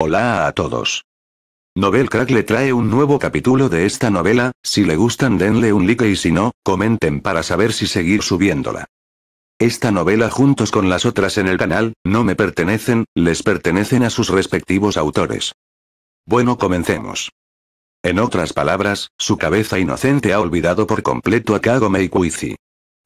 Hola a todos. Novel Crack le trae un nuevo capítulo de esta novela, si le gustan denle un like y si no, comenten para saber si seguir subiéndola. Esta novela juntos con las otras en el canal, no me pertenecen, les pertenecen a sus respectivos autores. Bueno comencemos. En otras palabras, su cabeza inocente ha olvidado por completo a Kagome y Kuizi.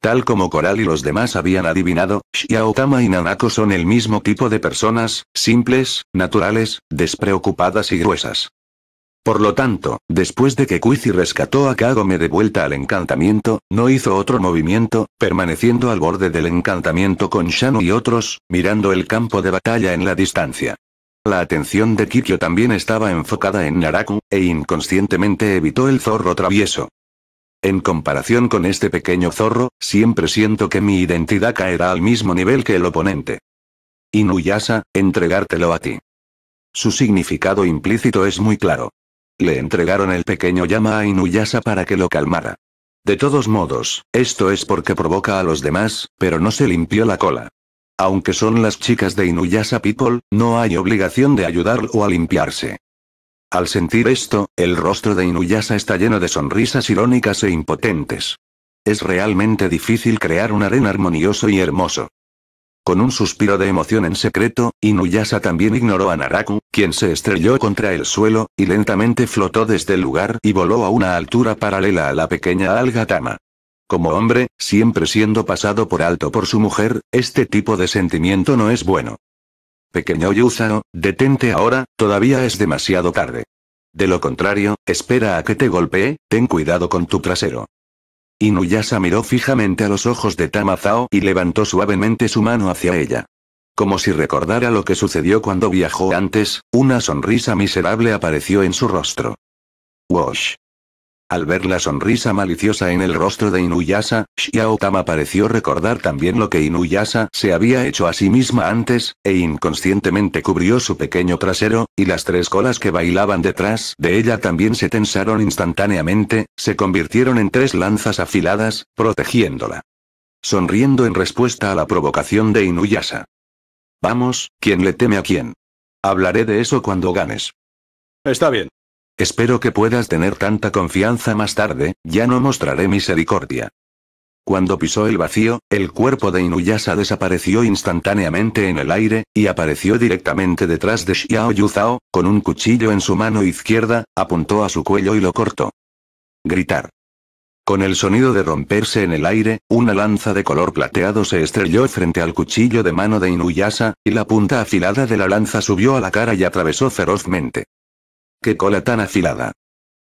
Tal como Coral y los demás habían adivinado, Xiaotama y Nanako son el mismo tipo de personas, simples, naturales, despreocupadas y gruesas. Por lo tanto, después de que Kuizi rescató a Kagome de vuelta al encantamiento, no hizo otro movimiento, permaneciendo al borde del encantamiento con Shano y otros, mirando el campo de batalla en la distancia. La atención de Kikyo también estaba enfocada en Naraku, e inconscientemente evitó el zorro travieso. En comparación con este pequeño zorro, siempre siento que mi identidad caerá al mismo nivel que el oponente. Inuyasa, entregártelo a ti. Su significado implícito es muy claro. Le entregaron el pequeño llama a Inuyasa para que lo calmara. De todos modos, esto es porque provoca a los demás, pero no se limpió la cola. Aunque son las chicas de Inuyasa People, no hay obligación de ayudarlo a limpiarse. Al sentir esto, el rostro de Inuyasa está lleno de sonrisas irónicas e impotentes. Es realmente difícil crear un arena armonioso y hermoso. Con un suspiro de emoción en secreto, Inuyasa también ignoró a Naraku, quien se estrelló contra el suelo, y lentamente flotó desde el lugar y voló a una altura paralela a la pequeña alga Tama. Como hombre, siempre siendo pasado por alto por su mujer, este tipo de sentimiento no es bueno. Pequeño Yusao, detente ahora, todavía es demasiado tarde. De lo contrario, espera a que te golpee, ten cuidado con tu trasero. Inuyasa miró fijamente a los ojos de Tamazao y levantó suavemente su mano hacia ella. Como si recordara lo que sucedió cuando viajó antes, una sonrisa miserable apareció en su rostro. Wash. Al ver la sonrisa maliciosa en el rostro de Inuyasha, Xiaotama pareció recordar también lo que Inuyasa se había hecho a sí misma antes, e inconscientemente cubrió su pequeño trasero, y las tres colas que bailaban detrás de ella también se tensaron instantáneamente, se convirtieron en tres lanzas afiladas, protegiéndola. Sonriendo en respuesta a la provocación de Inuyasa. Vamos, ¿quién le teme a quién? Hablaré de eso cuando ganes. Está bien. Espero que puedas tener tanta confianza más tarde, ya no mostraré misericordia. Cuando pisó el vacío, el cuerpo de Inuyasa desapareció instantáneamente en el aire, y apareció directamente detrás de Xiao Yuzao, con un cuchillo en su mano izquierda, apuntó a su cuello y lo cortó. Gritar. Con el sonido de romperse en el aire, una lanza de color plateado se estrelló frente al cuchillo de mano de Inuyasa, y la punta afilada de la lanza subió a la cara y atravesó ferozmente. ¡Qué cola tan afilada!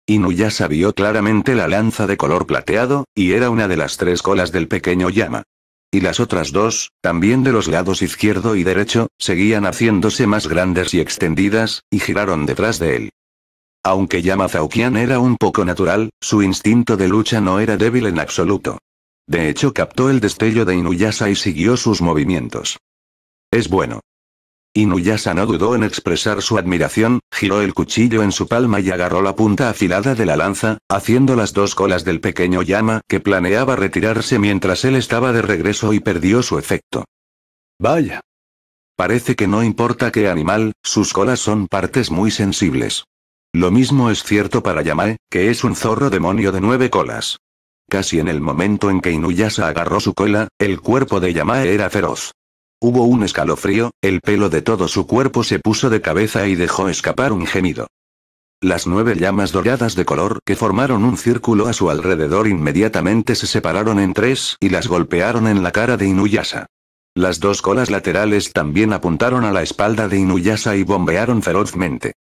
Inuyasa vio claramente la lanza de color plateado, y era una de las tres colas del pequeño Yama. Y las otras dos, también de los lados izquierdo y derecho, seguían haciéndose más grandes y extendidas, y giraron detrás de él. Aunque Yama Zaukian era un poco natural, su instinto de lucha no era débil en absoluto. De hecho captó el destello de Inuyasa y siguió sus movimientos. Es bueno. Inuyasa no dudó en expresar su admiración, giró el cuchillo en su palma y agarró la punta afilada de la lanza, haciendo las dos colas del pequeño Yama que planeaba retirarse mientras él estaba de regreso y perdió su efecto. Vaya. Parece que no importa qué animal, sus colas son partes muy sensibles. Lo mismo es cierto para Yamae, que es un zorro demonio de nueve colas. Casi en el momento en que Inuyasa agarró su cola, el cuerpo de Yamae era feroz. Hubo un escalofrío, el pelo de todo su cuerpo se puso de cabeza y dejó escapar un gemido. Las nueve llamas doradas de color que formaron un círculo a su alrededor inmediatamente se separaron en tres y las golpearon en la cara de Inuyasa. Las dos colas laterales también apuntaron a la espalda de Inuyasa y bombearon ferozmente.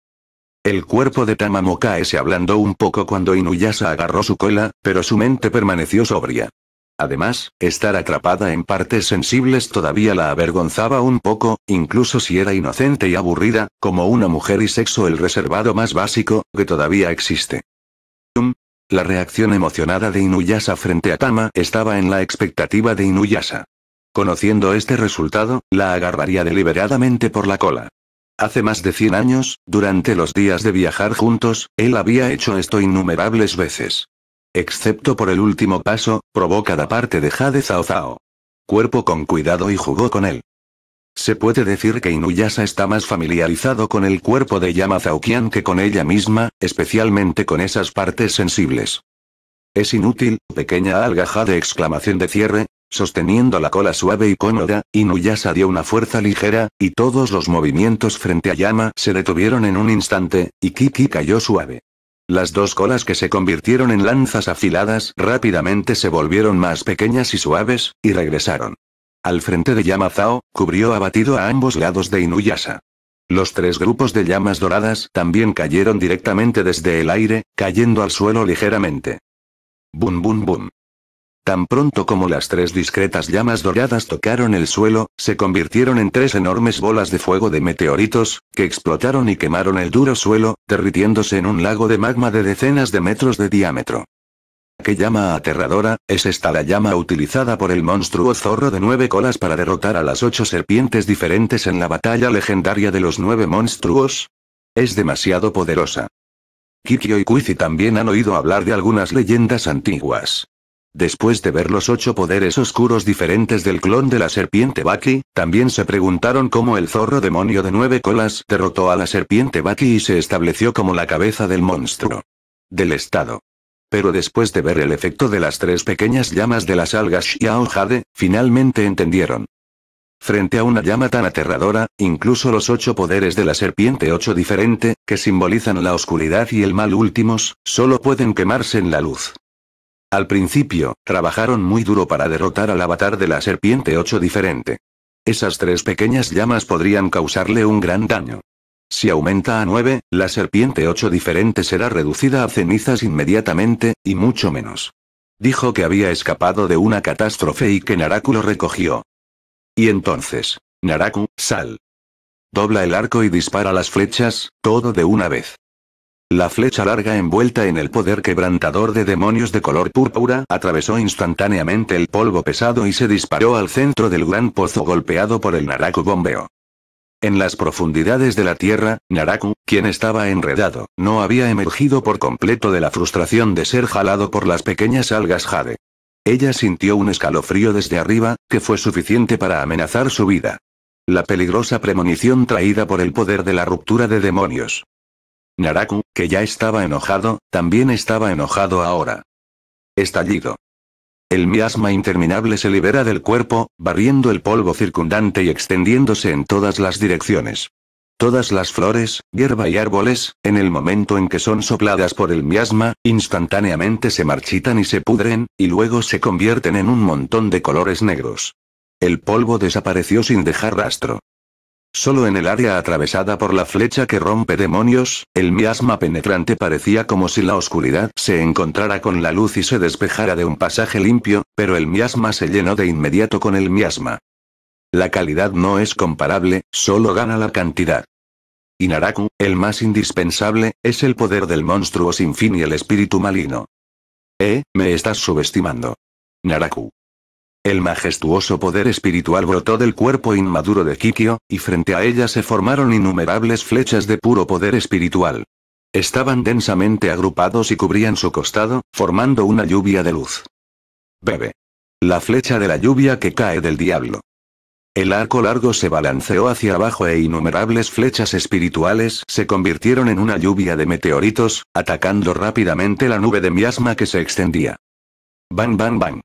El cuerpo de Tamamokae se ablandó un poco cuando Inuyasa agarró su cola, pero su mente permaneció sobria. Además, estar atrapada en partes sensibles todavía la avergonzaba un poco, incluso si era inocente y aburrida, como una mujer y sexo el reservado más básico, que todavía existe. La reacción emocionada de Inuyasa frente a Tama estaba en la expectativa de Inuyasa. Conociendo este resultado, la agarraría deliberadamente por la cola. Hace más de 100 años, durante los días de viajar juntos, él había hecho esto innumerables veces. Excepto por el último paso, probó cada parte de Jade Zao Zao. Cuerpo con cuidado y jugó con él. Se puede decir que Inuyasa está más familiarizado con el cuerpo de Yama Zaukian que con ella misma, especialmente con esas partes sensibles. Es inútil, pequeña alga Jade exclamación de cierre, Sosteniendo la cola suave y cómoda, Inuyasa dio una fuerza ligera, y todos los movimientos frente a Yama se detuvieron en un instante, y Kiki cayó suave. Las dos colas que se convirtieron en lanzas afiladas rápidamente se volvieron más pequeñas y suaves, y regresaron. Al frente de Yamazao, cubrió abatido a ambos lados de Inuyasa. Los tres grupos de llamas doradas también cayeron directamente desde el aire, cayendo al suelo ligeramente. Bum bum bum. Tan pronto como las tres discretas llamas doradas tocaron el suelo, se convirtieron en tres enormes bolas de fuego de meteoritos, que explotaron y quemaron el duro suelo, derritiéndose en un lago de magma de decenas de metros de diámetro. ¡Qué llama aterradora! Es esta la llama utilizada por el monstruo zorro de nueve colas para derrotar a las ocho serpientes diferentes en la batalla legendaria de los nueve monstruos. Es demasiado poderosa. Kikyo y Kuizi también han oído hablar de algunas leyendas antiguas. Después de ver los ocho poderes oscuros diferentes del clon de la serpiente Baki, también se preguntaron cómo el zorro demonio de nueve colas derrotó a la serpiente Baki y se estableció como la cabeza del monstruo. Del estado. Pero después de ver el efecto de las tres pequeñas llamas de las algas Xiao Jade, finalmente entendieron. Frente a una llama tan aterradora, incluso los ocho poderes de la serpiente ocho diferente, que simbolizan la oscuridad y el mal últimos, solo pueden quemarse en la luz. Al principio, trabajaron muy duro para derrotar al avatar de la serpiente 8 diferente. Esas tres pequeñas llamas podrían causarle un gran daño. Si aumenta a 9, la serpiente 8 diferente será reducida a cenizas inmediatamente, y mucho menos. Dijo que había escapado de una catástrofe y que Naraku lo recogió. Y entonces, Naraku, sal. Dobla el arco y dispara las flechas, todo de una vez. La flecha larga envuelta en el poder quebrantador de demonios de color púrpura atravesó instantáneamente el polvo pesado y se disparó al centro del gran pozo golpeado por el Naraku bombeo. En las profundidades de la tierra, Naraku, quien estaba enredado, no había emergido por completo de la frustración de ser jalado por las pequeñas algas jade. Ella sintió un escalofrío desde arriba, que fue suficiente para amenazar su vida. La peligrosa premonición traída por el poder de la ruptura de demonios. Naraku, que ya estaba enojado, también estaba enojado ahora. Estallido. El miasma interminable se libera del cuerpo, barriendo el polvo circundante y extendiéndose en todas las direcciones. Todas las flores, hierba y árboles, en el momento en que son sopladas por el miasma, instantáneamente se marchitan y se pudren, y luego se convierten en un montón de colores negros. El polvo desapareció sin dejar rastro. Solo en el área atravesada por la flecha que rompe demonios, el miasma penetrante parecía como si la oscuridad se encontrara con la luz y se despejara de un pasaje limpio, pero el miasma se llenó de inmediato con el miasma. La calidad no es comparable, solo gana la cantidad. Y Naraku, el más indispensable, es el poder del monstruo sin fin y el espíritu maligno. Eh, me estás subestimando. Naraku. El majestuoso poder espiritual brotó del cuerpo inmaduro de Kikyo, y frente a ella se formaron innumerables flechas de puro poder espiritual. Estaban densamente agrupados y cubrían su costado, formando una lluvia de luz. Bebe. La flecha de la lluvia que cae del diablo. El arco largo se balanceó hacia abajo e innumerables flechas espirituales se convirtieron en una lluvia de meteoritos, atacando rápidamente la nube de miasma que se extendía. Bang, bang, bang.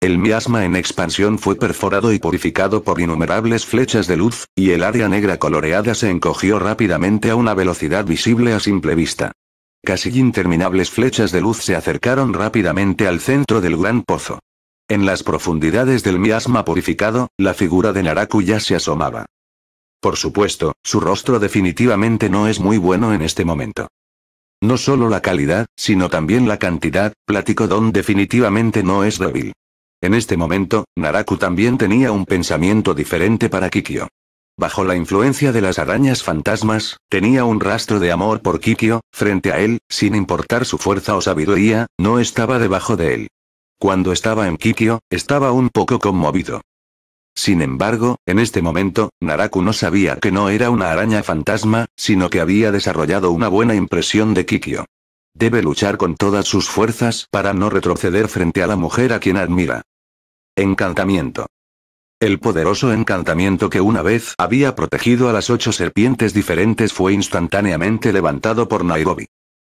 El miasma en expansión fue perforado y purificado por innumerables flechas de luz, y el área negra coloreada se encogió rápidamente a una velocidad visible a simple vista. Casi interminables flechas de luz se acercaron rápidamente al centro del gran pozo. En las profundidades del miasma purificado, la figura de Naraku ya se asomaba. Por supuesto, su rostro definitivamente no es muy bueno en este momento. No solo la calidad, sino también la cantidad, Platicodon definitivamente no es débil. En este momento, Naraku también tenía un pensamiento diferente para Kikyo. Bajo la influencia de las arañas fantasmas, tenía un rastro de amor por Kikyo, frente a él, sin importar su fuerza o sabiduría, no estaba debajo de él. Cuando estaba en Kikyo, estaba un poco conmovido. Sin embargo, en este momento, Naraku no sabía que no era una araña fantasma, sino que había desarrollado una buena impresión de Kikyo. Debe luchar con todas sus fuerzas para no retroceder frente a la mujer a quien admira. Encantamiento. El poderoso encantamiento que una vez había protegido a las ocho serpientes diferentes fue instantáneamente levantado por Nairobi.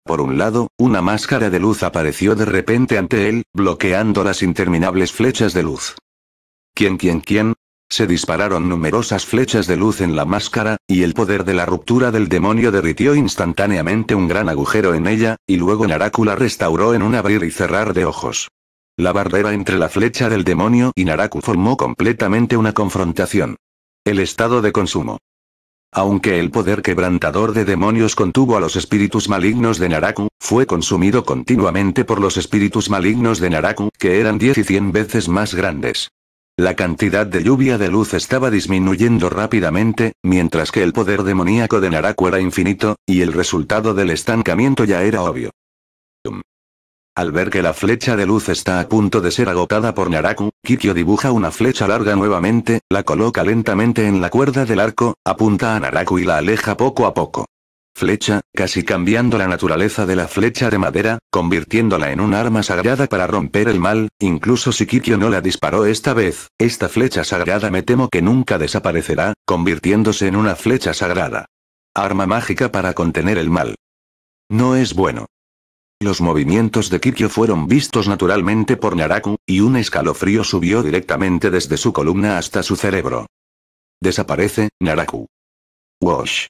Por un lado, una máscara de luz apareció de repente ante él, bloqueando las interminables flechas de luz. ¿Quién, quién, quién? Se dispararon numerosas flechas de luz en la máscara, y el poder de la ruptura del demonio derritió instantáneamente un gran agujero en ella, y luego Naraku la restauró en un abrir y cerrar de ojos. La barrera entre la flecha del demonio y Naraku formó completamente una confrontación. El estado de consumo. Aunque el poder quebrantador de demonios contuvo a los espíritus malignos de Naraku, fue consumido continuamente por los espíritus malignos de Naraku, que eran 10 y 100 veces más grandes. La cantidad de lluvia de luz estaba disminuyendo rápidamente, mientras que el poder demoníaco de Naraku era infinito, y el resultado del estancamiento ya era obvio. Al ver que la flecha de luz está a punto de ser agotada por Naraku, Kikyo dibuja una flecha larga nuevamente, la coloca lentamente en la cuerda del arco, apunta a Naraku y la aleja poco a poco flecha, casi cambiando la naturaleza de la flecha de madera, convirtiéndola en un arma sagrada para romper el mal, incluso si Kikyo no la disparó esta vez, esta flecha sagrada me temo que nunca desaparecerá, convirtiéndose en una flecha sagrada. Arma mágica para contener el mal. No es bueno. Los movimientos de Kikyo fueron vistos naturalmente por Naraku, y un escalofrío subió directamente desde su columna hasta su cerebro. Desaparece, Naraku. Wash.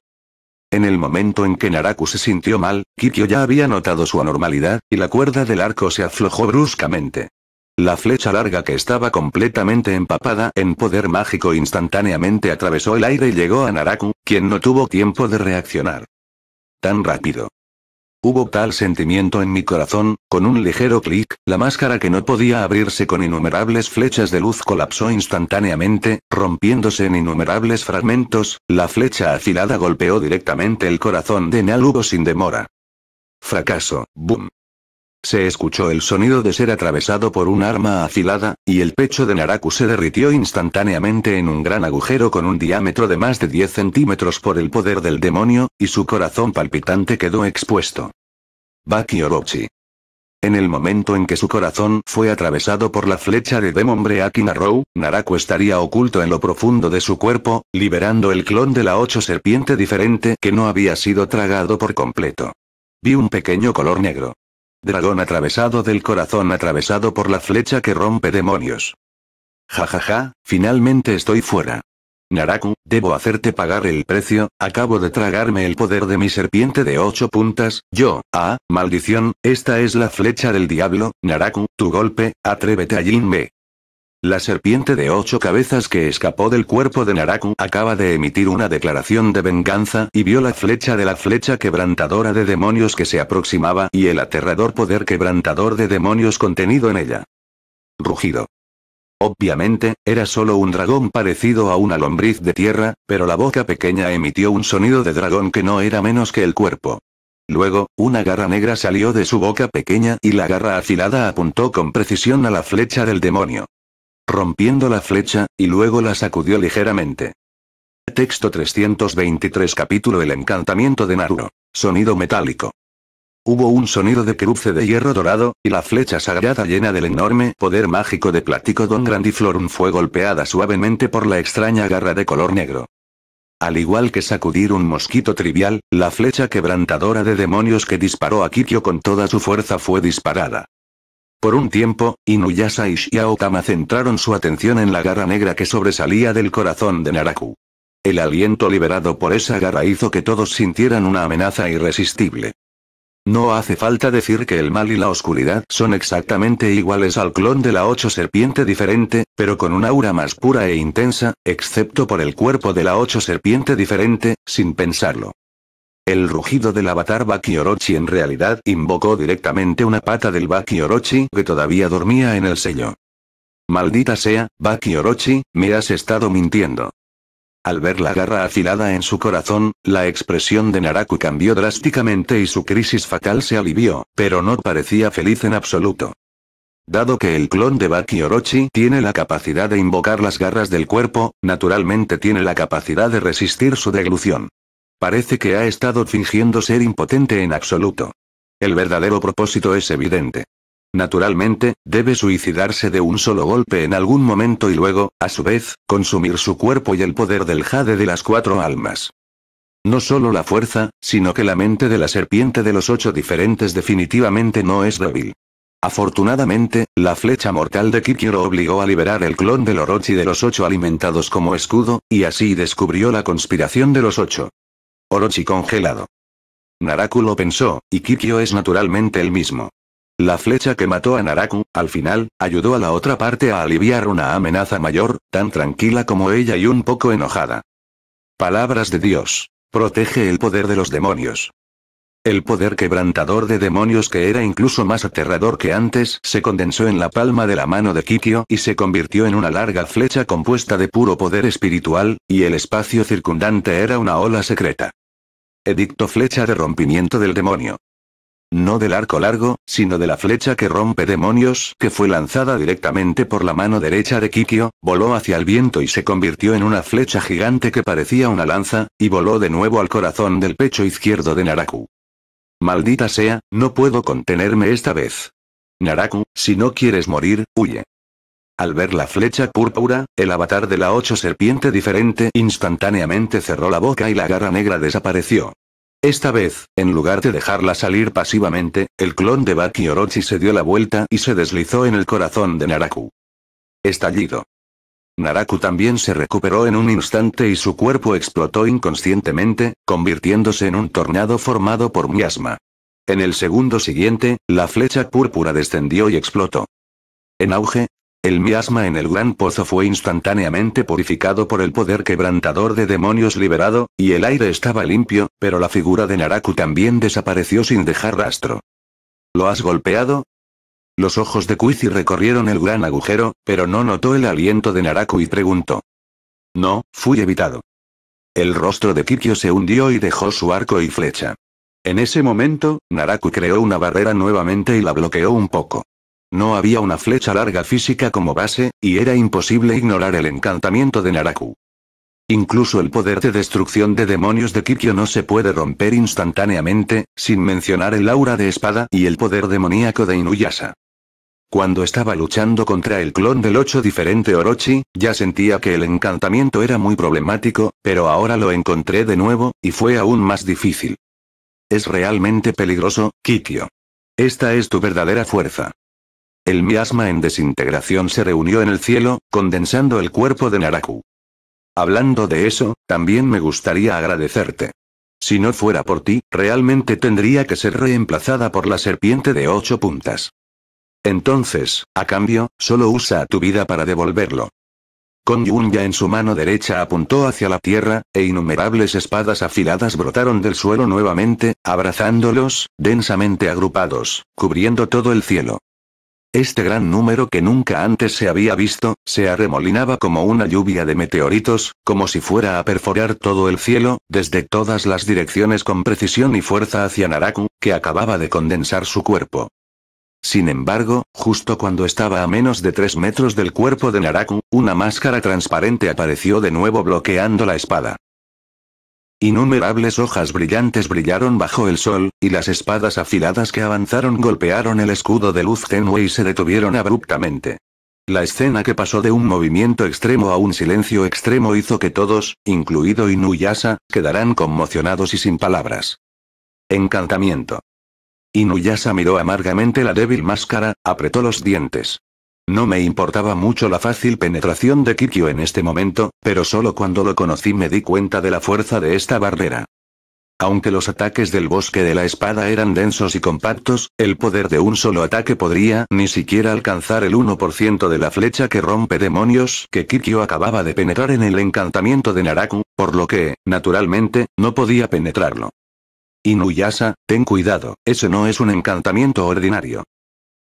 En el momento en que Naraku se sintió mal, Kikyo ya había notado su anormalidad, y la cuerda del arco se aflojó bruscamente. La flecha larga que estaba completamente empapada en poder mágico instantáneamente atravesó el aire y llegó a Naraku, quien no tuvo tiempo de reaccionar. Tan rápido. Hubo tal sentimiento en mi corazón, con un ligero clic, la máscara que no podía abrirse con innumerables flechas de luz colapsó instantáneamente, rompiéndose en innumerables fragmentos, la flecha afilada golpeó directamente el corazón de Nalugo sin demora. Fracaso, boom. Se escuchó el sonido de ser atravesado por un arma afilada, y el pecho de Naraku se derritió instantáneamente en un gran agujero con un diámetro de más de 10 centímetros por el poder del demonio, y su corazón palpitante quedó expuesto. Baki Orochi. En el momento en que su corazón fue atravesado por la flecha de Demon Akinarou, Naraku estaría oculto en lo profundo de su cuerpo, liberando el clon de la ocho serpiente diferente que no había sido tragado por completo. Vi un pequeño color negro. Dragón atravesado del corazón atravesado por la flecha que rompe demonios. Jajaja, ja ja, finalmente estoy fuera. Naraku, debo hacerte pagar el precio, acabo de tragarme el poder de mi serpiente de ocho puntas, yo, ah, maldición, esta es la flecha del diablo, Naraku, tu golpe, atrévete a Jinbe. La serpiente de ocho cabezas que escapó del cuerpo de Naraku acaba de emitir una declaración de venganza y vio la flecha de la flecha quebrantadora de demonios que se aproximaba y el aterrador poder quebrantador de demonios contenido en ella. Rugido. Obviamente, era solo un dragón parecido a una lombriz de tierra, pero la boca pequeña emitió un sonido de dragón que no era menos que el cuerpo. Luego, una garra negra salió de su boca pequeña y la garra afilada apuntó con precisión a la flecha del demonio rompiendo la flecha, y luego la sacudió ligeramente. Texto 323 capítulo El encantamiento de Naruto. Sonido metálico. Hubo un sonido de cruce de hierro dorado, y la flecha sagrada llena del enorme poder mágico de plático Don Grandiflorum fue golpeada suavemente por la extraña garra de color negro. Al igual que sacudir un mosquito trivial, la flecha quebrantadora de demonios que disparó a Kikyo con toda su fuerza fue disparada. Por un tiempo, Inuyasha y okama centraron su atención en la garra negra que sobresalía del corazón de Naraku. El aliento liberado por esa garra hizo que todos sintieran una amenaza irresistible. No hace falta decir que el mal y la oscuridad son exactamente iguales al clon de la ocho serpiente diferente, pero con un aura más pura e intensa, excepto por el cuerpo de la ocho serpiente diferente, sin pensarlo. El rugido del avatar Baki Orochi en realidad invocó directamente una pata del Baki Orochi que todavía dormía en el sello. Maldita sea, Baki Orochi, me has estado mintiendo. Al ver la garra afilada en su corazón, la expresión de Naraku cambió drásticamente y su crisis fatal se alivió, pero no parecía feliz en absoluto. Dado que el clon de Baki Orochi tiene la capacidad de invocar las garras del cuerpo, naturalmente tiene la capacidad de resistir su deglución. Parece que ha estado fingiendo ser impotente en absoluto. El verdadero propósito es evidente. Naturalmente, debe suicidarse de un solo golpe en algún momento y luego, a su vez, consumir su cuerpo y el poder del jade de las cuatro almas. No solo la fuerza, sino que la mente de la serpiente de los ocho diferentes definitivamente no es débil. Afortunadamente, la flecha mortal de Kikiro obligó a liberar el clon del Orochi de los ocho alimentados como escudo, y así descubrió la conspiración de los ocho. Orochi congelado. Naraku lo pensó, y Kikyo es naturalmente el mismo. La flecha que mató a Naraku, al final, ayudó a la otra parte a aliviar una amenaza mayor, tan tranquila como ella y un poco enojada. Palabras de Dios. Protege el poder de los demonios. El poder quebrantador de demonios que era incluso más aterrador que antes se condensó en la palma de la mano de Kikio y se convirtió en una larga flecha compuesta de puro poder espiritual, y el espacio circundante era una ola secreta. Edicto flecha de rompimiento del demonio. No del arco largo, sino de la flecha que rompe demonios, que fue lanzada directamente por la mano derecha de Kikio, voló hacia el viento y se convirtió en una flecha gigante que parecía una lanza, y voló de nuevo al corazón del pecho izquierdo de Naraku. Maldita sea, no puedo contenerme esta vez. Naraku, si no quieres morir, huye. Al ver la flecha púrpura, el avatar de la ocho serpiente diferente instantáneamente cerró la boca y la garra negra desapareció. Esta vez, en lugar de dejarla salir pasivamente, el clon de Baki Orochi se dio la vuelta y se deslizó en el corazón de Naraku. Estallido. Naraku también se recuperó en un instante y su cuerpo explotó inconscientemente, convirtiéndose en un tornado formado por miasma. En el segundo siguiente, la flecha púrpura descendió y explotó. En auge, el miasma en el gran pozo fue instantáneamente purificado por el poder quebrantador de demonios liberado, y el aire estaba limpio, pero la figura de Naraku también desapareció sin dejar rastro. ¿Lo has golpeado? Los ojos de Kuizi recorrieron el gran agujero, pero no notó el aliento de Naraku y preguntó. No, fui evitado. El rostro de Kikyo se hundió y dejó su arco y flecha. En ese momento, Naraku creó una barrera nuevamente y la bloqueó un poco. No había una flecha larga física como base, y era imposible ignorar el encantamiento de Naraku. Incluso el poder de destrucción de demonios de Kikyo no se puede romper instantáneamente, sin mencionar el aura de espada y el poder demoníaco de Inuyasha. Cuando estaba luchando contra el clon del 8 diferente Orochi, ya sentía que el encantamiento era muy problemático, pero ahora lo encontré de nuevo, y fue aún más difícil. Es realmente peligroso, Kikyo. Esta es tu verdadera fuerza. El miasma en desintegración se reunió en el cielo, condensando el cuerpo de Naraku. Hablando de eso, también me gustaría agradecerte. Si no fuera por ti, realmente tendría que ser reemplazada por la serpiente de ocho puntas. Entonces, a cambio, solo usa tu vida para devolverlo. Con ya en su mano derecha apuntó hacia la tierra, e innumerables espadas afiladas brotaron del suelo nuevamente, abrazándolos, densamente agrupados, cubriendo todo el cielo. Este gran número que nunca antes se había visto, se arremolinaba como una lluvia de meteoritos, como si fuera a perforar todo el cielo, desde todas las direcciones con precisión y fuerza hacia Naraku, que acababa de condensar su cuerpo. Sin embargo, justo cuando estaba a menos de 3 metros del cuerpo de Naraku, una máscara transparente apareció de nuevo bloqueando la espada. Innumerables hojas brillantes brillaron bajo el sol, y las espadas afiladas que avanzaron golpearon el escudo de luz Genue y se detuvieron abruptamente. La escena que pasó de un movimiento extremo a un silencio extremo hizo que todos, incluido Inuyasa, quedaran conmocionados y sin palabras. Encantamiento. Inuyasha miró amargamente la débil máscara, apretó los dientes. No me importaba mucho la fácil penetración de Kikyo en este momento, pero solo cuando lo conocí me di cuenta de la fuerza de esta barrera. Aunque los ataques del bosque de la espada eran densos y compactos, el poder de un solo ataque podría ni siquiera alcanzar el 1% de la flecha que rompe demonios que Kikyo acababa de penetrar en el encantamiento de Naraku, por lo que, naturalmente, no podía penetrarlo. Inuyasa, ten cuidado, eso no es un encantamiento ordinario.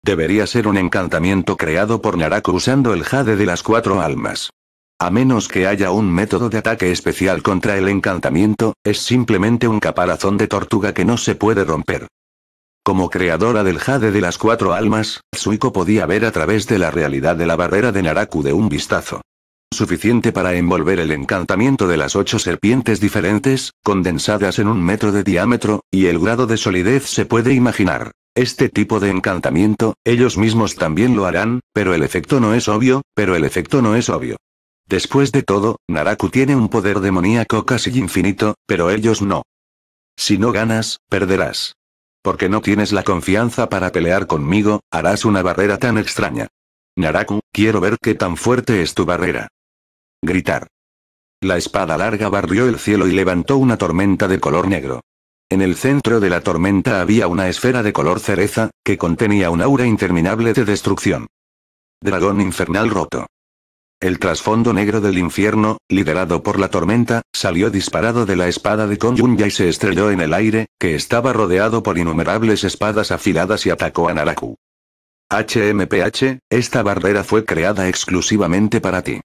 Debería ser un encantamiento creado por Naraku usando el jade de las cuatro almas. A menos que haya un método de ataque especial contra el encantamiento, es simplemente un caparazón de tortuga que no se puede romper. Como creadora del jade de las cuatro almas, Suiko podía ver a través de la realidad de la barrera de Naraku de un vistazo suficiente para envolver el encantamiento de las ocho serpientes diferentes, condensadas en un metro de diámetro, y el grado de solidez se puede imaginar. Este tipo de encantamiento, ellos mismos también lo harán, pero el efecto no es obvio, pero el efecto no es obvio. Después de todo, Naraku tiene un poder demoníaco casi infinito, pero ellos no. Si no ganas, perderás. Porque no tienes la confianza para pelear conmigo, harás una barrera tan extraña. Naraku, quiero ver qué tan fuerte es tu barrera gritar. La espada larga barrió el cielo y levantó una tormenta de color negro. En el centro de la tormenta había una esfera de color cereza, que contenía un aura interminable de destrucción. Dragón infernal roto. El trasfondo negro del infierno, liderado por la tormenta, salió disparado de la espada de Konyunya y se estrelló en el aire, que estaba rodeado por innumerables espadas afiladas y atacó a Naraku. HMPH, esta barrera fue creada exclusivamente para ti.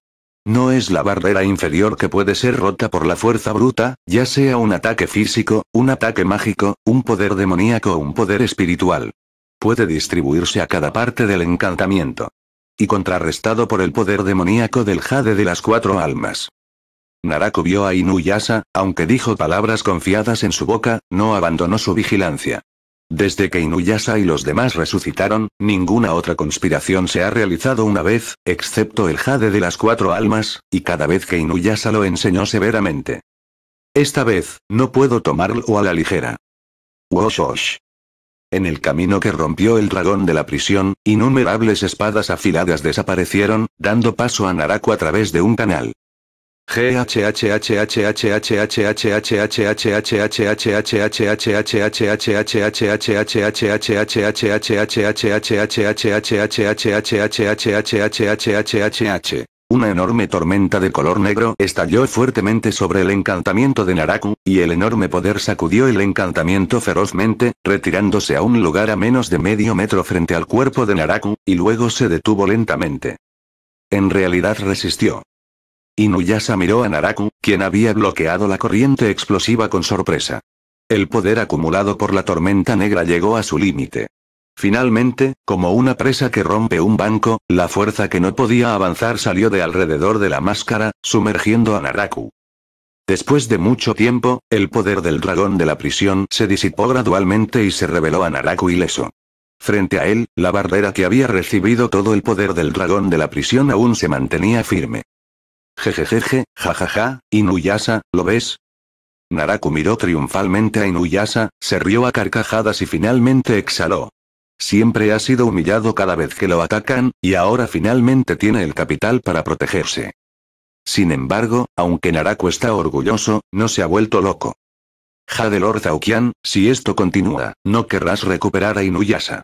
No es la barrera inferior que puede ser rota por la fuerza bruta, ya sea un ataque físico, un ataque mágico, un poder demoníaco o un poder espiritual. Puede distribuirse a cada parte del encantamiento. Y contrarrestado por el poder demoníaco del jade de las cuatro almas. Naraku vio a Inuyasa, aunque dijo palabras confiadas en su boca, no abandonó su vigilancia. Desde que Inuyasa y los demás resucitaron, ninguna otra conspiración se ha realizado una vez, excepto el jade de las cuatro almas, y cada vez que Inuyasa lo enseñó severamente. Esta vez, no puedo tomarlo a la ligera. Woshosh. En el camino que rompió el dragón de la prisión, innumerables espadas afiladas desaparecieron, dando paso a Naraku a través de un canal. Una enorme tormenta de color negro estalló fuertemente sobre el encantamiento de Naraku, y el enorme poder sacudió el encantamiento ferozmente, retirándose a un lugar a menos de medio metro frente al cuerpo de Naraku, y luego se detuvo lentamente. En realidad resistió. Inuyasha miró a Naraku, quien había bloqueado la corriente explosiva con sorpresa. El poder acumulado por la tormenta negra llegó a su límite. Finalmente, como una presa que rompe un banco, la fuerza que no podía avanzar salió de alrededor de la máscara, sumergiendo a Naraku. Después de mucho tiempo, el poder del dragón de la prisión se disipó gradualmente y se reveló a Naraku ileso. Frente a él, la barrera que había recibido todo el poder del dragón de la prisión aún se mantenía firme. Jejejeje, jajaja, Inuyasa, ¿lo ves? Naraku miró triunfalmente a Inuyasa, se rió a carcajadas y finalmente exhaló. Siempre ha sido humillado cada vez que lo atacan, y ahora finalmente tiene el capital para protegerse. Sin embargo, aunque Naraku está orgulloso, no se ha vuelto loco. Jade Lord si esto continúa, no querrás recuperar a Inuyasa.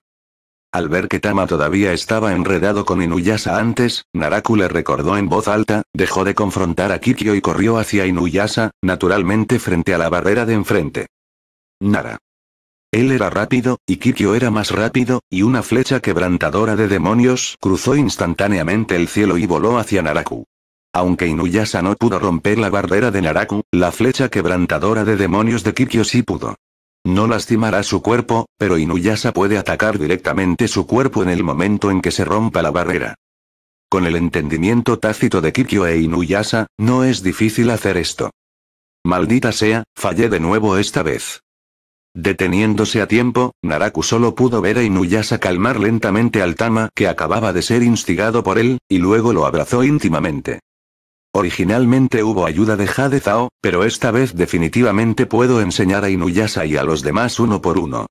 Al ver que Tama todavía estaba enredado con Inuyasa antes, Naraku le recordó en voz alta, dejó de confrontar a Kikyo y corrió hacia Inuyasa, naturalmente frente a la barrera de enfrente. Nara. Él era rápido, y Kikyo era más rápido, y una flecha quebrantadora de demonios cruzó instantáneamente el cielo y voló hacia Naraku. Aunque Inuyasa no pudo romper la barrera de Naraku, la flecha quebrantadora de demonios de Kikyo sí pudo. No lastimará su cuerpo, pero Inuyasa puede atacar directamente su cuerpo en el momento en que se rompa la barrera. Con el entendimiento tácito de Kikyo e Inuyasa, no es difícil hacer esto. Maldita sea, fallé de nuevo esta vez. Deteniéndose a tiempo, Naraku solo pudo ver a Inuyasa calmar lentamente al Tama que acababa de ser instigado por él, y luego lo abrazó íntimamente. Originalmente hubo ayuda de Jade Zhao, pero esta vez definitivamente puedo enseñar a Inuyasa y a los demás uno por uno.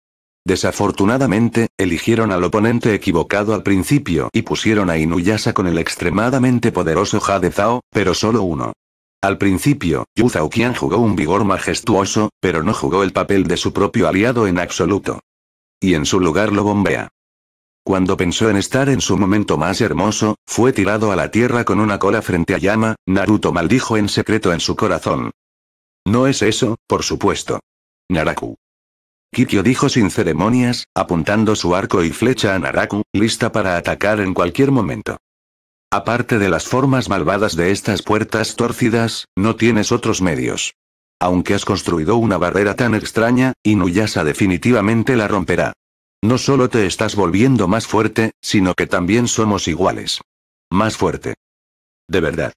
Desafortunadamente, eligieron al oponente equivocado al principio y pusieron a Inuyasa con el extremadamente poderoso Jade Zhao, pero solo uno. Al principio, Yu Zhaoqian jugó un vigor majestuoso, pero no jugó el papel de su propio aliado en absoluto. Y en su lugar lo bombea. Cuando pensó en estar en su momento más hermoso, fue tirado a la tierra con una cola frente a Yama, Naruto maldijo en secreto en su corazón. No es eso, por supuesto. Naraku. Kikyo dijo sin ceremonias, apuntando su arco y flecha a Naraku, lista para atacar en cualquier momento. Aparte de las formas malvadas de estas puertas torcidas, no tienes otros medios. Aunque has construido una barrera tan extraña, Inuyasha definitivamente la romperá. No solo te estás volviendo más fuerte, sino que también somos iguales. Más fuerte. De verdad.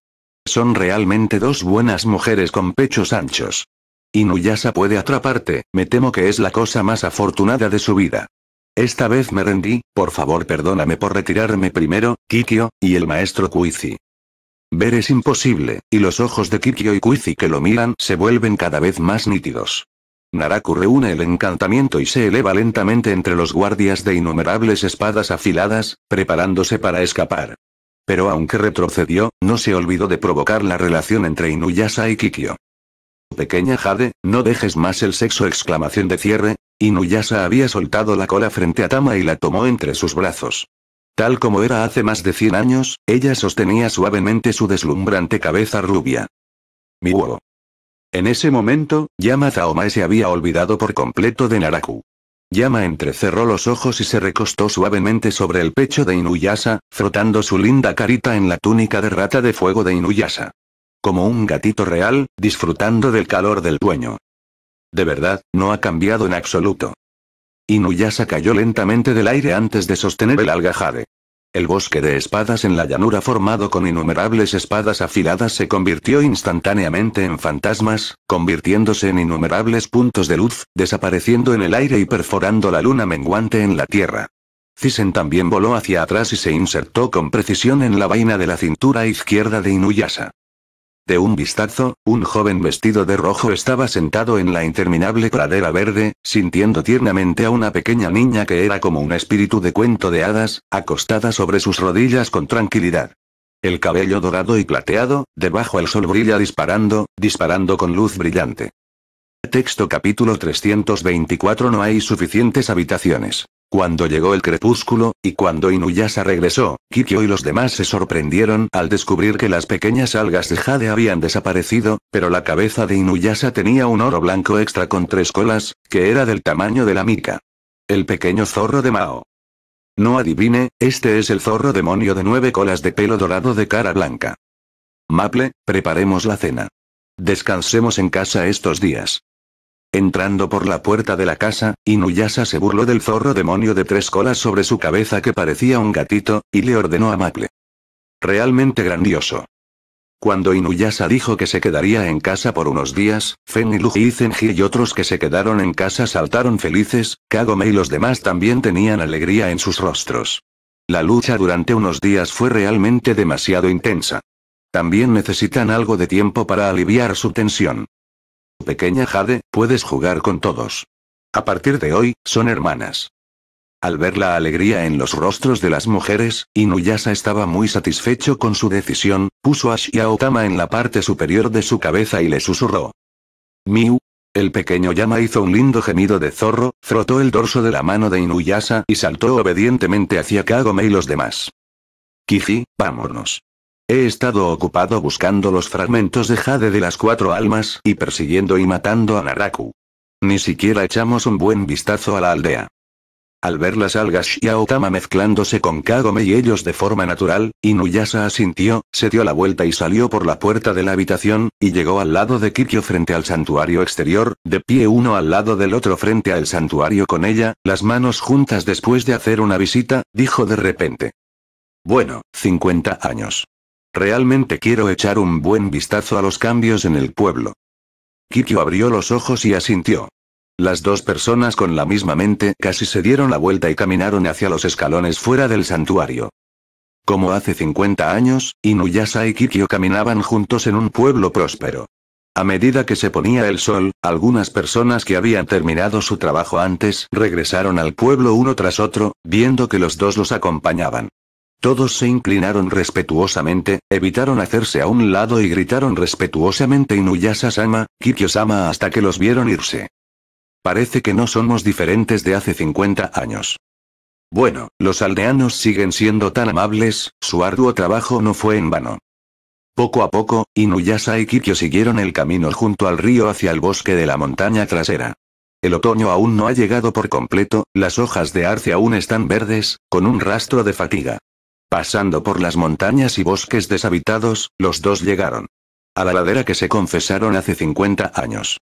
Son realmente dos buenas mujeres con pechos anchos. Inuyasa puede atraparte, me temo que es la cosa más afortunada de su vida. Esta vez me rendí, por favor perdóname por retirarme primero, Kikyo, y el maestro Kuizi. Ver es imposible, y los ojos de Kikyo y Kuizi que lo miran se vuelven cada vez más nítidos. Naraku reúne el encantamiento y se eleva lentamente entre los guardias de innumerables espadas afiladas, preparándose para escapar. Pero aunque retrocedió, no se olvidó de provocar la relación entre Inuyasha y Kikyo. Pequeña Jade, no dejes más el sexo exclamación de cierre, Inuyasha había soltado la cola frente a Tama y la tomó entre sus brazos. Tal como era hace más de 100 años, ella sostenía suavemente su deslumbrante cabeza rubia. Mi huevo. En ese momento, Yama Zaomae se había olvidado por completo de Naraku. Yama entrecerró los ojos y se recostó suavemente sobre el pecho de Inuyasa, frotando su linda carita en la túnica de rata de fuego de Inuyasa. Como un gatito real, disfrutando del calor del dueño. De verdad, no ha cambiado en absoluto. Inuyasa cayó lentamente del aire antes de sostener el algajade. El bosque de espadas en la llanura formado con innumerables espadas afiladas se convirtió instantáneamente en fantasmas, convirtiéndose en innumerables puntos de luz, desapareciendo en el aire y perforando la luna menguante en la tierra. Cisen también voló hacia atrás y se insertó con precisión en la vaina de la cintura izquierda de Inuyasa. De un vistazo, un joven vestido de rojo estaba sentado en la interminable pradera verde, sintiendo tiernamente a una pequeña niña que era como un espíritu de cuento de hadas, acostada sobre sus rodillas con tranquilidad. El cabello dorado y plateado, debajo el sol brilla disparando, disparando con luz brillante. Texto capítulo 324 No hay suficientes habitaciones. Cuando llegó el crepúsculo, y cuando Inuyasa regresó, Kikyo y los demás se sorprendieron al descubrir que las pequeñas algas de jade habían desaparecido, pero la cabeza de Inuyasa tenía un oro blanco extra con tres colas, que era del tamaño de la mica. El pequeño zorro de Mao. No adivine, este es el zorro demonio de nueve colas de pelo dorado de cara blanca. Maple, preparemos la cena. Descansemos en casa estos días. Entrando por la puerta de la casa, Inuyasa se burló del zorro demonio de tres colas sobre su cabeza que parecía un gatito, y le ordenó a Maple. Realmente grandioso. Cuando Inuyasa dijo que se quedaría en casa por unos días, Fen y y Zenji y otros que se quedaron en casa saltaron felices, Kagome y los demás también tenían alegría en sus rostros. La lucha durante unos días fue realmente demasiado intensa. También necesitan algo de tiempo para aliviar su tensión. Pequeña Jade, puedes jugar con todos. A partir de hoy, son hermanas. Al ver la alegría en los rostros de las mujeres, Inuyasa estaba muy satisfecho con su decisión, puso a Otama en la parte superior de su cabeza y le susurró. Miu. El pequeño Yama hizo un lindo gemido de zorro, frotó el dorso de la mano de Inuyasa y saltó obedientemente hacia Kagome y los demás. Kiji, vámonos. He estado ocupado buscando los fragmentos de jade de las cuatro almas y persiguiendo y matando a Naraku. Ni siquiera echamos un buen vistazo a la aldea. Al ver las algas y a Otama mezclándose con Kagome y ellos de forma natural, Inuyasa asintió, se dio la vuelta y salió por la puerta de la habitación, y llegó al lado de Kikyo frente al santuario exterior, de pie uno al lado del otro frente al santuario con ella, las manos juntas después de hacer una visita, dijo de repente. Bueno, 50 años. Realmente quiero echar un buen vistazo a los cambios en el pueblo. Kikyo abrió los ojos y asintió. Las dos personas con la misma mente casi se dieron la vuelta y caminaron hacia los escalones fuera del santuario. Como hace 50 años, Inuyasa y Kikyo caminaban juntos en un pueblo próspero. A medida que se ponía el sol, algunas personas que habían terminado su trabajo antes regresaron al pueblo uno tras otro, viendo que los dos los acompañaban. Todos se inclinaron respetuosamente, evitaron hacerse a un lado y gritaron respetuosamente inuyasa sama Kikyo-sama hasta que los vieron irse. Parece que no somos diferentes de hace 50 años. Bueno, los aldeanos siguen siendo tan amables, su arduo trabajo no fue en vano. Poco a poco, Inuyasa y Kikyo siguieron el camino junto al río hacia el bosque de la montaña trasera. El otoño aún no ha llegado por completo, las hojas de arce aún están verdes, con un rastro de fatiga. Pasando por las montañas y bosques deshabitados, los dos llegaron. A la ladera que se confesaron hace 50 años.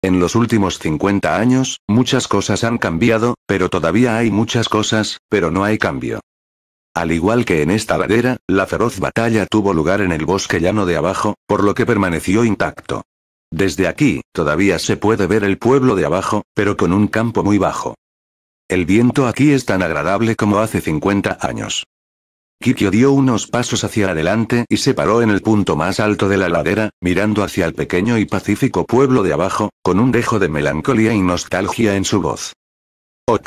En los últimos 50 años, muchas cosas han cambiado, pero todavía hay muchas cosas, pero no hay cambio. Al igual que en esta ladera, la feroz batalla tuvo lugar en el bosque llano de abajo, por lo que permaneció intacto. Desde aquí, todavía se puede ver el pueblo de abajo, pero con un campo muy bajo. El viento aquí es tan agradable como hace 50 años. Kikio dio unos pasos hacia adelante y se paró en el punto más alto de la ladera, mirando hacia el pequeño y pacífico pueblo de abajo, con un dejo de melancolía y nostalgia en su voz. Ok.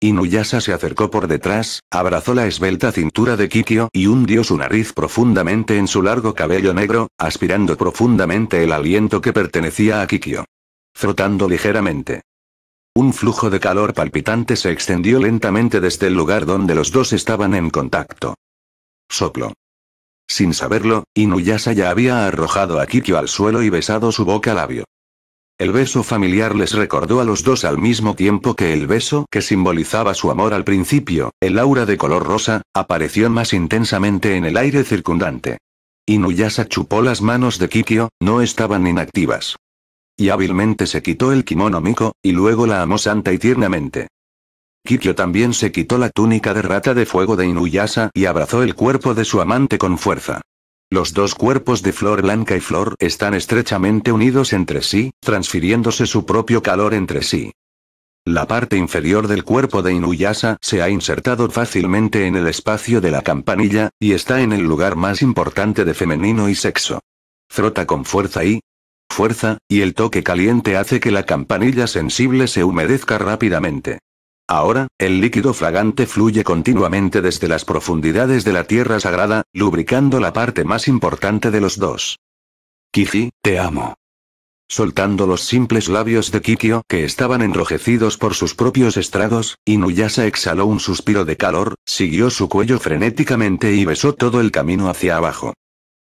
Inuyasa se acercó por detrás, abrazó la esbelta cintura de Kikio y hundió su nariz profundamente en su largo cabello negro, aspirando profundamente el aliento que pertenecía a Kikio, Frotando ligeramente un flujo de calor palpitante se extendió lentamente desde el lugar donde los dos estaban en contacto. Soplo. Sin saberlo, Inuyasa ya había arrojado a Kikyo al suelo y besado su boca labio. El beso familiar les recordó a los dos al mismo tiempo que el beso que simbolizaba su amor al principio, el aura de color rosa, apareció más intensamente en el aire circundante. Inuyasa chupó las manos de Kikyo, no estaban inactivas. Y hábilmente se quitó el kimono Miko, y luego la amó santa y tiernamente. Kikyo también se quitó la túnica de rata de fuego de Inuyasa y abrazó el cuerpo de su amante con fuerza. Los dos cuerpos de Flor Blanca y Flor están estrechamente unidos entre sí, transfiriéndose su propio calor entre sí. La parte inferior del cuerpo de Inuyasa se ha insertado fácilmente en el espacio de la campanilla, y está en el lugar más importante de femenino y sexo. Frota con fuerza y, fuerza, y el toque caliente hace que la campanilla sensible se humedezca rápidamente. Ahora, el líquido fragante fluye continuamente desde las profundidades de la tierra sagrada, lubricando la parte más importante de los dos. Kiki, te amo. Soltando los simples labios de Kikio que estaban enrojecidos por sus propios estragos, Inuyasa exhaló un suspiro de calor, siguió su cuello frenéticamente y besó todo el camino hacia abajo.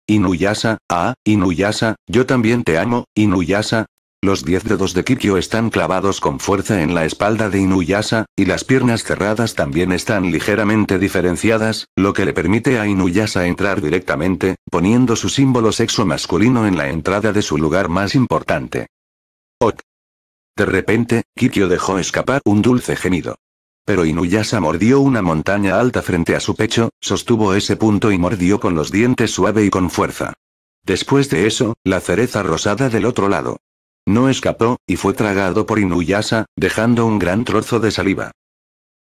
Inuyasa, ah, Inuyasa, yo también te amo, Inuyasa. Los diez dedos de Kikyo están clavados con fuerza en la espalda de Inuyasa, y las piernas cerradas también están ligeramente diferenciadas, lo que le permite a Inuyasa entrar directamente, poniendo su símbolo sexo masculino en la entrada de su lugar más importante. Ot. De repente, Kikyo dejó escapar un dulce gemido. Pero Inuyasa mordió una montaña alta frente a su pecho, sostuvo ese punto y mordió con los dientes suave y con fuerza. Después de eso, la cereza rosada del otro lado. No escapó, y fue tragado por Inuyasa, dejando un gran trozo de saliva.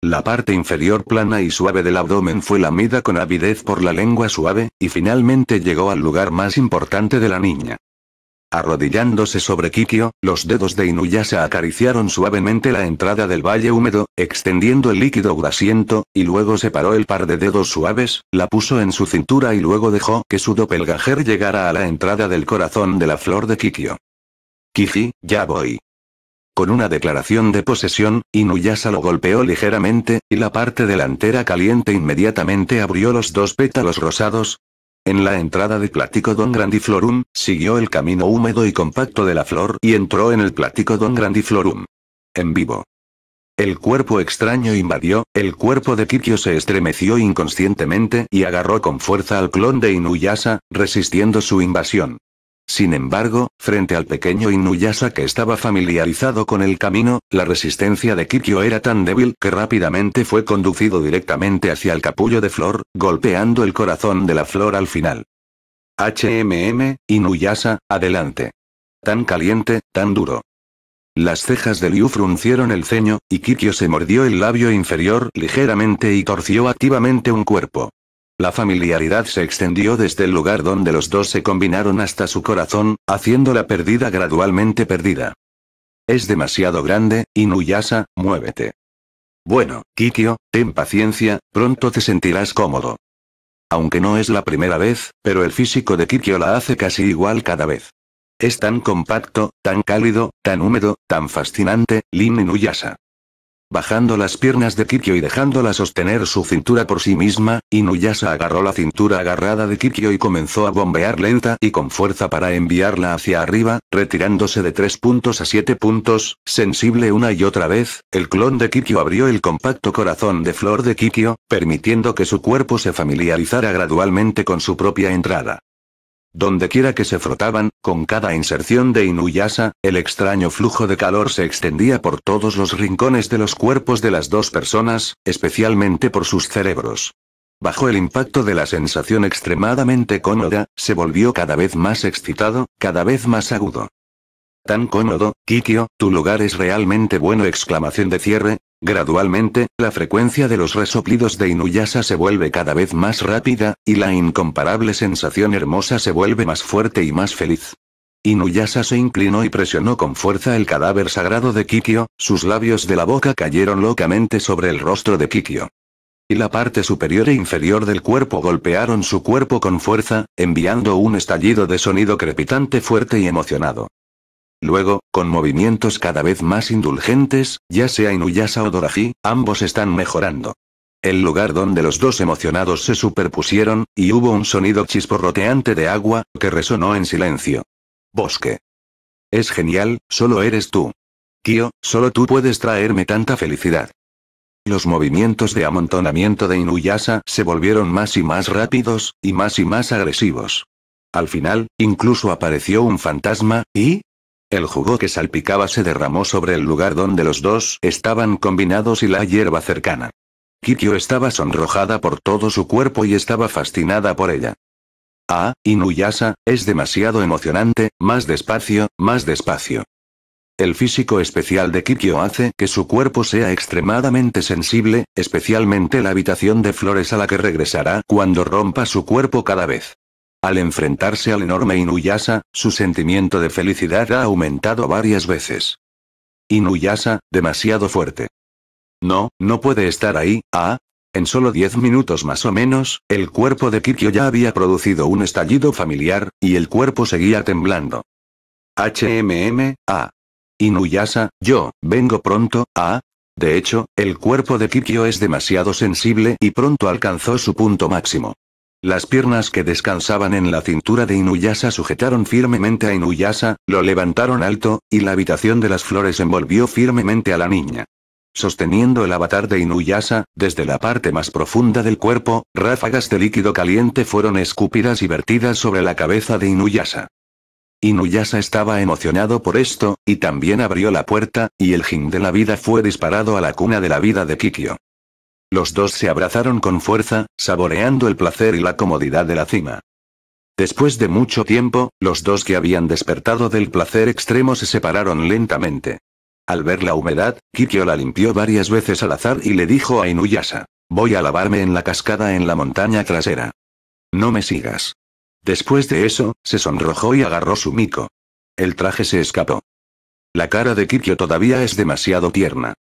La parte inferior plana y suave del abdomen fue lamida con avidez por la lengua suave, y finalmente llegó al lugar más importante de la niña. Arrodillándose sobre Kikio, los dedos de Inuyasa acariciaron suavemente la entrada del valle húmedo, extendiendo el líquido grasiento, y luego separó el par de dedos suaves, la puso en su cintura y luego dejó que su doppelgajer llegara a la entrada del corazón de la flor de Kikio. Kiji, ya voy. Con una declaración de posesión, Inuyasa lo golpeó ligeramente, y la parte delantera caliente inmediatamente abrió los dos pétalos rosados, en la entrada de Platico Don Grandiflorum, siguió el camino húmedo y compacto de la flor y entró en el Platico Don Grandiflorum. En vivo. El cuerpo extraño invadió, el cuerpo de Kikyo se estremeció inconscientemente y agarró con fuerza al clon de Inuyasa, resistiendo su invasión. Sin embargo, frente al pequeño Inuyasa que estaba familiarizado con el camino, la resistencia de Kikyo era tan débil que rápidamente fue conducido directamente hacia el capullo de flor, golpeando el corazón de la flor al final. HMM, Inuyasa, adelante. Tan caliente, tan duro. Las cejas de Liu fruncieron el ceño, y Kikyo se mordió el labio inferior ligeramente y torció activamente un cuerpo. La familiaridad se extendió desde el lugar donde los dos se combinaron hasta su corazón, haciendo la perdida gradualmente perdida. Es demasiado grande, Inuyasa, muévete. Bueno, Kikyo, ten paciencia, pronto te sentirás cómodo. Aunque no es la primera vez, pero el físico de Kikyo la hace casi igual cada vez. Es tan compacto, tan cálido, tan húmedo, tan fascinante, Lin Inuyasa. Bajando las piernas de Kikyo y dejándola sostener su cintura por sí misma, Inuyasa agarró la cintura agarrada de Kikyo y comenzó a bombear lenta y con fuerza para enviarla hacia arriba, retirándose de 3 puntos a 7 puntos, sensible una y otra vez, el clon de Kikyo abrió el compacto corazón de flor de Kikyo, permitiendo que su cuerpo se familiarizara gradualmente con su propia entrada. Donde quiera que se frotaban, con cada inserción de inuyasa, el extraño flujo de calor se extendía por todos los rincones de los cuerpos de las dos personas, especialmente por sus cerebros. Bajo el impacto de la sensación extremadamente cómoda, se volvió cada vez más excitado, cada vez más agudo. Tan cómodo, Kikio, tu lugar es realmente bueno exclamación de cierre, Gradualmente, la frecuencia de los resoplidos de Inuyasa se vuelve cada vez más rápida, y la incomparable sensación hermosa se vuelve más fuerte y más feliz. Inuyasa se inclinó y presionó con fuerza el cadáver sagrado de Kikyo, sus labios de la boca cayeron locamente sobre el rostro de Kikyo. Y la parte superior e inferior del cuerpo golpearon su cuerpo con fuerza, enviando un estallido de sonido crepitante fuerte y emocionado. Luego, con movimientos cada vez más indulgentes, ya sea Inuyasa o Doraji, ambos están mejorando. El lugar donde los dos emocionados se superpusieron, y hubo un sonido chisporroteante de agua, que resonó en silencio. Bosque. Es genial, solo eres tú. Kyo, solo tú puedes traerme tanta felicidad. Los movimientos de amontonamiento de Inuyasa se volvieron más y más rápidos, y más y más agresivos. Al final, incluso apareció un fantasma, y, el jugo que salpicaba se derramó sobre el lugar donde los dos estaban combinados y la hierba cercana. Kikyo estaba sonrojada por todo su cuerpo y estaba fascinada por ella. Ah, Inuyasa, es demasiado emocionante, más despacio, más despacio. El físico especial de Kikyo hace que su cuerpo sea extremadamente sensible, especialmente la habitación de flores a la que regresará cuando rompa su cuerpo cada vez. Al enfrentarse al enorme Inuyasa, su sentimiento de felicidad ha aumentado varias veces. Inuyasa, demasiado fuerte. No, no puede estar ahí, ah. En solo 10 minutos más o menos, el cuerpo de Kikyo ya había producido un estallido familiar, y el cuerpo seguía temblando. HMM, ah. Inuyasa, yo, vengo pronto, ah. De hecho, el cuerpo de Kikyo es demasiado sensible y pronto alcanzó su punto máximo. Las piernas que descansaban en la cintura de Inuyasa sujetaron firmemente a Inuyasa, lo levantaron alto, y la habitación de las flores envolvió firmemente a la niña. Sosteniendo el avatar de Inuyasa, desde la parte más profunda del cuerpo, ráfagas de líquido caliente fueron escupidas y vertidas sobre la cabeza de Inuyasa. Inuyasa estaba emocionado por esto, y también abrió la puerta, y el jin de la vida fue disparado a la cuna de la vida de Kikyo. Los dos se abrazaron con fuerza, saboreando el placer y la comodidad de la cima. Después de mucho tiempo, los dos que habían despertado del placer extremo se separaron lentamente. Al ver la humedad, Kikyo la limpió varias veces al azar y le dijo a Inuyasa: voy a lavarme en la cascada en la montaña trasera. No me sigas. Después de eso, se sonrojó y agarró su mico. El traje se escapó. La cara de Kikyo todavía es demasiado tierna.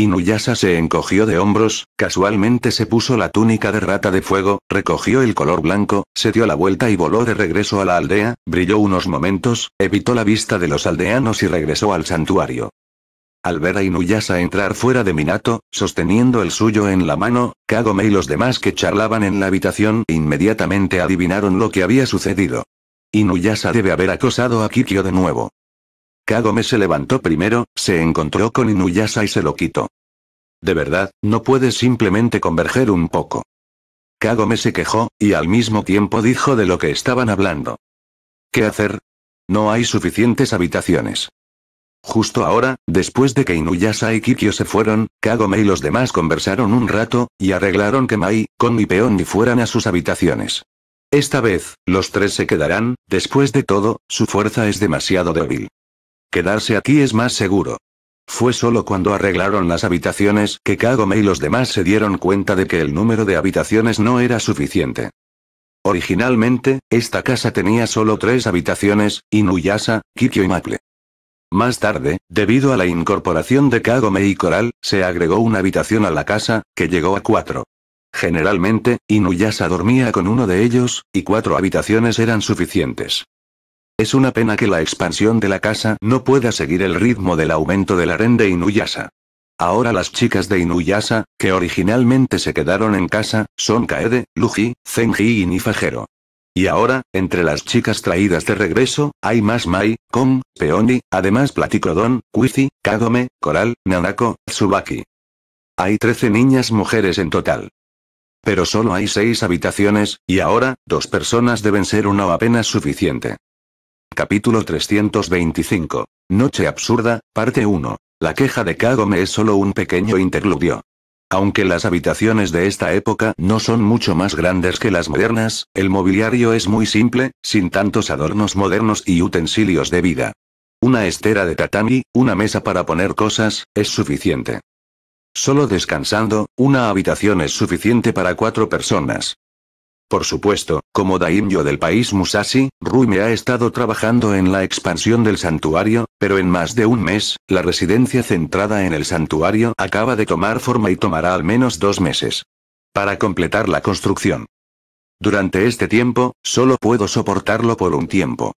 Inuyasa se encogió de hombros, casualmente se puso la túnica de rata de fuego, recogió el color blanco, se dio la vuelta y voló de regreso a la aldea, brilló unos momentos, evitó la vista de los aldeanos y regresó al santuario. Al ver a Inuyasa entrar fuera de Minato, sosteniendo el suyo en la mano, Kagome y los demás que charlaban en la habitación inmediatamente adivinaron lo que había sucedido. Inuyasa debe haber acosado a Kikyo de nuevo. Kagome se levantó primero, se encontró con Inuyasa y se lo quitó. De verdad, no puedes simplemente converger un poco. Kagome se quejó, y al mismo tiempo dijo de lo que estaban hablando. ¿Qué hacer? No hay suficientes habitaciones. Justo ahora, después de que Inuyasa y Kikyo se fueron, Kagome y los demás conversaron un rato, y arreglaron que Mai, Kon y fueran a sus habitaciones. Esta vez, los tres se quedarán, después de todo, su fuerza es demasiado débil. Quedarse aquí es más seguro. Fue solo cuando arreglaron las habitaciones que Kagome y los demás se dieron cuenta de que el número de habitaciones no era suficiente. Originalmente, esta casa tenía solo tres habitaciones, Inuyasa, Kikyo y Maple. Más tarde, debido a la incorporación de Kagome y Coral, se agregó una habitación a la casa, que llegó a cuatro. Generalmente, Inuyasa dormía con uno de ellos, y cuatro habitaciones eran suficientes. Es una pena que la expansión de la casa no pueda seguir el ritmo del aumento del harén de Inuyasa. Ahora las chicas de Inuyasa, que originalmente se quedaron en casa, son Kaede, Luji, Zenji y Nifajero. Y ahora, entre las chicas traídas de regreso, hay más Mai, Kong, Peoni, además Platicodon, Kuizi, Kagome, Coral, Nanako, Tsubaki. Hay 13 niñas mujeres en total. Pero solo hay 6 habitaciones, y ahora, dos personas deben ser una o apenas suficiente. Capítulo 325. Noche absurda, parte 1. La queja de Kagome es solo un pequeño interludio. Aunque las habitaciones de esta época no son mucho más grandes que las modernas, el mobiliario es muy simple, sin tantos adornos modernos y utensilios de vida. Una estera de tatami, una mesa para poner cosas, es suficiente. Solo descansando, una habitación es suficiente para cuatro personas. Por supuesto, como daimyo del país Musashi, me ha estado trabajando en la expansión del santuario, pero en más de un mes, la residencia centrada en el santuario acaba de tomar forma y tomará al menos dos meses. Para completar la construcción. Durante este tiempo, solo puedo soportarlo por un tiempo.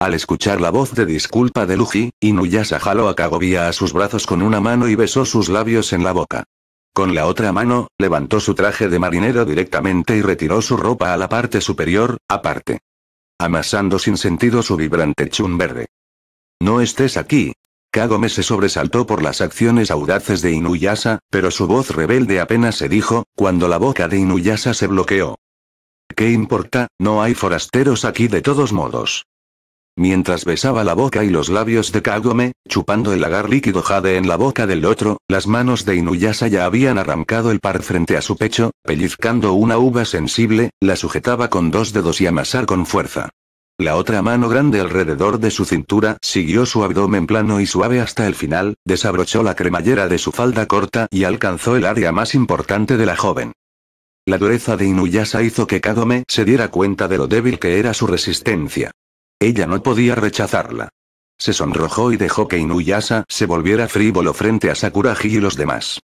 Al escuchar la voz de disculpa de Luji, Inuyasa jaló a Kaguya a sus brazos con una mano y besó sus labios en la boca. Con la otra mano, levantó su traje de marinero directamente y retiró su ropa a la parte superior, aparte. Amasando sin sentido su vibrante chun verde. No estés aquí. Kagome se sobresaltó por las acciones audaces de Inuyasa, pero su voz rebelde apenas se dijo, cuando la boca de Inuyasa se bloqueó. ¿Qué importa? No hay forasteros aquí de todos modos. Mientras besaba la boca y los labios de Kagome, chupando el agar líquido jade en la boca del otro, las manos de Inuyasa ya habían arrancado el par frente a su pecho, pellizcando una uva sensible, la sujetaba con dos dedos y amasar con fuerza. La otra mano grande alrededor de su cintura siguió su abdomen plano y suave hasta el final, desabrochó la cremallera de su falda corta y alcanzó el área más importante de la joven. La dureza de Inuyasa hizo que Kagome se diera cuenta de lo débil que era su resistencia. Ella no podía rechazarla. Se sonrojó y dejó que Inuyasa se volviera frívolo frente a Sakuraji y los demás.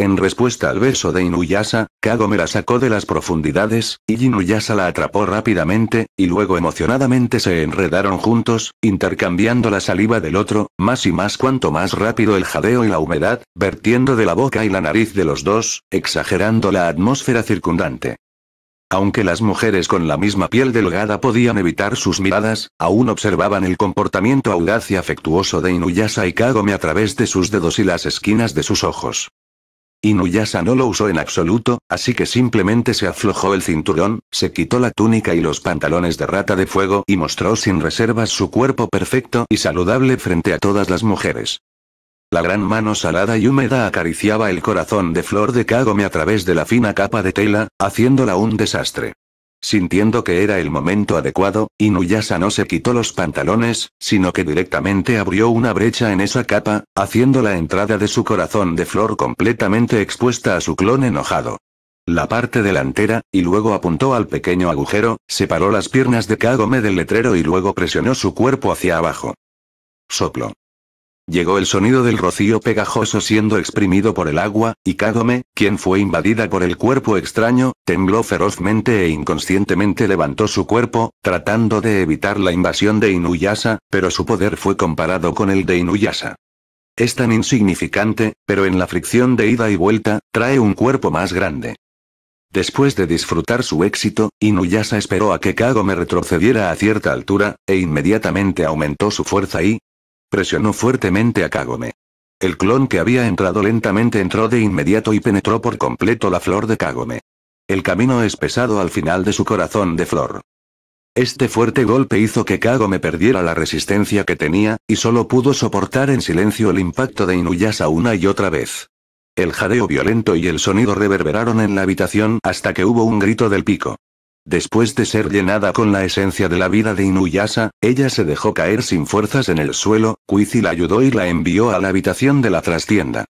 En respuesta al beso de Inuyasa, Kagome la sacó de las profundidades, y Inuyasa la atrapó rápidamente, y luego emocionadamente se enredaron juntos, intercambiando la saliva del otro, más y más cuanto más rápido el jadeo y la humedad, vertiendo de la boca y la nariz de los dos, exagerando la atmósfera circundante. Aunque las mujeres con la misma piel delgada podían evitar sus miradas, aún observaban el comportamiento audaz y afectuoso de Inuyasa y Kagome a través de sus dedos y las esquinas de sus ojos. Inuyasa no lo usó en absoluto, así que simplemente se aflojó el cinturón, se quitó la túnica y los pantalones de rata de fuego y mostró sin reservas su cuerpo perfecto y saludable frente a todas las mujeres. La gran mano salada y húmeda acariciaba el corazón de Flor de Kagome a través de la fina capa de tela, haciéndola un desastre. Sintiendo que era el momento adecuado, Inuyasa no se quitó los pantalones, sino que directamente abrió una brecha en esa capa, haciendo la entrada de su corazón de flor completamente expuesta a su clon enojado. La parte delantera, y luego apuntó al pequeño agujero, separó las piernas de Kagome del letrero y luego presionó su cuerpo hacia abajo. Soplo. Llegó el sonido del rocío pegajoso siendo exprimido por el agua, y Kagome, quien fue invadida por el cuerpo extraño, tembló ferozmente e inconscientemente levantó su cuerpo, tratando de evitar la invasión de Inuyasa, pero su poder fue comparado con el de Inuyasa. Es tan insignificante, pero en la fricción de ida y vuelta, trae un cuerpo más grande. Después de disfrutar su éxito, Inuyasa esperó a que Kagome retrocediera a cierta altura, e inmediatamente aumentó su fuerza y, Presionó fuertemente a Kagome. El clon que había entrado lentamente entró de inmediato y penetró por completo la flor de Kagome. El camino es pesado al final de su corazón de flor. Este fuerte golpe hizo que Kagome perdiera la resistencia que tenía, y solo pudo soportar en silencio el impacto de Inuyasa una y otra vez. El jadeo violento y el sonido reverberaron en la habitación hasta que hubo un grito del pico. Después de ser llenada con la esencia de la vida de Inuyasa, ella se dejó caer sin fuerzas en el suelo, Kuizi la ayudó y la envió a la habitación de la trastienda.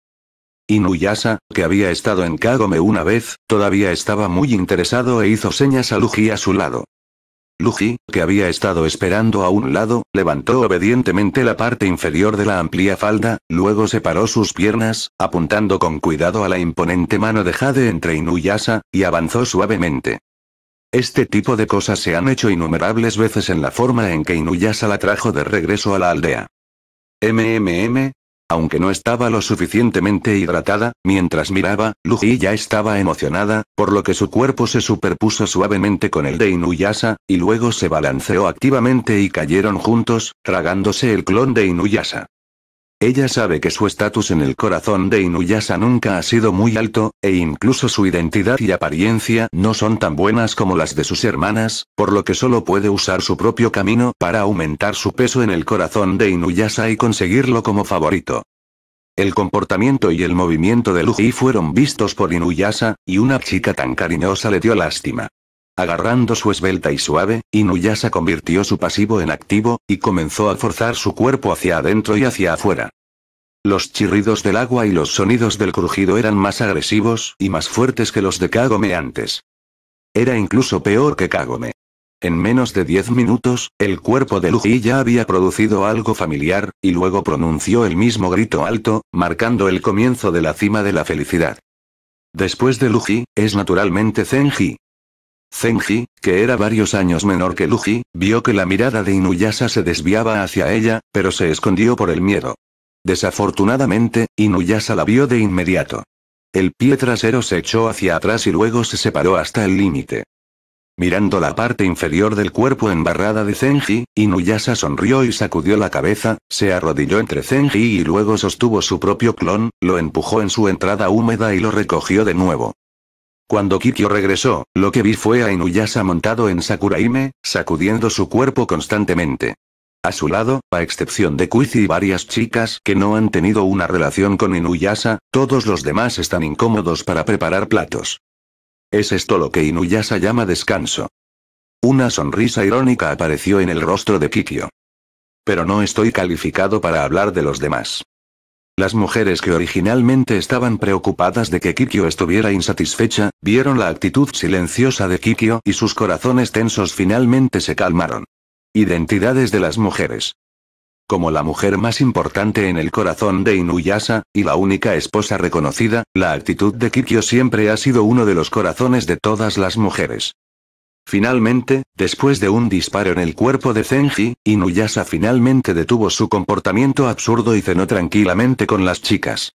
Inuyasa, que había estado en Kagome una vez, todavía estaba muy interesado e hizo señas a Luji a su lado. Luji, que había estado esperando a un lado, levantó obedientemente la parte inferior de la amplia falda, luego separó sus piernas, apuntando con cuidado a la imponente mano de Jade entre Inuyasa, y avanzó suavemente. Este tipo de cosas se han hecho innumerables veces en la forma en que Inuyasa la trajo de regreso a la aldea. MMM. Aunque no estaba lo suficientemente hidratada, mientras miraba, Luji ya estaba emocionada, por lo que su cuerpo se superpuso suavemente con el de Inuyasa, y luego se balanceó activamente y cayeron juntos, tragándose el clon de Inuyasa. Ella sabe que su estatus en el corazón de Inuyasa nunca ha sido muy alto, e incluso su identidad y apariencia no son tan buenas como las de sus hermanas, por lo que solo puede usar su propio camino para aumentar su peso en el corazón de Inuyasa y conseguirlo como favorito. El comportamiento y el movimiento de Luji fueron vistos por Inuyasa, y una chica tan cariñosa le dio lástima. Agarrando su esbelta y suave, Inuyasa convirtió su pasivo en activo, y comenzó a forzar su cuerpo hacia adentro y hacia afuera. Los chirridos del agua y los sonidos del crujido eran más agresivos y más fuertes que los de Kagome antes. Era incluso peor que Kagome. En menos de diez minutos, el cuerpo de Luji ya había producido algo familiar, y luego pronunció el mismo grito alto, marcando el comienzo de la cima de la felicidad. Después de Luji, es naturalmente Zenji, Zenji, que era varios años menor que Luji, vio que la mirada de Inuyasa se desviaba hacia ella, pero se escondió por el miedo. Desafortunadamente, Inuyasa la vio de inmediato. El pie trasero se echó hacia atrás y luego se separó hasta el límite. Mirando la parte inferior del cuerpo embarrada de Zenji, Inuyasa sonrió y sacudió la cabeza, se arrodilló entre Zenji y luego sostuvo su propio clon, lo empujó en su entrada húmeda y lo recogió de nuevo. Cuando Kikyo regresó, lo que vi fue a Inuyasa montado en Sakuraime, sacudiendo su cuerpo constantemente. A su lado, a excepción de Kuizi y varias chicas que no han tenido una relación con Inuyasa, todos los demás están incómodos para preparar platos. Es esto lo que Inuyasa llama descanso. Una sonrisa irónica apareció en el rostro de Kikyo. Pero no estoy calificado para hablar de los demás. Las mujeres que originalmente estaban preocupadas de que Kikyo estuviera insatisfecha, vieron la actitud silenciosa de Kikyo y sus corazones tensos finalmente se calmaron. Identidades de las mujeres. Como la mujer más importante en el corazón de Inuyasa, y la única esposa reconocida, la actitud de Kikyo siempre ha sido uno de los corazones de todas las mujeres. Finalmente, después de un disparo en el cuerpo de Zenji, Inuyasa finalmente detuvo su comportamiento absurdo y cenó tranquilamente con las chicas.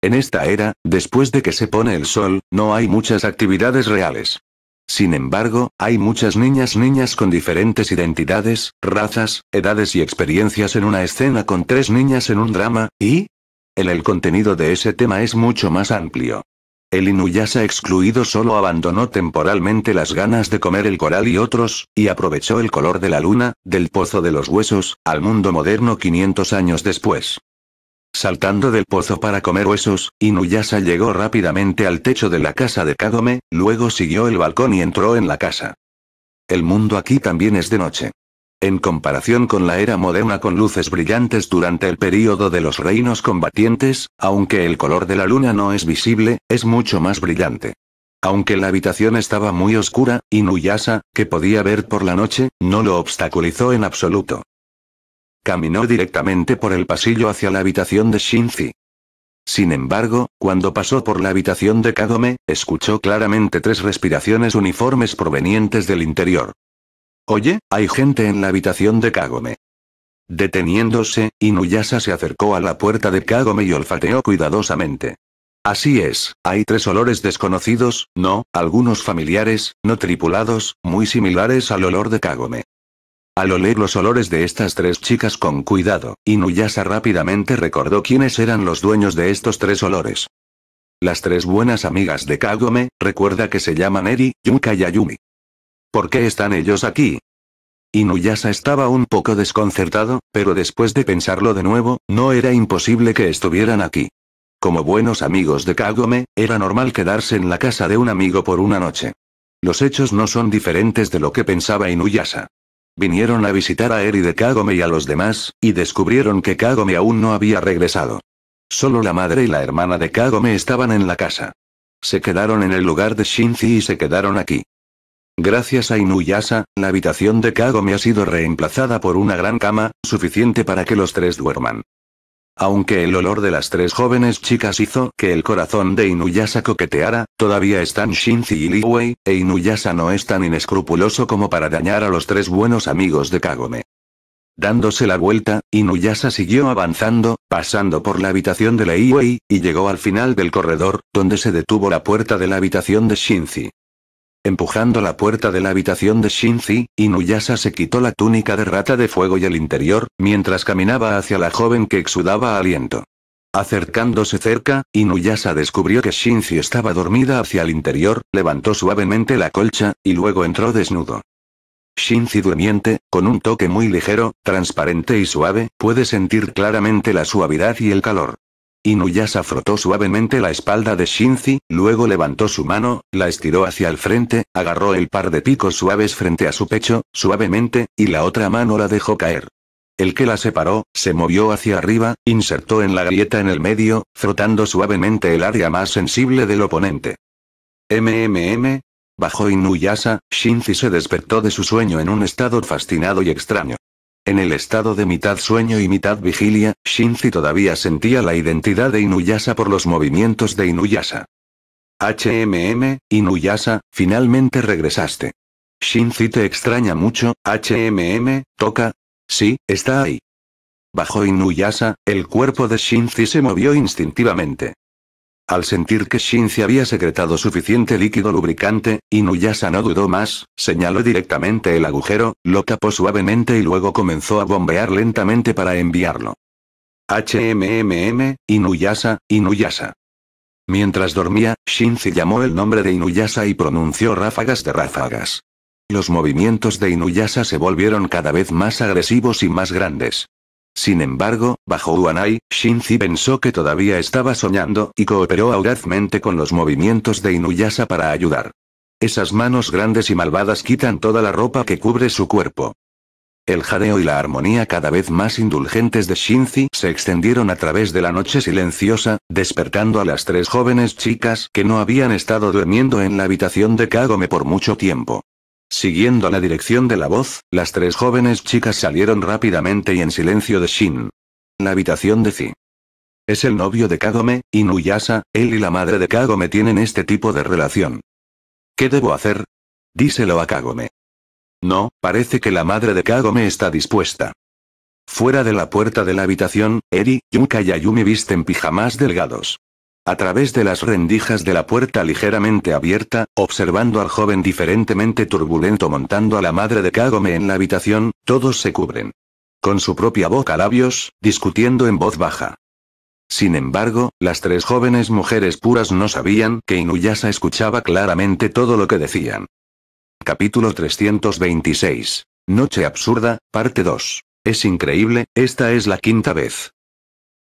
En esta era, después de que se pone el sol, no hay muchas actividades reales. Sin embargo, hay muchas niñas niñas con diferentes identidades, razas, edades y experiencias en una escena con tres niñas en un drama, y... el contenido de ese tema es mucho más amplio. El Inuyasa excluido solo abandonó temporalmente las ganas de comer el coral y otros, y aprovechó el color de la luna, del pozo de los huesos, al mundo moderno 500 años después. Saltando del pozo para comer huesos, Inuyasa llegó rápidamente al techo de la casa de Kagome, luego siguió el balcón y entró en la casa. El mundo aquí también es de noche. En comparación con la era moderna con luces brillantes durante el período de los reinos combatientes, aunque el color de la luna no es visible, es mucho más brillante. Aunque la habitación estaba muy oscura, Nuyasa, que podía ver por la noche, no lo obstaculizó en absoluto. Caminó directamente por el pasillo hacia la habitación de Shinzi. Sin embargo, cuando pasó por la habitación de Kagome, escuchó claramente tres respiraciones uniformes provenientes del interior. Oye, hay gente en la habitación de Kagome. Deteniéndose, Inuyasa se acercó a la puerta de Kagome y olfateó cuidadosamente. Así es, hay tres olores desconocidos, no, algunos familiares, no tripulados, muy similares al olor de Kagome. Al oler los olores de estas tres chicas con cuidado, Inuyasa rápidamente recordó quiénes eran los dueños de estos tres olores. Las tres buenas amigas de Kagome, recuerda que se llaman Eri, Yuka y Ayumi. ¿Por qué están ellos aquí? Inuyasa estaba un poco desconcertado, pero después de pensarlo de nuevo, no era imposible que estuvieran aquí. Como buenos amigos de Kagome, era normal quedarse en la casa de un amigo por una noche. Los hechos no son diferentes de lo que pensaba Inuyasa. Vinieron a visitar a Eri de Kagome y a los demás, y descubrieron que Kagome aún no había regresado. Solo la madre y la hermana de Kagome estaban en la casa. Se quedaron en el lugar de Shinzi y se quedaron aquí. Gracias a Inuyasa, la habitación de Kagome ha sido reemplazada por una gran cama, suficiente para que los tres duerman. Aunque el olor de las tres jóvenes chicas hizo que el corazón de Inuyasa coqueteara, todavía están Shinzi y Liwei, e Inuyasa no es tan inescrupuloso como para dañar a los tres buenos amigos de Kagome. Dándose la vuelta, Inuyasa siguió avanzando, pasando por la habitación de Liwei, y llegó al final del corredor, donde se detuvo la puerta de la habitación de Shinzi. Empujando la puerta de la habitación de Shinzi, Inuyasa se quitó la túnica de rata de fuego y el interior, mientras caminaba hacia la joven que exudaba aliento. Acercándose cerca, Inuyasa descubrió que Shinzi estaba dormida hacia el interior, levantó suavemente la colcha, y luego entró desnudo. Shinzi durmiente, con un toque muy ligero, transparente y suave, puede sentir claramente la suavidad y el calor. Inuyasa frotó suavemente la espalda de Shinzi, luego levantó su mano, la estiró hacia el frente, agarró el par de picos suaves frente a su pecho, suavemente, y la otra mano la dejó caer. El que la separó, se movió hacia arriba, insertó en la grieta en el medio, frotando suavemente el área más sensible del oponente. MMM. Bajó Inuyasa, Shinzi se despertó de su sueño en un estado fascinado y extraño. En el estado de mitad sueño y mitad vigilia, Shinji todavía sentía la identidad de Inuyasa por los movimientos de Inuyasa. HMM, Inuyasa, finalmente regresaste. Shinji te extraña mucho, HMM, toca. Sí, está ahí. Bajo Inuyasa, el cuerpo de Shinji se movió instintivamente. Al sentir que Shinzi había secretado suficiente líquido lubricante, Inuyasa no dudó más, señaló directamente el agujero, lo tapó suavemente y luego comenzó a bombear lentamente para enviarlo. HMMM, Inuyasa, Inuyasa. Mientras dormía, Shinzi llamó el nombre de Inuyasa y pronunció ráfagas de ráfagas. Los movimientos de Inuyasa se volvieron cada vez más agresivos y más grandes. Sin embargo, bajo Uanai, Shinzi pensó que todavía estaba soñando y cooperó audazmente con los movimientos de Inuyasa para ayudar. Esas manos grandes y malvadas quitan toda la ropa que cubre su cuerpo. El jadeo y la armonía cada vez más indulgentes de Shinzi se extendieron a través de la noche silenciosa, despertando a las tres jóvenes chicas que no habían estado durmiendo en la habitación de Kagome por mucho tiempo. Siguiendo la dirección de la voz, las tres jóvenes chicas salieron rápidamente y en silencio de Shin. La habitación de Zi. Es el novio de Kagome, Inuyasa, él y la madre de Kagome tienen este tipo de relación. ¿Qué debo hacer? Díselo a Kagome. No, parece que la madre de Kagome está dispuesta. Fuera de la puerta de la habitación, Eri, Yuka y Ayumi visten pijamas delgados. A través de las rendijas de la puerta ligeramente abierta, observando al joven diferentemente turbulento montando a la madre de Kagome en la habitación, todos se cubren. Con su propia boca labios, discutiendo en voz baja. Sin embargo, las tres jóvenes mujeres puras no sabían que Inuyasa escuchaba claramente todo lo que decían. Capítulo 326. Noche absurda, parte 2. Es increíble, esta es la quinta vez.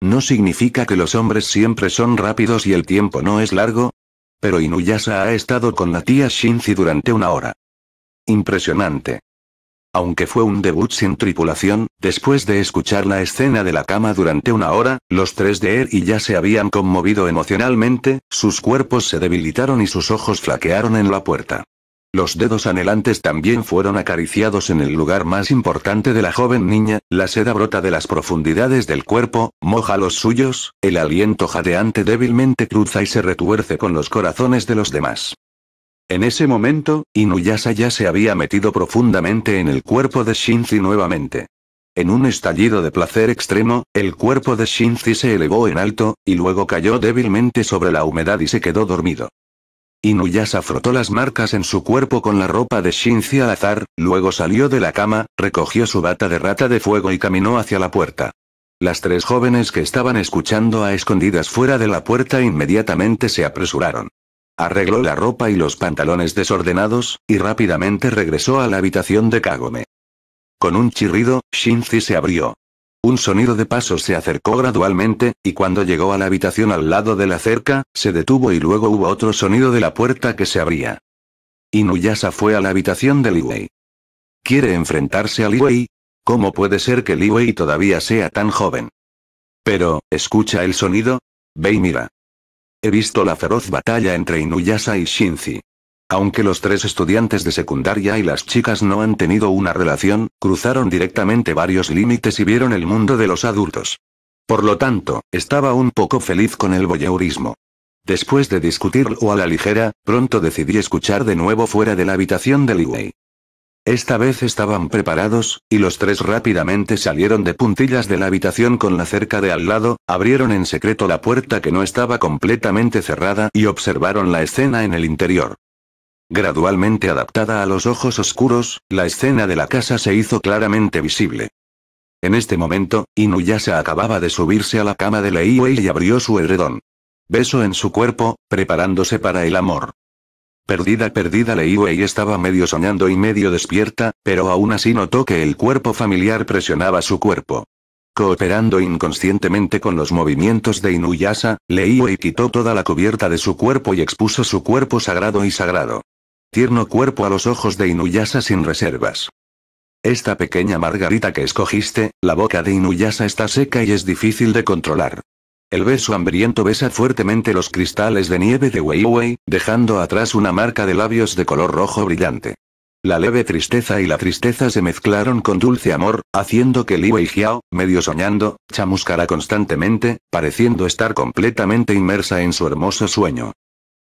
¿No significa que los hombres siempre son rápidos y el tiempo no es largo? Pero Inuyasa ha estado con la tía Shinzi durante una hora. Impresionante. Aunque fue un debut sin tripulación, después de escuchar la escena de la cama durante una hora, los tres de Er y ya se habían conmovido emocionalmente, sus cuerpos se debilitaron y sus ojos flaquearon en la puerta. Los dedos anhelantes también fueron acariciados en el lugar más importante de la joven niña, la seda brota de las profundidades del cuerpo, moja los suyos, el aliento jadeante débilmente cruza y se retuerce con los corazones de los demás. En ese momento, Inuyasa ya se había metido profundamente en el cuerpo de Shinzi nuevamente. En un estallido de placer extremo, el cuerpo de Shinzi se elevó en alto, y luego cayó débilmente sobre la humedad y se quedó dormido. Inuyasa frotó las marcas en su cuerpo con la ropa de Shinzi al azar, luego salió de la cama, recogió su bata de rata de fuego y caminó hacia la puerta. Las tres jóvenes que estaban escuchando a escondidas fuera de la puerta inmediatamente se apresuraron. Arregló la ropa y los pantalones desordenados, y rápidamente regresó a la habitación de Kagome. Con un chirrido, Shinzi se abrió. Un sonido de pasos se acercó gradualmente, y cuando llegó a la habitación al lado de la cerca, se detuvo y luego hubo otro sonido de la puerta que se abría. Inuyasa fue a la habitación de Liwei. ¿Quiere enfrentarse a Liwei? ¿Cómo puede ser que Liwei todavía sea tan joven? Pero, ¿escucha el sonido? Ve y mira. He visto la feroz batalla entre Inuyasa y Shinzi. Aunque los tres estudiantes de secundaria y las chicas no han tenido una relación, cruzaron directamente varios límites y vieron el mundo de los adultos. Por lo tanto, estaba un poco feliz con el voyeurismo. Después de discutirlo a la ligera, pronto decidí escuchar de nuevo fuera de la habitación de Liwei. Esta vez estaban preparados, y los tres rápidamente salieron de puntillas de la habitación con la cerca de al lado, abrieron en secreto la puerta que no estaba completamente cerrada y observaron la escena en el interior. Gradualmente adaptada a los ojos oscuros, la escena de la casa se hizo claramente visible. En este momento, Inuyasa acababa de subirse a la cama de Leiwei y abrió su edredón. Beso en su cuerpo, preparándose para el amor. Perdida, perdida Leiwei estaba medio soñando y medio despierta, pero aún así notó que el cuerpo familiar presionaba su cuerpo. Cooperando inconscientemente con los movimientos de Inuyasa, Leiwei quitó toda la cubierta de su cuerpo y expuso su cuerpo sagrado y sagrado tierno cuerpo a los ojos de Inuyasa sin reservas. Esta pequeña margarita que escogiste, la boca de Inuyasa está seca y es difícil de controlar. El beso hambriento besa fuertemente los cristales de nieve de Weiwei, dejando atrás una marca de labios de color rojo brillante. La leve tristeza y la tristeza se mezclaron con dulce amor, haciendo que Li Weijiao, medio soñando, chamuscara constantemente, pareciendo estar completamente inmersa en su hermoso sueño.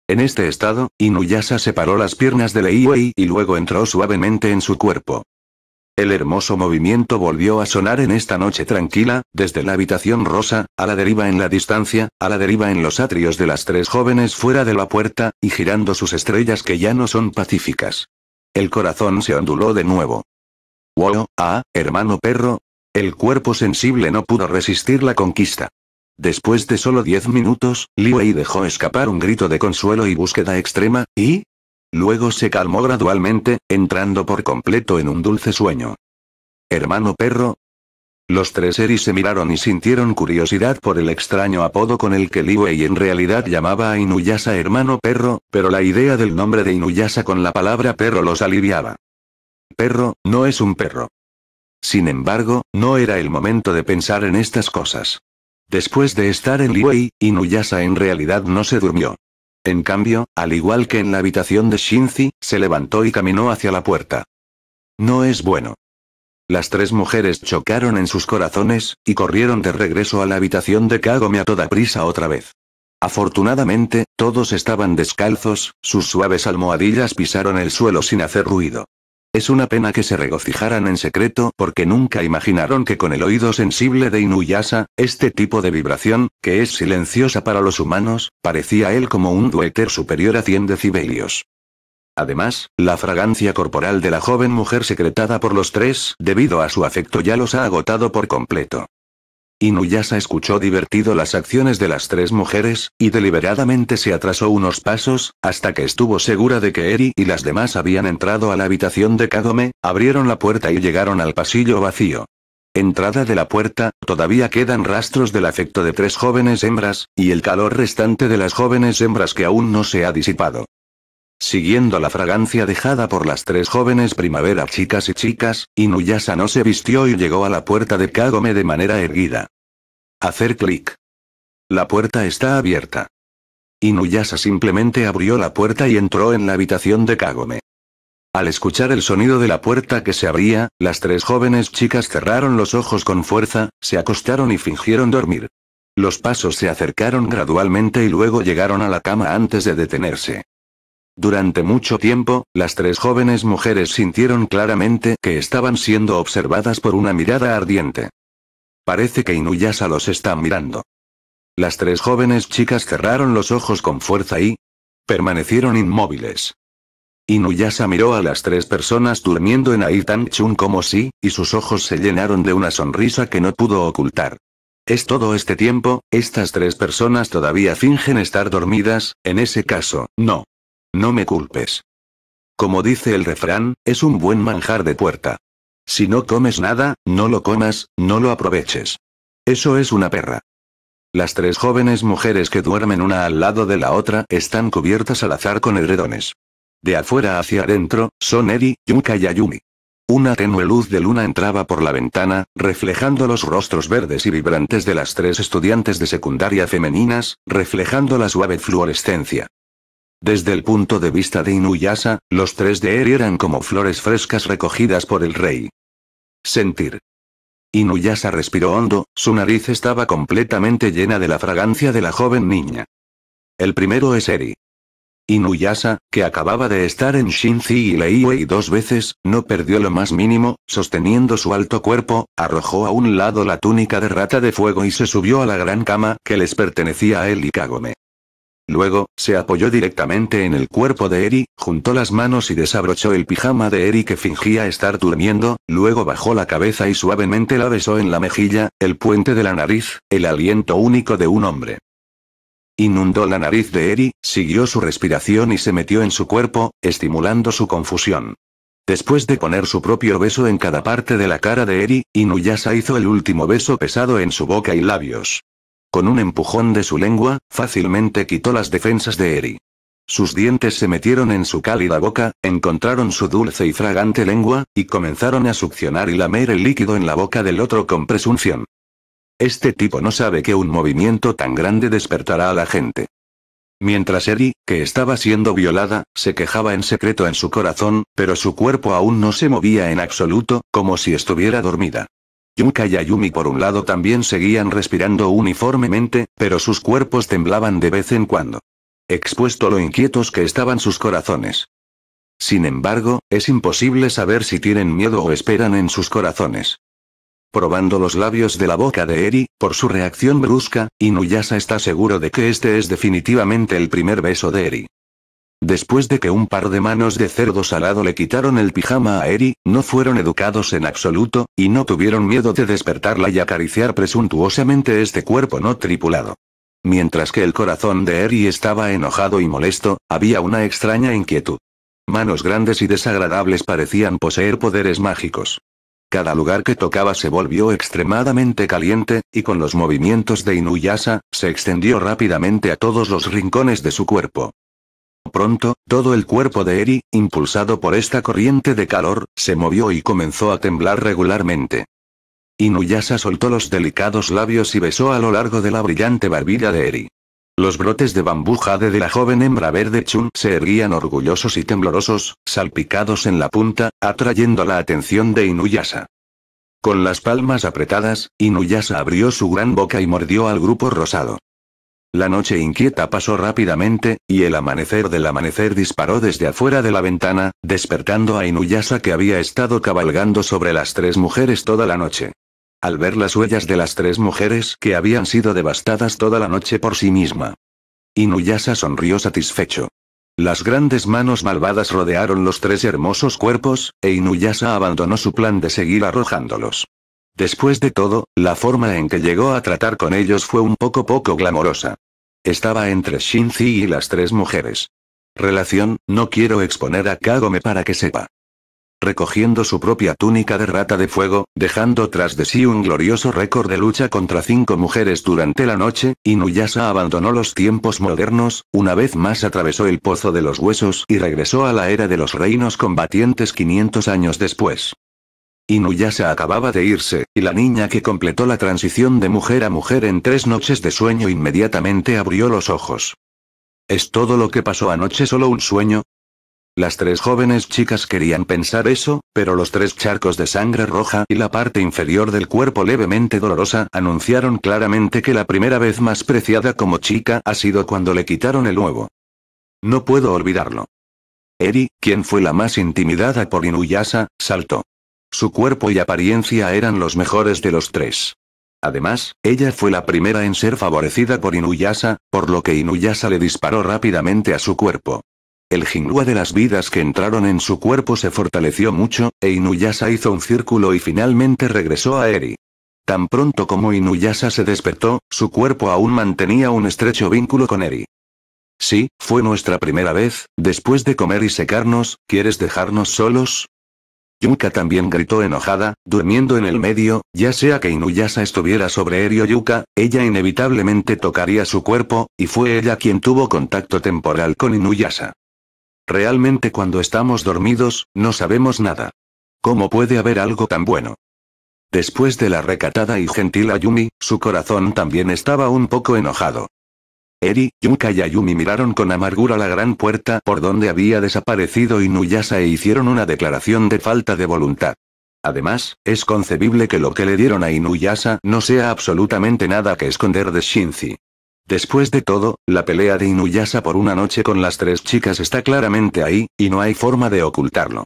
En este estado, Inuyasha separó las piernas de Leiwei y luego entró suavemente en su cuerpo. El hermoso movimiento volvió a sonar en esta noche tranquila, desde la habitación rosa, a la deriva en la distancia, a la deriva en los atrios de las tres jóvenes fuera de la puerta, y girando sus estrellas que ya no son pacíficas. El corazón se onduló de nuevo. ¡Wow! ¡Ah, hermano perro! El cuerpo sensible no pudo resistir la conquista. Después de solo diez minutos, Liwei dejó escapar un grito de consuelo y búsqueda extrema, y... Luego se calmó gradualmente, entrando por completo en un dulce sueño. Hermano perro. Los tres Eri se miraron y sintieron curiosidad por el extraño apodo con el que Liwei en realidad llamaba a Inuyasa hermano perro, pero la idea del nombre de Inuyasa con la palabra perro los aliviaba. Perro, no es un perro. Sin embargo, no era el momento de pensar en estas cosas. Después de estar en Liwei, Inuyasa en realidad no se durmió. En cambio, al igual que en la habitación de Shinzi, se levantó y caminó hacia la puerta. No es bueno. Las tres mujeres chocaron en sus corazones, y corrieron de regreso a la habitación de Kagome a toda prisa otra vez. Afortunadamente, todos estaban descalzos, sus suaves almohadillas pisaron el suelo sin hacer ruido. Es una pena que se regocijaran en secreto porque nunca imaginaron que con el oído sensible de Inuyasa, este tipo de vibración, que es silenciosa para los humanos, parecía a él como un duéter superior a 100 decibelios. Además, la fragancia corporal de la joven mujer secretada por los tres, debido a su afecto, ya los ha agotado por completo. Inuyasa escuchó divertido las acciones de las tres mujeres, y deliberadamente se atrasó unos pasos, hasta que estuvo segura de que Eri y las demás habían entrado a la habitación de Kagome, abrieron la puerta y llegaron al pasillo vacío. Entrada de la puerta, todavía quedan rastros del afecto de tres jóvenes hembras, y el calor restante de las jóvenes hembras que aún no se ha disipado. Siguiendo la fragancia dejada por las tres jóvenes primavera chicas y chicas, Inuyasa no se vistió y llegó a la puerta de Kagome de manera erguida. Hacer clic. La puerta está abierta. Inuyasa simplemente abrió la puerta y entró en la habitación de Kagome. Al escuchar el sonido de la puerta que se abría, las tres jóvenes chicas cerraron los ojos con fuerza, se acostaron y fingieron dormir. Los pasos se acercaron gradualmente y luego llegaron a la cama antes de detenerse. Durante mucho tiempo, las tres jóvenes mujeres sintieron claramente que estaban siendo observadas por una mirada ardiente. Parece que Inuyasa los está mirando. Las tres jóvenes chicas cerraron los ojos con fuerza y permanecieron inmóviles. Inuyasa miró a las tres personas durmiendo en Aitan Chun como si, y sus ojos se llenaron de una sonrisa que no pudo ocultar. Es todo este tiempo, estas tres personas todavía fingen estar dormidas, en ese caso, no. No me culpes. Como dice el refrán, es un buen manjar de puerta. Si no comes nada, no lo comas, no lo aproveches. Eso es una perra. Las tres jóvenes mujeres que duermen una al lado de la otra están cubiertas al azar con edredones. De afuera hacia adentro, son Eri, Yuka y Ayumi. Una tenue luz de luna entraba por la ventana, reflejando los rostros verdes y vibrantes de las tres estudiantes de secundaria femeninas, reflejando la suave fluorescencia. Desde el punto de vista de Inuyasa, los tres de Eri eran como flores frescas recogidas por el rey. Sentir. Inuyasa respiró hondo, su nariz estaba completamente llena de la fragancia de la joven niña. El primero es Eri. Inuyasa, que acababa de estar en Shinzi y Leiwei dos veces, no perdió lo más mínimo, sosteniendo su alto cuerpo, arrojó a un lado la túnica de rata de fuego y se subió a la gran cama que les pertenecía a él y Kagome. Luego, se apoyó directamente en el cuerpo de Eri, juntó las manos y desabrochó el pijama de Eri que fingía estar durmiendo, luego bajó la cabeza y suavemente la besó en la mejilla, el puente de la nariz, el aliento único de un hombre. Inundó la nariz de Eri, siguió su respiración y se metió en su cuerpo, estimulando su confusión. Después de poner su propio beso en cada parte de la cara de Eri, Inuyasa hizo el último beso pesado en su boca y labios. Con un empujón de su lengua, fácilmente quitó las defensas de Eri. Sus dientes se metieron en su cálida boca, encontraron su dulce y fragante lengua, y comenzaron a succionar y lamer el líquido en la boca del otro con presunción. Este tipo no sabe que un movimiento tan grande despertará a la gente. Mientras Eri, que estaba siendo violada, se quejaba en secreto en su corazón, pero su cuerpo aún no se movía en absoluto, como si estuviera dormida. Yuka y Ayumi por un lado también seguían respirando uniformemente, pero sus cuerpos temblaban de vez en cuando. Expuesto lo inquietos que estaban sus corazones. Sin embargo, es imposible saber si tienen miedo o esperan en sus corazones. Probando los labios de la boca de Eri, por su reacción brusca, Inuyasa está seguro de que este es definitivamente el primer beso de Eri. Después de que un par de manos de cerdo salado le quitaron el pijama a Eri, no fueron educados en absoluto, y no tuvieron miedo de despertarla y acariciar presuntuosamente este cuerpo no tripulado. Mientras que el corazón de Eri estaba enojado y molesto, había una extraña inquietud. Manos grandes y desagradables parecían poseer poderes mágicos. Cada lugar que tocaba se volvió extremadamente caliente, y con los movimientos de Inuyasa, se extendió rápidamente a todos los rincones de su cuerpo. Pronto, todo el cuerpo de Eri, impulsado por esta corriente de calor, se movió y comenzó a temblar regularmente. Inuyasa soltó los delicados labios y besó a lo largo de la brillante barbilla de Eri. Los brotes de bambú jade de la joven hembra verde Chun se erguían orgullosos y temblorosos, salpicados en la punta, atrayendo la atención de Inuyasa. Con las palmas apretadas, Inuyasa abrió su gran boca y mordió al grupo rosado. La noche inquieta pasó rápidamente, y el amanecer del amanecer disparó desde afuera de la ventana, despertando a Inuyasa que había estado cabalgando sobre las tres mujeres toda la noche. Al ver las huellas de las tres mujeres que habían sido devastadas toda la noche por sí misma. Inuyasa sonrió satisfecho. Las grandes manos malvadas rodearon los tres hermosos cuerpos, e Inuyasa abandonó su plan de seguir arrojándolos. Después de todo, la forma en que llegó a tratar con ellos fue un poco poco glamorosa. Estaba entre Shinzi y las tres mujeres. Relación, no quiero exponer a Kagome para que sepa. Recogiendo su propia túnica de rata de fuego, dejando tras de sí un glorioso récord de lucha contra cinco mujeres durante la noche, Inuyasha abandonó los tiempos modernos, una vez más atravesó el pozo de los huesos y regresó a la era de los reinos combatientes 500 años después. Inuyasha acababa de irse, y la niña que completó la transición de mujer a mujer en tres noches de sueño inmediatamente abrió los ojos. ¿Es todo lo que pasó anoche solo un sueño? Las tres jóvenes chicas querían pensar eso, pero los tres charcos de sangre roja y la parte inferior del cuerpo levemente dolorosa anunciaron claramente que la primera vez más preciada como chica ha sido cuando le quitaron el huevo. No puedo olvidarlo. Eri, quien fue la más intimidada por Inuyasha, saltó. Su cuerpo y apariencia eran los mejores de los tres. Además, ella fue la primera en ser favorecida por Inuyasa, por lo que Inuyasa le disparó rápidamente a su cuerpo. El jinglua de las vidas que entraron en su cuerpo se fortaleció mucho, e Inuyasa hizo un círculo y finalmente regresó a Eri. Tan pronto como Inuyasa se despertó, su cuerpo aún mantenía un estrecho vínculo con Eri. Sí, fue nuestra primera vez, después de comer y secarnos, ¿quieres dejarnos solos? Yuka también gritó enojada, durmiendo en el medio, ya sea que Inuyasa estuviera sobre Erio Yuka, ella inevitablemente tocaría su cuerpo, y fue ella quien tuvo contacto temporal con Inuyasa. Realmente cuando estamos dormidos, no sabemos nada. ¿Cómo puede haber algo tan bueno? Después de la recatada y gentil Ayumi, su corazón también estaba un poco enojado. Eri, Yuka y Ayumi miraron con amargura la gran puerta por donde había desaparecido Inuyasa e hicieron una declaración de falta de voluntad. Además, es concebible que lo que le dieron a Inuyasa no sea absolutamente nada que esconder de Shinzi. Después de todo, la pelea de Inuyasa por una noche con las tres chicas está claramente ahí, y no hay forma de ocultarlo.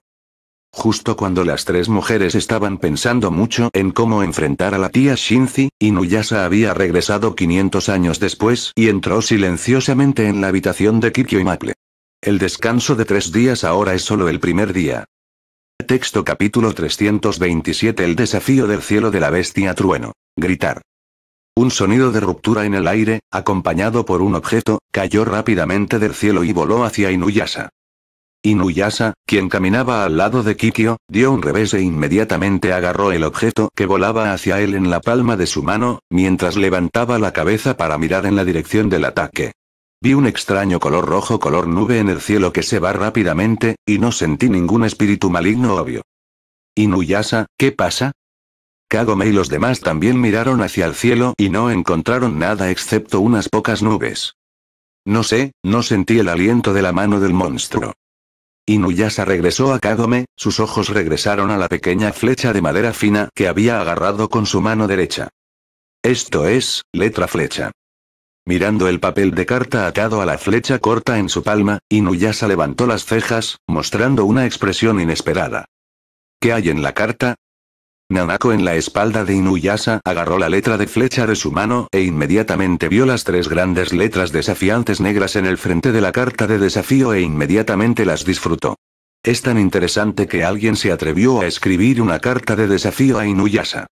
Justo cuando las tres mujeres estaban pensando mucho en cómo enfrentar a la tía Shinzi, Inuyasa había regresado 500 años después y entró silenciosamente en la habitación de Kikyo y Maple. El descanso de tres días ahora es solo el primer día. Texto capítulo 327 El desafío del cielo de la bestia trueno. Gritar. Un sonido de ruptura en el aire, acompañado por un objeto, cayó rápidamente del cielo y voló hacia Inuyasa. Inuyasa quien caminaba al lado de Kikyo, dio un revés e inmediatamente agarró el objeto que volaba hacia él en la palma de su mano, mientras levantaba la cabeza para mirar en la dirección del ataque. Vi un extraño color rojo color nube en el cielo que se va rápidamente, y no sentí ningún espíritu maligno obvio. Inuyasa ¿qué pasa? Kagome y los demás también miraron hacia el cielo y no encontraron nada excepto unas pocas nubes. No sé, no sentí el aliento de la mano del monstruo. Inuyasa regresó a Kagome, sus ojos regresaron a la pequeña flecha de madera fina que había agarrado con su mano derecha. Esto es, letra flecha. Mirando el papel de carta atado a la flecha corta en su palma, Inuyasa levantó las cejas, mostrando una expresión inesperada. ¿Qué hay en la carta? Nanako en la espalda de Inuyasa agarró la letra de flecha de su mano e inmediatamente vio las tres grandes letras desafiantes negras en el frente de la carta de desafío e inmediatamente las disfrutó. Es tan interesante que alguien se atrevió a escribir una carta de desafío a Inuyasa.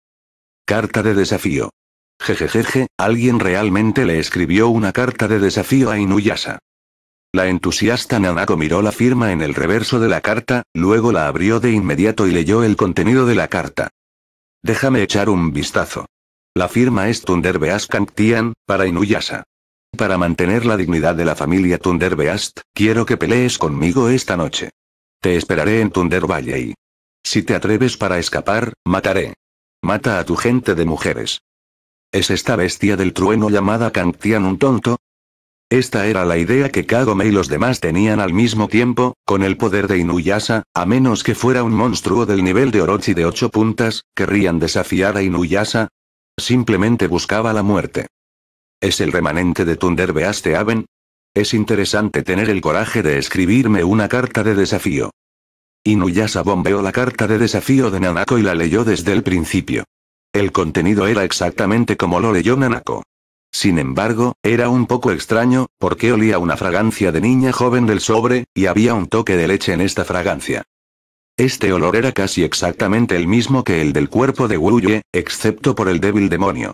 Carta de desafío. Jejejeje, alguien realmente le escribió una carta de desafío a Inuyasa. La entusiasta Nanako miró la firma en el reverso de la carta, luego la abrió de inmediato y leyó el contenido de la carta. Déjame echar un vistazo. La firma es Thunderbeast Cantian para Inuyasa. Para mantener la dignidad de la familia Thunderbeast, quiero que pelees conmigo esta noche. Te esperaré en Thunder Valley. Si te atreves para escapar, mataré. Mata a tu gente de mujeres. ¿Es esta bestia del trueno llamada Cantian un tonto? Esta era la idea que Kagome y los demás tenían al mismo tiempo, con el poder de Inuyasa, a menos que fuera un monstruo del nivel de Orochi de ocho puntas, ¿querrían desafiar a Inuyasa. Simplemente buscaba la muerte. ¿Es el remanente de Thunder Aven? Es interesante tener el coraje de escribirme una carta de desafío. Inuyasa bombeó la carta de desafío de Nanako y la leyó desde el principio. El contenido era exactamente como lo leyó Nanako. Sin embargo, era un poco extraño, porque olía una fragancia de niña joven del sobre, y había un toque de leche en esta fragancia. Este olor era casi exactamente el mismo que el del cuerpo de Wuye, excepto por el débil demonio.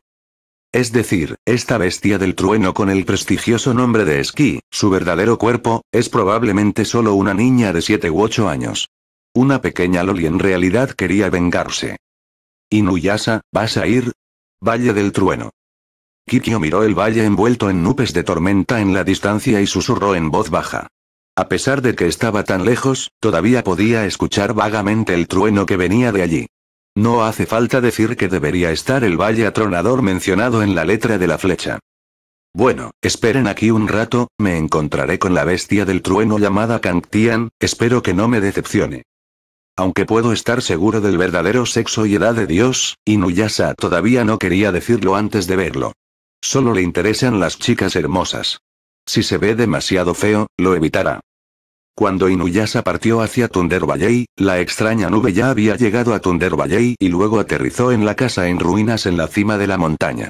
Es decir, esta bestia del trueno con el prestigioso nombre de Ski, su verdadero cuerpo, es probablemente solo una niña de 7 u 8 años. Una pequeña Loli en realidad quería vengarse. Inuyasa, ¿vas a ir? Valle del trueno. Kikyo miró el valle envuelto en nubes de tormenta en la distancia y susurró en voz baja. A pesar de que estaba tan lejos, todavía podía escuchar vagamente el trueno que venía de allí. No hace falta decir que debería estar el valle atronador mencionado en la letra de la flecha. Bueno, esperen aquí un rato, me encontraré con la bestia del trueno llamada Kangtian, espero que no me decepcione. Aunque puedo estar seguro del verdadero sexo y edad de Dios, Inuyasa todavía no quería decirlo antes de verlo. Solo le interesan las chicas hermosas. Si se ve demasiado feo, lo evitará. Cuando Inuyasa partió hacia Thunder Valley, la extraña nube ya había llegado a Thunder Valley y luego aterrizó en la casa en ruinas en la cima de la montaña.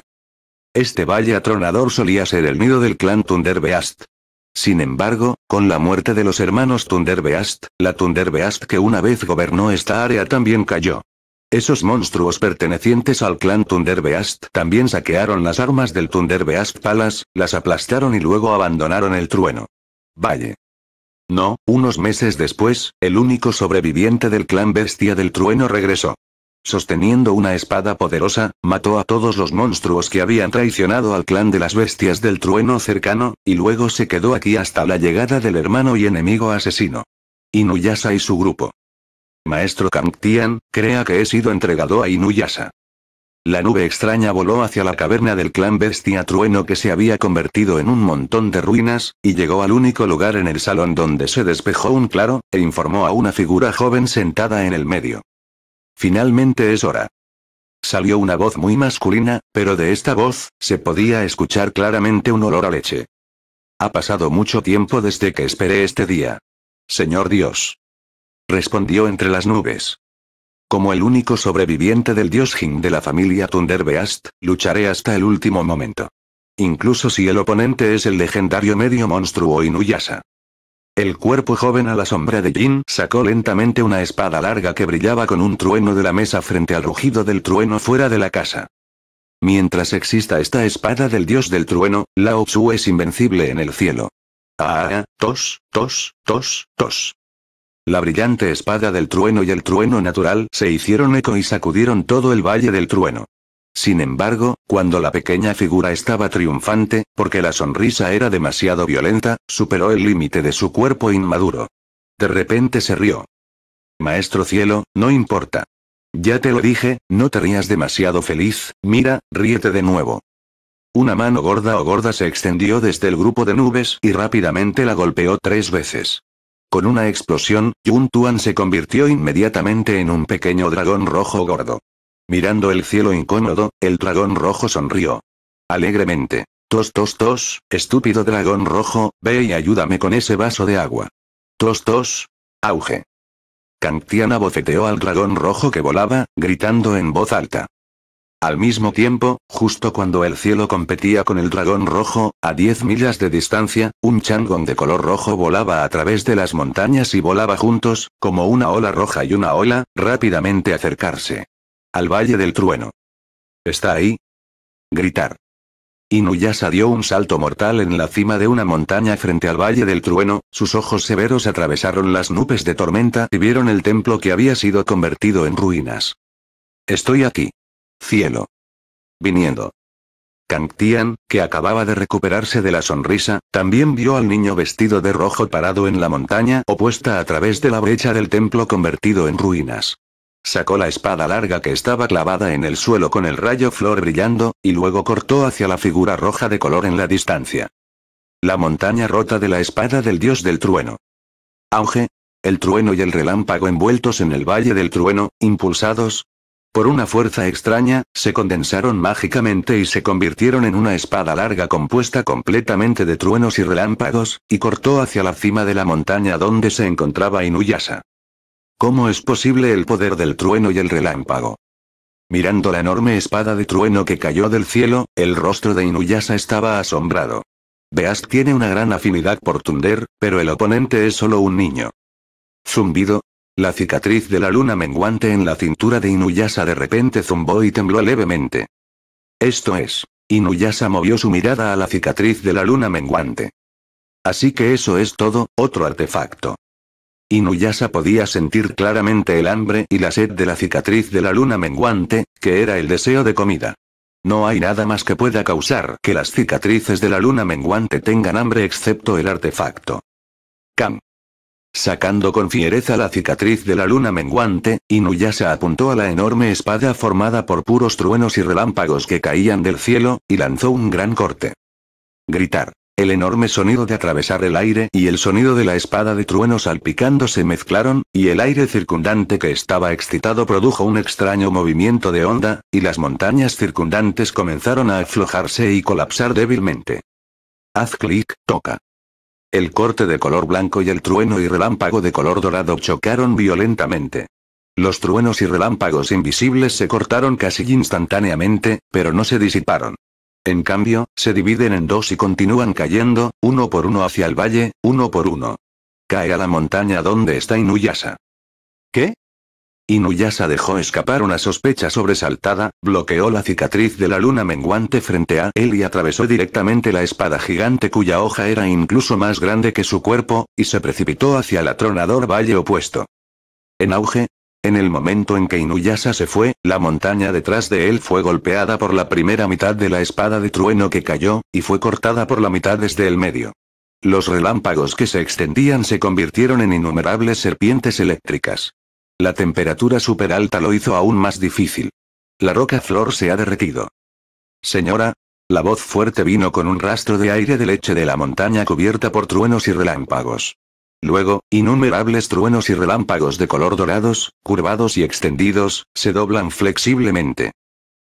Este valle atronador solía ser el nido del clan Thunderbeast. Sin embargo, con la muerte de los hermanos Beast, la Beast que una vez gobernó esta área también cayó. Esos monstruos pertenecientes al clan Thunderbeast también saquearon las armas del Thunderbeast Palace, las aplastaron y luego abandonaron el trueno. Valle. No, unos meses después, el único sobreviviente del clan Bestia del Trueno regresó. Sosteniendo una espada poderosa, mató a todos los monstruos que habían traicionado al clan de las Bestias del Trueno cercano, y luego se quedó aquí hasta la llegada del hermano y enemigo asesino. Inuyasa y su grupo. Maestro Kangtian, crea que he sido entregado a Inuyasa. La nube extraña voló hacia la caverna del clan Bestia Trueno que se había convertido en un montón de ruinas, y llegó al único lugar en el salón donde se despejó un claro, e informó a una figura joven sentada en el medio. Finalmente es hora. Salió una voz muy masculina, pero de esta voz, se podía escuchar claramente un olor a leche. Ha pasado mucho tiempo desde que esperé este día. Señor Dios respondió entre las nubes. Como el único sobreviviente del dios Jin de la familia Thunderbeast, lucharé hasta el último momento. Incluso si el oponente es el legendario medio monstruo Inuyasha. El cuerpo joven a la sombra de Jin sacó lentamente una espada larga que brillaba con un trueno de la mesa frente al rugido del trueno fuera de la casa. Mientras exista esta espada del dios del trueno, Lao Tzu es invencible en el cielo. Ah, ah, ah tos, tos, tos, tos. La brillante espada del trueno y el trueno natural se hicieron eco y sacudieron todo el valle del trueno. Sin embargo, cuando la pequeña figura estaba triunfante, porque la sonrisa era demasiado violenta, superó el límite de su cuerpo inmaduro. De repente se rió. Maestro cielo, no importa. Ya te lo dije, no te rías demasiado feliz, mira, ríete de nuevo. Una mano gorda o gorda se extendió desde el grupo de nubes y rápidamente la golpeó tres veces. Con una explosión, Yun Tuan se convirtió inmediatamente en un pequeño dragón rojo gordo. Mirando el cielo incómodo, el dragón rojo sonrió. Alegremente. Tos tos tos, estúpido dragón rojo, ve y ayúdame con ese vaso de agua. Tos Auge. Cantiana bofeteó al dragón rojo que volaba, gritando en voz alta. Al mismo tiempo, justo cuando el cielo competía con el dragón rojo, a 10 millas de distancia, un changón de color rojo volaba a través de las montañas y volaba juntos, como una ola roja y una ola, rápidamente acercarse. Al valle del trueno. ¿Está ahí? Gritar. Inuyasa dio un salto mortal en la cima de una montaña frente al valle del trueno, sus ojos severos atravesaron las nubes de tormenta y vieron el templo que había sido convertido en ruinas. Estoy aquí. Cielo. Viniendo. Tian, que acababa de recuperarse de la sonrisa, también vio al niño vestido de rojo parado en la montaña opuesta a través de la brecha del templo convertido en ruinas. Sacó la espada larga que estaba clavada en el suelo con el rayo flor brillando, y luego cortó hacia la figura roja de color en la distancia. La montaña rota de la espada del dios del trueno. Auge. El trueno y el relámpago envueltos en el valle del trueno, impulsados, por una fuerza extraña, se condensaron mágicamente y se convirtieron en una espada larga compuesta completamente de truenos y relámpagos, y cortó hacia la cima de la montaña donde se encontraba Inuyasa. ¿Cómo es posible el poder del trueno y el relámpago? Mirando la enorme espada de trueno que cayó del cielo, el rostro de Inuyasa estaba asombrado. Beast tiene una gran afinidad por Tunder, pero el oponente es solo un niño. Zumbido, la cicatriz de la luna menguante en la cintura de Inuyasa de repente zumbó y tembló levemente. Esto es. Inuyasa movió su mirada a la cicatriz de la luna menguante. Así que eso es todo, otro artefacto. Inuyasa podía sentir claramente el hambre y la sed de la cicatriz de la luna menguante, que era el deseo de comida. No hay nada más que pueda causar que las cicatrices de la luna menguante tengan hambre excepto el artefacto. Cam. Sacando con fiereza la cicatriz de la luna menguante, Inuyasha apuntó a la enorme espada formada por puros truenos y relámpagos que caían del cielo, y lanzó un gran corte. Gritar. El enorme sonido de atravesar el aire y el sonido de la espada de truenos salpicando se mezclaron, y el aire circundante que estaba excitado produjo un extraño movimiento de onda, y las montañas circundantes comenzaron a aflojarse y colapsar débilmente. Haz clic, toca. El corte de color blanco y el trueno y relámpago de color dorado chocaron violentamente. Los truenos y relámpagos invisibles se cortaron casi instantáneamente, pero no se disiparon. En cambio, se dividen en dos y continúan cayendo, uno por uno hacia el valle, uno por uno. Cae a la montaña donde está Inuyasa. ¿Qué? Inuyasa dejó escapar una sospecha sobresaltada, bloqueó la cicatriz de la luna menguante frente a él y atravesó directamente la espada gigante cuya hoja era incluso más grande que su cuerpo, y se precipitó hacia el atronador valle opuesto. En auge, en el momento en que Inuyasa se fue, la montaña detrás de él fue golpeada por la primera mitad de la espada de trueno que cayó, y fue cortada por la mitad desde el medio. Los relámpagos que se extendían se convirtieron en innumerables serpientes eléctricas. La temperatura super alta lo hizo aún más difícil. La roca flor se ha derretido. Señora, la voz fuerte vino con un rastro de aire de leche de la montaña cubierta por truenos y relámpagos. Luego, innumerables truenos y relámpagos de color dorados, curvados y extendidos, se doblan flexiblemente.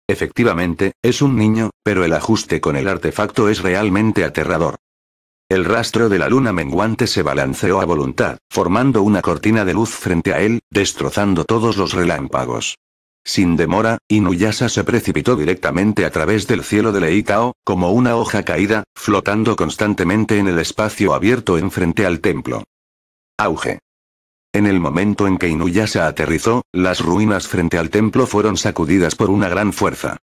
Efectivamente, es un niño, pero el ajuste con el artefacto es realmente aterrador. El rastro de la luna menguante se balanceó a voluntad, formando una cortina de luz frente a él, destrozando todos los relámpagos. Sin demora, Inuyasa se precipitó directamente a través del cielo de Leitao, como una hoja caída, flotando constantemente en el espacio abierto enfrente al templo. Auge. En el momento en que Inuyasa aterrizó, las ruinas frente al templo fueron sacudidas por una gran fuerza.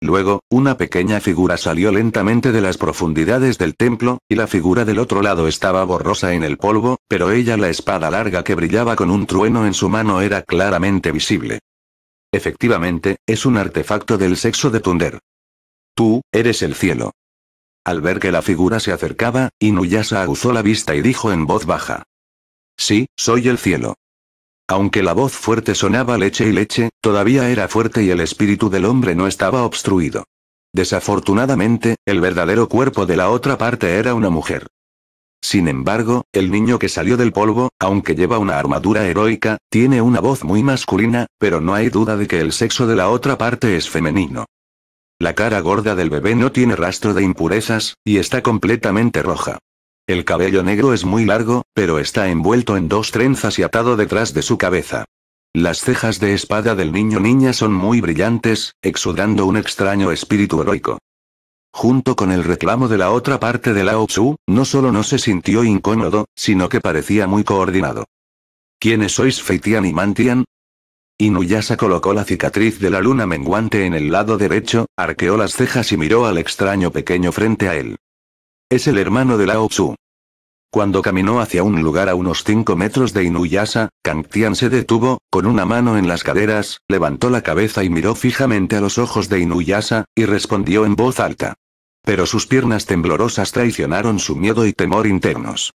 Luego, una pequeña figura salió lentamente de las profundidades del templo, y la figura del otro lado estaba borrosa en el polvo, pero ella la espada larga que brillaba con un trueno en su mano era claramente visible. Efectivamente, es un artefacto del sexo de Tunder. Tú, eres el cielo. Al ver que la figura se acercaba, Inuyasa aguzó la vista y dijo en voz baja. Sí, soy el cielo. Aunque la voz fuerte sonaba leche y leche, todavía era fuerte y el espíritu del hombre no estaba obstruido. Desafortunadamente, el verdadero cuerpo de la otra parte era una mujer. Sin embargo, el niño que salió del polvo, aunque lleva una armadura heroica, tiene una voz muy masculina, pero no hay duda de que el sexo de la otra parte es femenino. La cara gorda del bebé no tiene rastro de impurezas, y está completamente roja. El cabello negro es muy largo, pero está envuelto en dos trenzas y atado detrás de su cabeza. Las cejas de espada del niño niña son muy brillantes, exudando un extraño espíritu heroico. Junto con el reclamo de la otra parte de Lao Tzu, no solo no se sintió incómodo, sino que parecía muy coordinado. ¿Quiénes sois Feitian y Mantian? Inuyasa colocó la cicatriz de la luna menguante en el lado derecho, arqueó las cejas y miró al extraño pequeño frente a él. Es el hermano de Lao Tzu. Cuando caminó hacia un lugar a unos 5 metros de Inuyasa, Kangtian se detuvo, con una mano en las caderas, levantó la cabeza y miró fijamente a los ojos de Inuyasa, y respondió en voz alta. Pero sus piernas temblorosas traicionaron su miedo y temor internos.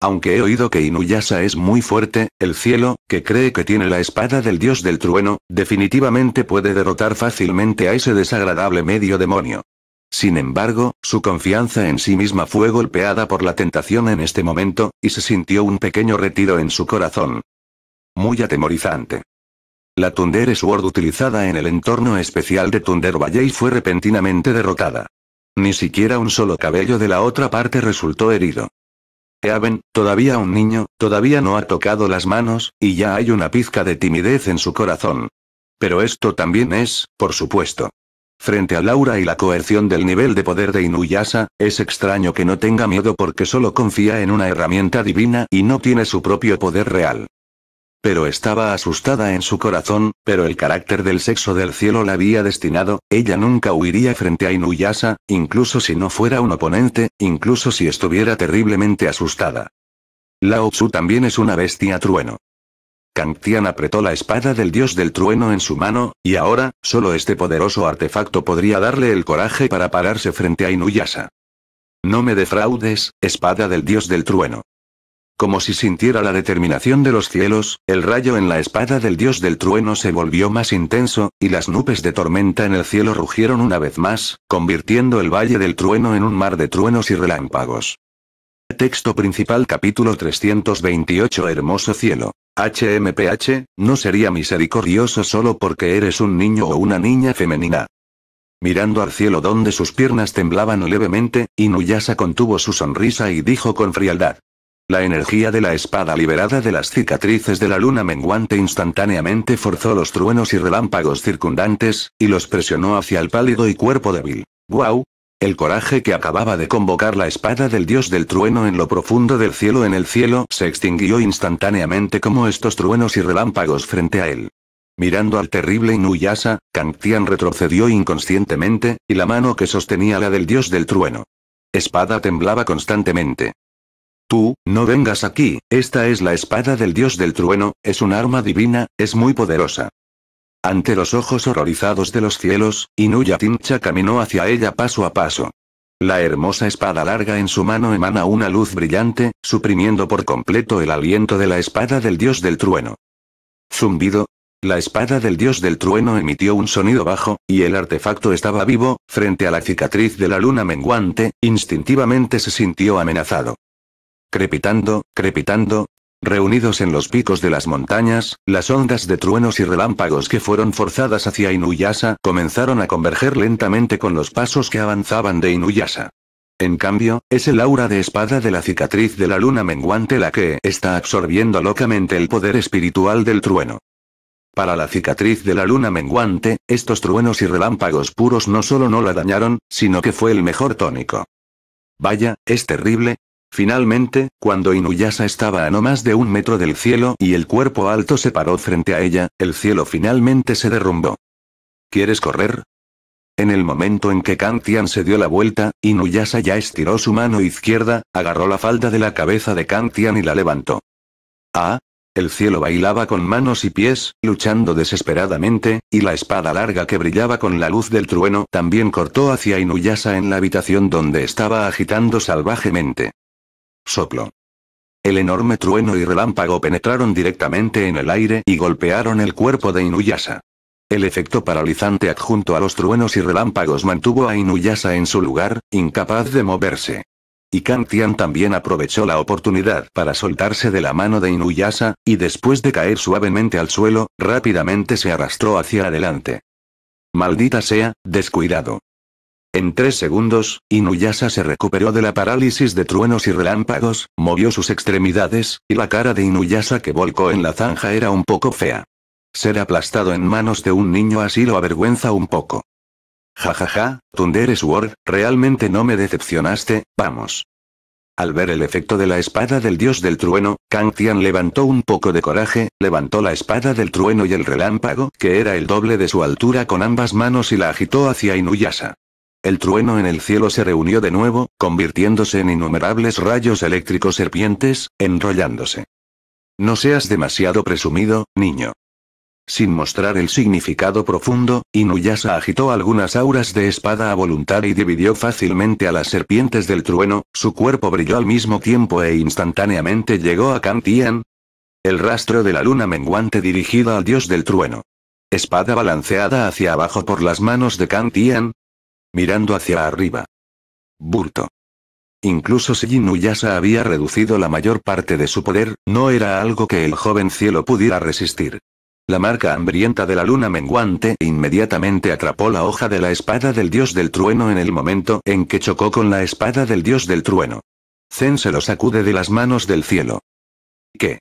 Aunque he oído que Inuyasa es muy fuerte, el cielo, que cree que tiene la espada del dios del trueno, definitivamente puede derrotar fácilmente a ese desagradable medio demonio. Sin embargo, su confianza en sí misma fue golpeada por la tentación en este momento, y se sintió un pequeño retiro en su corazón. Muy atemorizante. La Thunder Sword utilizada en el entorno especial de Thunder Valley fue repentinamente derrotada. Ni siquiera un solo cabello de la otra parte resultó herido. Eaven, todavía un niño, todavía no ha tocado las manos, y ya hay una pizca de timidez en su corazón. Pero esto también es, por supuesto, Frente a Laura y la coerción del nivel de poder de Inuyasa, es extraño que no tenga miedo porque solo confía en una herramienta divina y no tiene su propio poder real. Pero estaba asustada en su corazón, pero el carácter del sexo del cielo la había destinado, ella nunca huiría frente a Inuyasa, incluso si no fuera un oponente, incluso si estuviera terriblemente asustada. Lao Tzu también es una bestia trueno. Kantian apretó la espada del dios del trueno en su mano, y ahora, solo este poderoso artefacto podría darle el coraje para pararse frente a Inuyasa. No me defraudes, espada del dios del trueno. Como si sintiera la determinación de los cielos, el rayo en la espada del dios del trueno se volvió más intenso, y las nubes de tormenta en el cielo rugieron una vez más, convirtiendo el valle del trueno en un mar de truenos y relámpagos. Texto principal capítulo 328 Hermoso cielo. HMPH, no sería misericordioso solo porque eres un niño o una niña femenina. Mirando al cielo donde sus piernas temblaban levemente, Inuyasa contuvo su sonrisa y dijo con frialdad. La energía de la espada liberada de las cicatrices de la luna menguante instantáneamente forzó los truenos y relámpagos circundantes, y los presionó hacia el pálido y cuerpo débil. ¡Guau! El coraje que acababa de convocar la espada del dios del trueno en lo profundo del cielo en el cielo se extinguió instantáneamente como estos truenos y relámpagos frente a él. Mirando al terrible Nuyasa Kangtian retrocedió inconscientemente, y la mano que sostenía la del dios del trueno. Espada temblaba constantemente. Tú, no vengas aquí, esta es la espada del dios del trueno, es un arma divina, es muy poderosa. Ante los ojos horrorizados de los cielos, Inuya Tincha caminó hacia ella paso a paso. La hermosa espada larga en su mano emana una luz brillante, suprimiendo por completo el aliento de la espada del dios del trueno. Zumbido. La espada del dios del trueno emitió un sonido bajo, y el artefacto estaba vivo, frente a la cicatriz de la luna menguante, instintivamente se sintió amenazado. Crepitando, crepitando, Reunidos en los picos de las montañas, las ondas de truenos y relámpagos que fueron forzadas hacia Inuyasa comenzaron a converger lentamente con los pasos que avanzaban de Inuyasa. En cambio, es el aura de espada de la cicatriz de la luna menguante la que está absorbiendo locamente el poder espiritual del trueno. Para la cicatriz de la luna menguante, estos truenos y relámpagos puros no solo no la dañaron, sino que fue el mejor tónico. Vaya, es terrible, Finalmente, cuando Inuyasa estaba a no más de un metro del cielo y el cuerpo alto se paró frente a ella, el cielo finalmente se derrumbó. ¿Quieres correr? En el momento en que Kantian se dio la vuelta, Inuyasa ya estiró su mano izquierda, agarró la falda de la cabeza de Kantian y la levantó. Ah, el cielo bailaba con manos y pies, luchando desesperadamente, y la espada larga que brillaba con la luz del trueno también cortó hacia Inuyasa en la habitación donde estaba agitando salvajemente. Soplo. El enorme trueno y relámpago penetraron directamente en el aire y golpearon el cuerpo de Inuyasa. El efecto paralizante adjunto a los truenos y relámpagos mantuvo a Inuyasa en su lugar, incapaz de moverse. Y Kantian también aprovechó la oportunidad para soltarse de la mano de Inuyasa, y después de caer suavemente al suelo, rápidamente se arrastró hacia adelante. Maldita sea, descuidado. En tres segundos, Inuyasa se recuperó de la parálisis de truenos y relámpagos, movió sus extremidades, y la cara de Inuyasa que volcó en la zanja era un poco fea. Ser aplastado en manos de un niño así lo avergüenza un poco. Jajaja, ja, ja, Tundere Sword, realmente no me decepcionaste, vamos. Al ver el efecto de la espada del dios del trueno, Tian levantó un poco de coraje, levantó la espada del trueno y el relámpago, que era el doble de su altura con ambas manos y la agitó hacia Inuyasa. El trueno en el cielo se reunió de nuevo, convirtiéndose en innumerables rayos eléctricos serpientes, enrollándose. No seas demasiado presumido, niño. Sin mostrar el significado profundo, Inuyasa agitó algunas auras de espada a voluntad y dividió fácilmente a las serpientes del trueno, su cuerpo brilló al mismo tiempo e instantáneamente llegó a Kantian. El rastro de la luna menguante dirigida al dios del trueno. Espada balanceada hacia abajo por las manos de Kantian, mirando hacia arriba. Burto. Incluso si Jin había reducido la mayor parte de su poder, no era algo que el joven cielo pudiera resistir. La marca hambrienta de la luna menguante inmediatamente atrapó la hoja de la espada del dios del trueno en el momento en que chocó con la espada del dios del trueno. Zen se lo sacude de las manos del cielo. ¿Qué?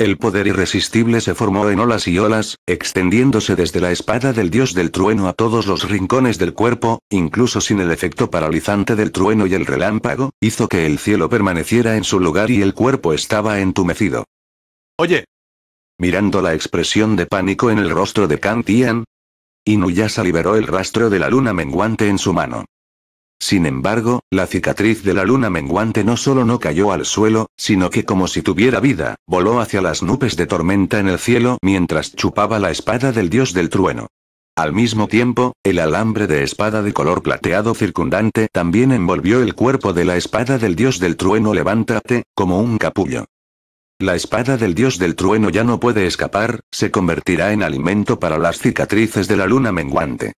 El poder irresistible se formó en olas y olas, extendiéndose desde la espada del dios del trueno a todos los rincones del cuerpo, incluso sin el efecto paralizante del trueno y el relámpago, hizo que el cielo permaneciera en su lugar y el cuerpo estaba entumecido. Oye. Mirando la expresión de pánico en el rostro de Kantian, Inuyasa liberó el rastro de la luna menguante en su mano. Sin embargo, la cicatriz de la luna menguante no solo no cayó al suelo, sino que como si tuviera vida, voló hacia las nubes de tormenta en el cielo mientras chupaba la espada del dios del trueno. Al mismo tiempo, el alambre de espada de color plateado circundante también envolvió el cuerpo de la espada del dios del trueno levántate, como un capullo. La espada del dios del trueno ya no puede escapar, se convertirá en alimento para las cicatrices de la luna menguante.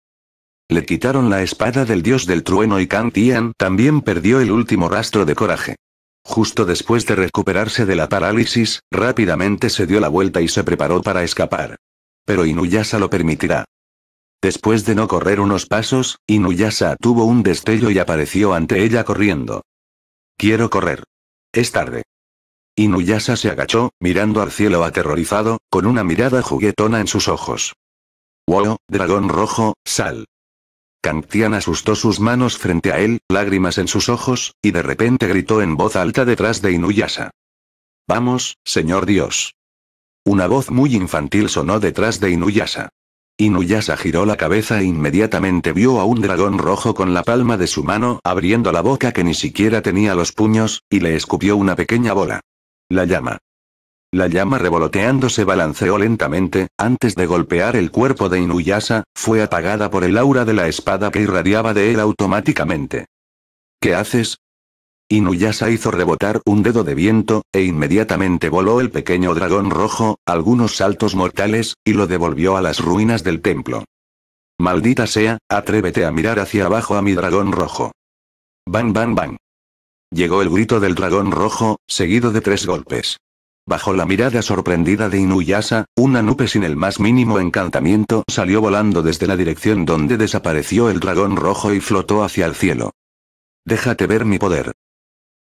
Le quitaron la espada del dios del trueno y Kang Tian también perdió el último rastro de coraje. Justo después de recuperarse de la parálisis, rápidamente se dio la vuelta y se preparó para escapar. Pero Inuyasa lo permitirá. Después de no correr unos pasos, Inuyasa tuvo un destello y apareció ante ella corriendo. Quiero correr. Es tarde. Inuyasa se agachó, mirando al cielo aterrorizado, con una mirada juguetona en sus ojos. Wow, dragón rojo, sal. Kantian asustó sus manos frente a él, lágrimas en sus ojos, y de repente gritó en voz alta detrás de Inuyasa. Vamos, Señor Dios. Una voz muy infantil sonó detrás de Inuyasa. Inuyasa giró la cabeza e inmediatamente vio a un dragón rojo con la palma de su mano abriendo la boca que ni siquiera tenía los puños, y le escupió una pequeña bola. La llama. La llama revoloteando se balanceó lentamente, antes de golpear el cuerpo de Inuyasa, fue apagada por el aura de la espada que irradiaba de él automáticamente. ¿Qué haces? Inuyasa hizo rebotar un dedo de viento, e inmediatamente voló el pequeño dragón rojo, algunos saltos mortales, y lo devolvió a las ruinas del templo. Maldita sea, atrévete a mirar hacia abajo a mi dragón rojo. Bang, bang, bang. Llegó el grito del dragón rojo, seguido de tres golpes. Bajo la mirada sorprendida de Inuyasa, una nube sin el más mínimo encantamiento salió volando desde la dirección donde desapareció el dragón rojo y flotó hacia el cielo. Déjate ver mi poder.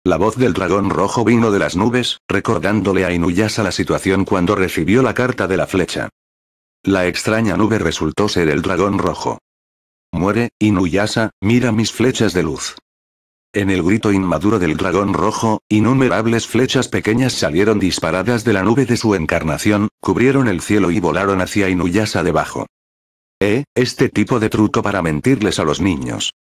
La voz del dragón rojo vino de las nubes, recordándole a Inuyasa la situación cuando recibió la carta de la flecha. La extraña nube resultó ser el dragón rojo. Muere, Inuyasa, mira mis flechas de luz. En el grito inmaduro del dragón rojo, innumerables flechas pequeñas salieron disparadas de la nube de su encarnación, cubrieron el cielo y volaron hacia Inuyasa debajo. Eh, este tipo de truco para mentirles a los niños.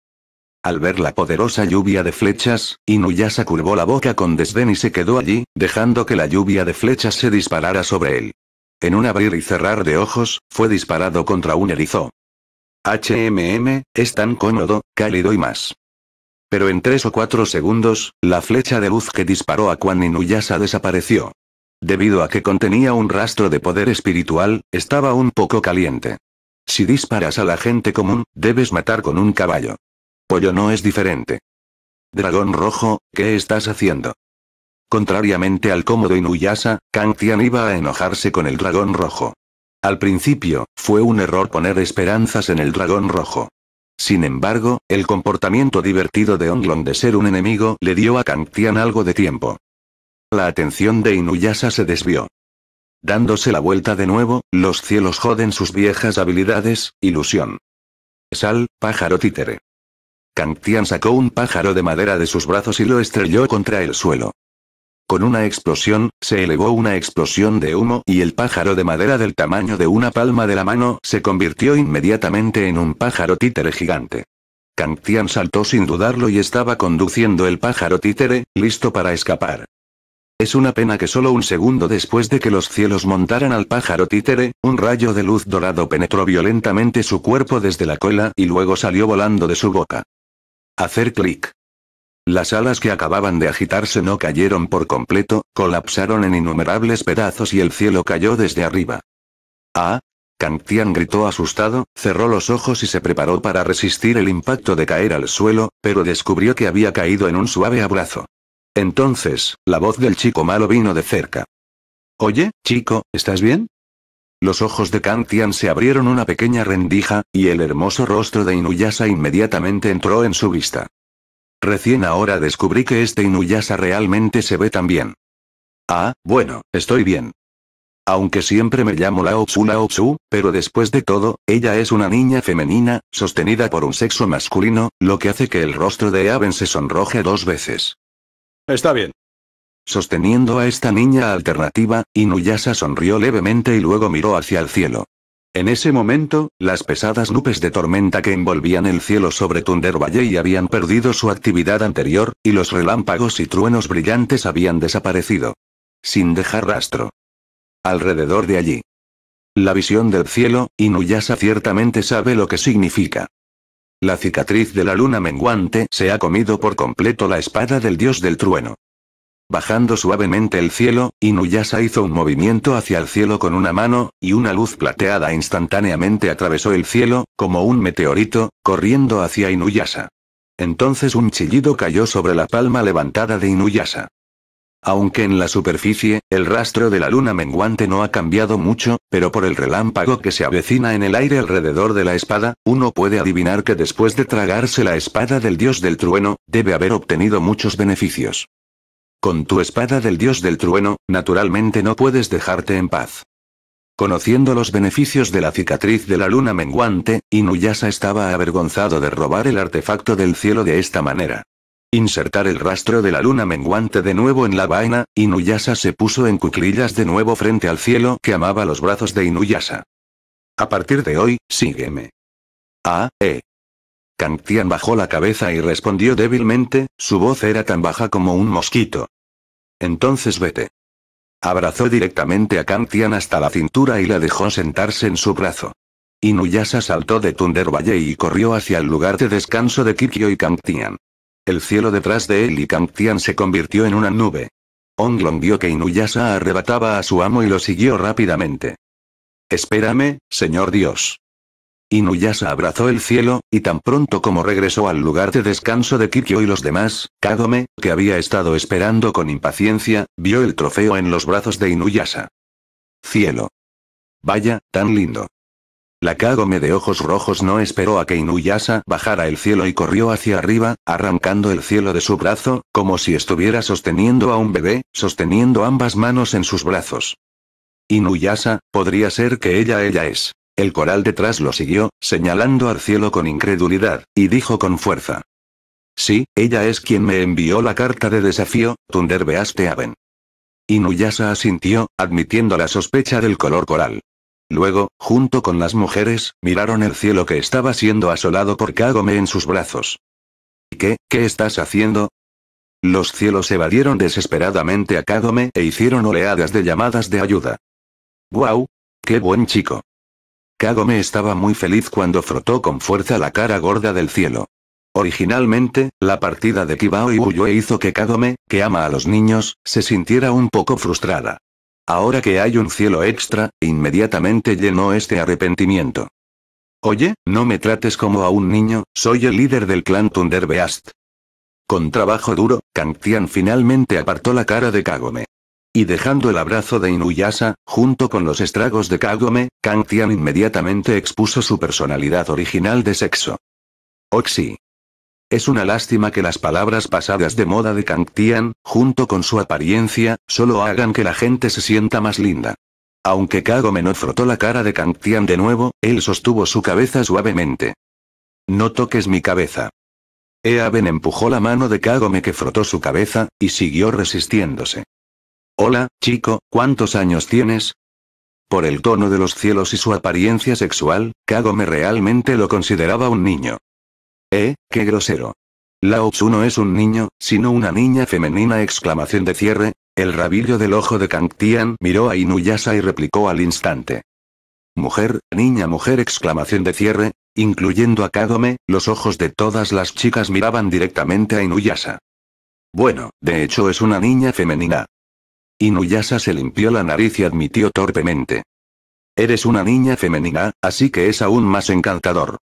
Al ver la poderosa lluvia de flechas, Inuyasa curvó la boca con desdén y se quedó allí, dejando que la lluvia de flechas se disparara sobre él. En un abrir y cerrar de ojos, fue disparado contra un erizo. HMM, es tan cómodo, cálido y más. Pero en tres o cuatro segundos, la flecha de luz que disparó a Kuan Inuyasa desapareció. Debido a que contenía un rastro de poder espiritual, estaba un poco caliente. Si disparas a la gente común, debes matar con un caballo. Pollo no es diferente. Dragón rojo, ¿qué estás haciendo? Contrariamente al cómodo Inuyasa, Kang Tian iba a enojarse con el dragón rojo. Al principio, fue un error poner esperanzas en el dragón rojo. Sin embargo, el comportamiento divertido de Onglon de ser un enemigo le dio a Kangtian algo de tiempo. La atención de Inuyasa se desvió. Dándose la vuelta de nuevo, los cielos joden sus viejas habilidades, ilusión. Sal, pájaro títere. Kangtian sacó un pájaro de madera de sus brazos y lo estrelló contra el suelo. Con una explosión, se elevó una explosión de humo y el pájaro de madera del tamaño de una palma de la mano se convirtió inmediatamente en un pájaro títere gigante. Kantian saltó sin dudarlo y estaba conduciendo el pájaro títere, listo para escapar. Es una pena que solo un segundo después de que los cielos montaran al pájaro títere, un rayo de luz dorado penetró violentamente su cuerpo desde la cola y luego salió volando de su boca. Hacer clic. Las alas que acababan de agitarse no cayeron por completo, colapsaron en innumerables pedazos y el cielo cayó desde arriba. ¡Ah! Kantian gritó asustado, cerró los ojos y se preparó para resistir el impacto de caer al suelo, pero descubrió que había caído en un suave abrazo. Entonces, la voz del chico malo vino de cerca. Oye, chico, ¿estás bien? Los ojos de Kantian se abrieron una pequeña rendija, y el hermoso rostro de Inuyasa inmediatamente entró en su vista. Recién ahora descubrí que este Inuyasa realmente se ve tan bien. Ah, bueno, estoy bien. Aunque siempre me llamo Lao Tzu, pero después de todo, ella es una niña femenina, sostenida por un sexo masculino, lo que hace que el rostro de Aven se sonroje dos veces. Está bien. Sosteniendo a esta niña alternativa, Inuyasa sonrió levemente y luego miró hacia el cielo. En ese momento, las pesadas nubes de tormenta que envolvían el cielo sobre Thunder Valley habían perdido su actividad anterior, y los relámpagos y truenos brillantes habían desaparecido. Sin dejar rastro. Alrededor de allí. La visión del cielo, Inuyasa ciertamente sabe lo que significa. La cicatriz de la luna menguante se ha comido por completo la espada del dios del trueno. Bajando suavemente el cielo, Inuyasa hizo un movimiento hacia el cielo con una mano, y una luz plateada instantáneamente atravesó el cielo, como un meteorito, corriendo hacia Inuyasa. Entonces un chillido cayó sobre la palma levantada de Inuyasa. Aunque en la superficie, el rastro de la luna menguante no ha cambiado mucho, pero por el relámpago que se avecina en el aire alrededor de la espada, uno puede adivinar que después de tragarse la espada del dios del trueno, debe haber obtenido muchos beneficios. Con tu espada del dios del trueno, naturalmente no puedes dejarte en paz. Conociendo los beneficios de la cicatriz de la luna menguante, Inuyasa estaba avergonzado de robar el artefacto del cielo de esta manera. Insertar el rastro de la luna menguante de nuevo en la vaina, Inuyasa se puso en cuclillas de nuevo frente al cielo que amaba los brazos de Inuyasa. A partir de hoy, sígueme. A, E. Kantian bajó la cabeza y respondió débilmente, su voz era tan baja como un mosquito. Entonces vete. Abrazó directamente a Kantian hasta la cintura y la dejó sentarse en su brazo. Inuyasa saltó de Thunder Valley y corrió hacia el lugar de descanso de Kikyo y Kantian. El cielo detrás de él y Kantian se convirtió en una nube. Onglon vio que Inuyasa arrebataba a su amo y lo siguió rápidamente. Espérame, señor Dios. Inuyasa abrazó el cielo, y tan pronto como regresó al lugar de descanso de Kikyo y los demás, Kagome, que había estado esperando con impaciencia, vio el trofeo en los brazos de Inuyasa. Cielo. Vaya, tan lindo. La Kagome de ojos rojos no esperó a que Inuyasa bajara el cielo y corrió hacia arriba, arrancando el cielo de su brazo, como si estuviera sosteniendo a un bebé, sosteniendo ambas manos en sus brazos. Inuyasa, podría ser que ella ella es. El coral detrás lo siguió, señalando al cielo con incredulidad, y dijo con fuerza. Sí, ella es quien me envió la carta de desafío, Tunderbeaste Aven. Inuyasa asintió, admitiendo la sospecha del color coral. Luego, junto con las mujeres, miraron el cielo que estaba siendo asolado por Kagome en sus brazos. ¿Qué, qué estás haciendo? Los cielos evadieron desesperadamente a Kagome e hicieron oleadas de llamadas de ayuda. ¡Guau! ¡Qué buen chico! Kagome estaba muy feliz cuando frotó con fuerza la cara gorda del cielo. Originalmente, la partida de Kibao y Uyue hizo que Kagome, que ama a los niños, se sintiera un poco frustrada. Ahora que hay un cielo extra, inmediatamente llenó este arrepentimiento. Oye, no me trates como a un niño, soy el líder del clan Beast. Con trabajo duro, Kangtian finalmente apartó la cara de Kagome. Y dejando el abrazo de Inuyasa, junto con los estragos de Kagome, Kang Tian inmediatamente expuso su personalidad original de sexo. Oxy. Es una lástima que las palabras pasadas de moda de Kang Tian, junto con su apariencia, solo hagan que la gente se sienta más linda. Aunque Kagome no frotó la cara de Kang Tian de nuevo, él sostuvo su cabeza suavemente. No toques mi cabeza. Ben empujó la mano de Kagome que frotó su cabeza, y siguió resistiéndose. Hola, chico, ¿cuántos años tienes? Por el tono de los cielos y su apariencia sexual, Kagome realmente lo consideraba un niño. Eh, qué grosero. Lao Tzu no es un niño, sino una niña femenina exclamación de cierre, el rabillo del ojo de Kangtian miró a Inuyasa y replicó al instante. Mujer, niña mujer exclamación de cierre, incluyendo a Kagome, los ojos de todas las chicas miraban directamente a Inuyasa. Bueno, de hecho es una niña femenina, Inuyasa se limpió la nariz y admitió torpemente. Eres una niña femenina, así que es aún más encantador.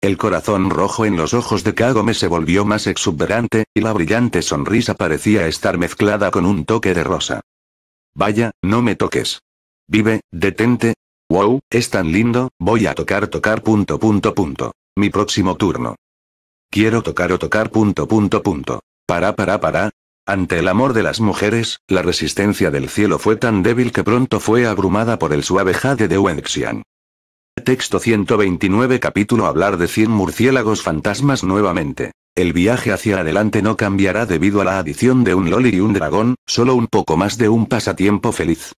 El corazón rojo en los ojos de Kagome se volvió más exuberante, y la brillante sonrisa parecía estar mezclada con un toque de rosa. Vaya, no me toques. Vive, detente. Wow, es tan lindo, voy a tocar tocar punto punto punto. Mi próximo turno. Quiero tocar o tocar punto punto punto. Para para para, ante el amor de las mujeres, la resistencia del cielo fue tan débil que pronto fue abrumada por el suave jade de Wenxian. Texto 129 capítulo Hablar de 100 murciélagos fantasmas nuevamente. El viaje hacia adelante no cambiará debido a la adición de un loli y un dragón, solo un poco más de un pasatiempo feliz.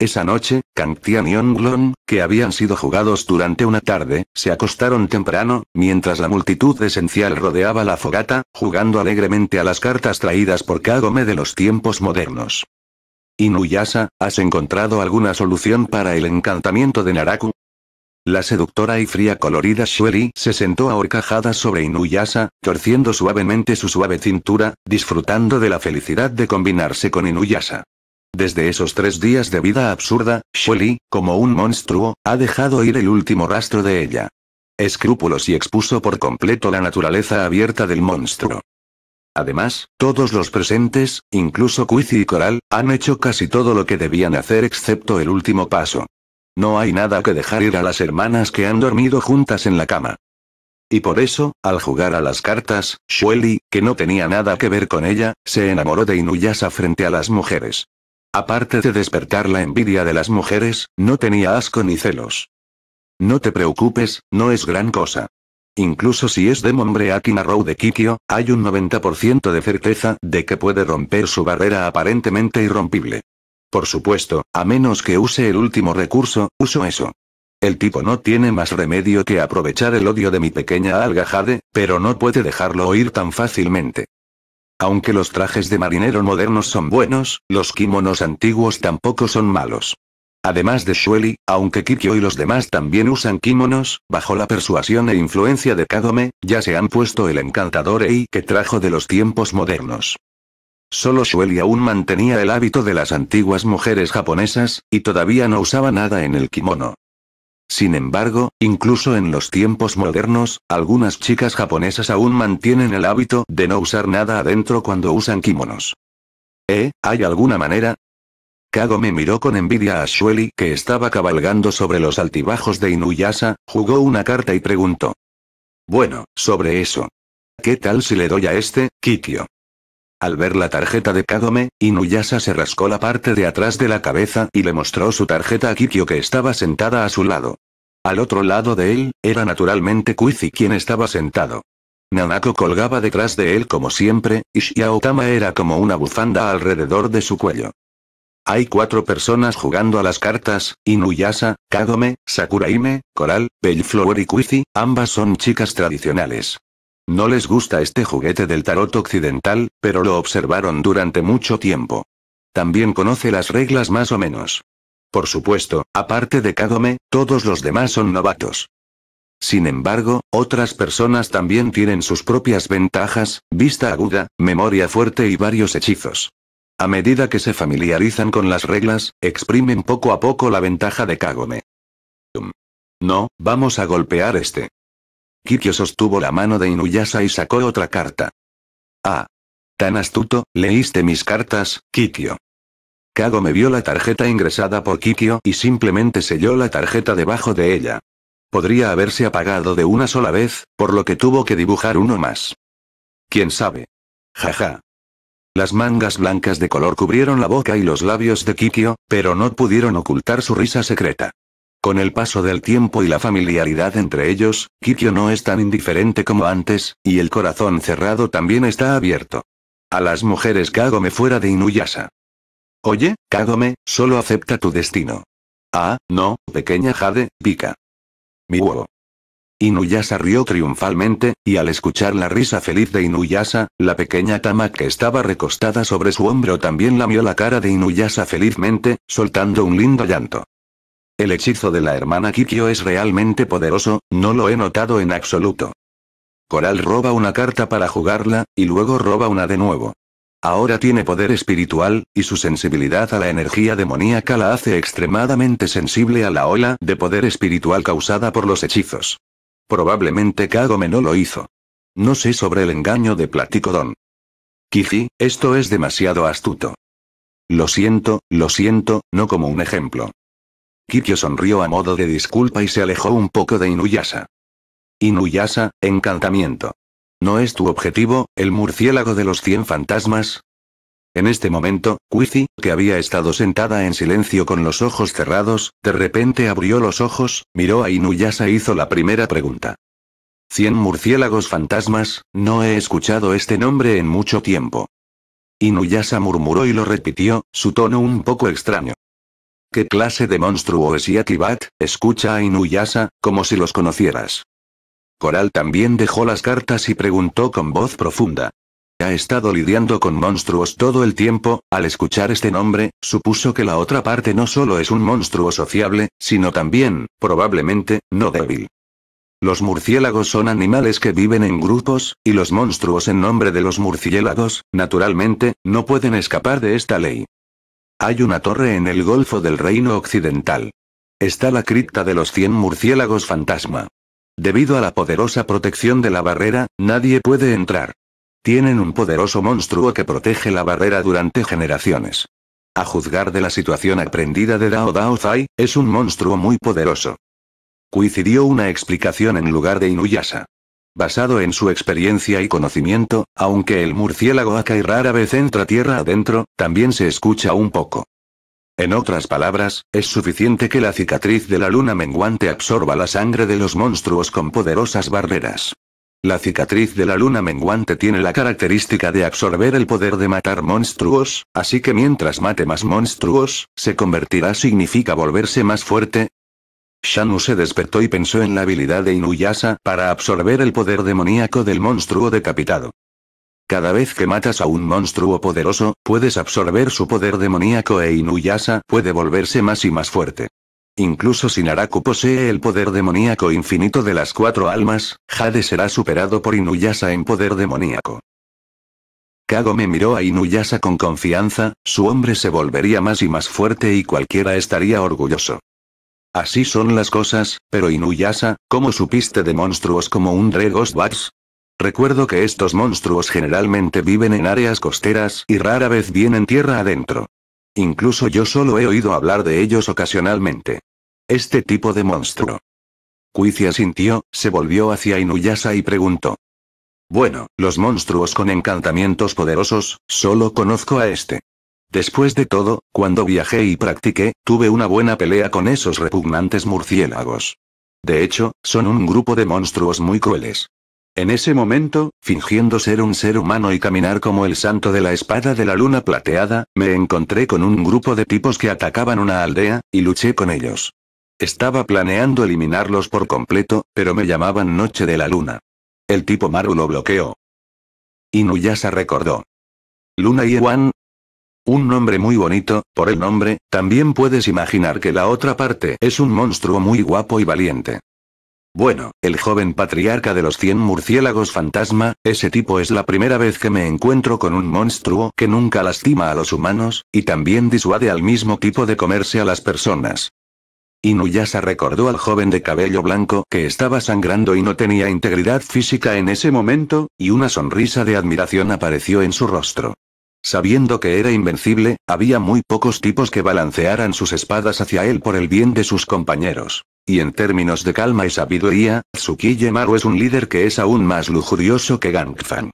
Esa noche, Kangtian y Onglon, que habían sido jugados durante una tarde, se acostaron temprano, mientras la multitud esencial rodeaba la fogata, jugando alegremente a las cartas traídas por Kagome de los tiempos modernos. Inuyasa, ¿has encontrado alguna solución para el encantamiento de Naraku? La seductora y fría colorida shuri se sentó ahorcajada sobre Inuyasa, torciendo suavemente su suave cintura, disfrutando de la felicidad de combinarse con Inuyasa. Desde esos tres días de vida absurda, Shelly, como un monstruo, ha dejado ir el último rastro de ella. Escrúpulos y expuso por completo la naturaleza abierta del monstruo. Además, todos los presentes, incluso Quizzy y Coral, han hecho casi todo lo que debían hacer excepto el último paso. No hay nada que dejar ir a las hermanas que han dormido juntas en la cama. Y por eso, al jugar a las cartas, Shueli, que no tenía nada que ver con ella, se enamoró de Inuyasa frente a las mujeres. Aparte de despertar la envidia de las mujeres, no tenía asco ni celos. No te preocupes, no es gran cosa. Incluso si es de Breaking Row de Kikyo, hay un 90% de certeza de que puede romper su barrera aparentemente irrompible. Por supuesto, a menos que use el último recurso, uso eso. El tipo no tiene más remedio que aprovechar el odio de mi pequeña alga Jade, pero no puede dejarlo oír tan fácilmente. Aunque los trajes de marinero modernos son buenos, los kimonos antiguos tampoco son malos. Además de Shueli, aunque Kikyo y los demás también usan kimonos, bajo la persuasión e influencia de Kagome, ya se han puesto el encantador Ei que trajo de los tiempos modernos. Solo Shueli aún mantenía el hábito de las antiguas mujeres japonesas, y todavía no usaba nada en el kimono. Sin embargo, incluso en los tiempos modernos, algunas chicas japonesas aún mantienen el hábito de no usar nada adentro cuando usan kimonos. ¿Eh? ¿Hay alguna manera? Kago me miró con envidia a Shueli que estaba cabalgando sobre los altibajos de Inuyasa, jugó una carta y preguntó. Bueno, sobre eso. ¿Qué tal si le doy a este, Kikyo? Al ver la tarjeta de Kagome, Inuyasa se rascó la parte de atrás de la cabeza y le mostró su tarjeta a Kikyo que estaba sentada a su lado. Al otro lado de él, era naturalmente Kuizi quien estaba sentado. Nanako colgaba detrás de él como siempre, y Shiaotama era como una bufanda alrededor de su cuello. Hay cuatro personas jugando a las cartas, Inuyasha, Kagome, Sakuraime, Coral, Bellflower y Kuizi, ambas son chicas tradicionales. No les gusta este juguete del tarot occidental, pero lo observaron durante mucho tiempo. También conoce las reglas más o menos. Por supuesto, aparte de Kagome, todos los demás son novatos. Sin embargo, otras personas también tienen sus propias ventajas, vista aguda, memoria fuerte y varios hechizos. A medida que se familiarizan con las reglas, exprimen poco a poco la ventaja de Kagome. No, vamos a golpear este. Kikio sostuvo la mano de Inuyasa y sacó otra carta. Ah. Tan astuto, leíste mis cartas, Kikio. Kago me vio la tarjeta ingresada por Kikio y simplemente selló la tarjeta debajo de ella. Podría haberse apagado de una sola vez, por lo que tuvo que dibujar uno más. ¿Quién sabe? Jaja. Las mangas blancas de color cubrieron la boca y los labios de Kikio, pero no pudieron ocultar su risa secreta. Con el paso del tiempo y la familiaridad entre ellos, Kikyo no es tan indiferente como antes, y el corazón cerrado también está abierto. A las mujeres Kagome fuera de Inuyasa. Oye, Kagome, solo acepta tu destino. Ah, no, pequeña Jade, pica. Mi huevo. Inuyasa rió triunfalmente, y al escuchar la risa feliz de Inuyasa, la pequeña Tama que estaba recostada sobre su hombro también lamió la cara de Inuyasa felizmente, soltando un lindo llanto. El hechizo de la hermana Kikyo es realmente poderoso, no lo he notado en absoluto. Coral roba una carta para jugarla, y luego roba una de nuevo. Ahora tiene poder espiritual, y su sensibilidad a la energía demoníaca la hace extremadamente sensible a la ola de poder espiritual causada por los hechizos. Probablemente Kagome no lo hizo. No sé sobre el engaño de Platicodon. Kiki, esto es demasiado astuto. Lo siento, lo siento, no como un ejemplo. Kikyo sonrió a modo de disculpa y se alejó un poco de Inuyasa. Inuyasa, encantamiento. ¿No es tu objetivo, el murciélago de los cien fantasmas? En este momento, Quizi, que había estado sentada en silencio con los ojos cerrados, de repente abrió los ojos, miró a Inuyasa e hizo la primera pregunta. Cien murciélagos fantasmas, no he escuchado este nombre en mucho tiempo. Inuyasa murmuró y lo repitió, su tono un poco extraño. ¿Qué clase de monstruo es Yakibat? Escucha a Inuyasa, como si los conocieras. Coral también dejó las cartas y preguntó con voz profunda. Ha estado lidiando con monstruos todo el tiempo, al escuchar este nombre, supuso que la otra parte no solo es un monstruo sociable, sino también, probablemente, no débil. Los murciélagos son animales que viven en grupos, y los monstruos en nombre de los murciélagos, naturalmente, no pueden escapar de esta ley. Hay una torre en el Golfo del Reino Occidental. Está la cripta de los 100 murciélagos fantasma. Debido a la poderosa protección de la barrera, nadie puede entrar. Tienen un poderoso monstruo que protege la barrera durante generaciones. A juzgar de la situación aprendida de Dao Dao Zai, es un monstruo muy poderoso. coincidió una explicación en lugar de Inuyasa. Basado en su experiencia y conocimiento, aunque el murciélago y rara vez entra tierra adentro, también se escucha un poco. En otras palabras, es suficiente que la cicatriz de la luna menguante absorba la sangre de los monstruos con poderosas barreras. La cicatriz de la luna menguante tiene la característica de absorber el poder de matar monstruos, así que mientras mate más monstruos, se convertirá significa volverse más fuerte, Shanu se despertó y pensó en la habilidad de Inuyasa para absorber el poder demoníaco del monstruo decapitado. Cada vez que matas a un monstruo poderoso, puedes absorber su poder demoníaco e Inuyasa puede volverse más y más fuerte. Incluso si Naraku posee el poder demoníaco infinito de las cuatro almas, Jade será superado por Inuyasa en poder demoníaco. Kagome miró a Inuyasa con confianza, su hombre se volvería más y más fuerte y cualquiera estaría orgulloso. Así son las cosas, pero Inuyasa, ¿cómo supiste de monstruos como un Dregos Bats? Recuerdo que estos monstruos generalmente viven en áreas costeras y rara vez vienen tierra adentro. Incluso yo solo he oído hablar de ellos ocasionalmente. Este tipo de monstruo. Kuicia sintió, se volvió hacia Inuyasa y preguntó. Bueno, los monstruos con encantamientos poderosos, solo conozco a este. Después de todo, cuando viajé y practiqué, tuve una buena pelea con esos repugnantes murciélagos. De hecho, son un grupo de monstruos muy crueles. En ese momento, fingiendo ser un ser humano y caminar como el santo de la espada de la luna plateada, me encontré con un grupo de tipos que atacaban una aldea, y luché con ellos. Estaba planeando eliminarlos por completo, pero me llamaban Noche de la Luna. El tipo Maru lo bloqueó. Inuyasa recordó. Luna y Ewan, un nombre muy bonito, por el nombre, también puedes imaginar que la otra parte es un monstruo muy guapo y valiente. Bueno, el joven patriarca de los 100 murciélagos fantasma, ese tipo es la primera vez que me encuentro con un monstruo que nunca lastima a los humanos, y también disuade al mismo tipo de comerse a las personas. Inuyasa recordó al joven de cabello blanco que estaba sangrando y no tenía integridad física en ese momento, y una sonrisa de admiración apareció en su rostro. Sabiendo que era invencible, había muy pocos tipos que balancearan sus espadas hacia él por el bien de sus compañeros. Y en términos de calma y sabiduría, Tsukiyemaru es un líder que es aún más lujurioso que Gangfan.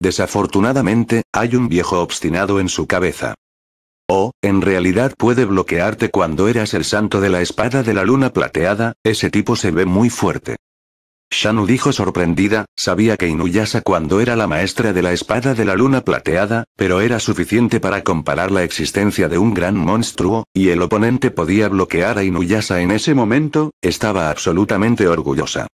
Desafortunadamente, hay un viejo obstinado en su cabeza. O, en realidad puede bloquearte cuando eras el santo de la espada de la luna plateada, ese tipo se ve muy fuerte. Shanu dijo sorprendida, sabía que Inuyasa cuando era la maestra de la espada de la luna plateada, pero era suficiente para comparar la existencia de un gran monstruo, y el oponente podía bloquear a Inuyasa en ese momento, estaba absolutamente orgullosa.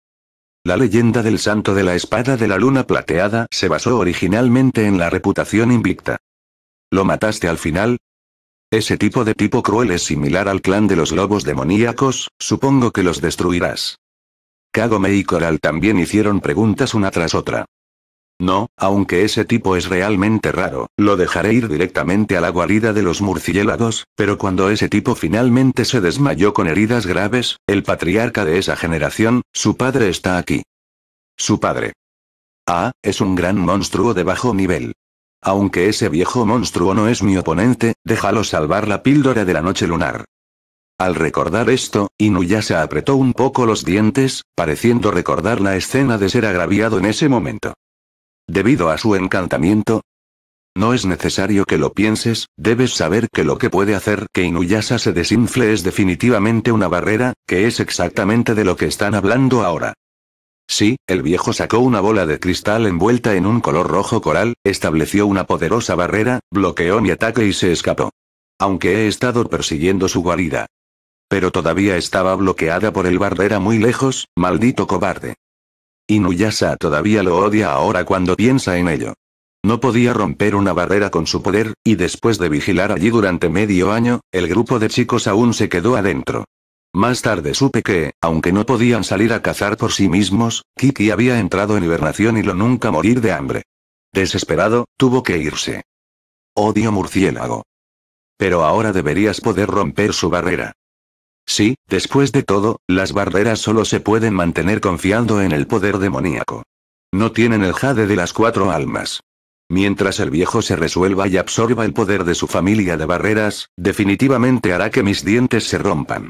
La leyenda del santo de la espada de la luna plateada se basó originalmente en la reputación invicta. ¿Lo mataste al final? Ese tipo de tipo cruel es similar al clan de los lobos demoníacos, supongo que los destruirás. Kagome y Coral también hicieron preguntas una tras otra. No, aunque ese tipo es realmente raro, lo dejaré ir directamente a la guarida de los murciélagos, pero cuando ese tipo finalmente se desmayó con heridas graves, el patriarca de esa generación, su padre está aquí. Su padre. Ah, es un gran monstruo de bajo nivel. Aunque ese viejo monstruo no es mi oponente, déjalo salvar la píldora de la noche lunar. Al recordar esto, Inuyasha apretó un poco los dientes, pareciendo recordar la escena de ser agraviado en ese momento. Debido a su encantamiento, no es necesario que lo pienses, debes saber que lo que puede hacer que Inuyasha se desinfle es definitivamente una barrera, que es exactamente de lo que están hablando ahora. Sí, el viejo sacó una bola de cristal envuelta en un color rojo coral, estableció una poderosa barrera, bloqueó mi ataque y se escapó. Aunque he estado persiguiendo su guarida. Pero todavía estaba bloqueada por el barrera muy lejos, maldito cobarde. Inuyasa todavía lo odia ahora cuando piensa en ello. No podía romper una barrera con su poder, y después de vigilar allí durante medio año, el grupo de chicos aún se quedó adentro. Más tarde supe que, aunque no podían salir a cazar por sí mismos, Kiki había entrado en hibernación y lo nunca morir de hambre. Desesperado, tuvo que irse. Odio murciélago. Pero ahora deberías poder romper su barrera. Sí, después de todo, las barreras solo se pueden mantener confiando en el poder demoníaco. No tienen el jade de las cuatro almas. Mientras el viejo se resuelva y absorba el poder de su familia de barreras, definitivamente hará que mis dientes se rompan.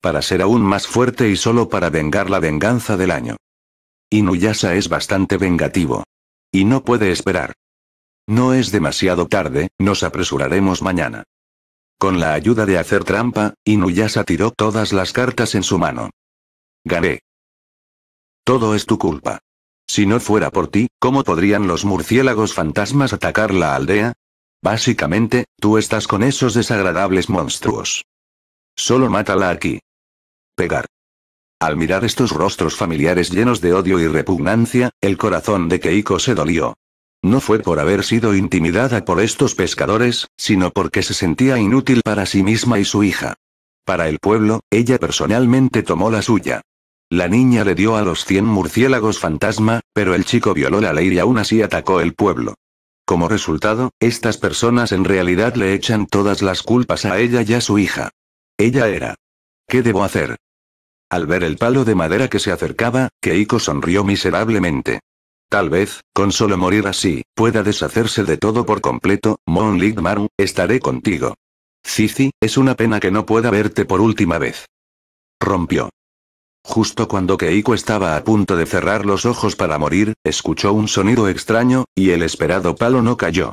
Para ser aún más fuerte y solo para vengar la venganza del año. Inuyasa es bastante vengativo. Y no puede esperar. No es demasiado tarde, nos apresuraremos mañana. Con la ayuda de hacer trampa, Inuyasa tiró todas las cartas en su mano. Gané. Todo es tu culpa. Si no fuera por ti, ¿cómo podrían los murciélagos fantasmas atacar la aldea? Básicamente, tú estás con esos desagradables monstruos. Solo mátala aquí. Pegar. Al mirar estos rostros familiares llenos de odio y repugnancia, el corazón de Keiko se dolió. No fue por haber sido intimidada por estos pescadores, sino porque se sentía inútil para sí misma y su hija. Para el pueblo, ella personalmente tomó la suya. La niña le dio a los 100 murciélagos fantasma, pero el chico violó la ley y aún así atacó el pueblo. Como resultado, estas personas en realidad le echan todas las culpas a ella y a su hija. Ella era. ¿Qué debo hacer? Al ver el palo de madera que se acercaba, Keiko sonrió miserablemente. Tal vez, con solo morir así, pueda deshacerse de todo por completo, Mon Maru, estaré contigo. Cici, es una pena que no pueda verte por última vez. Rompió. Justo cuando Keiko estaba a punto de cerrar los ojos para morir, escuchó un sonido extraño, y el esperado palo no cayó.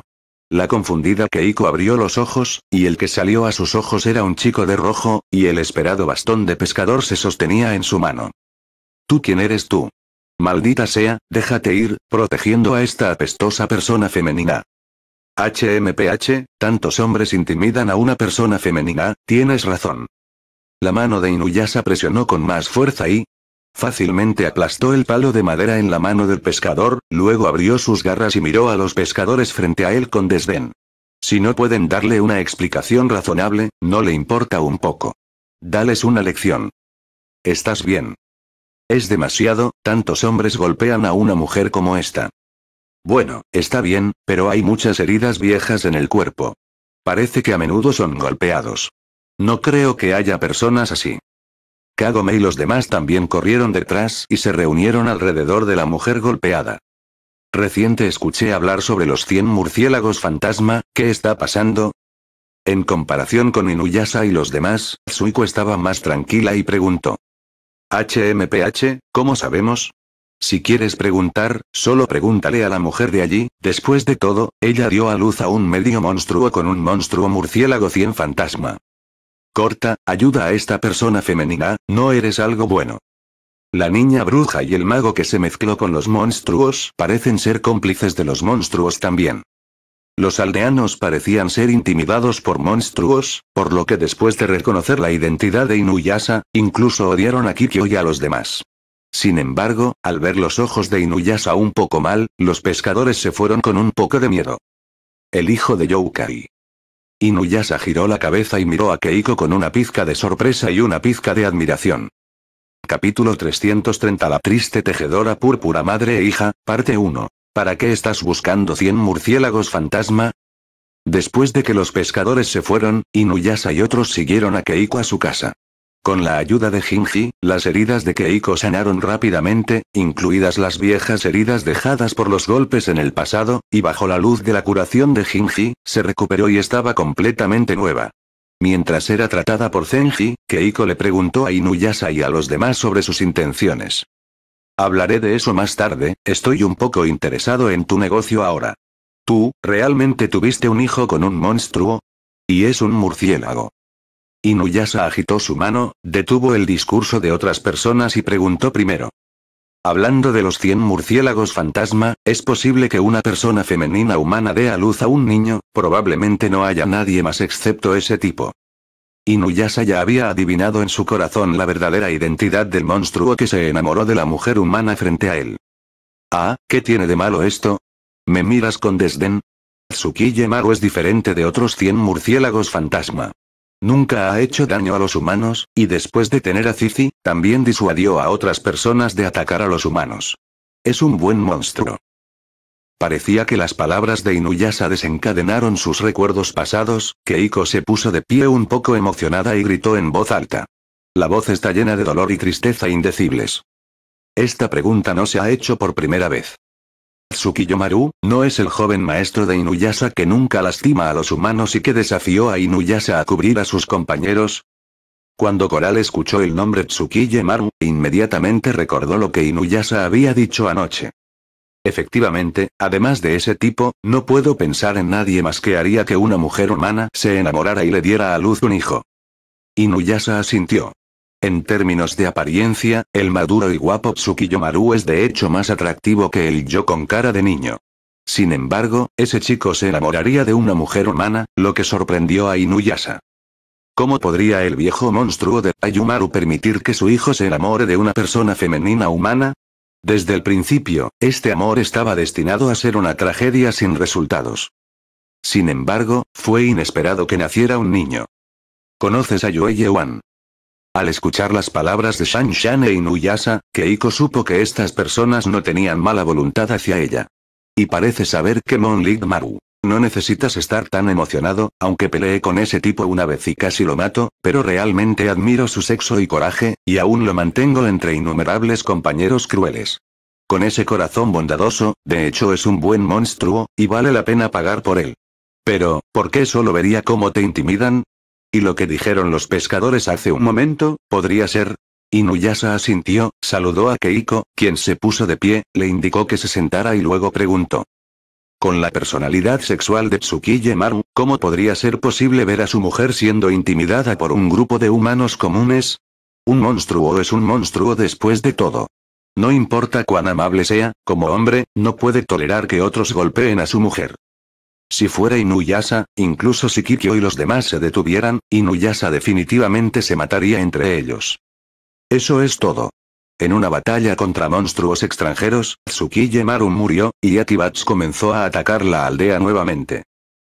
La confundida Keiko abrió los ojos, y el que salió a sus ojos era un chico de rojo, y el esperado bastón de pescador se sostenía en su mano. ¿Tú quién eres tú? Maldita sea, déjate ir, protegiendo a esta apestosa persona femenina. HMPH, tantos hombres intimidan a una persona femenina, tienes razón. La mano de Inuyasa presionó con más fuerza y... Fácilmente aplastó el palo de madera en la mano del pescador, luego abrió sus garras y miró a los pescadores frente a él con desdén. Si no pueden darle una explicación razonable, no le importa un poco. Dales una lección. Estás bien. Es demasiado, tantos hombres golpean a una mujer como esta. Bueno, está bien, pero hay muchas heridas viejas en el cuerpo. Parece que a menudo son golpeados. No creo que haya personas así. Kagome y los demás también corrieron detrás y se reunieron alrededor de la mujer golpeada. Reciente escuché hablar sobre los 100 murciélagos fantasma, ¿qué está pasando? En comparación con Inuyasa y los demás, Suiko estaba más tranquila y preguntó. HMPH, ¿cómo sabemos? Si quieres preguntar, solo pregúntale a la mujer de allí, después de todo, ella dio a luz a un medio monstruo con un monstruo murciélago cien fantasma. Corta, ayuda a esta persona femenina, no eres algo bueno. La niña bruja y el mago que se mezcló con los monstruos parecen ser cómplices de los monstruos también. Los aldeanos parecían ser intimidados por monstruos, por lo que después de reconocer la identidad de Inuyasa, incluso odiaron a Kikyo y a los demás. Sin embargo, al ver los ojos de Inuyasa un poco mal, los pescadores se fueron con un poco de miedo. El hijo de Youkai. Inuyasa giró la cabeza y miró a Keiko con una pizca de sorpresa y una pizca de admiración. Capítulo 330 La triste tejedora púrpura madre e hija, parte 1. ¿Para qué estás buscando 100 murciélagos fantasma? Después de que los pescadores se fueron, Inuyasa y otros siguieron a Keiko a su casa. Con la ayuda de Jinji, las heridas de Keiko sanaron rápidamente, incluidas las viejas heridas dejadas por los golpes en el pasado, y bajo la luz de la curación de Jinji, se recuperó y estaba completamente nueva. Mientras era tratada por Zenji, Keiko le preguntó a Inuyasa y a los demás sobre sus intenciones. Hablaré de eso más tarde, estoy un poco interesado en tu negocio ahora. ¿Tú, realmente tuviste un hijo con un monstruo? Y es un murciélago. Inuyasa agitó su mano, detuvo el discurso de otras personas y preguntó primero. Hablando de los 100 murciélagos fantasma, es posible que una persona femenina humana dé a luz a un niño, probablemente no haya nadie más excepto ese tipo. Inuyasha ya había adivinado en su corazón la verdadera identidad del monstruo que se enamoró de la mujer humana frente a él. Ah, ¿qué tiene de malo esto? ¿Me miras con desdén? Tsukiyemaru es diferente de otros 100 murciélagos fantasma. Nunca ha hecho daño a los humanos, y después de tener a Cici, también disuadió a otras personas de atacar a los humanos. Es un buen monstruo. Parecía que las palabras de Inuyasa desencadenaron sus recuerdos pasados, Keiko se puso de pie un poco emocionada y gritó en voz alta. La voz está llena de dolor y tristeza indecibles. Esta pregunta no se ha hecho por primera vez. Tsukiyomaru, ¿no es el joven maestro de Inuyasa que nunca lastima a los humanos y que desafió a Inuyasa a cubrir a sus compañeros? Cuando Coral escuchó el nombre Tsukiyomaru, inmediatamente recordó lo que Inuyasa había dicho anoche. Efectivamente, además de ese tipo, no puedo pensar en nadie más que haría que una mujer humana se enamorara y le diera a luz un hijo. Inuyasa asintió. En términos de apariencia, el maduro y guapo Tsukiyomaru es de hecho más atractivo que el yo con cara de niño. Sin embargo, ese chico se enamoraría de una mujer humana, lo que sorprendió a Inuyasa. ¿Cómo podría el viejo monstruo de Ayumaru permitir que su hijo se enamore de una persona femenina humana? Desde el principio, este amor estaba destinado a ser una tragedia sin resultados. Sin embargo, fue inesperado que naciera un niño. ¿Conoces a Yue Yuan? Al escuchar las palabras de Shan Shan e Inuyasa, Keiko supo que estas personas no tenían mala voluntad hacia ella. Y parece saber que Lig Maru no necesitas estar tan emocionado, aunque peleé con ese tipo una vez y casi lo mato, pero realmente admiro su sexo y coraje, y aún lo mantengo entre innumerables compañeros crueles. Con ese corazón bondadoso, de hecho es un buen monstruo, y vale la pena pagar por él. Pero, ¿por qué solo vería cómo te intimidan? Y lo que dijeron los pescadores hace un momento, podría ser, Inuyasa asintió, saludó a Keiko, quien se puso de pie, le indicó que se sentara y luego preguntó. Con la personalidad sexual de Tsukiye Maru, ¿cómo podría ser posible ver a su mujer siendo intimidada por un grupo de humanos comunes? Un monstruo es un monstruo después de todo. No importa cuán amable sea, como hombre, no puede tolerar que otros golpeen a su mujer. Si fuera Inuyasa, incluso si Kikyo y los demás se detuvieran, Inuyasa definitivamente se mataría entre ellos. Eso es todo. En una batalla contra monstruos extranjeros, Tsukiye Maru murió, y Akibats comenzó a atacar la aldea nuevamente.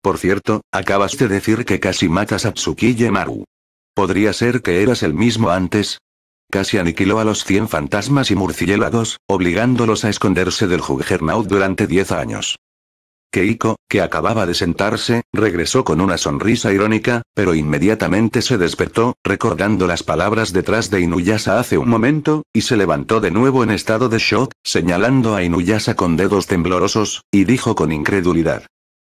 Por cierto, acabas de decir que casi matas a Tsukiye Maru. ¿Podría ser que eras el mismo antes? Casi aniquiló a los 100 fantasmas y murciélagos, obligándolos a esconderse del Juggernaut durante 10 años. Keiko, que acababa de sentarse, regresó con una sonrisa irónica, pero inmediatamente se despertó, recordando las palabras detrás de Inuyasa hace un momento, y se levantó de nuevo en estado de shock, señalando a Inuyasa con dedos temblorosos, y dijo con incredulidad.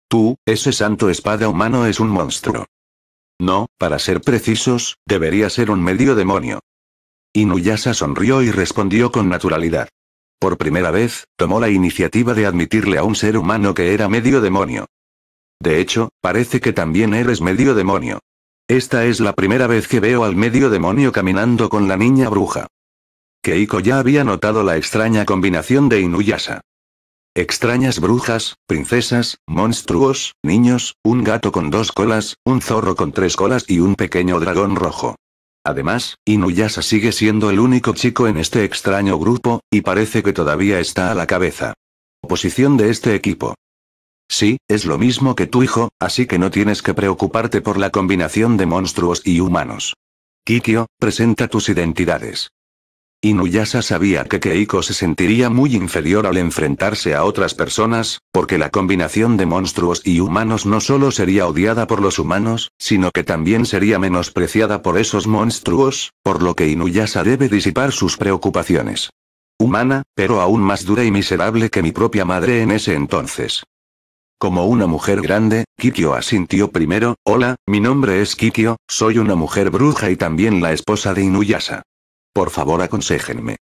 Tú, ese santo espada humano es un monstruo. No, para ser precisos, debería ser un medio demonio. Inuyasa sonrió y respondió con naturalidad. Por primera vez, tomó la iniciativa de admitirle a un ser humano que era medio demonio. De hecho, parece que también eres medio demonio. Esta es la primera vez que veo al medio demonio caminando con la niña bruja. Keiko ya había notado la extraña combinación de Inuyasa. Extrañas brujas, princesas, monstruos, niños, un gato con dos colas, un zorro con tres colas y un pequeño dragón rojo. Además, Inuyasa sigue siendo el único chico en este extraño grupo, y parece que todavía está a la cabeza. Oposición de este equipo. Sí, es lo mismo que tu hijo, así que no tienes que preocuparte por la combinación de monstruos y humanos. Kikyo, presenta tus identidades. Inuyasa sabía que Keiko se sentiría muy inferior al enfrentarse a otras personas, porque la combinación de monstruos y humanos no solo sería odiada por los humanos, sino que también sería menospreciada por esos monstruos, por lo que Inuyasa debe disipar sus preocupaciones. Humana, pero aún más dura y miserable que mi propia madre en ese entonces. Como una mujer grande, Kikyo asintió primero, hola, mi nombre es Kikyo, soy una mujer bruja y también la esposa de Inuyasa. Por favor aconséjenme.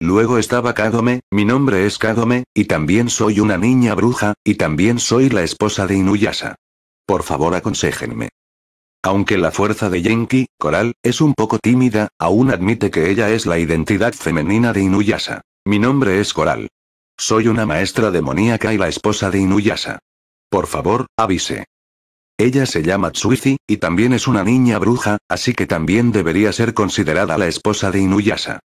Luego estaba Kagome, mi nombre es Kagome, y también soy una niña bruja, y también soy la esposa de Inuyasa. Por favor aconséjenme. Aunque la fuerza de Yenki, Coral, es un poco tímida, aún admite que ella es la identidad femenina de Inuyasa. Mi nombre es Coral. Soy una maestra demoníaca y la esposa de Inuyasa. Por favor, avise. Ella se llama Tsuizi, y también es una niña bruja, así que también debería ser considerada la esposa de Inuyasa.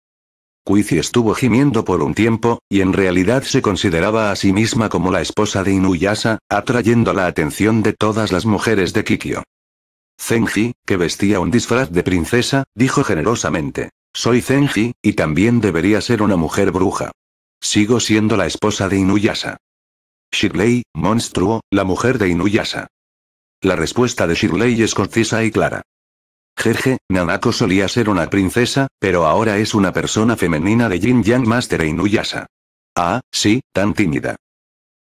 Kuizi estuvo gimiendo por un tiempo, y en realidad se consideraba a sí misma como la esposa de Inuyasa, atrayendo la atención de todas las mujeres de Kikyo. Zenji, que vestía un disfraz de princesa, dijo generosamente. Soy Zenji, y también debería ser una mujer bruja. Sigo siendo la esposa de Inuyasa. shigley monstruo, la mujer de Inuyasa. La respuesta de Shirley es concisa y clara. Jeje, Nanako solía ser una princesa, pero ahora es una persona femenina de Jin Yang Master e Inuyasha. Ah, sí, tan tímida.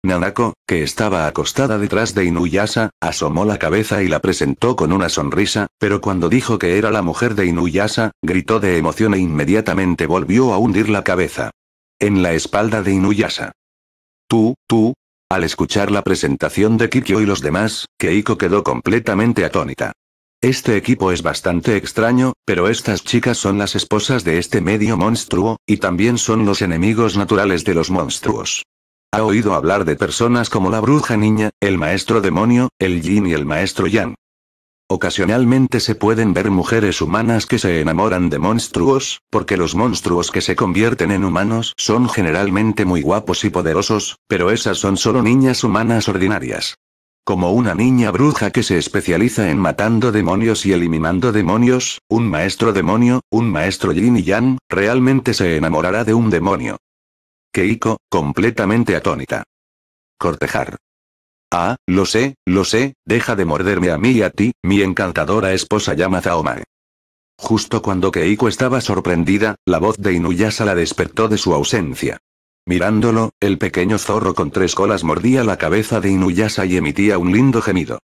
Nanako, que estaba acostada detrás de Inuyasa, asomó la cabeza y la presentó con una sonrisa, pero cuando dijo que era la mujer de Inuyasa, gritó de emoción e inmediatamente volvió a hundir la cabeza. En la espalda de Inuyasa. Tú, tú, al escuchar la presentación de Kikyo y los demás, Keiko quedó completamente atónita. Este equipo es bastante extraño, pero estas chicas son las esposas de este medio monstruo, y también son los enemigos naturales de los monstruos. Ha oído hablar de personas como la bruja niña, el maestro demonio, el yin y el maestro yang. Ocasionalmente se pueden ver mujeres humanas que se enamoran de monstruos, porque los monstruos que se convierten en humanos son generalmente muy guapos y poderosos, pero esas son solo niñas humanas ordinarias. Como una niña bruja que se especializa en matando demonios y eliminando demonios, un maestro demonio, un maestro yin y yang, realmente se enamorará de un demonio. Keiko, completamente atónita. Cortejar. Ah, lo sé, lo sé, deja de morderme a mí y a ti, mi encantadora esposa llama Zaomae. Justo cuando Keiko estaba sorprendida, la voz de Inuyasa la despertó de su ausencia. Mirándolo, el pequeño zorro con tres colas mordía la cabeza de Inuyasa y emitía un lindo gemido.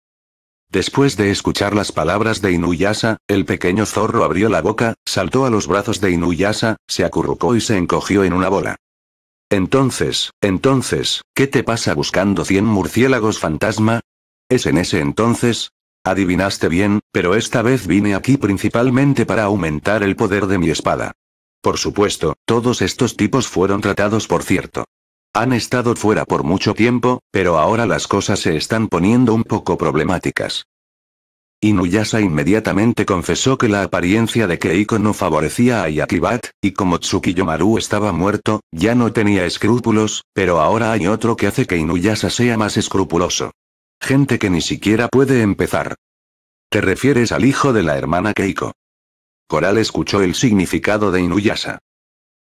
Después de escuchar las palabras de Inuyasa, el pequeño zorro abrió la boca, saltó a los brazos de Inuyasa, se acurrucó y se encogió en una bola. Entonces, entonces, ¿qué te pasa buscando cien murciélagos fantasma? Es en ese entonces. Adivinaste bien, pero esta vez vine aquí principalmente para aumentar el poder de mi espada. Por supuesto, todos estos tipos fueron tratados por cierto. Han estado fuera por mucho tiempo, pero ahora las cosas se están poniendo un poco problemáticas. Inuyasa inmediatamente confesó que la apariencia de Keiko no favorecía a Yakibat, y como Tsukiyomaru estaba muerto, ya no tenía escrúpulos, pero ahora hay otro que hace que Inuyasa sea más escrupuloso. Gente que ni siquiera puede empezar. Te refieres al hijo de la hermana Keiko. Coral escuchó el significado de Inuyasa.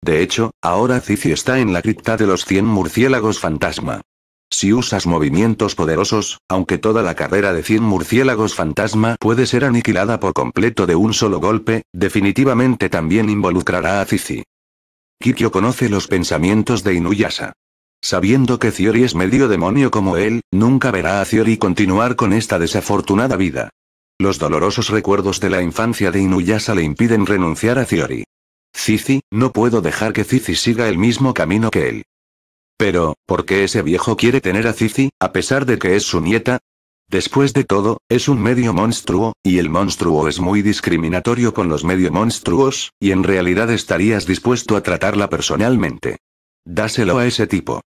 De hecho, ahora Cici está en la cripta de los 100 murciélagos fantasma. Si usas movimientos poderosos, aunque toda la carrera de 100 murciélagos fantasma puede ser aniquilada por completo de un solo golpe, definitivamente también involucrará a Cici. Kikyo conoce los pensamientos de Inuyasa. Sabiendo que Ciori es medio demonio como él, nunca verá a Ciori continuar con esta desafortunada vida. Los dolorosos recuerdos de la infancia de Inuyasa le impiden renunciar a Ciori. Cici, no puedo dejar que Cici siga el mismo camino que él. Pero, ¿por qué ese viejo quiere tener a Cici, a pesar de que es su nieta? Después de todo, es un medio monstruo, y el monstruo es muy discriminatorio con los medio monstruos, y en realidad estarías dispuesto a tratarla personalmente. Dáselo a ese tipo.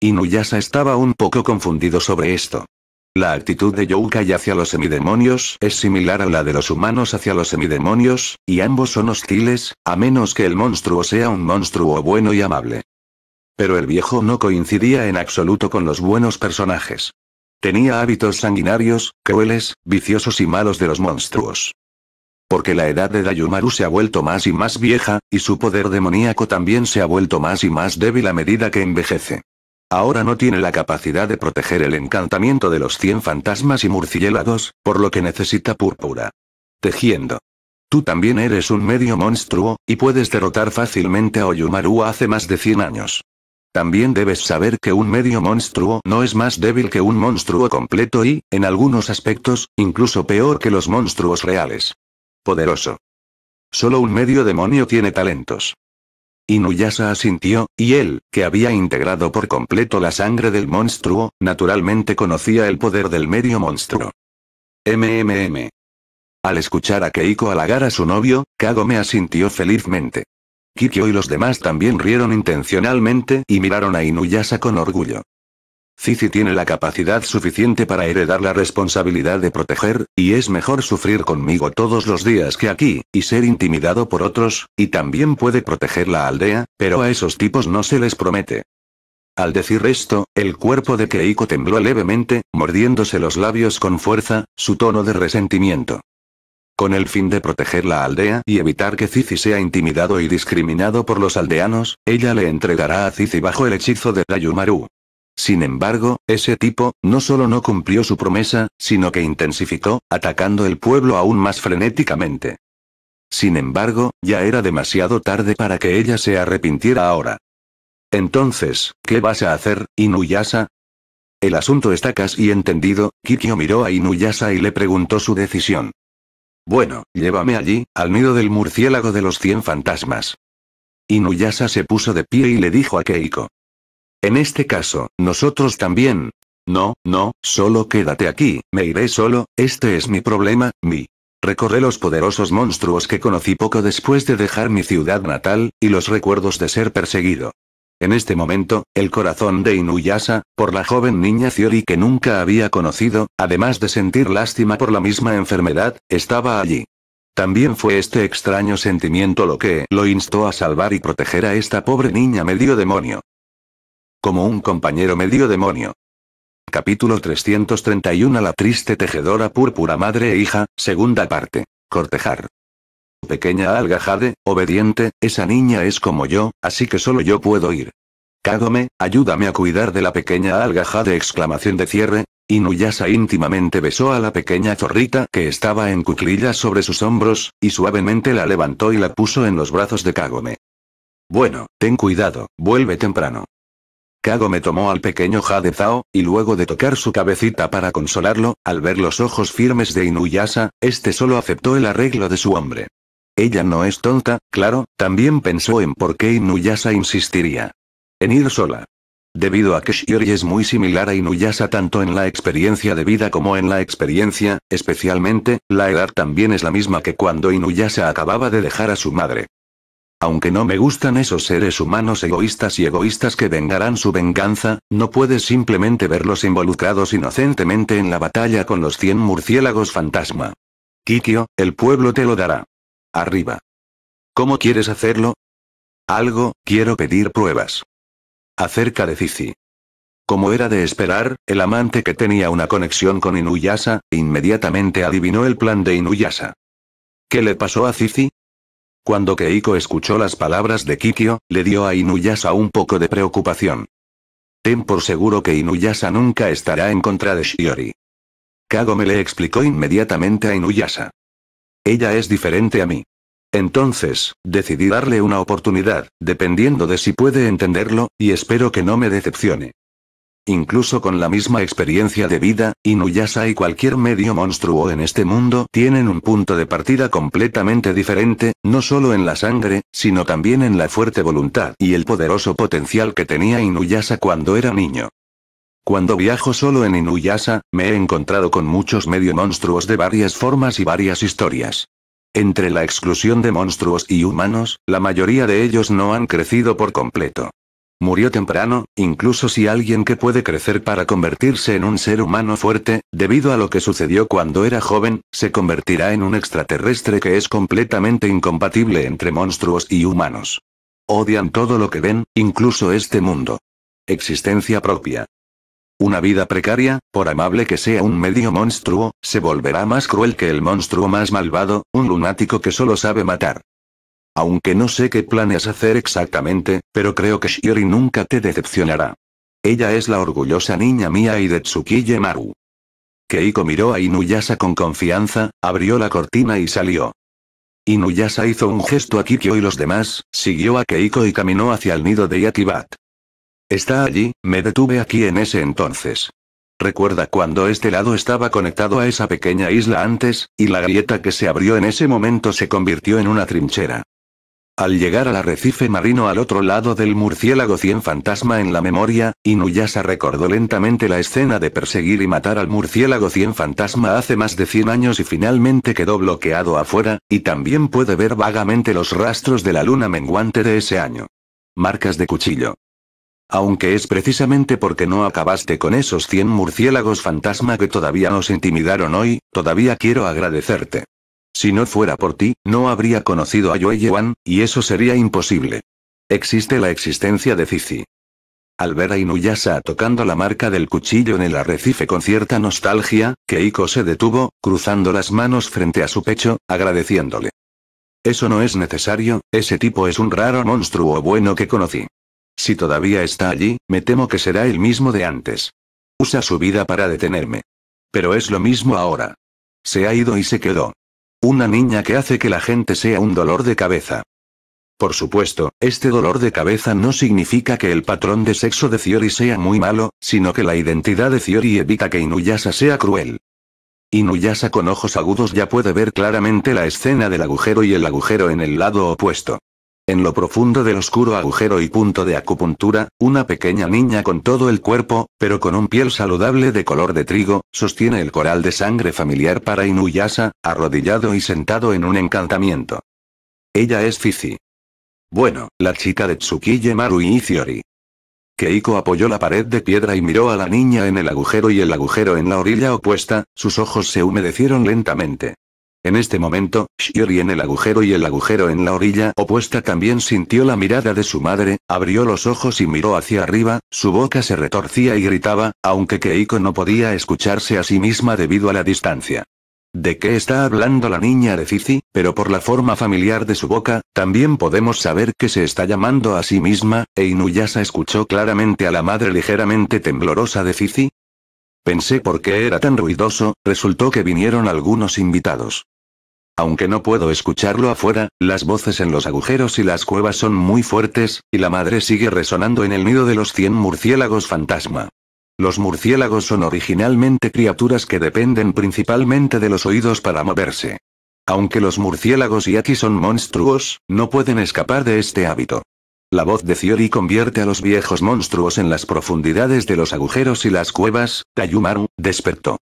Inuyasa estaba un poco confundido sobre esto. La actitud de Youkai hacia los semidemonios es similar a la de los humanos hacia los semidemonios, y ambos son hostiles, a menos que el monstruo sea un monstruo bueno y amable. Pero el viejo no coincidía en absoluto con los buenos personajes. Tenía hábitos sanguinarios, crueles, viciosos y malos de los monstruos. Porque la edad de Dayumaru se ha vuelto más y más vieja, y su poder demoníaco también se ha vuelto más y más débil a medida que envejece. Ahora no tiene la capacidad de proteger el encantamiento de los 100 fantasmas y murciélagos, por lo que necesita púrpura. Tejiendo. Tú también eres un medio monstruo, y puedes derrotar fácilmente a Oyumaru hace más de 100 años. También debes saber que un medio monstruo no es más débil que un monstruo completo y, en algunos aspectos, incluso peor que los monstruos reales. Poderoso. Solo un medio demonio tiene talentos. Inuyasa asintió, y él, que había integrado por completo la sangre del monstruo, naturalmente conocía el poder del medio monstruo. MMM. Al escuchar a Keiko halagar a su novio, Kagome asintió felizmente. Kikyo y los demás también rieron intencionalmente y miraron a Inuyasa con orgullo. Cici tiene la capacidad suficiente para heredar la responsabilidad de proteger, y es mejor sufrir conmigo todos los días que aquí, y ser intimidado por otros, y también puede proteger la aldea, pero a esos tipos no se les promete. Al decir esto, el cuerpo de Keiko tembló levemente, mordiéndose los labios con fuerza, su tono de resentimiento con el fin de proteger la aldea y evitar que Cici sea intimidado y discriminado por los aldeanos, ella le entregará a Cici bajo el hechizo de Dayumaru. Sin embargo, ese tipo, no solo no cumplió su promesa, sino que intensificó, atacando el pueblo aún más frenéticamente. Sin embargo, ya era demasiado tarde para que ella se arrepintiera ahora. Entonces, ¿qué vas a hacer, Inuyasa? El asunto está casi entendido, Kikyo miró a Inuyasa y le preguntó su decisión. Bueno, llévame allí, al nido del murciélago de los cien fantasmas. Inuyasa se puso de pie y le dijo a Keiko. En este caso, nosotros también. No, no, solo quédate aquí, me iré solo, este es mi problema, mi. Recorré los poderosos monstruos que conocí poco después de dejar mi ciudad natal, y los recuerdos de ser perseguido. En este momento, el corazón de Inuyasa, por la joven niña Ciori que nunca había conocido, además de sentir lástima por la misma enfermedad, estaba allí. También fue este extraño sentimiento lo que lo instó a salvar y proteger a esta pobre niña medio demonio. Como un compañero medio demonio. Capítulo 331 La triste tejedora púrpura madre e hija, segunda parte. Cortejar. Pequeña alga Jade, obediente, esa niña es como yo, así que solo yo puedo ir. Kagome, ayúdame a cuidar de la pequeña alga Jade exclamación de cierre. Inuyasa íntimamente besó a la pequeña zorrita que estaba en cuclillas sobre sus hombros, y suavemente la levantó y la puso en los brazos de Kagome. Bueno, ten cuidado, vuelve temprano. Kagome tomó al pequeño Jade Zao, y luego de tocar su cabecita para consolarlo, al ver los ojos firmes de Inuyasa, este solo aceptó el arreglo de su hombre. Ella no es tonta, claro, también pensó en por qué Inuyasa insistiría. En ir sola. Debido a que Shiori es muy similar a Inuyasa tanto en la experiencia de vida como en la experiencia, especialmente, la edad también es la misma que cuando Inuyasa acababa de dejar a su madre. Aunque no me gustan esos seres humanos egoístas y egoístas que vengarán su venganza, no puedes simplemente verlos involucrados inocentemente en la batalla con los 100 murciélagos fantasma. Kikyo, el pueblo te lo dará. Arriba. ¿Cómo quieres hacerlo? Algo, quiero pedir pruebas. Acerca de Cici. Como era de esperar, el amante que tenía una conexión con Inuyasa, inmediatamente adivinó el plan de Inuyasa. ¿Qué le pasó a Cici? Cuando Keiko escuchó las palabras de Kikyo, le dio a Inuyasa un poco de preocupación. Ten por seguro que Inuyasa nunca estará en contra de Shiori. Kagome le explicó inmediatamente a Inuyasa. Ella es diferente a mí. Entonces, decidí darle una oportunidad, dependiendo de si puede entenderlo, y espero que no me decepcione. Incluso con la misma experiencia de vida, Inuyasha y cualquier medio monstruo en este mundo tienen un punto de partida completamente diferente, no solo en la sangre, sino también en la fuerte voluntad y el poderoso potencial que tenía Inuyasa cuando era niño. Cuando viajo solo en Inuyasha, me he encontrado con muchos medio monstruos de varias formas y varias historias. Entre la exclusión de monstruos y humanos, la mayoría de ellos no han crecido por completo. Murió temprano, incluso si alguien que puede crecer para convertirse en un ser humano fuerte, debido a lo que sucedió cuando era joven, se convertirá en un extraterrestre que es completamente incompatible entre monstruos y humanos. Odian todo lo que ven, incluso este mundo. Existencia propia. Una vida precaria, por amable que sea un medio monstruo, se volverá más cruel que el monstruo más malvado, un lunático que solo sabe matar. Aunque no sé qué planes hacer exactamente, pero creo que Shiori nunca te decepcionará. Ella es la orgullosa niña mía y de Tsukiye Maru. Keiko miró a Inuyasa con confianza, abrió la cortina y salió. Inuyasa hizo un gesto a Kikyo y los demás, siguió a Keiko y caminó hacia el nido de Yakibat. Está allí, me detuve aquí en ese entonces. Recuerda cuando este lado estaba conectado a esa pequeña isla antes, y la grieta que se abrió en ese momento se convirtió en una trinchera. Al llegar al arrecife marino al otro lado del murciélago 100 fantasma en la memoria, Inuyasa recordó lentamente la escena de perseguir y matar al murciélago 100 fantasma hace más de 100 años y finalmente quedó bloqueado afuera, y también puede ver vagamente los rastros de la luna menguante de ese año. Marcas de cuchillo. Aunque es precisamente porque no acabaste con esos 100 murciélagos fantasma que todavía nos intimidaron hoy, todavía quiero agradecerte. Si no fuera por ti, no habría conocido a Yue y eso sería imposible. Existe la existencia de Cici. Al ver a inuyasa tocando la marca del cuchillo en el arrecife con cierta nostalgia, Keiko se detuvo, cruzando las manos frente a su pecho, agradeciéndole. Eso no es necesario, ese tipo es un raro monstruo bueno que conocí. Si todavía está allí, me temo que será el mismo de antes. Usa su vida para detenerme. Pero es lo mismo ahora. Se ha ido y se quedó. Una niña que hace que la gente sea un dolor de cabeza. Por supuesto, este dolor de cabeza no significa que el patrón de sexo de Ciori sea muy malo, sino que la identidad de Ciori evita que Inuyasa sea cruel. Inuyasa con ojos agudos ya puede ver claramente la escena del agujero y el agujero en el lado opuesto. En lo profundo del oscuro agujero y punto de acupuntura, una pequeña niña con todo el cuerpo, pero con un piel saludable de color de trigo, sostiene el coral de sangre familiar para Inuyasa, arrodillado y sentado en un encantamiento. Ella es Fifi. Bueno, la chica de Tsukiye Maru y Fiori. Keiko apoyó la pared de piedra y miró a la niña en el agujero y el agujero en la orilla opuesta, sus ojos se humedecieron lentamente. En este momento, Shiori en el agujero y el agujero en la orilla opuesta también sintió la mirada de su madre, abrió los ojos y miró hacia arriba, su boca se retorcía y gritaba, aunque Keiko no podía escucharse a sí misma debido a la distancia. ¿De qué está hablando la niña de Cici? Pero por la forma familiar de su boca, también podemos saber que se está llamando a sí misma, e Inuyasa escuchó claramente a la madre ligeramente temblorosa de Cici. Pensé por qué era tan ruidoso, resultó que vinieron algunos invitados. Aunque no puedo escucharlo afuera, las voces en los agujeros y las cuevas son muy fuertes, y la madre sigue resonando en el nido de los 100 murciélagos fantasma. Los murciélagos son originalmente criaturas que dependen principalmente de los oídos para moverse. Aunque los murciélagos y aquí son monstruos, no pueden escapar de este hábito. La voz de Ciori convierte a los viejos monstruos en las profundidades de los agujeros y las cuevas, Tayumaru, despertó.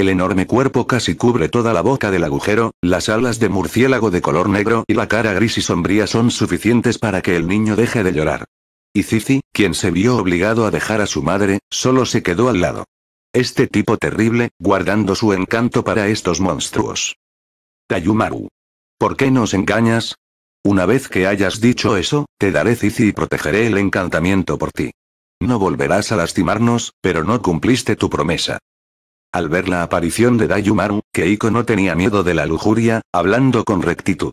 El enorme cuerpo casi cubre toda la boca del agujero, las alas de murciélago de color negro y la cara gris y sombría son suficientes para que el niño deje de llorar. Y Cici, quien se vio obligado a dejar a su madre, solo se quedó al lado. Este tipo terrible, guardando su encanto para estos monstruos. Tayumaru. ¿Por qué nos engañas? Una vez que hayas dicho eso, te daré Cici y protegeré el encantamiento por ti. No volverás a lastimarnos, pero no cumpliste tu promesa. Al ver la aparición de Dayumaru, Keiko no tenía miedo de la lujuria, hablando con rectitud.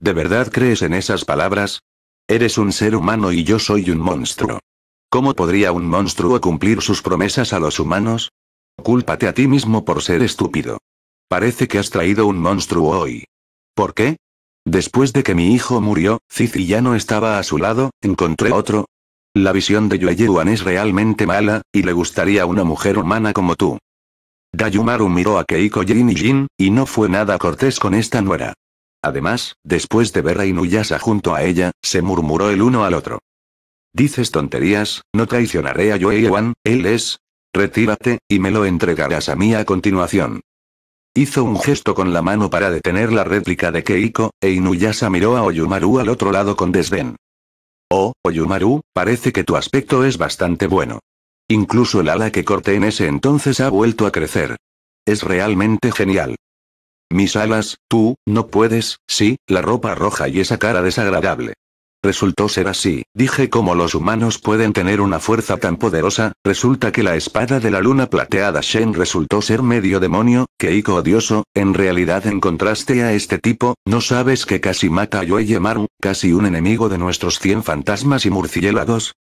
¿De verdad crees en esas palabras? Eres un ser humano y yo soy un monstruo. ¿Cómo podría un monstruo cumplir sus promesas a los humanos? Cúlpate a ti mismo por ser estúpido. Parece que has traído un monstruo hoy. ¿Por qué? Después de que mi hijo murió, Cici ya no estaba a su lado, encontré otro. La visión de Yueyuan es realmente mala, y le gustaría una mujer humana como tú. Gayumaru miró a Keiko Jin y Jin, y no fue nada cortés con esta nuera. Además, después de ver a Inuyasa junto a ella, se murmuró el uno al otro. Dices tonterías, no traicionaré a Yue wan él es... Retírate, y me lo entregarás a mí a continuación. Hizo un gesto con la mano para detener la réplica de Keiko, e Inuyasa miró a Oyumaru al otro lado con desdén. Oh, Oyumaru, parece que tu aspecto es bastante bueno. Incluso el ala que corté en ese entonces ha vuelto a crecer. Es realmente genial. Mis alas, tú, no puedes, sí, la ropa roja y esa cara desagradable. Resultó ser así, dije como los humanos pueden tener una fuerza tan poderosa, resulta que la espada de la luna plateada Shen resultó ser medio demonio, Keiko odioso, en realidad en contraste a este tipo, no sabes que casi mata a Yue Maru, casi un enemigo de nuestros cien fantasmas y murciélagos,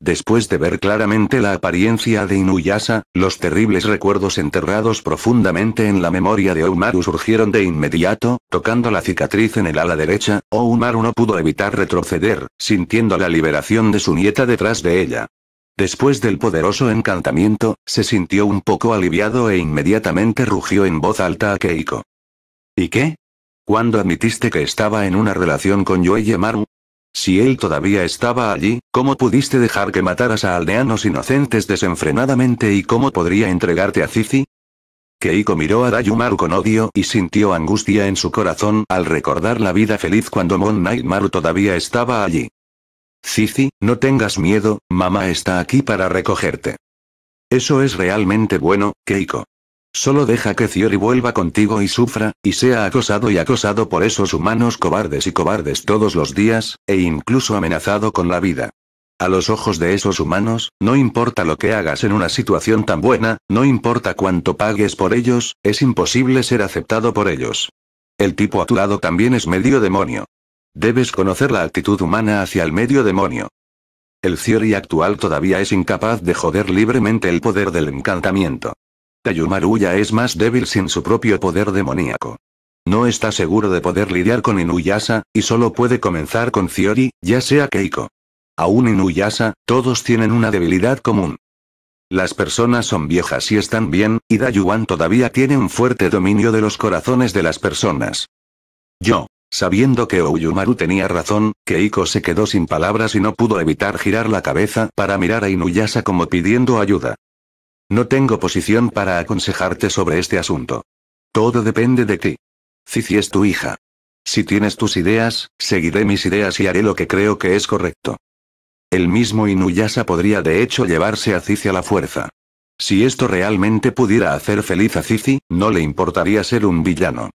Después de ver claramente la apariencia de Inuyasa, los terribles recuerdos enterrados profundamente en la memoria de Oumaru surgieron de inmediato, tocando la cicatriz en el ala derecha, Oumaru no pudo evitar retroceder, sintiendo la liberación de su nieta detrás de ella. Después del poderoso encantamiento, se sintió un poco aliviado e inmediatamente rugió en voz alta a Keiko. ¿Y qué? ¿Cuándo admitiste que estaba en una relación con Yueyemaru si él todavía estaba allí, ¿cómo pudiste dejar que mataras a aldeanos inocentes desenfrenadamente y cómo podría entregarte a Cici? Keiko miró a Dayumaru con odio y sintió angustia en su corazón al recordar la vida feliz cuando Mon Nightmaru todavía estaba allí. Cici, no tengas miedo, mamá está aquí para recogerte. Eso es realmente bueno, Keiko. Solo deja que Ciori vuelva contigo y sufra, y sea acosado y acosado por esos humanos cobardes y cobardes todos los días, e incluso amenazado con la vida. A los ojos de esos humanos, no importa lo que hagas en una situación tan buena, no importa cuánto pagues por ellos, es imposible ser aceptado por ellos. El tipo a tu lado también es medio demonio. Debes conocer la actitud humana hacia el medio demonio. El Ciori actual todavía es incapaz de joder libremente el poder del encantamiento ya es más débil sin su propio poder demoníaco. No está seguro de poder lidiar con Inuyasa, y solo puede comenzar con Ciori, ya sea Keiko. Aún Inuyasa, todos tienen una debilidad común. Las personas son viejas y están bien, y Dayuan todavía tiene un fuerte dominio de los corazones de las personas. Yo, sabiendo que Oyumaru tenía razón, Keiko se quedó sin palabras y no pudo evitar girar la cabeza para mirar a Inuyasa como pidiendo ayuda. No tengo posición para aconsejarte sobre este asunto. Todo depende de ti. Cici es tu hija. Si tienes tus ideas, seguiré mis ideas y haré lo que creo que es correcto. El mismo Inuyasa podría de hecho llevarse a Cici a la fuerza. Si esto realmente pudiera hacer feliz a Cici, no le importaría ser un villano.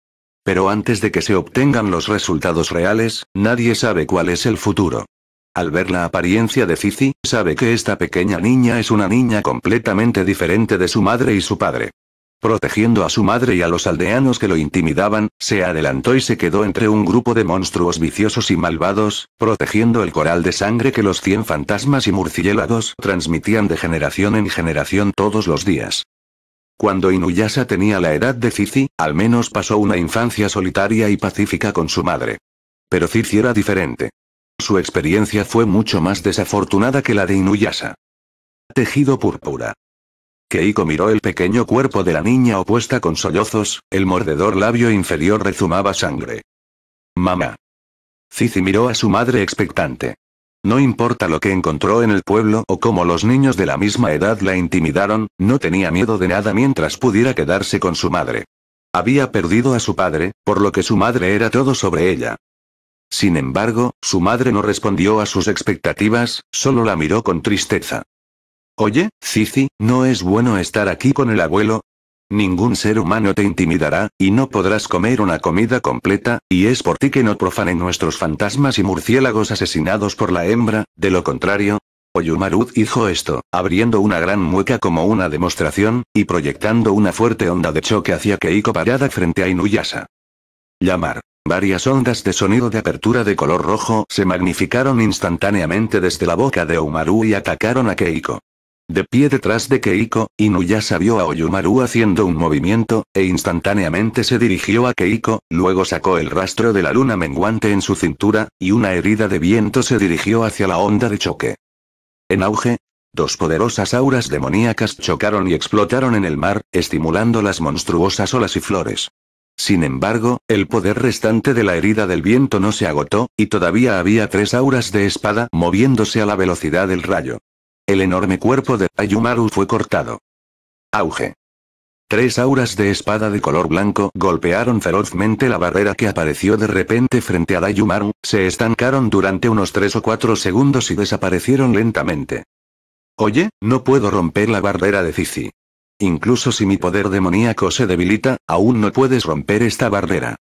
Pero antes de que se obtengan los resultados reales, nadie sabe cuál es el futuro. Al ver la apariencia de Cici, sabe que esta pequeña niña es una niña completamente diferente de su madre y su padre. Protegiendo a su madre y a los aldeanos que lo intimidaban, se adelantó y se quedó entre un grupo de monstruos viciosos y malvados, protegiendo el coral de sangre que los cien fantasmas y murciélagos transmitían de generación en generación todos los días. Cuando Inuyasa tenía la edad de Cici, al menos pasó una infancia solitaria y pacífica con su madre. Pero Cici era diferente. Su experiencia fue mucho más desafortunada que la de Inuyasa. Tejido púrpura. Keiko miró el pequeño cuerpo de la niña opuesta con sollozos, el mordedor labio inferior rezumaba sangre. Mamá. Cici miró a su madre expectante. No importa lo que encontró en el pueblo o cómo los niños de la misma edad la intimidaron, no tenía miedo de nada mientras pudiera quedarse con su madre. Había perdido a su padre, por lo que su madre era todo sobre ella. Sin embargo, su madre no respondió a sus expectativas, solo la miró con tristeza. Oye, Cici, ¿no es bueno estar aquí con el abuelo? Ningún ser humano te intimidará, y no podrás comer una comida completa, y es por ti que no profanen nuestros fantasmas y murciélagos asesinados por la hembra, de lo contrario. Oyumaru dijo esto, abriendo una gran mueca como una demostración, y proyectando una fuerte onda de choque hacia Keiko parada frente a Inuyasa. Llamar. Varias ondas de sonido de apertura de color rojo se magnificaron instantáneamente desde la boca de Umaru y atacaron a Keiko. De pie detrás de Keiko, Inuyasha vio a Oyumaru haciendo un movimiento, e instantáneamente se dirigió a Keiko, luego sacó el rastro de la luna menguante en su cintura, y una herida de viento se dirigió hacia la onda de choque. En auge, dos poderosas auras demoníacas chocaron y explotaron en el mar, estimulando las monstruosas olas y flores. Sin embargo, el poder restante de la herida del viento no se agotó, y todavía había tres auras de espada moviéndose a la velocidad del rayo. El enorme cuerpo de Ayumaru fue cortado. Auge. Tres auras de espada de color blanco golpearon ferozmente la barrera que apareció de repente frente a Ayumaru, se estancaron durante unos tres o cuatro segundos y desaparecieron lentamente. Oye, no puedo romper la barrera de Cici. Incluso si mi poder demoníaco se debilita, aún no puedes romper esta barrera.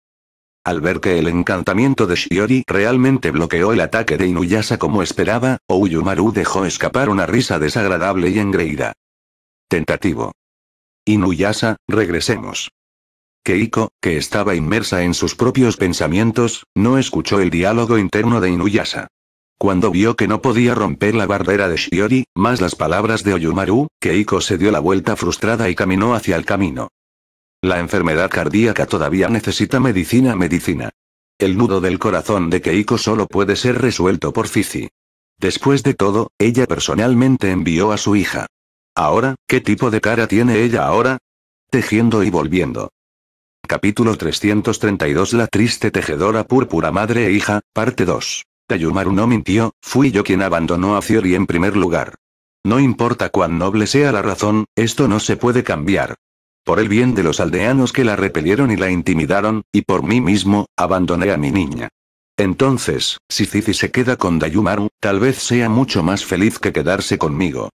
Al ver que el encantamiento de Shiori realmente bloqueó el ataque de Inuyasa como esperaba, Ouyumaru dejó escapar una risa desagradable y engreída. Tentativo. Inuyasa, regresemos. Keiko, que estaba inmersa en sus propios pensamientos, no escuchó el diálogo interno de Inuyasa. Cuando vio que no podía romper la barrera de Shiori, más las palabras de Oyumaru, Keiko se dio la vuelta frustrada y caminó hacia el camino. La enfermedad cardíaca todavía necesita medicina medicina. El nudo del corazón de Keiko solo puede ser resuelto por Fizi. Después de todo, ella personalmente envió a su hija. Ahora, ¿qué tipo de cara tiene ella ahora? Tejiendo y volviendo. Capítulo 332 La triste tejedora púrpura madre e hija, parte 2. Dayumaru no mintió, fui yo quien abandonó a Fiori en primer lugar. No importa cuán noble sea la razón, esto no se puede cambiar. Por el bien de los aldeanos que la repelieron y la intimidaron, y por mí mismo, abandoné a mi niña. Entonces, si Cici se queda con Dayumaru, tal vez sea mucho más feliz que quedarse conmigo.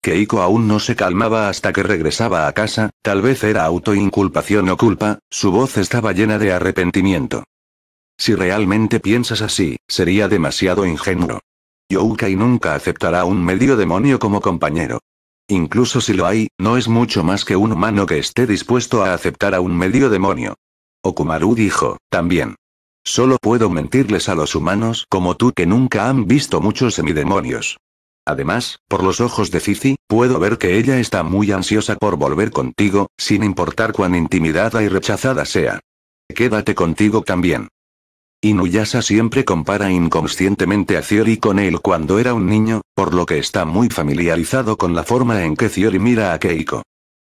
Keiko aún no se calmaba hasta que regresaba a casa, tal vez era autoinculpación o culpa, su voz estaba llena de arrepentimiento. Si realmente piensas así, sería demasiado ingenuo. Youkai nunca aceptará un medio demonio como compañero. Incluso si lo hay, no es mucho más que un humano que esté dispuesto a aceptar a un medio demonio. Okumaru dijo, también. Solo puedo mentirles a los humanos como tú que nunca han visto muchos semidemonios. Además, por los ojos de Cici, puedo ver que ella está muy ansiosa por volver contigo, sin importar cuán intimidada y rechazada sea. Quédate contigo también. Inuyasa siempre compara inconscientemente a Ciori con él cuando era un niño, por lo que está muy familiarizado con la forma en que Ciori mira a Keiko.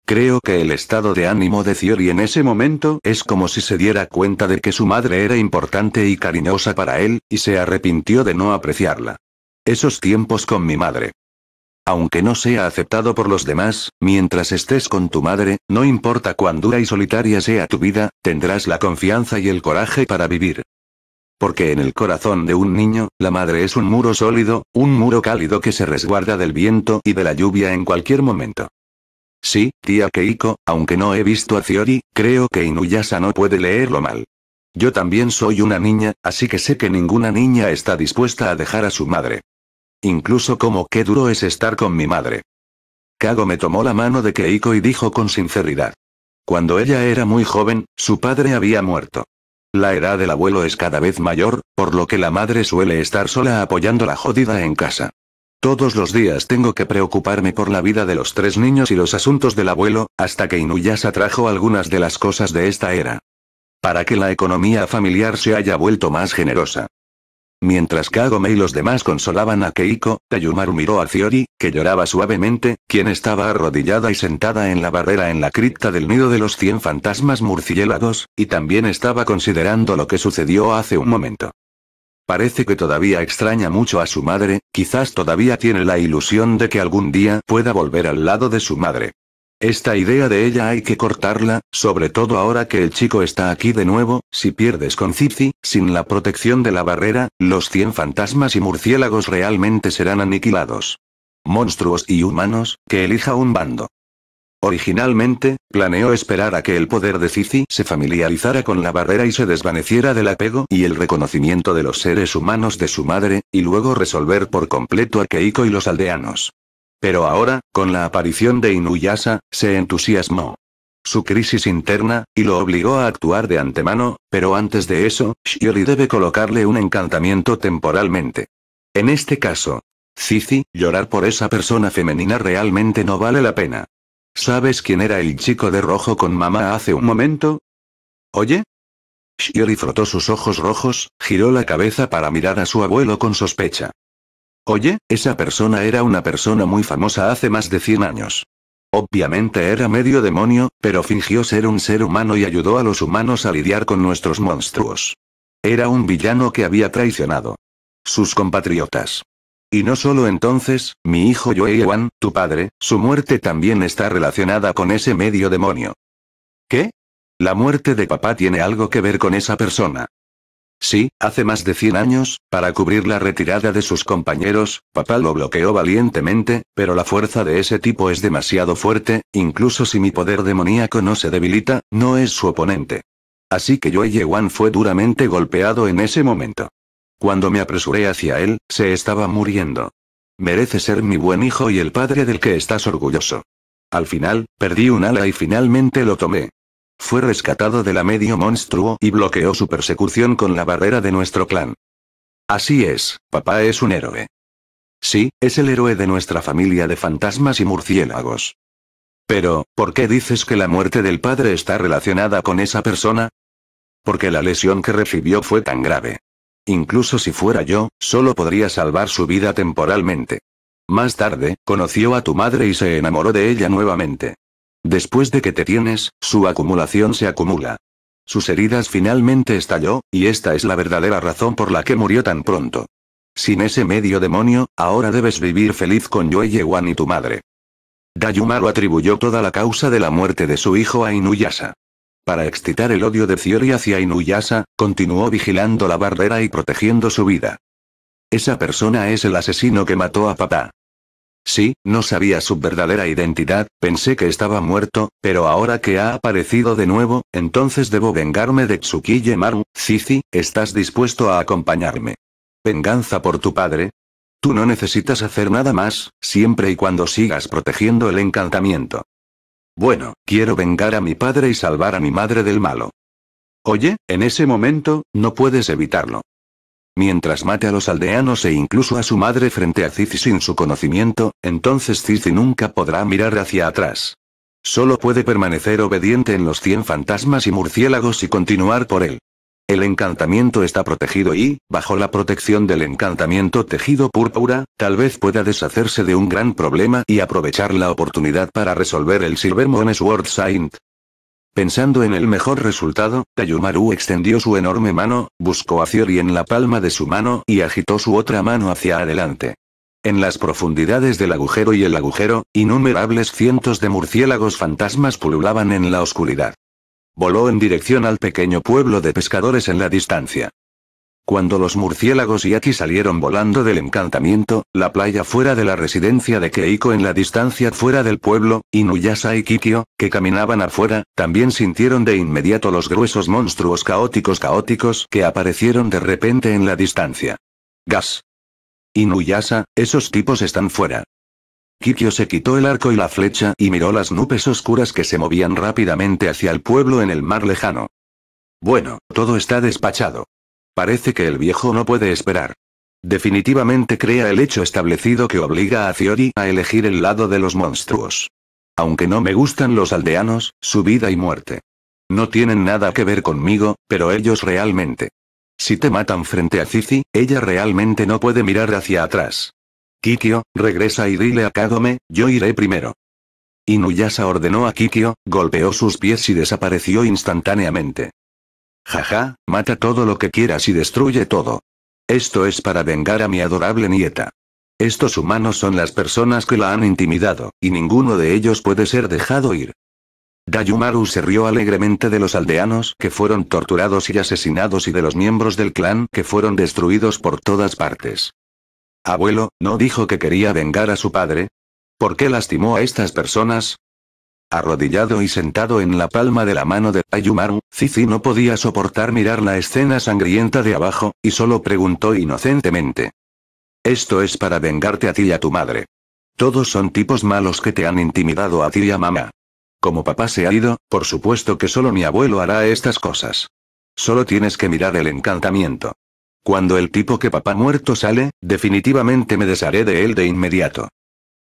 Creo que el estado de ánimo de Ciori en ese momento es como si se diera cuenta de que su madre era importante y cariñosa para él, y se arrepintió de no apreciarla. Esos tiempos con mi madre. Aunque no sea aceptado por los demás, mientras estés con tu madre, no importa cuán dura y solitaria sea tu vida, tendrás la confianza y el coraje para vivir. Porque en el corazón de un niño, la madre es un muro sólido, un muro cálido que se resguarda del viento y de la lluvia en cualquier momento. Sí, tía Keiko, aunque no he visto a Fiori, creo que Inuyasa no puede leerlo mal. Yo también soy una niña, así que sé que ninguna niña está dispuesta a dejar a su madre. Incluso como qué duro es estar con mi madre. Kago me tomó la mano de Keiko y dijo con sinceridad. Cuando ella era muy joven, su padre había muerto. La edad del abuelo es cada vez mayor, por lo que la madre suele estar sola apoyando la jodida en casa. Todos los días tengo que preocuparme por la vida de los tres niños y los asuntos del abuelo, hasta que Inuyasa trajo algunas de las cosas de esta era. Para que la economía familiar se haya vuelto más generosa. Mientras Kagome y los demás consolaban a Keiko, Tayumaru miró a Fiori, que lloraba suavemente, quien estaba arrodillada y sentada en la barrera en la cripta del nido de los cien fantasmas murciélagos, y también estaba considerando lo que sucedió hace un momento. Parece que todavía extraña mucho a su madre, quizás todavía tiene la ilusión de que algún día pueda volver al lado de su madre. Esta idea de ella hay que cortarla, sobre todo ahora que el chico está aquí de nuevo, si pierdes con Cici, sin la protección de la barrera, los 100 fantasmas y murciélagos realmente serán aniquilados. Monstruos y humanos, que elija un bando. Originalmente, planeó esperar a que el poder de Cici se familiarizara con la barrera y se desvaneciera del apego y el reconocimiento de los seres humanos de su madre, y luego resolver por completo a Keiko y los aldeanos. Pero ahora, con la aparición de Inuyasa, se entusiasmó. Su crisis interna, y lo obligó a actuar de antemano, pero antes de eso, Shiori debe colocarle un encantamiento temporalmente. En este caso, Cici, llorar por esa persona femenina realmente no vale la pena. ¿Sabes quién era el chico de rojo con mamá hace un momento? ¿Oye? Shiori frotó sus ojos rojos, giró la cabeza para mirar a su abuelo con sospecha. Oye, esa persona era una persona muy famosa hace más de 100 años. Obviamente era medio demonio, pero fingió ser un ser humano y ayudó a los humanos a lidiar con nuestros monstruos. Era un villano que había traicionado. Sus compatriotas. Y no solo entonces, mi hijo Yue Wan, tu padre, su muerte también está relacionada con ese medio demonio. ¿Qué? La muerte de papá tiene algo que ver con esa persona. Sí, hace más de 100 años, para cubrir la retirada de sus compañeros, papá lo bloqueó valientemente, pero la fuerza de ese tipo es demasiado fuerte, incluso si mi poder demoníaco no se debilita, no es su oponente. Así que yo Yewan fue duramente golpeado en ese momento. Cuando me apresuré hacia él, se estaba muriendo. Merece ser mi buen hijo y el padre del que estás orgulloso. Al final, perdí un ala y finalmente lo tomé. Fue rescatado de la medio monstruo y bloqueó su persecución con la barrera de nuestro clan. Así es, papá es un héroe. Sí, es el héroe de nuestra familia de fantasmas y murciélagos. Pero, ¿por qué dices que la muerte del padre está relacionada con esa persona? Porque la lesión que recibió fue tan grave. Incluso si fuera yo, solo podría salvar su vida temporalmente. Más tarde, conoció a tu madre y se enamoró de ella nuevamente. Después de que te tienes, su acumulación se acumula. Sus heridas finalmente estalló, y esta es la verdadera razón por la que murió tan pronto. Sin ese medio demonio, ahora debes vivir feliz con Yewan y tu madre. Dayumaru atribuyó toda la causa de la muerte de su hijo a Inuyasa. Para excitar el odio de Ciori hacia Inuyasa, continuó vigilando la barrera y protegiendo su vida. Esa persona es el asesino que mató a papá. Sí, no sabía su verdadera identidad, pensé que estaba muerto, pero ahora que ha aparecido de nuevo, entonces debo vengarme de Tsukiye Maru. Cici, ¿estás dispuesto a acompañarme? ¿Venganza por tu padre? Tú no necesitas hacer nada más, siempre y cuando sigas protegiendo el encantamiento. Bueno, quiero vengar a mi padre y salvar a mi madre del malo. Oye, en ese momento, no puedes evitarlo. Mientras mate a los aldeanos e incluso a su madre frente a Cici sin su conocimiento, entonces Cici nunca podrá mirar hacia atrás. Solo puede permanecer obediente en los cien fantasmas y murciélagos y continuar por él. El encantamiento está protegido y, bajo la protección del encantamiento tejido púrpura, tal vez pueda deshacerse de un gran problema y aprovechar la oportunidad para resolver el Silver Moon Sword Saint. Pensando en el mejor resultado, Tayumaru extendió su enorme mano, buscó a Fiori en la palma de su mano y agitó su otra mano hacia adelante. En las profundidades del agujero y el agujero, innumerables cientos de murciélagos fantasmas pululaban en la oscuridad. Voló en dirección al pequeño pueblo de pescadores en la distancia. Cuando los murciélagos y Aki salieron volando del encantamiento, la playa fuera de la residencia de Keiko en la distancia fuera del pueblo, Inuyasa y Kikyo, que caminaban afuera, también sintieron de inmediato los gruesos monstruos caóticos caóticos que aparecieron de repente en la distancia. Gas. Inuyasa, esos tipos están fuera. Kikyo se quitó el arco y la flecha y miró las nubes oscuras que se movían rápidamente hacia el pueblo en el mar lejano. Bueno, todo está despachado. Parece que el viejo no puede esperar. Definitivamente crea el hecho establecido que obliga a Fiori a elegir el lado de los monstruos. Aunque no me gustan los aldeanos, su vida y muerte. No tienen nada que ver conmigo, pero ellos realmente. Si te matan frente a Cici, ella realmente no puede mirar hacia atrás. Kikyo, regresa y dile a Kagome, yo iré primero. Inuyasa ordenó a Kikyo, golpeó sus pies y desapareció instantáneamente. Jaja, mata todo lo que quieras y destruye todo. Esto es para vengar a mi adorable nieta. Estos humanos son las personas que la han intimidado, y ninguno de ellos puede ser dejado ir. Dayumaru se rió alegremente de los aldeanos que fueron torturados y asesinados y de los miembros del clan que fueron destruidos por todas partes. Abuelo, ¿no dijo que quería vengar a su padre? ¿Por qué lastimó a estas personas? arrodillado y sentado en la palma de la mano de Ayumaru, Cici no podía soportar mirar la escena sangrienta de abajo, y solo preguntó inocentemente. Esto es para vengarte a ti y a tu madre. Todos son tipos malos que te han intimidado a ti y a mamá. Como papá se ha ido, por supuesto que solo mi abuelo hará estas cosas. Solo tienes que mirar el encantamiento. Cuando el tipo que papá muerto sale, definitivamente me desharé de él de inmediato.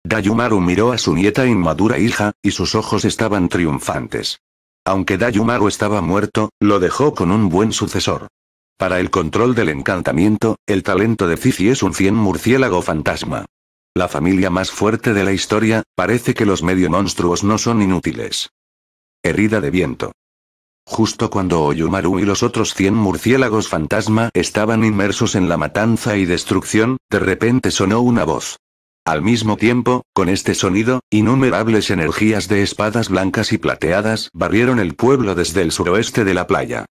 Dayumaru miró a su nieta inmadura hija, y sus ojos estaban triunfantes. Aunque Dayumaru estaba muerto, lo dejó con un buen sucesor. Para el control del encantamiento, el talento de Cici es un cien murciélago fantasma. La familia más fuerte de la historia, parece que los medio monstruos no son inútiles. Herida de viento. Justo cuando Oyumaru y los otros 100 murciélagos fantasma estaban inmersos en la matanza y destrucción, de repente sonó una voz. Al mismo tiempo, con este sonido, innumerables energías de espadas blancas y plateadas barrieron el pueblo desde el suroeste de la playa.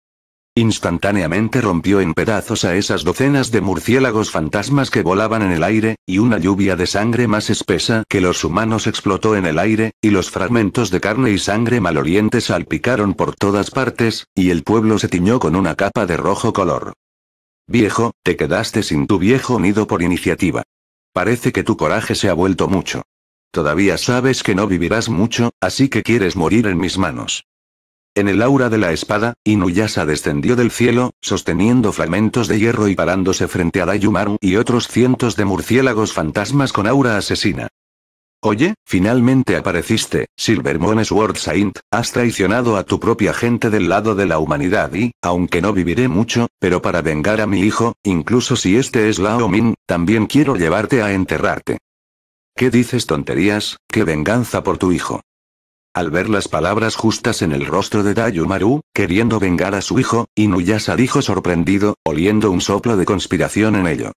Instantáneamente rompió en pedazos a esas docenas de murciélagos fantasmas que volaban en el aire, y una lluvia de sangre más espesa que los humanos explotó en el aire, y los fragmentos de carne y sangre malolientes salpicaron por todas partes, y el pueblo se tiñó con una capa de rojo color. Viejo, te quedaste sin tu viejo nido por iniciativa. Parece que tu coraje se ha vuelto mucho. Todavía sabes que no vivirás mucho, así que quieres morir en mis manos. En el aura de la espada, Inuyasa descendió del cielo, sosteniendo fragmentos de hierro y parándose frente a Dayumaru y otros cientos de murciélagos fantasmas con aura asesina. Oye, finalmente apareciste, Silvermoon Sword Saint, has traicionado a tu propia gente del lado de la humanidad y, aunque no viviré mucho, pero para vengar a mi hijo, incluso si este es Lao Min, también quiero llevarte a enterrarte. ¿Qué dices tonterías? ¿Qué venganza por tu hijo? Al ver las palabras justas en el rostro de Dayumaru, queriendo vengar a su hijo, Inuyasha dijo sorprendido, oliendo un soplo de conspiración en ello.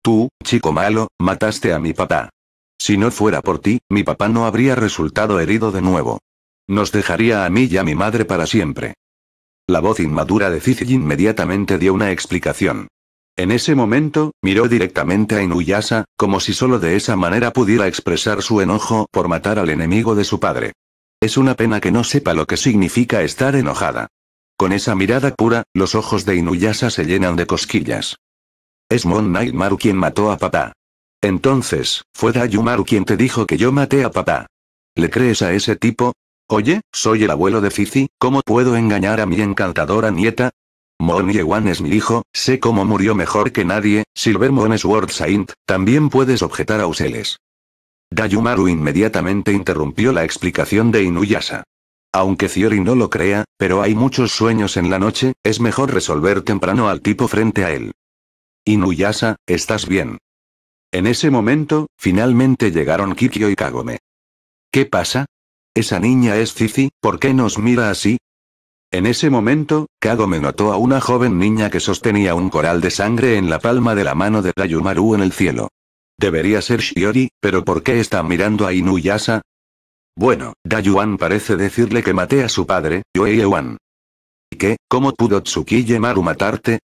Tú, chico malo, mataste a mi papá. Si no fuera por ti, mi papá no habría resultado herido de nuevo. Nos dejaría a mí y a mi madre para siempre. La voz inmadura de Cici inmediatamente dio una explicación. En ese momento, miró directamente a Inuyasa, como si solo de esa manera pudiera expresar su enojo por matar al enemigo de su padre. Es una pena que no sepa lo que significa estar enojada. Con esa mirada pura, los ojos de Inuyasa se llenan de cosquillas. Es Mon Nightmaru quien mató a papá. Entonces, fue Dayumaru quien te dijo que yo maté a papá. ¿Le crees a ese tipo? Oye, soy el abuelo de Fifi. ¿cómo puedo engañar a mi encantadora nieta? Mon Yewan es mi hijo, sé cómo murió mejor que nadie, Silver es World Saint, también puedes objetar a Useles. Dayumaru inmediatamente interrumpió la explicación de Inuyasa. Aunque Ciori no lo crea, pero hay muchos sueños en la noche, es mejor resolver temprano al tipo frente a él. Inuyasa, ¿estás bien? En ese momento, finalmente llegaron Kikyo y Kagome. ¿Qué pasa? Esa niña es Cici, ¿por qué nos mira así? En ese momento, Kagome notó a una joven niña que sostenía un coral de sangre en la palma de la mano de Dayumaru en el cielo. Debería ser Shiori, pero ¿por qué está mirando a Inuyasa? Bueno, Dayuan parece decirle que maté a su padre, ¿Y ¿Qué? ¿Cómo pudo Maru matarte?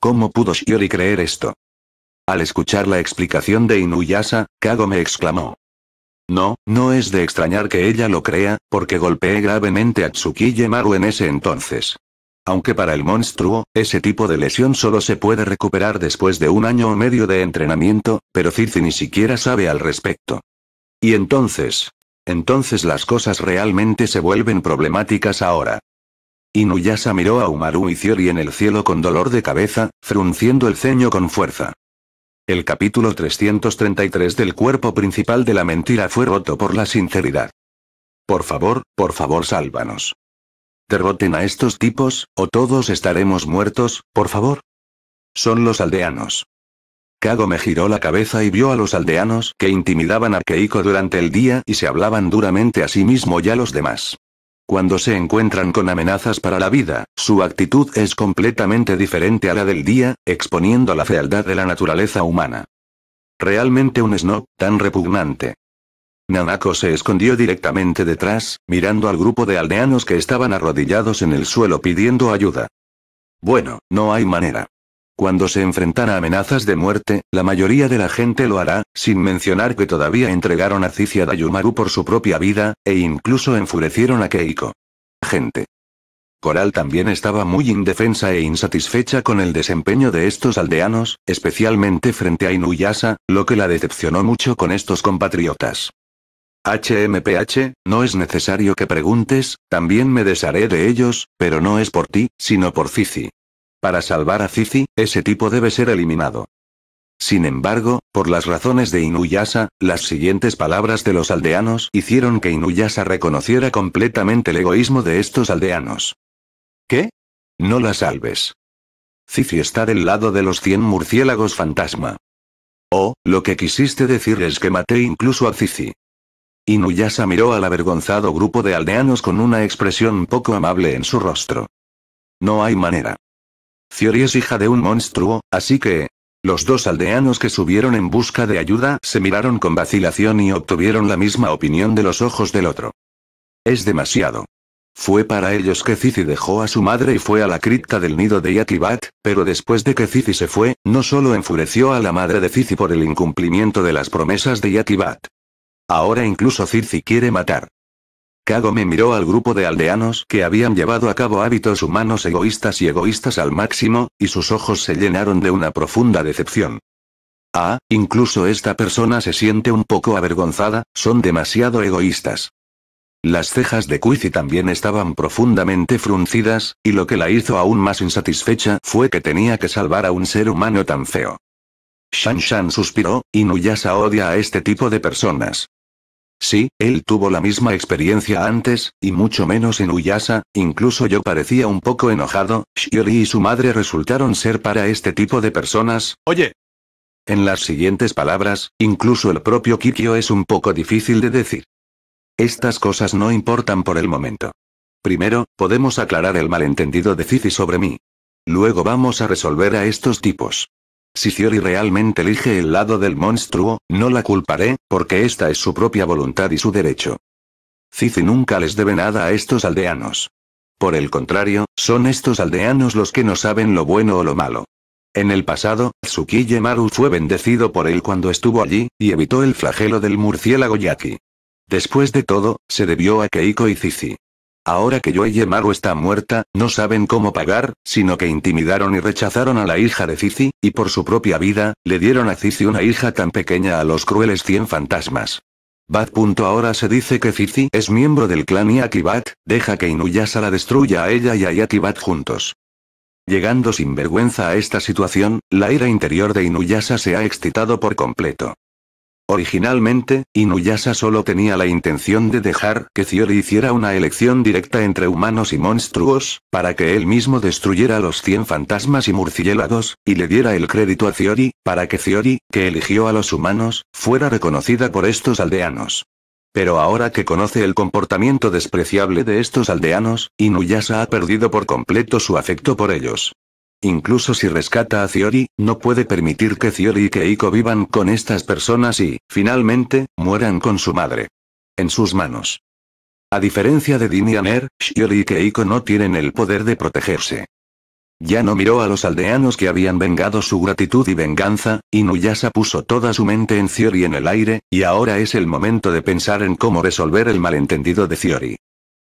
¿Cómo pudo Shiori creer esto? Al escuchar la explicación de kago me exclamó. No, no es de extrañar que ella lo crea, porque golpeé gravemente a Tsukiye Maru en ese entonces. Aunque para el monstruo, ese tipo de lesión solo se puede recuperar después de un año o medio de entrenamiento, pero Circe ni siquiera sabe al respecto. Y entonces, entonces las cosas realmente se vuelven problemáticas ahora. Inuyasa miró a Umaru y Ciori en el cielo con dolor de cabeza, frunciendo el ceño con fuerza. El capítulo 333 del cuerpo principal de la mentira fue roto por la sinceridad. Por favor, por favor, sálvanos. Derroten a estos tipos, o todos estaremos muertos, por favor. Son los aldeanos. Kago me giró la cabeza y vio a los aldeanos que intimidaban a Keiko durante el día y se hablaban duramente a sí mismo y a los demás. Cuando se encuentran con amenazas para la vida, su actitud es completamente diferente a la del día, exponiendo la fealdad de la naturaleza humana. Realmente un snob, tan repugnante. Nanako se escondió directamente detrás, mirando al grupo de aldeanos que estaban arrodillados en el suelo pidiendo ayuda. Bueno, no hay manera. Cuando se enfrentan a amenazas de muerte, la mayoría de la gente lo hará, sin mencionar que todavía entregaron a Cici a Dayumaru por su propia vida, e incluso enfurecieron a Keiko. Gente. Coral también estaba muy indefensa e insatisfecha con el desempeño de estos aldeanos, especialmente frente a Inuyasa, lo que la decepcionó mucho con estos compatriotas. HMPH, no es necesario que preguntes, también me desharé de ellos, pero no es por ti, sino por Cici. Para salvar a Cici, ese tipo debe ser eliminado. Sin embargo, por las razones de Inuyasa, las siguientes palabras de los aldeanos hicieron que Inuyasa reconociera completamente el egoísmo de estos aldeanos. ¿Qué? No la salves. Cici está del lado de los cien murciélagos fantasma. Oh, lo que quisiste decir es que maté incluso a Cici. Inuyasa miró al avergonzado grupo de aldeanos con una expresión poco amable en su rostro. No hay manera. Ciori es hija de un monstruo, así que... Los dos aldeanos que subieron en busca de ayuda se miraron con vacilación y obtuvieron la misma opinión de los ojos del otro. Es demasiado. Fue para ellos que Cici dejó a su madre y fue a la cripta del nido de Yakibat, pero después de que Cici se fue, no solo enfureció a la madre de Cici por el incumplimiento de las promesas de Yakibat. Ahora incluso Cici quiere matar me miró al grupo de aldeanos que habían llevado a cabo hábitos humanos egoístas y egoístas al máximo, y sus ojos se llenaron de una profunda decepción. Ah, incluso esta persona se siente un poco avergonzada, son demasiado egoístas. Las cejas de Kuizi también estaban profundamente fruncidas, y lo que la hizo aún más insatisfecha fue que tenía que salvar a un ser humano tan feo. Shan Shan suspiró, y Nuyasa odia a este tipo de personas. Sí, él tuvo la misma experiencia antes, y mucho menos en Uyasa, incluso yo parecía un poco enojado, Shiori y su madre resultaron ser para este tipo de personas. Oye. En las siguientes palabras, incluso el propio Kikyo es un poco difícil de decir. Estas cosas no importan por el momento. Primero, podemos aclarar el malentendido de Cici sobre mí. Luego vamos a resolver a estos tipos. Si Ciori realmente elige el lado del monstruo, no la culparé, porque esta es su propia voluntad y su derecho. Cici nunca les debe nada a estos aldeanos. Por el contrario, son estos aldeanos los que no saben lo bueno o lo malo. En el pasado, Tsukiyemaru fue bendecido por él cuando estuvo allí, y evitó el flagelo del murciélago Yaki. Después de todo, se debió a Keiko y Cici. Ahora que Yoye Maru está muerta, no saben cómo pagar, sino que intimidaron y rechazaron a la hija de Cici, y por su propia vida, le dieron a Cici una hija tan pequeña a los crueles 100 fantasmas. Bad. Ahora se dice que Cici es miembro del clan Yakibat, deja que Inuyasa la destruya a ella y a Yakibat juntos. Llegando sin vergüenza a esta situación, la ira interior de Inuyasa se ha excitado por completo. Originalmente, Inuyasa solo tenía la intención de dejar que Fiori hiciera una elección directa entre humanos y monstruos, para que él mismo destruyera los 100 fantasmas y murciélagos, y le diera el crédito a Fiori, para que Fiori, que eligió a los humanos, fuera reconocida por estos aldeanos. Pero ahora que conoce el comportamiento despreciable de estos aldeanos, Inuyasa ha perdido por completo su afecto por ellos. Incluso si rescata a Ciori, no puede permitir que Ciori y Keiko vivan con estas personas y, finalmente, mueran con su madre. En sus manos. A diferencia de Dinianer, y y Keiko no tienen el poder de protegerse. Ya no miró a los aldeanos que habían vengado su gratitud y venganza, y Nuyasa puso toda su mente en Ciori en el aire, y ahora es el momento de pensar en cómo resolver el malentendido de Ciori.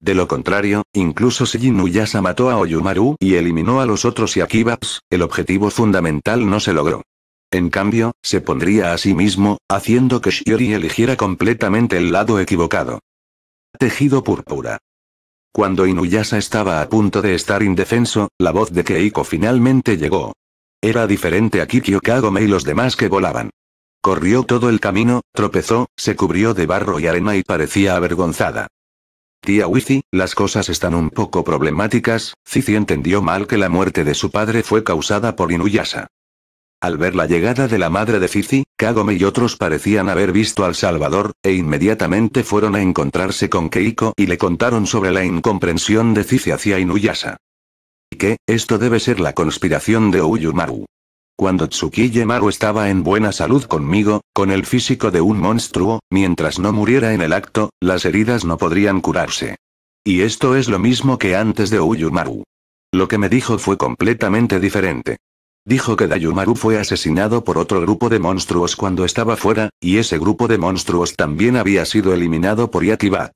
De lo contrario, incluso si Inuyasa mató a Oyumaru y eliminó a los otros Yakibas, el objetivo fundamental no se logró. En cambio, se pondría a sí mismo, haciendo que Shiori eligiera completamente el lado equivocado. Tejido púrpura. Cuando Inuyasa estaba a punto de estar indefenso, la voz de Keiko finalmente llegó. Era diferente a Kikyo Kagome y los demás que volaban. Corrió todo el camino, tropezó, se cubrió de barro y arena y parecía avergonzada. Tía Wifi, las cosas están un poco problemáticas, Cici entendió mal que la muerte de su padre fue causada por Inuyasa. Al ver la llegada de la madre de Cici, Kagome y otros parecían haber visto al Salvador, e inmediatamente fueron a encontrarse con Keiko y le contaron sobre la incomprensión de Cici hacia Inuyasa. Y que, esto debe ser la conspiración de Uyumaru. Cuando Tsukiyemaru estaba en buena salud conmigo, con el físico de un monstruo, mientras no muriera en el acto, las heridas no podrían curarse. Y esto es lo mismo que antes de Uyumaru. Lo que me dijo fue completamente diferente. Dijo que Dayumaru fue asesinado por otro grupo de monstruos cuando estaba fuera, y ese grupo de monstruos también había sido eliminado por Yakibat.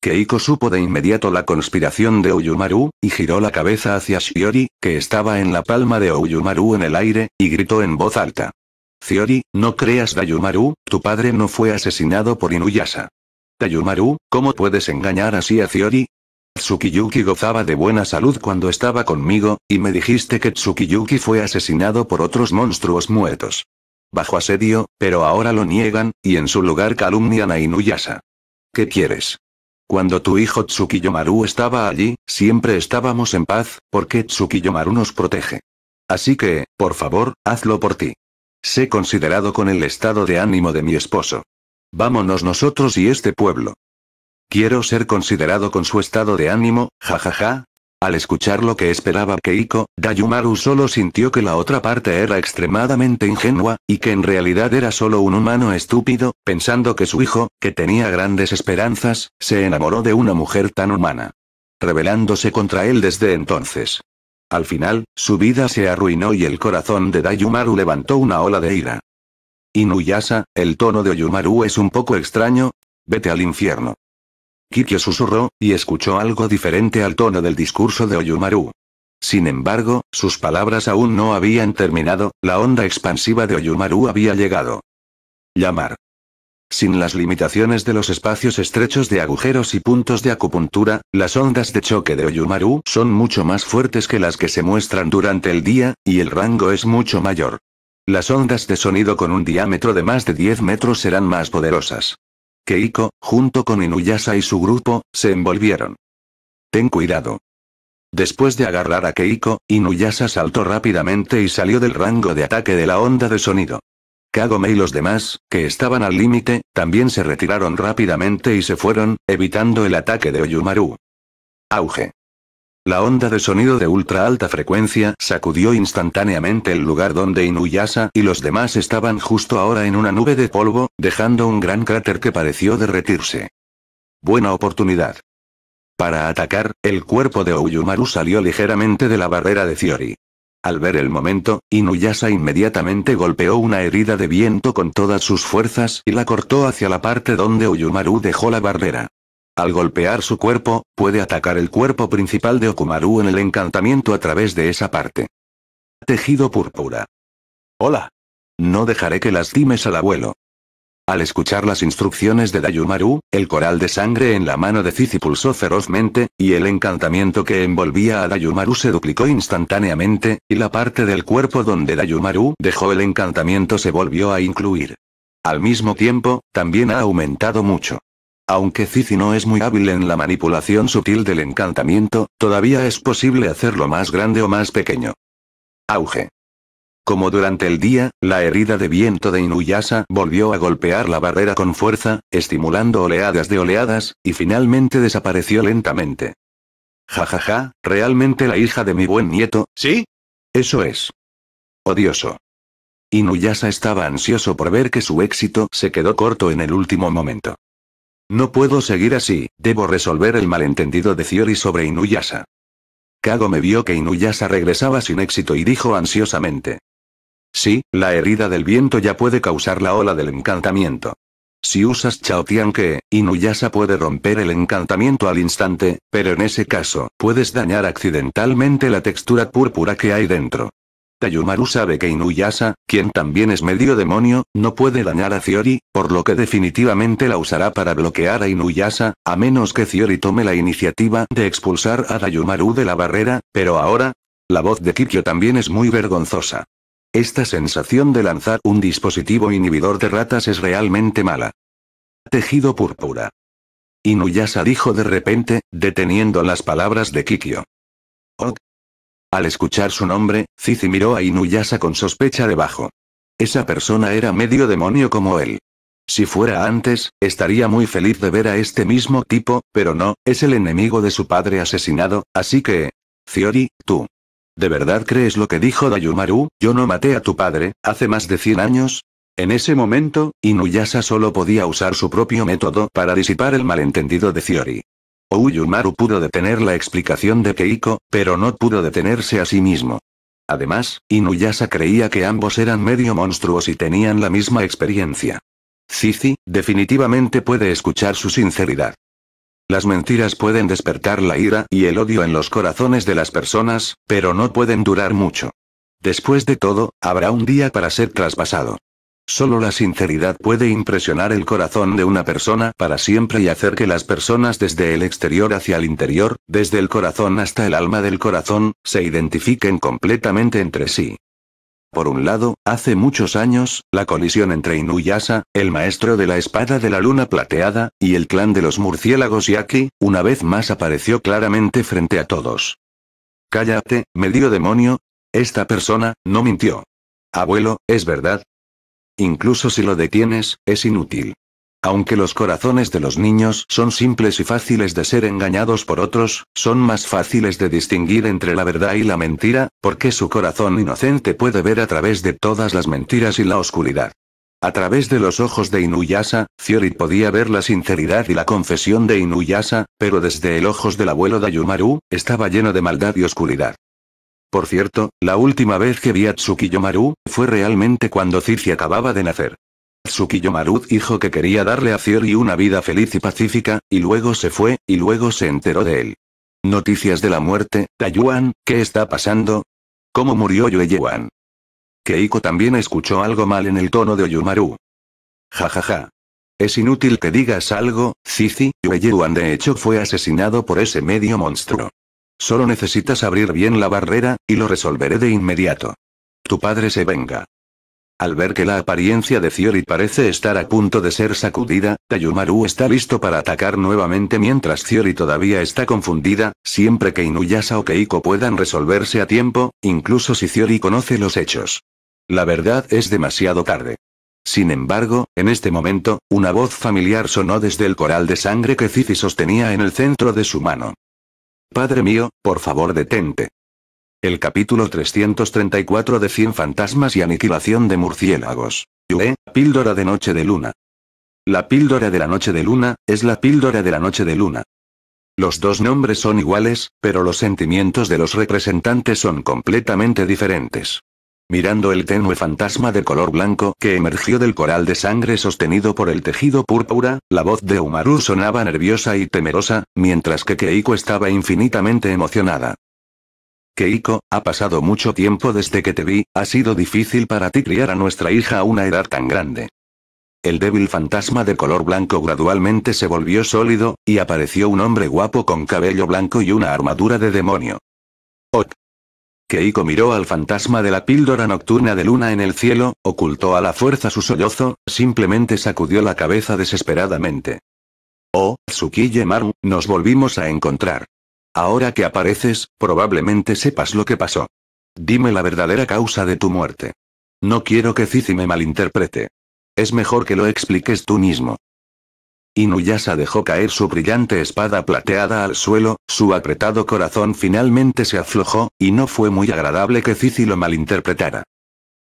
Keiko supo de inmediato la conspiración de Uyumaru, y giró la cabeza hacia Shiori, que estaba en la palma de Uyumaru en el aire, y gritó en voz alta. Shiori, no creas Dayumaru, tu padre no fue asesinado por Inuyasa. Dayumaru, ¿cómo puedes engañar así a Shiori? Tsukiyuki gozaba de buena salud cuando estaba conmigo, y me dijiste que Tsukiyuki fue asesinado por otros monstruos muertos. Bajo asedio, pero ahora lo niegan, y en su lugar calumnian a Inuyasa. ¿Qué quieres? Cuando tu hijo Tsukiyomaru estaba allí, siempre estábamos en paz, porque Tsukiyomaru nos protege. Así que, por favor, hazlo por ti. Sé considerado con el estado de ánimo de mi esposo. Vámonos nosotros y este pueblo. Quiero ser considerado con su estado de ánimo, jajaja, al escuchar lo que esperaba Keiko, Dayumaru solo sintió que la otra parte era extremadamente ingenua, y que en realidad era solo un humano estúpido, pensando que su hijo, que tenía grandes esperanzas, se enamoró de una mujer tan humana. Rebelándose contra él desde entonces. Al final, su vida se arruinó y el corazón de Dayumaru levantó una ola de ira. Inuyasa, el tono de Oyumaru es un poco extraño. Vete al infierno. Kikyo susurró, y escuchó algo diferente al tono del discurso de Oyumaru. Sin embargo, sus palabras aún no habían terminado, la onda expansiva de Oyumaru había llegado. Llamar. Sin las limitaciones de los espacios estrechos de agujeros y puntos de acupuntura, las ondas de choque de Oyumaru son mucho más fuertes que las que se muestran durante el día, y el rango es mucho mayor. Las ondas de sonido con un diámetro de más de 10 metros serán más poderosas. Keiko, junto con Inuyasa y su grupo, se envolvieron. Ten cuidado. Después de agarrar a Keiko, Inuyasa saltó rápidamente y salió del rango de ataque de la onda de sonido. Kagome y los demás, que estaban al límite, también se retiraron rápidamente y se fueron, evitando el ataque de Oyumaru. Auge. La onda de sonido de ultra alta frecuencia sacudió instantáneamente el lugar donde Inuyasa y los demás estaban justo ahora en una nube de polvo, dejando un gran cráter que pareció derretirse. Buena oportunidad. Para atacar, el cuerpo de Oyumaru salió ligeramente de la barrera de Fiori. Al ver el momento, Inuyasa inmediatamente golpeó una herida de viento con todas sus fuerzas y la cortó hacia la parte donde Oyumaru dejó la barrera. Al golpear su cuerpo, puede atacar el cuerpo principal de Okumaru en el encantamiento a través de esa parte. Tejido púrpura. Hola. No dejaré que lastimes al abuelo. Al escuchar las instrucciones de Dayumaru, el coral de sangre en la mano de Cici pulsó ferozmente, y el encantamiento que envolvía a Dayumaru se duplicó instantáneamente, y la parte del cuerpo donde Dayumaru dejó el encantamiento se volvió a incluir. Al mismo tiempo, también ha aumentado mucho. Aunque Cici no es muy hábil en la manipulación sutil del encantamiento, todavía es posible hacerlo más grande o más pequeño. Auge. Como durante el día, la herida de viento de Inuyasa volvió a golpear la barrera con fuerza, estimulando oleadas de oleadas, y finalmente desapareció lentamente. Jajaja, ja, ja, realmente la hija de mi buen nieto, ¿sí? Eso es. Odioso. Inuyasa estaba ansioso por ver que su éxito se quedó corto en el último momento. No puedo seguir así, debo resolver el malentendido de Ciori sobre Inuyasa. Kago me vio que Inuyasa regresaba sin éxito y dijo ansiosamente. Sí, la herida del viento ya puede causar la ola del encantamiento. Si usas Chaotianke, Inuyasa Inuyasha puede romper el encantamiento al instante, pero en ese caso, puedes dañar accidentalmente la textura púrpura que hay dentro. Tayumaru sabe que Inuyasa, quien también es medio demonio, no puede dañar a fiori por lo que definitivamente la usará para bloquear a Inuyasa, a menos que Ciori tome la iniciativa de expulsar a Tayumaru de la barrera, pero ahora... La voz de Kikyo también es muy vergonzosa. Esta sensación de lanzar un dispositivo inhibidor de ratas es realmente mala. Tejido púrpura. Inuyasa dijo de repente, deteniendo las palabras de Kikyo. Ok. Al escuchar su nombre, Cici miró a Inuyasa con sospecha debajo. Esa persona era medio demonio como él. Si fuera antes, estaría muy feliz de ver a este mismo tipo, pero no, es el enemigo de su padre asesinado, así que... Ciori, tú. ¿De verdad crees lo que dijo Dayumaru? Yo no maté a tu padre, hace más de 100 años. En ese momento, Inuyasa solo podía usar su propio método para disipar el malentendido de Fiori. Ouyumaru pudo detener la explicación de Keiko, pero no pudo detenerse a sí mismo. Además, Inuyasa creía que ambos eran medio monstruos y tenían la misma experiencia. Cici, definitivamente puede escuchar su sinceridad. Las mentiras pueden despertar la ira y el odio en los corazones de las personas, pero no pueden durar mucho. Después de todo, habrá un día para ser traspasado. Solo la sinceridad puede impresionar el corazón de una persona para siempre y hacer que las personas desde el exterior hacia el interior, desde el corazón hasta el alma del corazón, se identifiquen completamente entre sí. Por un lado, hace muchos años, la colisión entre Inuyasa, el maestro de la espada de la luna plateada, y el clan de los murciélagos Yaki, una vez más apareció claramente frente a todos. Cállate, medio demonio. Esta persona, no mintió. Abuelo, es verdad, Incluso si lo detienes, es inútil. Aunque los corazones de los niños son simples y fáciles de ser engañados por otros, son más fáciles de distinguir entre la verdad y la mentira, porque su corazón inocente puede ver a través de todas las mentiras y la oscuridad. A través de los ojos de Inuyasa, Fiori podía ver la sinceridad y la confesión de Inuyasa, pero desde el ojos del abuelo Dayumaru, estaba lleno de maldad y oscuridad. Por cierto, la última vez que vi a Tsukiyomaru, fue realmente cuando Cici acababa de nacer. Tsukiyomaru dijo que quería darle a Cici una vida feliz y pacífica, y luego se fue, y luego se enteró de él. Noticias de la muerte, Tayuan, ¿qué está pasando? ¿Cómo murió Yueyuan? Keiko también escuchó algo mal en el tono de Oyumaru. Ja Ja, ja. Es inútil que digas algo, Cici, Yueyuan de hecho fue asesinado por ese medio monstruo. Solo necesitas abrir bien la barrera, y lo resolveré de inmediato. Tu padre se venga. Al ver que la apariencia de Ciori parece estar a punto de ser sacudida, Tayumaru está listo para atacar nuevamente mientras Ciori todavía está confundida, siempre que Inuyasa o Keiko puedan resolverse a tiempo, incluso si Ciori conoce los hechos. La verdad es demasiado tarde. Sin embargo, en este momento, una voz familiar sonó desde el coral de sangre que Cici sostenía en el centro de su mano. Padre mío, por favor detente. El capítulo 334 de 100 fantasmas y aniquilación de murciélagos. Yue, píldora de noche de luna. La píldora de la noche de luna, es la píldora de la noche de luna. Los dos nombres son iguales, pero los sentimientos de los representantes son completamente diferentes mirando el tenue fantasma de color blanco que emergió del coral de sangre sostenido por el tejido púrpura, la voz de Umaru sonaba nerviosa y temerosa, mientras que Keiko estaba infinitamente emocionada. Keiko, ha pasado mucho tiempo desde que te vi, ha sido difícil para ti criar a nuestra hija a una edad tan grande. El débil fantasma de color blanco gradualmente se volvió sólido, y apareció un hombre guapo con cabello blanco y una armadura de demonio. Ot, Keiko miró al fantasma de la píldora nocturna de luna en el cielo, ocultó a la fuerza su sollozo, simplemente sacudió la cabeza desesperadamente. Oh, Tsukiye Maru, nos volvimos a encontrar. Ahora que apareces, probablemente sepas lo que pasó. Dime la verdadera causa de tu muerte. No quiero que Cici me malinterprete. Es mejor que lo expliques tú mismo. Inuyasa dejó caer su brillante espada plateada al suelo, su apretado corazón finalmente se aflojó, y no fue muy agradable que Cici lo malinterpretara.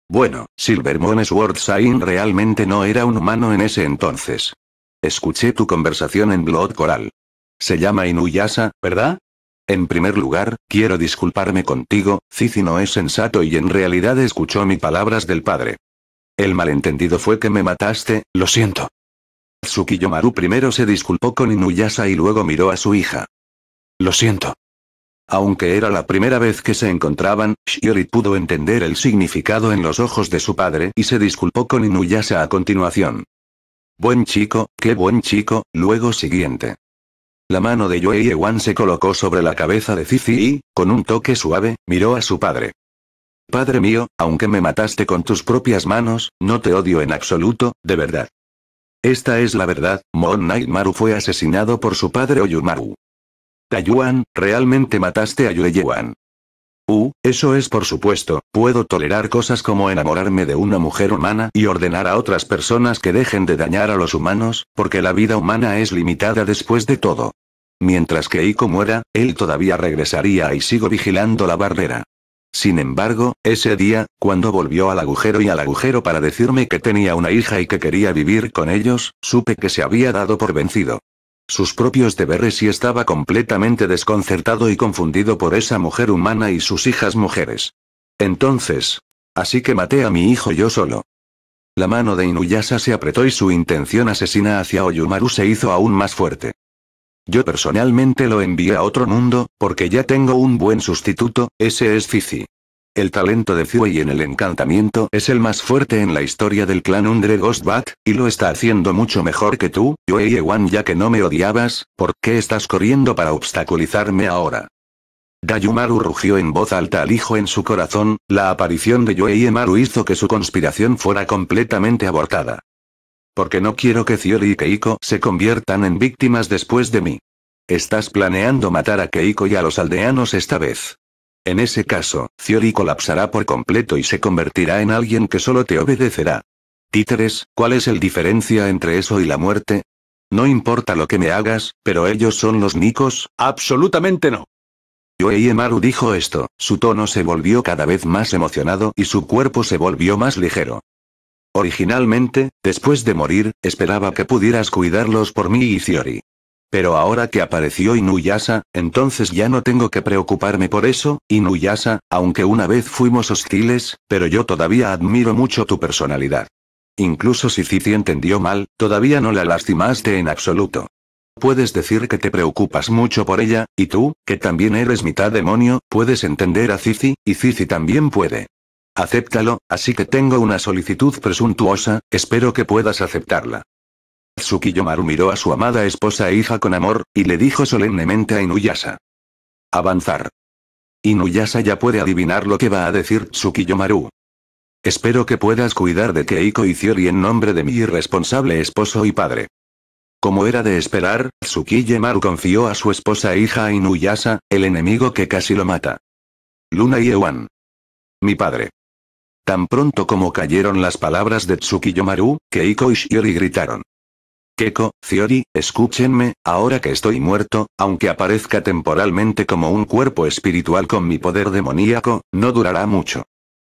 Bueno, Silvermoon Sword Sain realmente no era un humano en ese entonces. Escuché tu conversación en Blood Coral. Se llama Inuyasa, ¿verdad? En primer lugar, quiero disculparme contigo, Cici no es sensato y en realidad escuchó mis palabras del padre. El malentendido fue que me mataste, lo siento. Tsukiyomaru primero se disculpó con Inuyasa y luego miró a su hija. Lo siento. Aunque era la primera vez que se encontraban, Shiori pudo entender el significado en los ojos de su padre y se disculpó con Inuyasa a continuación. Buen chico, qué buen chico, luego siguiente. La mano de Yueyewan se colocó sobre la cabeza de Cici y, con un toque suave, miró a su padre. Padre mío, aunque me mataste con tus propias manos, no te odio en absoluto, de verdad. Esta es la verdad, Mon Nightmaru fue asesinado por su padre Oyumaru. Tayuan, realmente mataste a Yueyuan. Uh, eso es por supuesto, puedo tolerar cosas como enamorarme de una mujer humana y ordenar a otras personas que dejen de dañar a los humanos, porque la vida humana es limitada después de todo. Mientras que Iko muera, él todavía regresaría y sigo vigilando la barrera. Sin embargo, ese día, cuando volvió al agujero y al agujero para decirme que tenía una hija y que quería vivir con ellos, supe que se había dado por vencido. Sus propios deberes y estaba completamente desconcertado y confundido por esa mujer humana y sus hijas mujeres. Entonces. Así que maté a mi hijo yo solo. La mano de Inuyasa se apretó y su intención asesina hacia Oyumaru se hizo aún más fuerte. Yo personalmente lo envié a otro mundo, porque ya tengo un buen sustituto, ese es Fifi. El talento de Fui en el encantamiento es el más fuerte en la historia del clan Undre Ghostbat, y lo está haciendo mucho mejor que tú, y Ewan ya que no me odiabas, ¿por qué estás corriendo para obstaculizarme ahora? Dayumaru rugió en voz alta al hijo en su corazón, la aparición de Yueyemaru Emaru hizo que su conspiración fuera completamente abortada. Porque no quiero que Ciori y Keiko se conviertan en víctimas después de mí. Estás planeando matar a Keiko y a los aldeanos esta vez. En ese caso, Ciori colapsará por completo y se convertirá en alguien que solo te obedecerá. Títeres, ¿cuál es el diferencia entre eso y la muerte? No importa lo que me hagas, pero ellos son los Nikos, absolutamente no. Yuei Emaru dijo esto, su tono se volvió cada vez más emocionado y su cuerpo se volvió más ligero. Originalmente, después de morir, esperaba que pudieras cuidarlos por mí y Ciori. Pero ahora que apareció Inuyasa, entonces ya no tengo que preocuparme por eso, Inuyasa, aunque una vez fuimos hostiles, pero yo todavía admiro mucho tu personalidad. Incluso si Cici entendió mal, todavía no la lastimaste en absoluto. Puedes decir que te preocupas mucho por ella, y tú, que también eres mitad demonio, puedes entender a Cici, y Cici también puede acéptalo, así que tengo una solicitud presuntuosa, espero que puedas aceptarla. Tsukiyomaru miró a su amada esposa e hija con amor, y le dijo solemnemente a Inuyasa. Avanzar. Inuyasa ya puede adivinar lo que va a decir Tsukiyomaru. Espero que puedas cuidar de Keiko y Ciori en nombre de mi irresponsable esposo y padre. Como era de esperar, Tsukiyomaru confió a su esposa e hija a Inuyasha, el enemigo que casi lo mata. Luna y Ewan. Mi padre. Tan pronto como cayeron las palabras de Tsukiyomaru, Keiko y Shiori gritaron. Keiko, Shiori, escúchenme, ahora que estoy muerto, aunque aparezca temporalmente como un cuerpo espiritual con mi poder demoníaco, no durará mucho.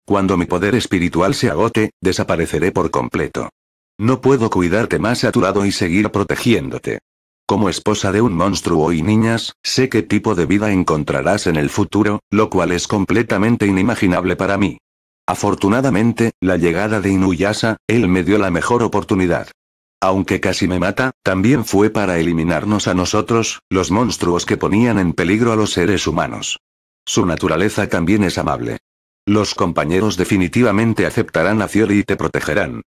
Cuando mi poder espiritual se agote, desapareceré por completo. No puedo cuidarte más a tu lado y seguir protegiéndote. Como esposa de un monstruo y niñas, sé qué tipo de vida encontrarás en el futuro, lo cual es completamente inimaginable para mí. Afortunadamente, la llegada de Inuyasa, él me dio la mejor oportunidad. Aunque casi me mata, también fue para eliminarnos a nosotros, los monstruos que ponían en peligro a los seres humanos. Su naturaleza también es amable. Los compañeros definitivamente aceptarán a Fiori y te protegerán.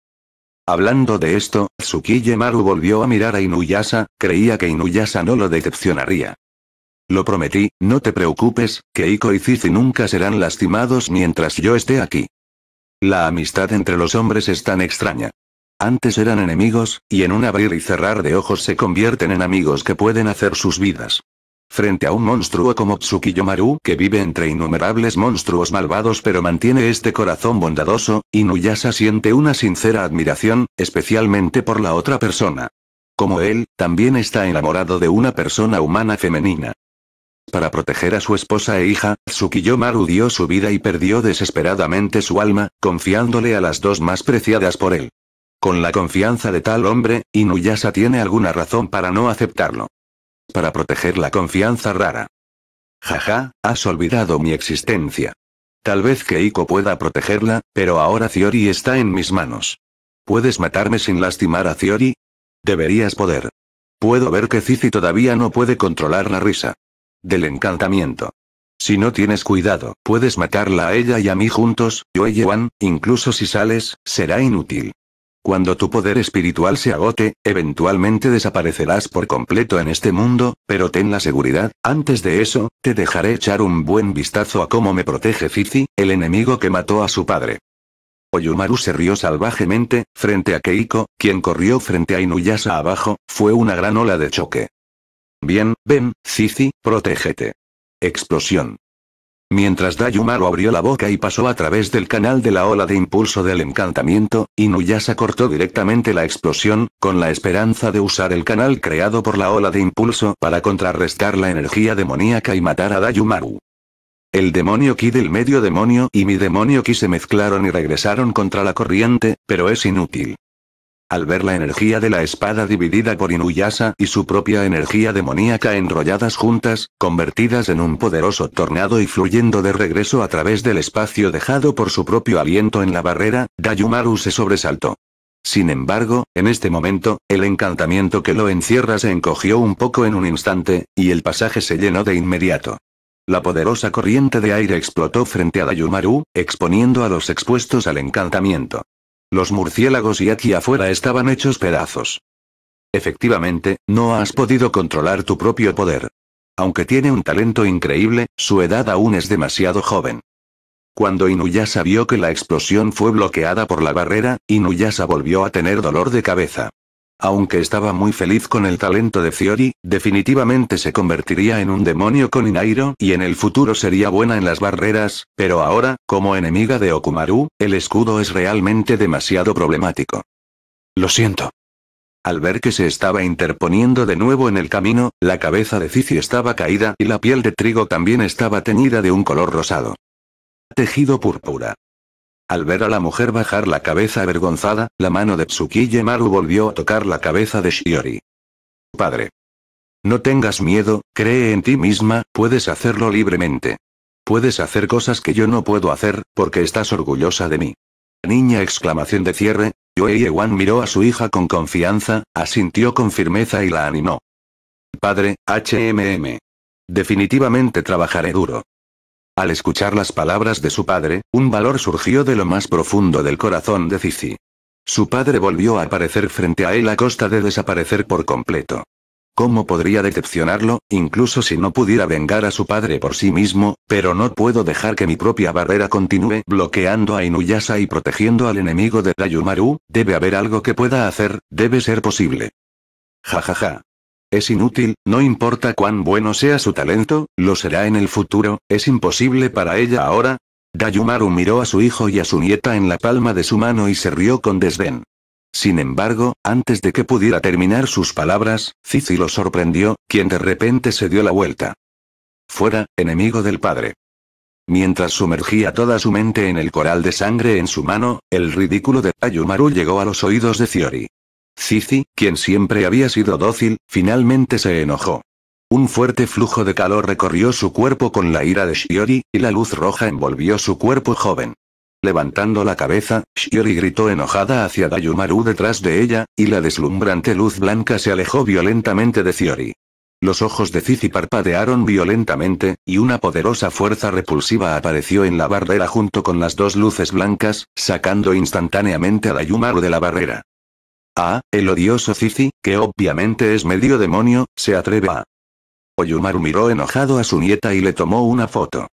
Hablando de esto, Tsukiyemaru volvió a mirar a Inuyasa, creía que Inuyasa no lo decepcionaría. Lo prometí, no te preocupes, que Keiko y Cici nunca serán lastimados mientras yo esté aquí. La amistad entre los hombres es tan extraña. Antes eran enemigos, y en un abrir y cerrar de ojos se convierten en amigos que pueden hacer sus vidas. Frente a un monstruo como Tsukiyomaru, que vive entre innumerables monstruos malvados pero mantiene este corazón bondadoso, Inuyasa siente una sincera admiración, especialmente por la otra persona. Como él, también está enamorado de una persona humana femenina. Para proteger a su esposa e hija, Tsukiyomaru dio su vida y perdió desesperadamente su alma, confiándole a las dos más preciadas por él. Con la confianza de tal hombre, Inuyasa tiene alguna razón para no aceptarlo. Para proteger la confianza rara. Jaja, has olvidado mi existencia. Tal vez que Iko pueda protegerla, pero ahora Ciori está en mis manos. ¿Puedes matarme sin lastimar a Ciori? Deberías poder. Puedo ver que Cici todavía no puede controlar la risa. Del encantamiento. Si no tienes cuidado, puedes matarla a ella y a mí juntos, yo incluso si sales, será inútil. Cuando tu poder espiritual se agote, eventualmente desaparecerás por completo en este mundo, pero ten la seguridad, antes de eso, te dejaré echar un buen vistazo a cómo me protege Fifi, el enemigo que mató a su padre. Oyumaru se rió salvajemente, frente a Keiko, quien corrió frente a Inuyasa abajo, fue una gran ola de choque. Bien, ven, Cici, protégete. Explosión. Mientras Dayumaru abrió la boca y pasó a través del canal de la ola de impulso del encantamiento, Inuyasha cortó directamente la explosión, con la esperanza de usar el canal creado por la ola de impulso para contrarrestar la energía demoníaca y matar a Dayumaru. El demonio Ki del medio demonio y mi demonio Ki se mezclaron y regresaron contra la corriente, pero es inútil. Al ver la energía de la espada dividida por Inuyasa y su propia energía demoníaca enrolladas juntas, convertidas en un poderoso tornado y fluyendo de regreso a través del espacio dejado por su propio aliento en la barrera, Dayumaru se sobresaltó. Sin embargo, en este momento, el encantamiento que lo encierra se encogió un poco en un instante, y el pasaje se llenó de inmediato. La poderosa corriente de aire explotó frente a Dayumaru, exponiendo a los expuestos al encantamiento. Los murciélagos y aquí afuera estaban hechos pedazos. Efectivamente, no has podido controlar tu propio poder. Aunque tiene un talento increíble, su edad aún es demasiado joven. Cuando Inuyasa vio que la explosión fue bloqueada por la barrera, Inuyasa volvió a tener dolor de cabeza. Aunque estaba muy feliz con el talento de Fiori, definitivamente se convertiría en un demonio con Inairo y en el futuro sería buena en las barreras, pero ahora, como enemiga de Okumaru, el escudo es realmente demasiado problemático. Lo siento. Al ver que se estaba interponiendo de nuevo en el camino, la cabeza de Cici estaba caída y la piel de trigo también estaba teñida de un color rosado. Tejido púrpura. Al ver a la mujer bajar la cabeza avergonzada, la mano de Tsukiye Maru volvió a tocar la cabeza de Shiori. Padre. No tengas miedo, cree en ti misma, puedes hacerlo libremente. Puedes hacer cosas que yo no puedo hacer, porque estás orgullosa de mí. Niña exclamación de cierre, Yuei Ewan miró a su hija con confianza, asintió con firmeza y la animó. Padre, HMM. Definitivamente trabajaré duro. Al escuchar las palabras de su padre, un valor surgió de lo más profundo del corazón de Cici. Su padre volvió a aparecer frente a él a costa de desaparecer por completo. ¿Cómo podría decepcionarlo, incluso si no pudiera vengar a su padre por sí mismo, pero no puedo dejar que mi propia barrera continúe bloqueando a Inuyasa y protegiendo al enemigo de Dayumaru, debe haber algo que pueda hacer, debe ser posible. Ja ja ja. Es inútil, no importa cuán bueno sea su talento, lo será en el futuro, es imposible para ella ahora. Dayumaru miró a su hijo y a su nieta en la palma de su mano y se rió con desdén. Sin embargo, antes de que pudiera terminar sus palabras, Cici lo sorprendió, quien de repente se dio la vuelta. Fuera, enemigo del padre. Mientras sumergía toda su mente en el coral de sangre en su mano, el ridículo de Dayumaru llegó a los oídos de Fiori. Cici, quien siempre había sido dócil, finalmente se enojó. Un fuerte flujo de calor recorrió su cuerpo con la ira de Shiori, y la luz roja envolvió su cuerpo joven. Levantando la cabeza, Shiori gritó enojada hacia Dayumaru detrás de ella, y la deslumbrante luz blanca se alejó violentamente de Shiori. Los ojos de Cici parpadearon violentamente, y una poderosa fuerza repulsiva apareció en la barrera junto con las dos luces blancas, sacando instantáneamente a Dayumaru de la barrera. Ah, el odioso Cici, que obviamente es medio demonio, se atreve a... Oyumaru miró enojado a su nieta y le tomó una foto.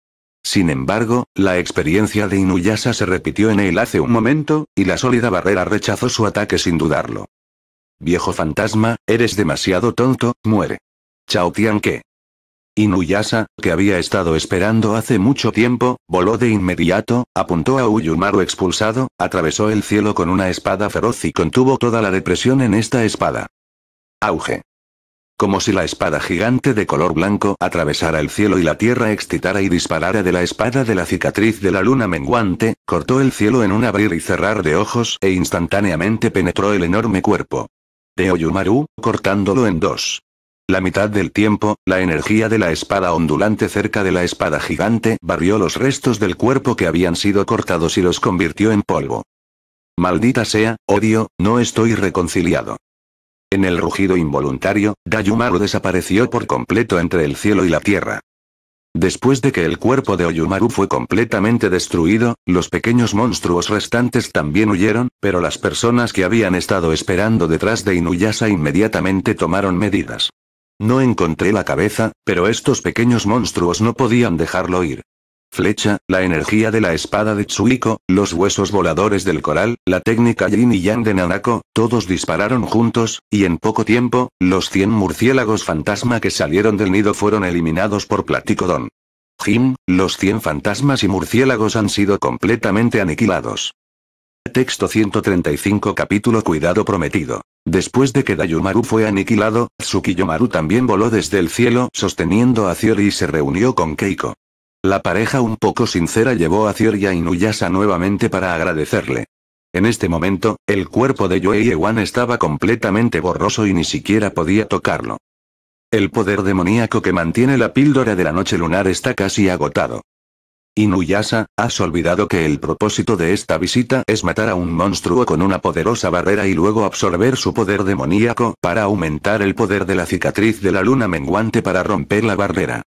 Sin embargo, la experiencia de Inuyasa se repitió en él hace un momento, y la sólida barrera rechazó su ataque sin dudarlo. Viejo fantasma, eres demasiado tonto, muere. Chao Tian Inuyasa, que había estado esperando hace mucho tiempo, voló de inmediato, apuntó a Uyumaru expulsado, atravesó el cielo con una espada feroz y contuvo toda la depresión en esta espada. Auge. Como si la espada gigante de color blanco atravesara el cielo y la tierra excitara y disparara de la espada de la cicatriz de la luna menguante, cortó el cielo en un abrir y cerrar de ojos e instantáneamente penetró el enorme cuerpo. De Oyumaru, cortándolo en dos. La mitad del tiempo, la energía de la espada ondulante cerca de la espada gigante barrió los restos del cuerpo que habían sido cortados y los convirtió en polvo. Maldita sea, odio, no estoy reconciliado. En el rugido involuntario, Dayumaru desapareció por completo entre el cielo y la tierra. Después de que el cuerpo de Oyumaru fue completamente destruido, los pequeños monstruos restantes también huyeron, pero las personas que habían estado esperando detrás de Inuyasa inmediatamente tomaron medidas. No encontré la cabeza, pero estos pequeños monstruos no podían dejarlo ir. Flecha, la energía de la espada de Tsuiko, los huesos voladores del coral, la técnica yin y yang de Nanako, todos dispararon juntos, y en poco tiempo, los 100 murciélagos fantasma que salieron del nido fueron eliminados por Platicodon. Jim, los 100 fantasmas y murciélagos han sido completamente aniquilados. Texto 135 capítulo Cuidado prometido. Después de que Dayumaru fue aniquilado, Tsukiyomaru también voló desde el cielo sosteniendo a Ciori y se reunió con Keiko. La pareja un poco sincera llevó a Ciori a Inuyasha nuevamente para agradecerle. En este momento, el cuerpo de Yuei Ewan estaba completamente borroso y ni siquiera podía tocarlo. El poder demoníaco que mantiene la píldora de la noche lunar está casi agotado. Inuyasa, has olvidado que el propósito de esta visita es matar a un monstruo con una poderosa barrera y luego absorber su poder demoníaco para aumentar el poder de la cicatriz de la luna menguante para romper la barrera.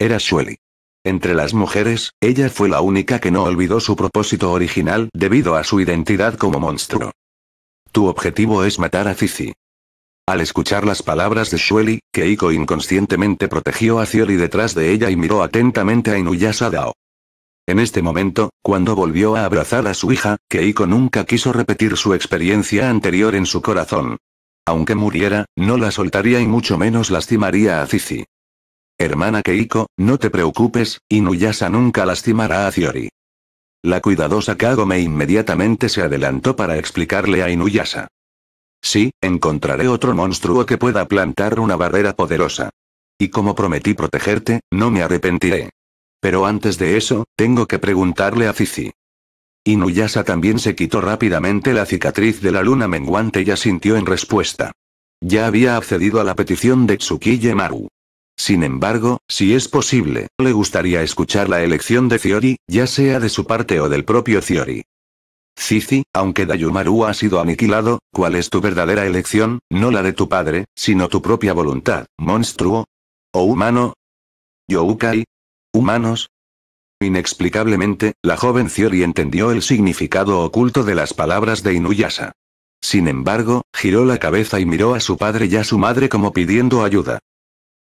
Era Shueli. Entre las mujeres, ella fue la única que no olvidó su propósito original debido a su identidad como monstruo. Tu objetivo es matar a Cici. Al escuchar las palabras de Shueli, Keiko inconscientemente protegió a Ciori detrás de ella y miró atentamente a Inuyasa Dao. En este momento, cuando volvió a abrazar a su hija, Keiko nunca quiso repetir su experiencia anterior en su corazón. Aunque muriera, no la soltaría y mucho menos lastimaría a Cici. Hermana Keiko, no te preocupes, Inuyasa nunca lastimará a Ciori. La cuidadosa Kagome inmediatamente se adelantó para explicarle a Inuyasa. Sí, encontraré otro monstruo que pueda plantar una barrera poderosa. Y como prometí protegerte, no me arrepentiré. Pero antes de eso, tengo que preguntarle a Cici. Inuyasa también se quitó rápidamente la cicatriz de la luna menguante y asintió en respuesta. Ya había accedido a la petición de Tsukiye Maru. Sin embargo, si es posible, le gustaría escuchar la elección de Fiori, ya sea de su parte o del propio Fiori. Cici, aunque Dayumaru ha sido aniquilado, ¿cuál es tu verdadera elección? No la de tu padre, sino tu propia voluntad, monstruo. ¿O humano? Youkai, ¿Humanos? Inexplicablemente, la joven Ciori entendió el significado oculto de las palabras de Inuyasa. Sin embargo, giró la cabeza y miró a su padre y a su madre como pidiendo ayuda.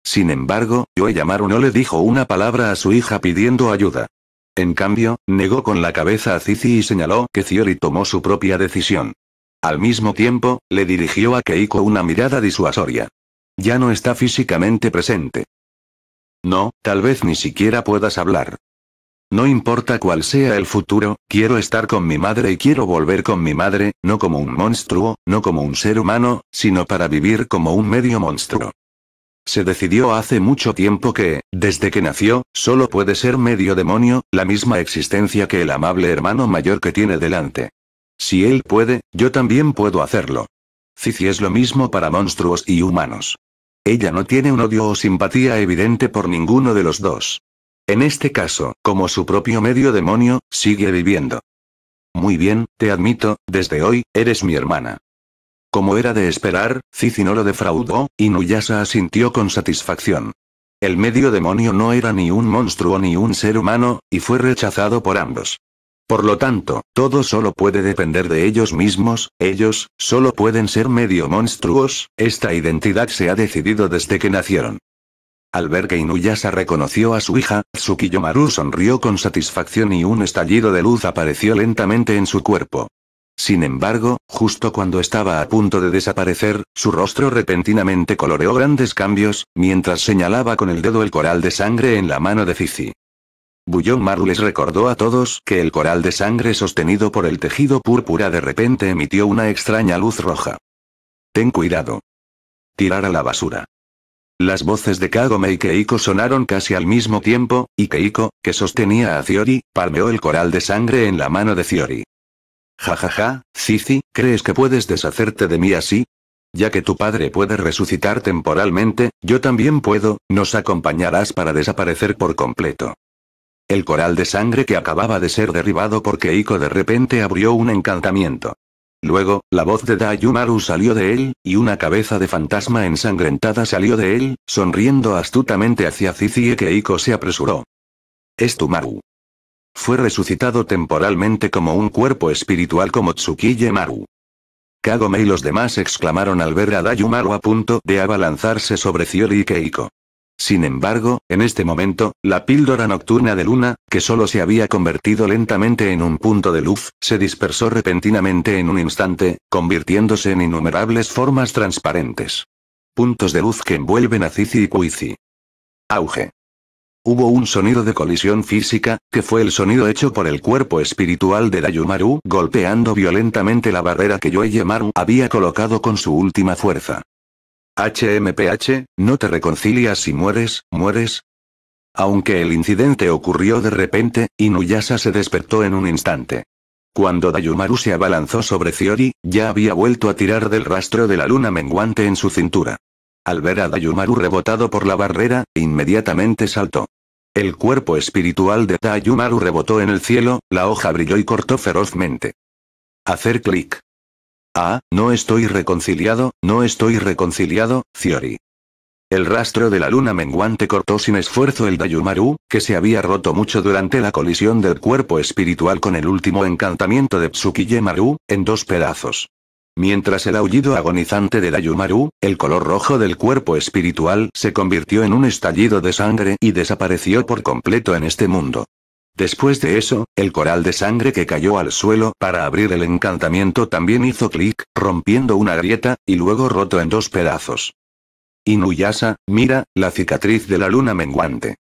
Sin embargo, Yoeyamaru no le dijo una palabra a su hija pidiendo ayuda. En cambio, negó con la cabeza a Cici y señaló que Ciori tomó su propia decisión. Al mismo tiempo, le dirigió a Keiko una mirada disuasoria. Ya no está físicamente presente. No, tal vez ni siquiera puedas hablar. No importa cuál sea el futuro, quiero estar con mi madre y quiero volver con mi madre, no como un monstruo, no como un ser humano, sino para vivir como un medio monstruo. Se decidió hace mucho tiempo que, desde que nació, solo puede ser medio demonio, la misma existencia que el amable hermano mayor que tiene delante. Si él puede, yo también puedo hacerlo. Cici es lo mismo para monstruos y humanos. Ella no tiene un odio o simpatía evidente por ninguno de los dos. En este caso, como su propio medio demonio, sigue viviendo. Muy bien, te admito, desde hoy, eres mi hermana. Como era de esperar, Cici no lo defraudó, y Nuyasa asintió con satisfacción. El medio demonio no era ni un monstruo ni un ser humano, y fue rechazado por ambos. Por lo tanto, todo solo puede depender de ellos mismos, ellos, solo pueden ser medio monstruos, esta identidad se ha decidido desde que nacieron. Al ver que Inuyasa reconoció a su hija, Tsukiyomaru sonrió con satisfacción y un estallido de luz apareció lentamente en su cuerpo. Sin embargo, justo cuando estaba a punto de desaparecer, su rostro repentinamente coloreó grandes cambios, mientras señalaba con el dedo el coral de sangre en la mano de Fizi. Bullón Maru les recordó a todos que el coral de sangre sostenido por el tejido púrpura de repente emitió una extraña luz roja. Ten cuidado. Tirar a la basura. Las voces de Kagome y Keiko sonaron casi al mismo tiempo, y Keiko, que sostenía a Ciori, palmeó el coral de sangre en la mano de Ciori. Jajaja, ja, ja, ¿crees que puedes deshacerte de mí así? Ya que tu padre puede resucitar temporalmente, yo también puedo, nos acompañarás para desaparecer por completo. El coral de sangre que acababa de ser derribado por Keiko de repente abrió un encantamiento. Luego, la voz de Dayumaru salió de él, y una cabeza de fantasma ensangrentada salió de él, sonriendo astutamente hacia Cicie y Keiko se apresuró. Es tu Maru. Fue resucitado temporalmente como un cuerpo espiritual como Tsukiye Maru. Kagome y los demás exclamaron al ver a Dayumaru a punto de abalanzarse sobre Ciori y Keiko. Sin embargo, en este momento, la píldora nocturna de Luna, que solo se había convertido lentamente en un punto de luz, se dispersó repentinamente en un instante, convirtiéndose en innumerables formas transparentes. Puntos de luz que envuelven a Cici y Cuici. Auge. Hubo un sonido de colisión física, que fue el sonido hecho por el cuerpo espiritual de Dayumaru, golpeando violentamente la barrera que Yoyemaru había colocado con su última fuerza. HMPH, no te reconcilias si mueres, mueres. Aunque el incidente ocurrió de repente, Inuyasha se despertó en un instante. Cuando Dayumaru se abalanzó sobre Ciori, ya había vuelto a tirar del rastro de la luna menguante en su cintura. Al ver a Dayumaru rebotado por la barrera, inmediatamente saltó. El cuerpo espiritual de Dayumaru rebotó en el cielo, la hoja brilló y cortó ferozmente. Hacer clic. Ah, no estoy reconciliado, no estoy reconciliado, Ciori. El rastro de la luna menguante cortó sin esfuerzo el Dayumaru, que se había roto mucho durante la colisión del cuerpo espiritual con el último encantamiento de Tsukiyemaru, en dos pedazos. Mientras el aullido agonizante de Dayumaru, el color rojo del cuerpo espiritual se convirtió en un estallido de sangre y desapareció por completo en este mundo. Después de eso, el coral de sangre que cayó al suelo para abrir el encantamiento también hizo clic, rompiendo una grieta, y luego roto en dos pedazos. Inuyasa, mira, la cicatriz de la luna menguante.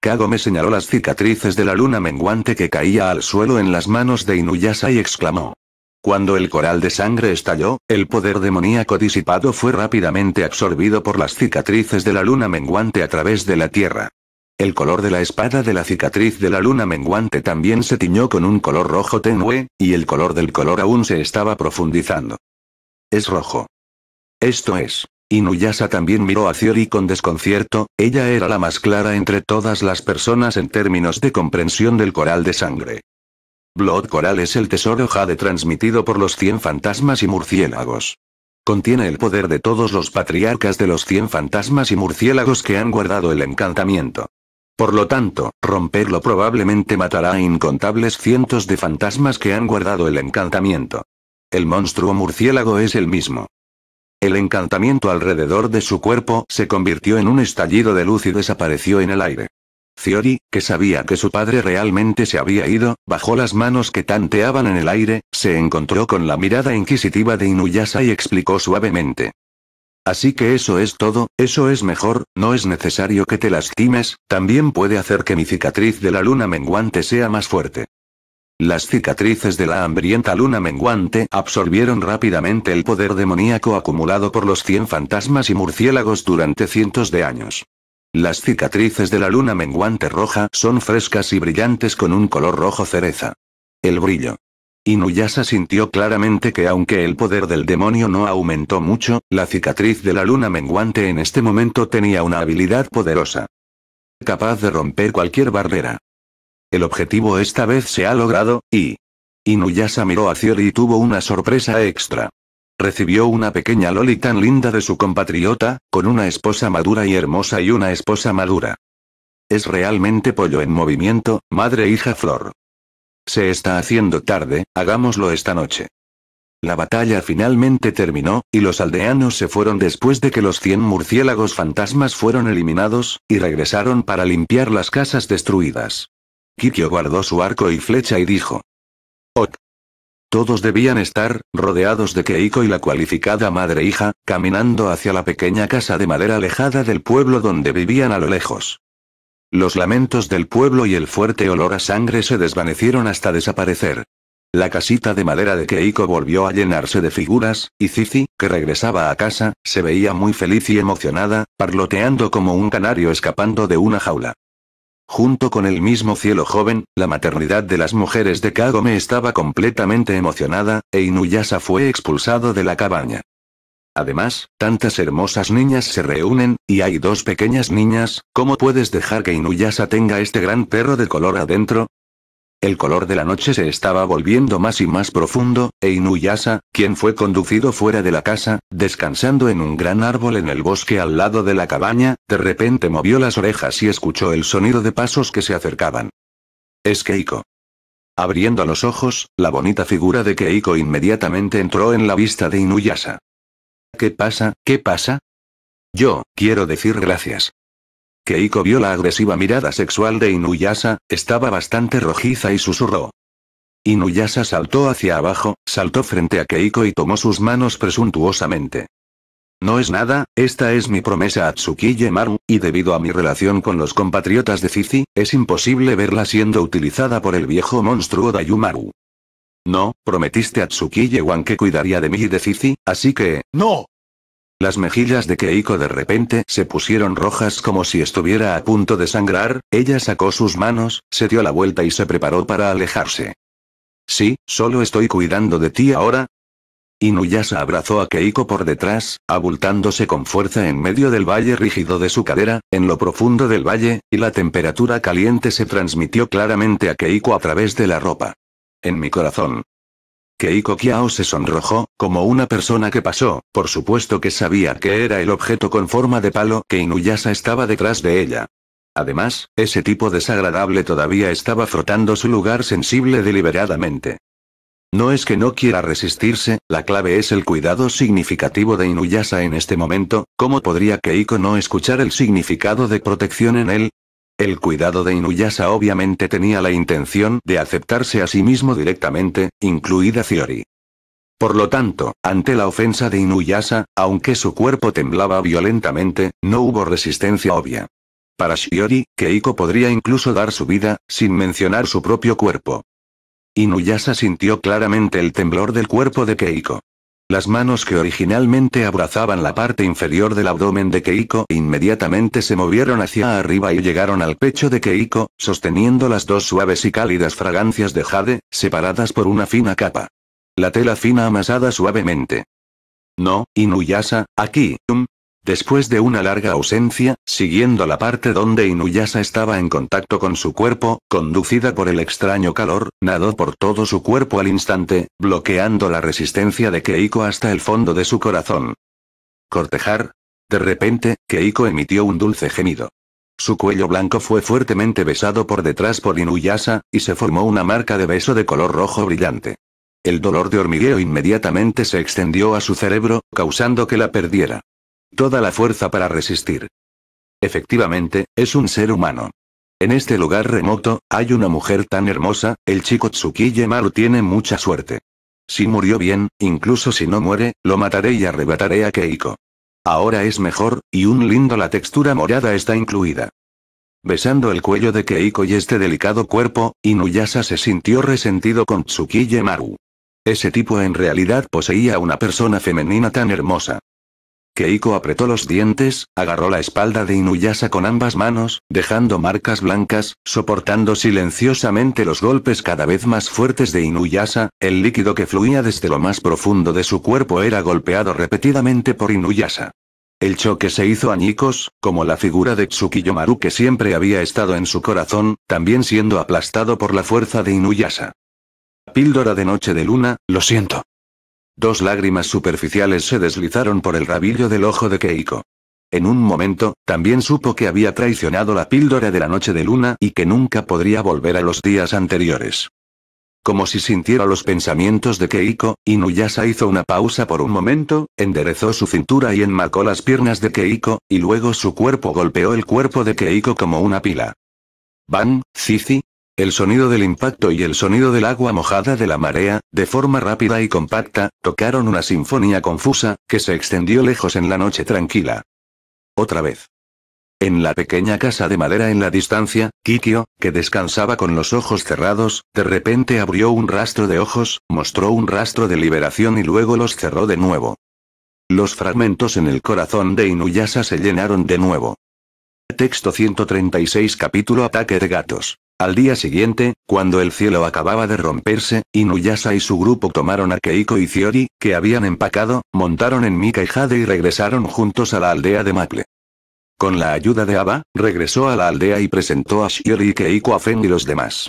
Kago me señaló las cicatrices de la luna menguante que caía al suelo en las manos de Inuyasa y exclamó. Cuando el coral de sangre estalló, el poder demoníaco disipado fue rápidamente absorbido por las cicatrices de la luna menguante a través de la tierra. El color de la espada de la cicatriz de la luna menguante también se tiñó con un color rojo tenue, y el color del color aún se estaba profundizando. Es rojo. Esto es. Inuyasa también miró a Ciori con desconcierto, ella era la más clara entre todas las personas en términos de comprensión del coral de sangre. Blood Coral es el tesoro jade transmitido por los 100 fantasmas y murciélagos. Contiene el poder de todos los patriarcas de los 100 fantasmas y murciélagos que han guardado el encantamiento. Por lo tanto, romperlo probablemente matará a incontables cientos de fantasmas que han guardado el encantamiento. El monstruo murciélago es el mismo. El encantamiento alrededor de su cuerpo se convirtió en un estallido de luz y desapareció en el aire. Fiori, que sabía que su padre realmente se había ido, bajó las manos que tanteaban en el aire, se encontró con la mirada inquisitiva de Inuyasa y explicó suavemente. Así que eso es todo, eso es mejor, no es necesario que te lastimes, también puede hacer que mi cicatriz de la luna menguante sea más fuerte. Las cicatrices de la hambrienta luna menguante absorbieron rápidamente el poder demoníaco acumulado por los cien fantasmas y murciélagos durante cientos de años. Las cicatrices de la luna menguante roja son frescas y brillantes con un color rojo cereza. El brillo Inuyasa sintió claramente que aunque el poder del demonio no aumentó mucho, la cicatriz de la luna menguante en este momento tenía una habilidad poderosa. Capaz de romper cualquier barrera. El objetivo esta vez se ha logrado, y... Inuyasa miró a Ciori y tuvo una sorpresa extra. Recibió una pequeña loli tan linda de su compatriota, con una esposa madura y hermosa y una esposa madura. Es realmente pollo en movimiento, madre hija flor. Se está haciendo tarde, hagámoslo esta noche. La batalla finalmente terminó, y los aldeanos se fueron después de que los 100 murciélagos fantasmas fueron eliminados, y regresaron para limpiar las casas destruidas. Kikyo guardó su arco y flecha y dijo. Ot. Todos debían estar, rodeados de Keiko y la cualificada madre-hija, caminando hacia la pequeña casa de madera alejada del pueblo donde vivían a lo lejos. Los lamentos del pueblo y el fuerte olor a sangre se desvanecieron hasta desaparecer. La casita de madera de Keiko volvió a llenarse de figuras, y Cici, que regresaba a casa, se veía muy feliz y emocionada, parloteando como un canario escapando de una jaula. Junto con el mismo cielo joven, la maternidad de las mujeres de Kagome estaba completamente emocionada, e Inuyasa fue expulsado de la cabaña. Además, tantas hermosas niñas se reúnen, y hay dos pequeñas niñas, ¿cómo puedes dejar que Inuyasa tenga este gran perro de color adentro? El color de la noche se estaba volviendo más y más profundo, e Inuyasa, quien fue conducido fuera de la casa, descansando en un gran árbol en el bosque al lado de la cabaña, de repente movió las orejas y escuchó el sonido de pasos que se acercaban. Es Keiko. Abriendo los ojos, la bonita figura de Keiko inmediatamente entró en la vista de Inuyasa. ¿Qué pasa, qué pasa? Yo, quiero decir gracias. Keiko vio la agresiva mirada sexual de Inuyasa, estaba bastante rojiza y susurró. Inuyasa saltó hacia abajo, saltó frente a Keiko y tomó sus manos presuntuosamente. No es nada, esta es mi promesa a Tsukiye Maru, y debido a mi relación con los compatriotas de Cici, es imposible verla siendo utilizada por el viejo monstruo Dayumaru. No, prometiste a Tsukiyewan que cuidaría de mí y de Cici, así que... ¡No! Las mejillas de Keiko de repente se pusieron rojas como si estuviera a punto de sangrar, ella sacó sus manos, se dio la vuelta y se preparó para alejarse. Sí, solo estoy cuidando de ti ahora. Inuyasa abrazó a Keiko por detrás, abultándose con fuerza en medio del valle rígido de su cadera, en lo profundo del valle, y la temperatura caliente se transmitió claramente a Keiko a través de la ropa. En mi corazón. Keiko Kiao se sonrojó, como una persona que pasó, por supuesto que sabía que era el objeto con forma de palo que Inuyasa estaba detrás de ella. Además, ese tipo desagradable todavía estaba frotando su lugar sensible deliberadamente. No es que no quiera resistirse, la clave es el cuidado significativo de Inuyasa en este momento, ¿cómo podría Keiko no escuchar el significado de protección en él? El cuidado de Inuyasa obviamente tenía la intención de aceptarse a sí mismo directamente, incluida Shiori. Por lo tanto, ante la ofensa de Inuyasa, aunque su cuerpo temblaba violentamente, no hubo resistencia obvia. Para Shiori, Keiko podría incluso dar su vida, sin mencionar su propio cuerpo. Inuyasa sintió claramente el temblor del cuerpo de Keiko. Las manos que originalmente abrazaban la parte inferior del abdomen de Keiko inmediatamente se movieron hacia arriba y llegaron al pecho de Keiko, sosteniendo las dos suaves y cálidas fragancias de jade, separadas por una fina capa. La tela fina amasada suavemente. No, inuyasa aquí, um, Después de una larga ausencia, siguiendo la parte donde Inuyasa estaba en contacto con su cuerpo, conducida por el extraño calor, nadó por todo su cuerpo al instante, bloqueando la resistencia de Keiko hasta el fondo de su corazón. ¿Cortejar? De repente, Keiko emitió un dulce gemido. Su cuello blanco fue fuertemente besado por detrás por Inuyasa, y se formó una marca de beso de color rojo brillante. El dolor de hormigueo inmediatamente se extendió a su cerebro, causando que la perdiera. Toda la fuerza para resistir. Efectivamente, es un ser humano. En este lugar remoto, hay una mujer tan hermosa, el chico Tsukiye Maru tiene mucha suerte. Si murió bien, incluso si no muere, lo mataré y arrebataré a Keiko. Ahora es mejor, y un lindo la textura morada está incluida. Besando el cuello de Keiko y este delicado cuerpo, Inuyasa se sintió resentido con Tsukiyemaru. Maru. Ese tipo en realidad poseía una persona femenina tan hermosa. Keiko apretó los dientes, agarró la espalda de Inuyasa con ambas manos, dejando marcas blancas, soportando silenciosamente los golpes cada vez más fuertes de Inuyasa. el líquido que fluía desde lo más profundo de su cuerpo era golpeado repetidamente por Inuyasa. El choque se hizo añicos, como la figura de Tsukiyomaru que siempre había estado en su corazón, también siendo aplastado por la fuerza de Inuyasa. Píldora de noche de luna, lo siento. Dos lágrimas superficiales se deslizaron por el rabillo del ojo de Keiko. En un momento, también supo que había traicionado la píldora de la noche de luna y que nunca podría volver a los días anteriores. Como si sintiera los pensamientos de Keiko, Inuyasa hizo una pausa por un momento, enderezó su cintura y enmacó las piernas de Keiko, y luego su cuerpo golpeó el cuerpo de Keiko como una pila. Bang, Cici? El sonido del impacto y el sonido del agua mojada de la marea, de forma rápida y compacta, tocaron una sinfonía confusa, que se extendió lejos en la noche tranquila. Otra vez. En la pequeña casa de madera en la distancia, Kikio, que descansaba con los ojos cerrados, de repente abrió un rastro de ojos, mostró un rastro de liberación y luego los cerró de nuevo. Los fragmentos en el corazón de Inuyasa se llenaron de nuevo. Texto 136 capítulo Ataque de gatos. Al día siguiente, cuando el cielo acababa de romperse, Inuyasa y su grupo tomaron a Keiko y Fiori, que habían empacado, montaron en Mika y Jade y regresaron juntos a la aldea de Maple. Con la ayuda de Aba, regresó a la aldea y presentó a Shiori y Keiko a Fen y los demás.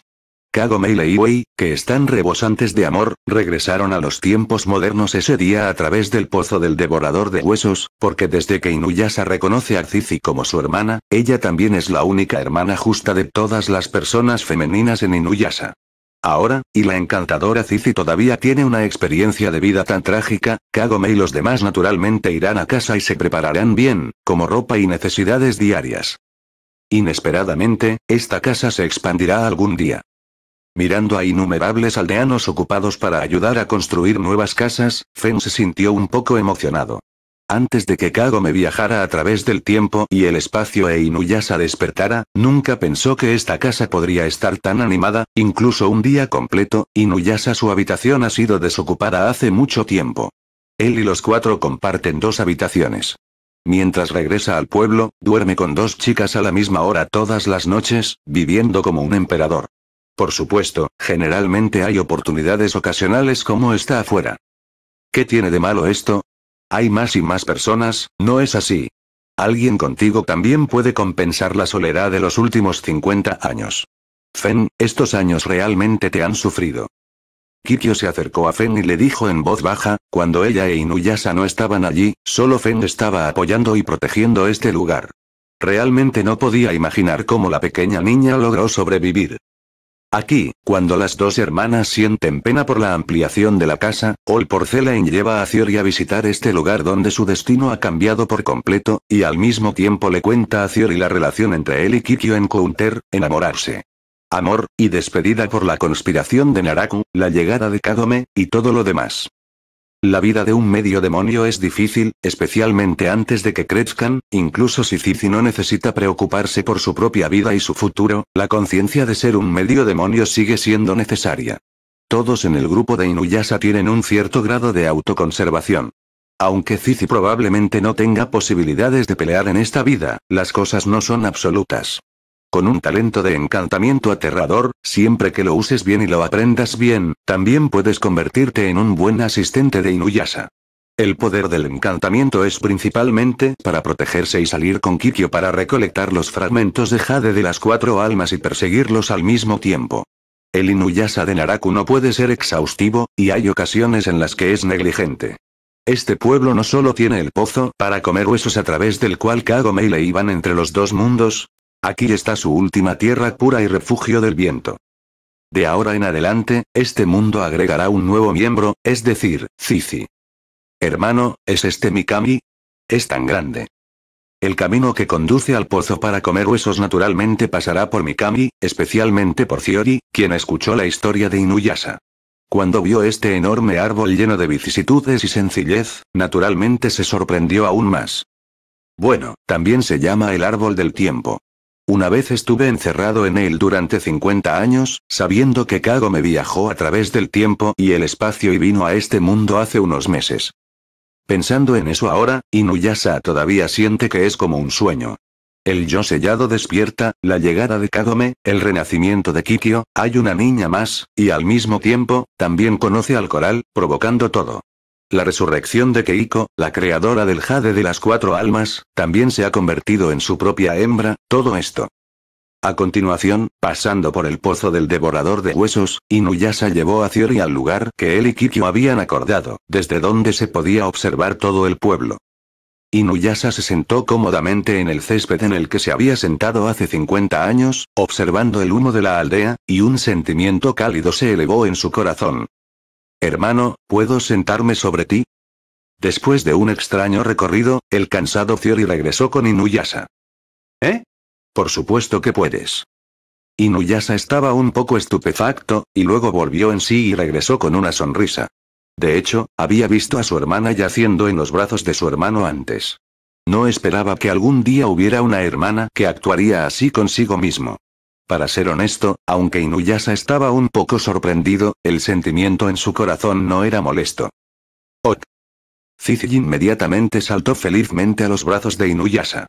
Kagome y Leiwei, que están rebosantes de amor, regresaron a los tiempos modernos ese día a través del pozo del devorador de huesos, porque desde que Inuyasa reconoce a Cici como su hermana, ella también es la única hermana justa de todas las personas femeninas en Inuyasa. Ahora, y la encantadora Cici todavía tiene una experiencia de vida tan trágica, Kagome y los demás naturalmente irán a casa y se prepararán bien, como ropa y necesidades diarias. Inesperadamente, esta casa se expandirá algún día. Mirando a innumerables aldeanos ocupados para ayudar a construir nuevas casas, Fen se sintió un poco emocionado. Antes de que me viajara a través del tiempo y el espacio e Inuyasa despertara, nunca pensó que esta casa podría estar tan animada, incluso un día completo, Inuyasa su habitación ha sido desocupada hace mucho tiempo. Él y los cuatro comparten dos habitaciones. Mientras regresa al pueblo, duerme con dos chicas a la misma hora todas las noches, viviendo como un emperador. Por supuesto, generalmente hay oportunidades ocasionales como está afuera. ¿Qué tiene de malo esto? Hay más y más personas, ¿no es así? Alguien contigo también puede compensar la soledad de los últimos 50 años. Fen, estos años realmente te han sufrido. Kikyo se acercó a Fen y le dijo en voz baja, cuando ella e Inuyasa no estaban allí, solo Fen estaba apoyando y protegiendo este lugar. Realmente no podía imaginar cómo la pequeña niña logró sobrevivir. Aquí, cuando las dos hermanas sienten pena por la ampliación de la casa, All Porcelain lleva a Ciori a visitar este lugar donde su destino ha cambiado por completo, y al mismo tiempo le cuenta a Ciori la relación entre él y Kikyo en Counter, enamorarse. Amor, y despedida por la conspiración de Naraku, la llegada de Kagome, y todo lo demás. La vida de un medio demonio es difícil, especialmente antes de que crezcan, incluso si Cici no necesita preocuparse por su propia vida y su futuro, la conciencia de ser un medio demonio sigue siendo necesaria. Todos en el grupo de Inuyasa tienen un cierto grado de autoconservación. Aunque Cici probablemente no tenga posibilidades de pelear en esta vida, las cosas no son absolutas. Con un talento de encantamiento aterrador, siempre que lo uses bien y lo aprendas bien, también puedes convertirte en un buen asistente de Inuyasa. El poder del encantamiento es principalmente para protegerse y salir con Kikyo para recolectar los fragmentos de Jade de las cuatro almas y perseguirlos al mismo tiempo. El Inuyasa de Naraku no puede ser exhaustivo, y hay ocasiones en las que es negligente. Este pueblo no solo tiene el pozo para comer huesos a través del cual Kagome y Leivan entre los dos mundos, Aquí está su última tierra pura y refugio del viento. De ahora en adelante, este mundo agregará un nuevo miembro, es decir, Cici. Hermano, ¿es este Mikami? Es tan grande. El camino que conduce al pozo para comer huesos naturalmente pasará por Mikami, especialmente por Fiori, quien escuchó la historia de Inuyasa. Cuando vio este enorme árbol lleno de vicisitudes y sencillez, naturalmente se sorprendió aún más. Bueno, también se llama el árbol del tiempo. Una vez estuve encerrado en él durante 50 años, sabiendo que Kagome viajó a través del tiempo y el espacio y vino a este mundo hace unos meses. Pensando en eso ahora, Inuyasa todavía siente que es como un sueño. El yo sellado despierta, la llegada de Kagome, el renacimiento de Kikyo, hay una niña más, y al mismo tiempo, también conoce al coral, provocando todo. La resurrección de Keiko, la creadora del jade de las cuatro almas, también se ha convertido en su propia hembra, todo esto. A continuación, pasando por el pozo del devorador de huesos, Inuyasa llevó a Ciori al lugar que él y Kikyo habían acordado, desde donde se podía observar todo el pueblo. Inuyasa se sentó cómodamente en el césped en el que se había sentado hace 50 años, observando el humo de la aldea, y un sentimiento cálido se elevó en su corazón. Hermano, ¿puedo sentarme sobre ti? Después de un extraño recorrido, el cansado Fiori regresó con Inuyasa. ¿Eh? Por supuesto que puedes. Inuyasa estaba un poco estupefacto, y luego volvió en sí y regresó con una sonrisa. De hecho, había visto a su hermana yaciendo en los brazos de su hermano antes. No esperaba que algún día hubiera una hermana que actuaría así consigo mismo. Para ser honesto, aunque Inuyasa estaba un poco sorprendido, el sentimiento en su corazón no era molesto. Ok. Cici inmediatamente saltó felizmente a los brazos de Inuyasa.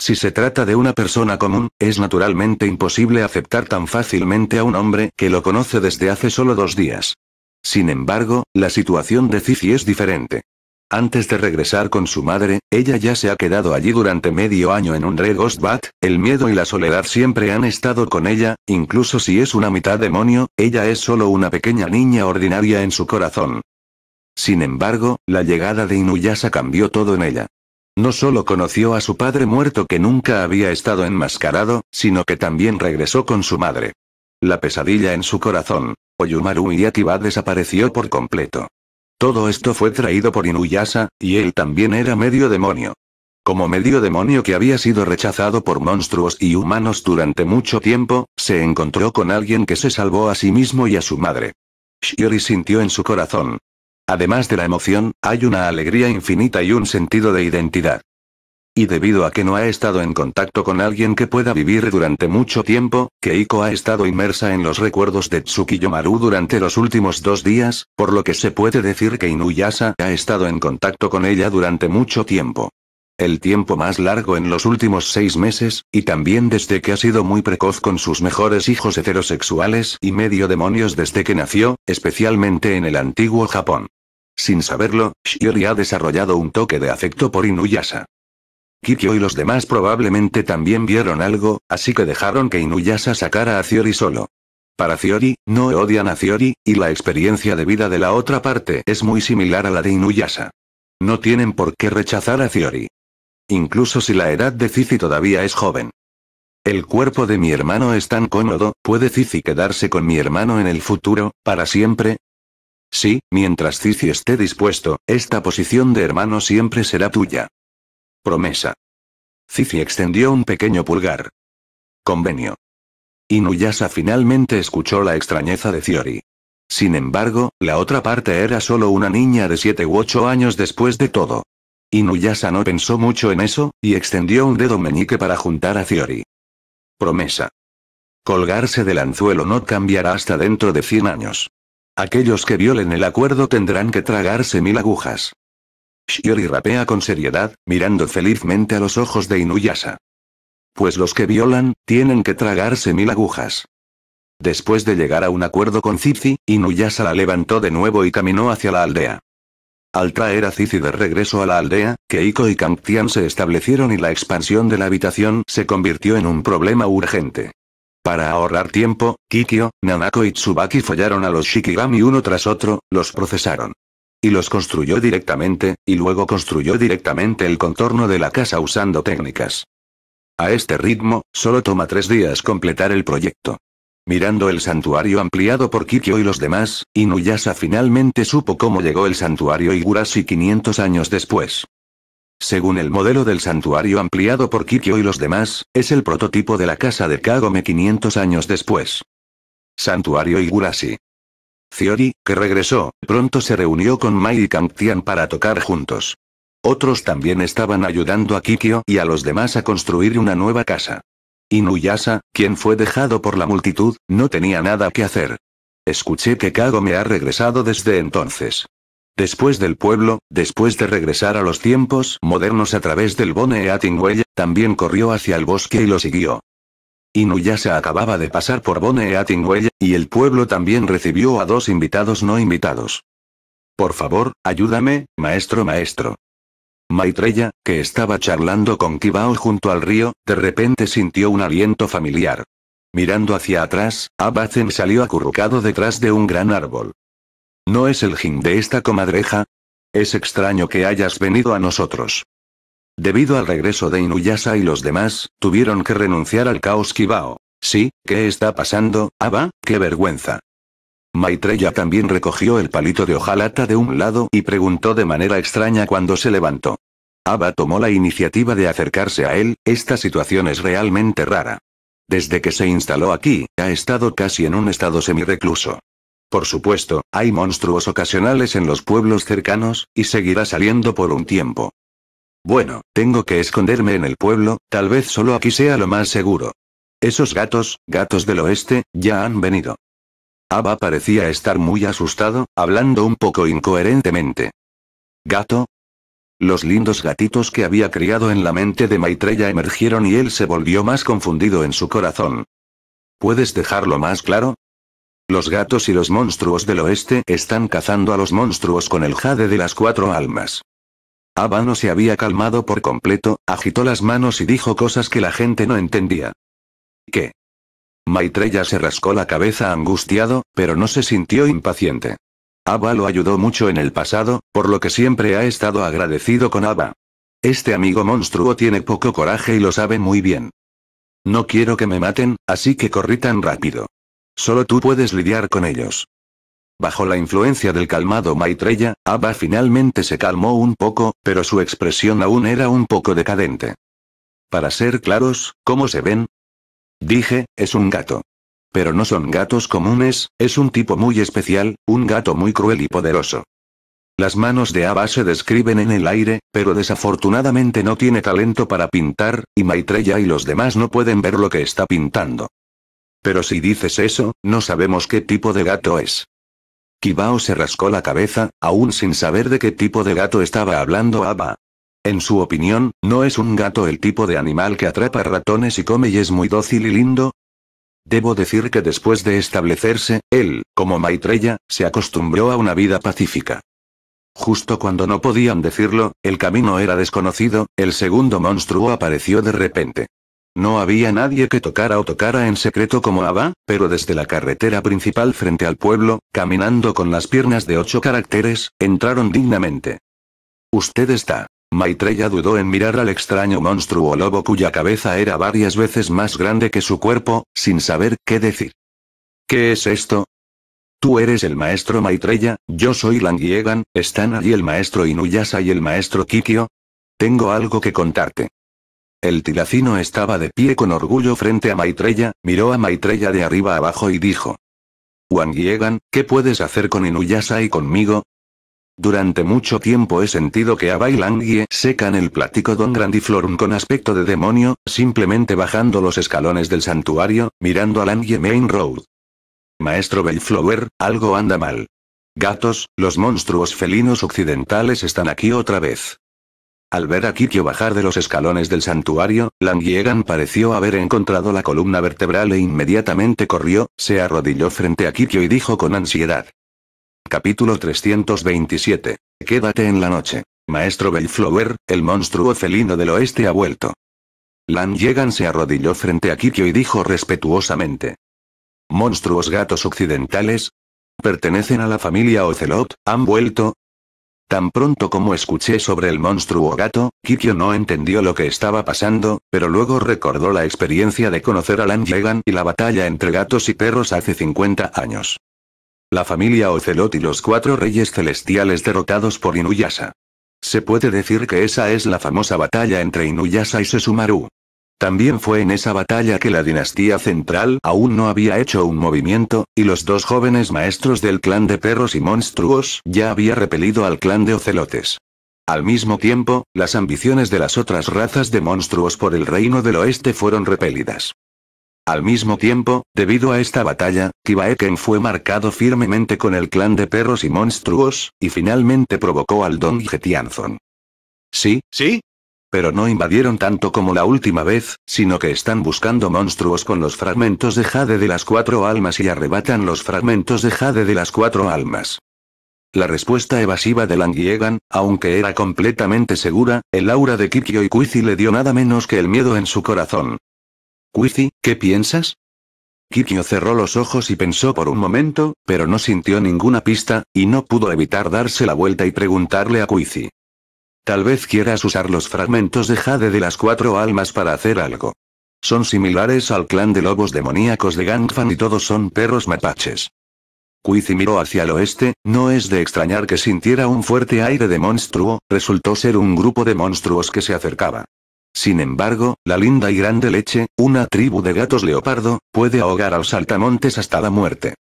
Si se trata de una persona común, es naturalmente imposible aceptar tan fácilmente a un hombre que lo conoce desde hace solo dos días. Sin embargo, la situación de Cici es diferente. Antes de regresar con su madre, ella ya se ha quedado allí durante medio año en un Red Ghost el miedo y la soledad siempre han estado con ella, incluso si es una mitad demonio, ella es solo una pequeña niña ordinaria en su corazón. Sin embargo, la llegada de Inuyasa cambió todo en ella. No solo conoció a su padre muerto que nunca había estado enmascarado, sino que también regresó con su madre. La pesadilla en su corazón. Oyumaru Yatiba desapareció por completo. Todo esto fue traído por Inuyasa, y él también era medio demonio. Como medio demonio que había sido rechazado por monstruos y humanos durante mucho tiempo, se encontró con alguien que se salvó a sí mismo y a su madre. Shiori sintió en su corazón. Además de la emoción, hay una alegría infinita y un sentido de identidad. Y debido a que no ha estado en contacto con alguien que pueda vivir durante mucho tiempo, Keiko ha estado inmersa en los recuerdos de Tsukiyomaru durante los últimos dos días, por lo que se puede decir que Inuyasa ha estado en contacto con ella durante mucho tiempo. El tiempo más largo en los últimos seis meses, y también desde que ha sido muy precoz con sus mejores hijos heterosexuales y medio demonios desde que nació, especialmente en el antiguo Japón. Sin saberlo, Shiori ha desarrollado un toque de afecto por Inuyasa. Kikyo y los demás probablemente también vieron algo, así que dejaron que Inuyasa sacara a Ciori solo. Para Ciori, no odian a Ciori, y la experiencia de vida de la otra parte es muy similar a la de Inuyasa. No tienen por qué rechazar a Ciori. Incluso si la edad de Cici todavía es joven. El cuerpo de mi hermano es tan cómodo, ¿puede Cici quedarse con mi hermano en el futuro, para siempre? Sí, mientras Cici esté dispuesto, esta posición de hermano siempre será tuya. Promesa. Cici extendió un pequeño pulgar. Convenio. Inuyasa finalmente escuchó la extrañeza de Ciori. Sin embargo, la otra parte era solo una niña de 7 u 8 años después de todo. Inuyasa no pensó mucho en eso, y extendió un dedo meñique para juntar a Ciori. Promesa. Colgarse del anzuelo no cambiará hasta dentro de 100 años. Aquellos que violen el acuerdo tendrán que tragarse mil agujas. Shiori rapea con seriedad, mirando felizmente a los ojos de Inuyasa. Pues los que violan, tienen que tragarse mil agujas. Después de llegar a un acuerdo con Zizi, Inuyasa la levantó de nuevo y caminó hacia la aldea. Al traer a Zizi de regreso a la aldea, Keiko y Kangtian se establecieron y la expansión de la habitación se convirtió en un problema urgente. Para ahorrar tiempo, Kikyo, Nanako y Tsubaki follaron a los Shikigami uno tras otro, los procesaron y los construyó directamente, y luego construyó directamente el contorno de la casa usando técnicas. A este ritmo, solo toma tres días completar el proyecto. Mirando el santuario ampliado por Kikyo y los demás, Inuyasa finalmente supo cómo llegó el santuario Igurashi 500 años después. Según el modelo del santuario ampliado por Kikyo y los demás, es el prototipo de la casa de Kagome 500 años después. Santuario Igurashi. Fiori, que regresó, pronto se reunió con Mai y Kangtian para tocar juntos. Otros también estaban ayudando a Kikyo y a los demás a construir una nueva casa. Inuyasa, quien fue dejado por la multitud, no tenía nada que hacer. Escuché que Kago me ha regresado desde entonces. Después del pueblo, después de regresar a los tiempos modernos a través del Bone Atingüella, también corrió hacia el bosque y lo siguió se acababa de pasar por Bone y el pueblo también recibió a dos invitados no invitados. Por favor, ayúdame, maestro maestro. Maitreya, que estaba charlando con Kibao junto al río, de repente sintió un aliento familiar. Mirando hacia atrás, Abacen salió acurrucado detrás de un gran árbol. ¿No es el jin de esta comadreja? Es extraño que hayas venido a nosotros. Debido al regreso de Inuyasa y los demás, tuvieron que renunciar al caos Kibao. Sí, ¿qué está pasando, Aba? Ah, ¡Qué vergüenza! Maitreya también recogió el palito de hojalata de un lado y preguntó de manera extraña cuando se levantó. Aba tomó la iniciativa de acercarse a él, esta situación es realmente rara. Desde que se instaló aquí, ha estado casi en un estado semirecluso. Por supuesto, hay monstruos ocasionales en los pueblos cercanos, y seguirá saliendo por un tiempo. Bueno, tengo que esconderme en el pueblo, tal vez solo aquí sea lo más seguro. Esos gatos, gatos del oeste, ya han venido. Abba parecía estar muy asustado, hablando un poco incoherentemente. ¿Gato? Los lindos gatitos que había criado en la mente de Maitreya emergieron y él se volvió más confundido en su corazón. ¿Puedes dejarlo más claro? Los gatos y los monstruos del oeste están cazando a los monstruos con el jade de las cuatro almas. Abba no se había calmado por completo, agitó las manos y dijo cosas que la gente no entendía. ¿Qué? Maitreya se rascó la cabeza angustiado, pero no se sintió impaciente. Abba lo ayudó mucho en el pasado, por lo que siempre ha estado agradecido con Abba. Este amigo monstruo tiene poco coraje y lo sabe muy bien. No quiero que me maten, así que corrí tan rápido. Solo tú puedes lidiar con ellos. Bajo la influencia del calmado Maitreya, Ava finalmente se calmó un poco, pero su expresión aún era un poco decadente. Para ser claros, ¿cómo se ven? Dije, es un gato. Pero no son gatos comunes, es un tipo muy especial, un gato muy cruel y poderoso. Las manos de Ava se describen en el aire, pero desafortunadamente no tiene talento para pintar, y Maitreya y los demás no pueden ver lo que está pintando. Pero si dices eso, no sabemos qué tipo de gato es. Kibao se rascó la cabeza, aún sin saber de qué tipo de gato estaba hablando Abba. En su opinión, ¿no es un gato el tipo de animal que atrapa ratones y come y es muy dócil y lindo? Debo decir que después de establecerse, él, como Maitreya, se acostumbró a una vida pacífica. Justo cuando no podían decirlo, el camino era desconocido, el segundo monstruo apareció de repente. No había nadie que tocara o tocara en secreto como Abba, pero desde la carretera principal frente al pueblo, caminando con las piernas de ocho caracteres, entraron dignamente. Usted está. Maitreya dudó en mirar al extraño monstruo lobo cuya cabeza era varias veces más grande que su cuerpo, sin saber qué decir. ¿Qué es esto? Tú eres el maestro Maitreya, yo soy Langiegan, ¿están allí el maestro Inuyasa y el maestro Kikyo? Tengo algo que contarte. El tilacino estaba de pie con orgullo frente a Maitreya, miró a Maitreya de arriba abajo y dijo. Wang Yegan, ¿qué puedes hacer con Inuyasa y conmigo? Durante mucho tiempo he sentido que a Bailangie secan el plático Don Grandiflorum con aspecto de demonio, simplemente bajando los escalones del santuario, mirando a Langie Main Road. Maestro Bellflower, algo anda mal. Gatos, los monstruos felinos occidentales están aquí otra vez. Al ver a Kikyo bajar de los escalones del santuario, Yegan pareció haber encontrado la columna vertebral e inmediatamente corrió, se arrodilló frente a Kikyo y dijo con ansiedad. Capítulo 327. Quédate en la noche. Maestro Bellflower, el monstruo felino del oeste ha vuelto. Lan Yegan se arrodilló frente a Kikyo y dijo respetuosamente. ¿Monstruos gatos occidentales? ¿Pertenecen a la familia Ocelot? ¿Han vuelto? Tan pronto como escuché sobre el monstruo gato, Kikyo no entendió lo que estaba pasando, pero luego recordó la experiencia de conocer a Lan y la batalla entre gatos y perros hace 50 años. La familia Ocelot y los cuatro reyes celestiales derrotados por Inuyasa. Se puede decir que esa es la famosa batalla entre Inuyasa y Sesumaru. También fue en esa batalla que la dinastía central aún no había hecho un movimiento, y los dos jóvenes maestros del clan de perros y monstruos ya había repelido al clan de ocelotes. Al mismo tiempo, las ambiciones de las otras razas de monstruos por el reino del oeste fueron repelidas. Al mismo tiempo, debido a esta batalla, Kibaeken fue marcado firmemente con el clan de perros y monstruos, y finalmente provocó al Don Getianzon. Sí, sí, pero no invadieron tanto como la última vez, sino que están buscando monstruos con los fragmentos de jade de las cuatro almas y arrebatan los fragmentos de jade de las cuatro almas. La respuesta evasiva de Langiegan, aunque era completamente segura, el aura de Kikyo y Kuizi le dio nada menos que el miedo en su corazón. Kuizi, ¿qué piensas? Kikyo cerró los ojos y pensó por un momento, pero no sintió ninguna pista, y no pudo evitar darse la vuelta y preguntarle a Kuizi. Tal vez quieras usar los fragmentos de jade de las cuatro almas para hacer algo. Son similares al clan de lobos demoníacos de Gangfan y todos son perros mapaches. Quiz miró hacia el oeste, no es de extrañar que sintiera un fuerte aire de monstruo, resultó ser un grupo de monstruos que se acercaba. Sin embargo, la linda y grande leche, una tribu de gatos leopardo, puede ahogar al saltamontes hasta la muerte.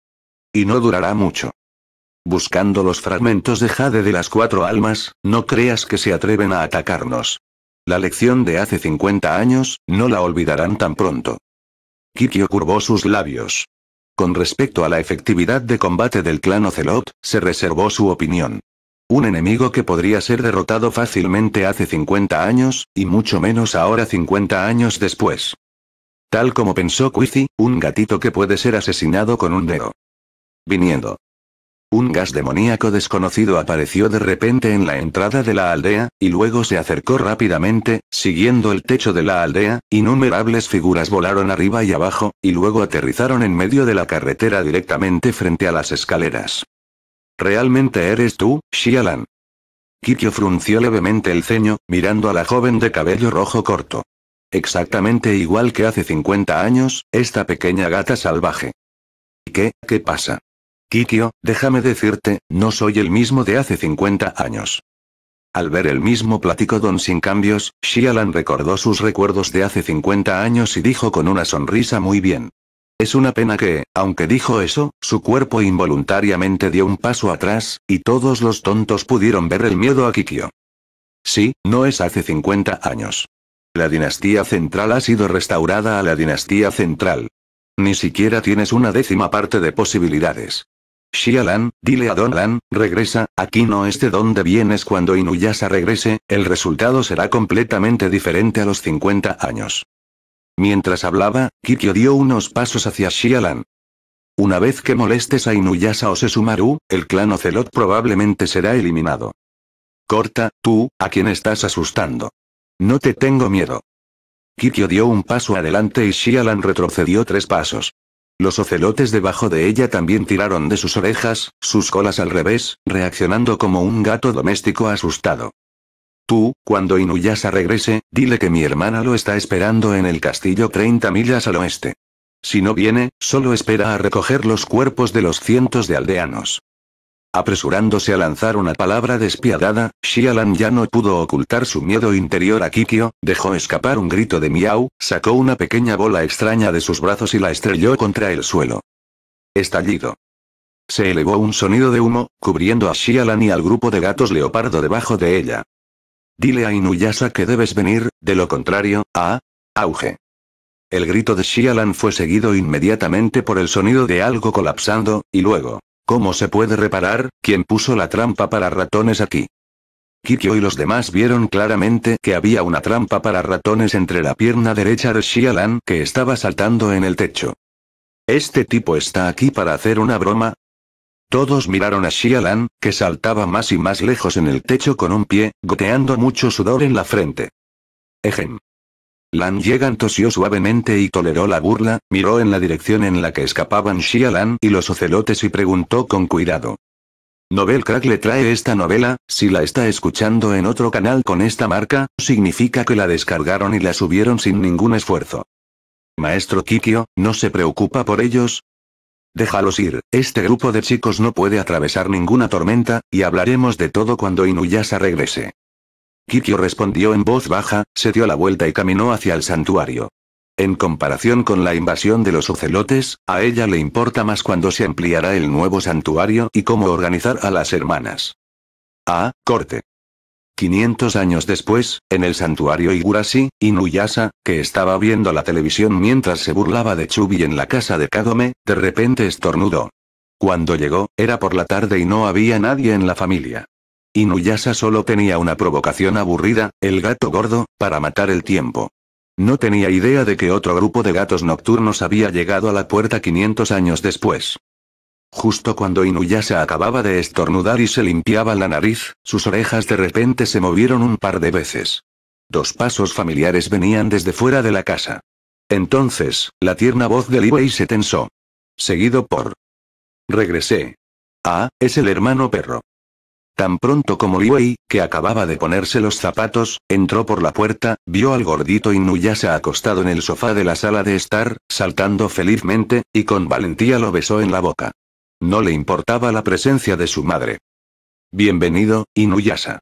Y no durará mucho buscando los fragmentos de jade de las cuatro almas, no creas que se atreven a atacarnos. La lección de hace 50 años, no la olvidarán tan pronto. Kikyo curvó sus labios. Con respecto a la efectividad de combate del clan Ocelot, se reservó su opinión. Un enemigo que podría ser derrotado fácilmente hace 50 años, y mucho menos ahora 50 años después. Tal como pensó Quizzy, un gatito que puede ser asesinado con un dedo. Viniendo. Un gas demoníaco desconocido apareció de repente en la entrada de la aldea, y luego se acercó rápidamente, siguiendo el techo de la aldea, innumerables figuras volaron arriba y abajo, y luego aterrizaron en medio de la carretera directamente frente a las escaleras. ¿Realmente eres tú, Shialan? Kikyo frunció levemente el ceño, mirando a la joven de cabello rojo corto. Exactamente igual que hace 50 años, esta pequeña gata salvaje. ¿Y ¿Qué, qué pasa? Kikio, déjame decirte, no soy el mismo de hace 50 años. Al ver el mismo platicodón sin cambios, Shialan recordó sus recuerdos de hace 50 años y dijo con una sonrisa muy bien. Es una pena que, aunque dijo eso, su cuerpo involuntariamente dio un paso atrás, y todos los tontos pudieron ver el miedo a Kikio. Sí, no es hace 50 años. La dinastía central ha sido restaurada a la dinastía central. Ni siquiera tienes una décima parte de posibilidades. Shialan, dile a Don regresa, aquí no esté donde vienes cuando Inuyasa regrese, el resultado será completamente diferente a los 50 años. Mientras hablaba, Kikyo dio unos pasos hacia Shialan. Una vez que molestes a Inuyasa o Sesumaru, el clan Ocelot probablemente será eliminado. Corta, tú, a quien estás asustando. No te tengo miedo. Kikyo dio un paso adelante y Shialan retrocedió tres pasos. Los ocelotes debajo de ella también tiraron de sus orejas, sus colas al revés, reaccionando como un gato doméstico asustado. Tú, cuando Inuyasa regrese, dile que mi hermana lo está esperando en el castillo 30 millas al oeste. Si no viene, solo espera a recoger los cuerpos de los cientos de aldeanos. Apresurándose a lanzar una palabra despiadada, Xialan ya no pudo ocultar su miedo interior a Kikyo, dejó escapar un grito de miau, sacó una pequeña bola extraña de sus brazos y la estrelló contra el suelo. Estallido. Se elevó un sonido de humo, cubriendo a Xialan y al grupo de gatos leopardo debajo de ella. Dile a Inuyasa que debes venir, de lo contrario, a... auge. El grito de Xialan fue seguido inmediatamente por el sonido de algo colapsando, y luego, ¿Cómo se puede reparar, quién puso la trampa para ratones aquí? Kikyo y los demás vieron claramente que había una trampa para ratones entre la pierna derecha de Xialan que estaba saltando en el techo. ¿Este tipo está aquí para hacer una broma? Todos miraron a Xialan, que saltaba más y más lejos en el techo con un pie, goteando mucho sudor en la frente. Ejem. Lan Yegan tosió suavemente y toleró la burla, miró en la dirección en la que escapaban Xia Lan y los ocelotes y preguntó con cuidado. Novel Crack le trae esta novela, si la está escuchando en otro canal con esta marca, significa que la descargaron y la subieron sin ningún esfuerzo. Maestro Kikio, ¿no se preocupa por ellos? Déjalos ir, este grupo de chicos no puede atravesar ninguna tormenta, y hablaremos de todo cuando Inuyasa regrese. Kikyo respondió en voz baja, se dio la vuelta y caminó hacia el santuario. En comparación con la invasión de los ocelotes, a ella le importa más cuando se ampliará el nuevo santuario y cómo organizar a las hermanas. Ah, corte. 500 años después, en el santuario Igurasi, Inuyasa, que estaba viendo la televisión mientras se burlaba de Chubi en la casa de Kagome, de repente estornudó. Cuando llegó, era por la tarde y no había nadie en la familia. Inuyasa solo tenía una provocación aburrida, el gato gordo, para matar el tiempo. No tenía idea de que otro grupo de gatos nocturnos había llegado a la puerta 500 años después. Justo cuando Inuyasa acababa de estornudar y se limpiaba la nariz, sus orejas de repente se movieron un par de veces. Dos pasos familiares venían desde fuera de la casa. Entonces, la tierna voz de Liwei se tensó. Seguido por... Regresé. Ah, es el hermano perro. Tan pronto como Liwei, que acababa de ponerse los zapatos, entró por la puerta, vio al gordito Inuyasha acostado en el sofá de la sala de estar, saltando felizmente, y con valentía lo besó en la boca. No le importaba la presencia de su madre. Bienvenido, Inuyasha.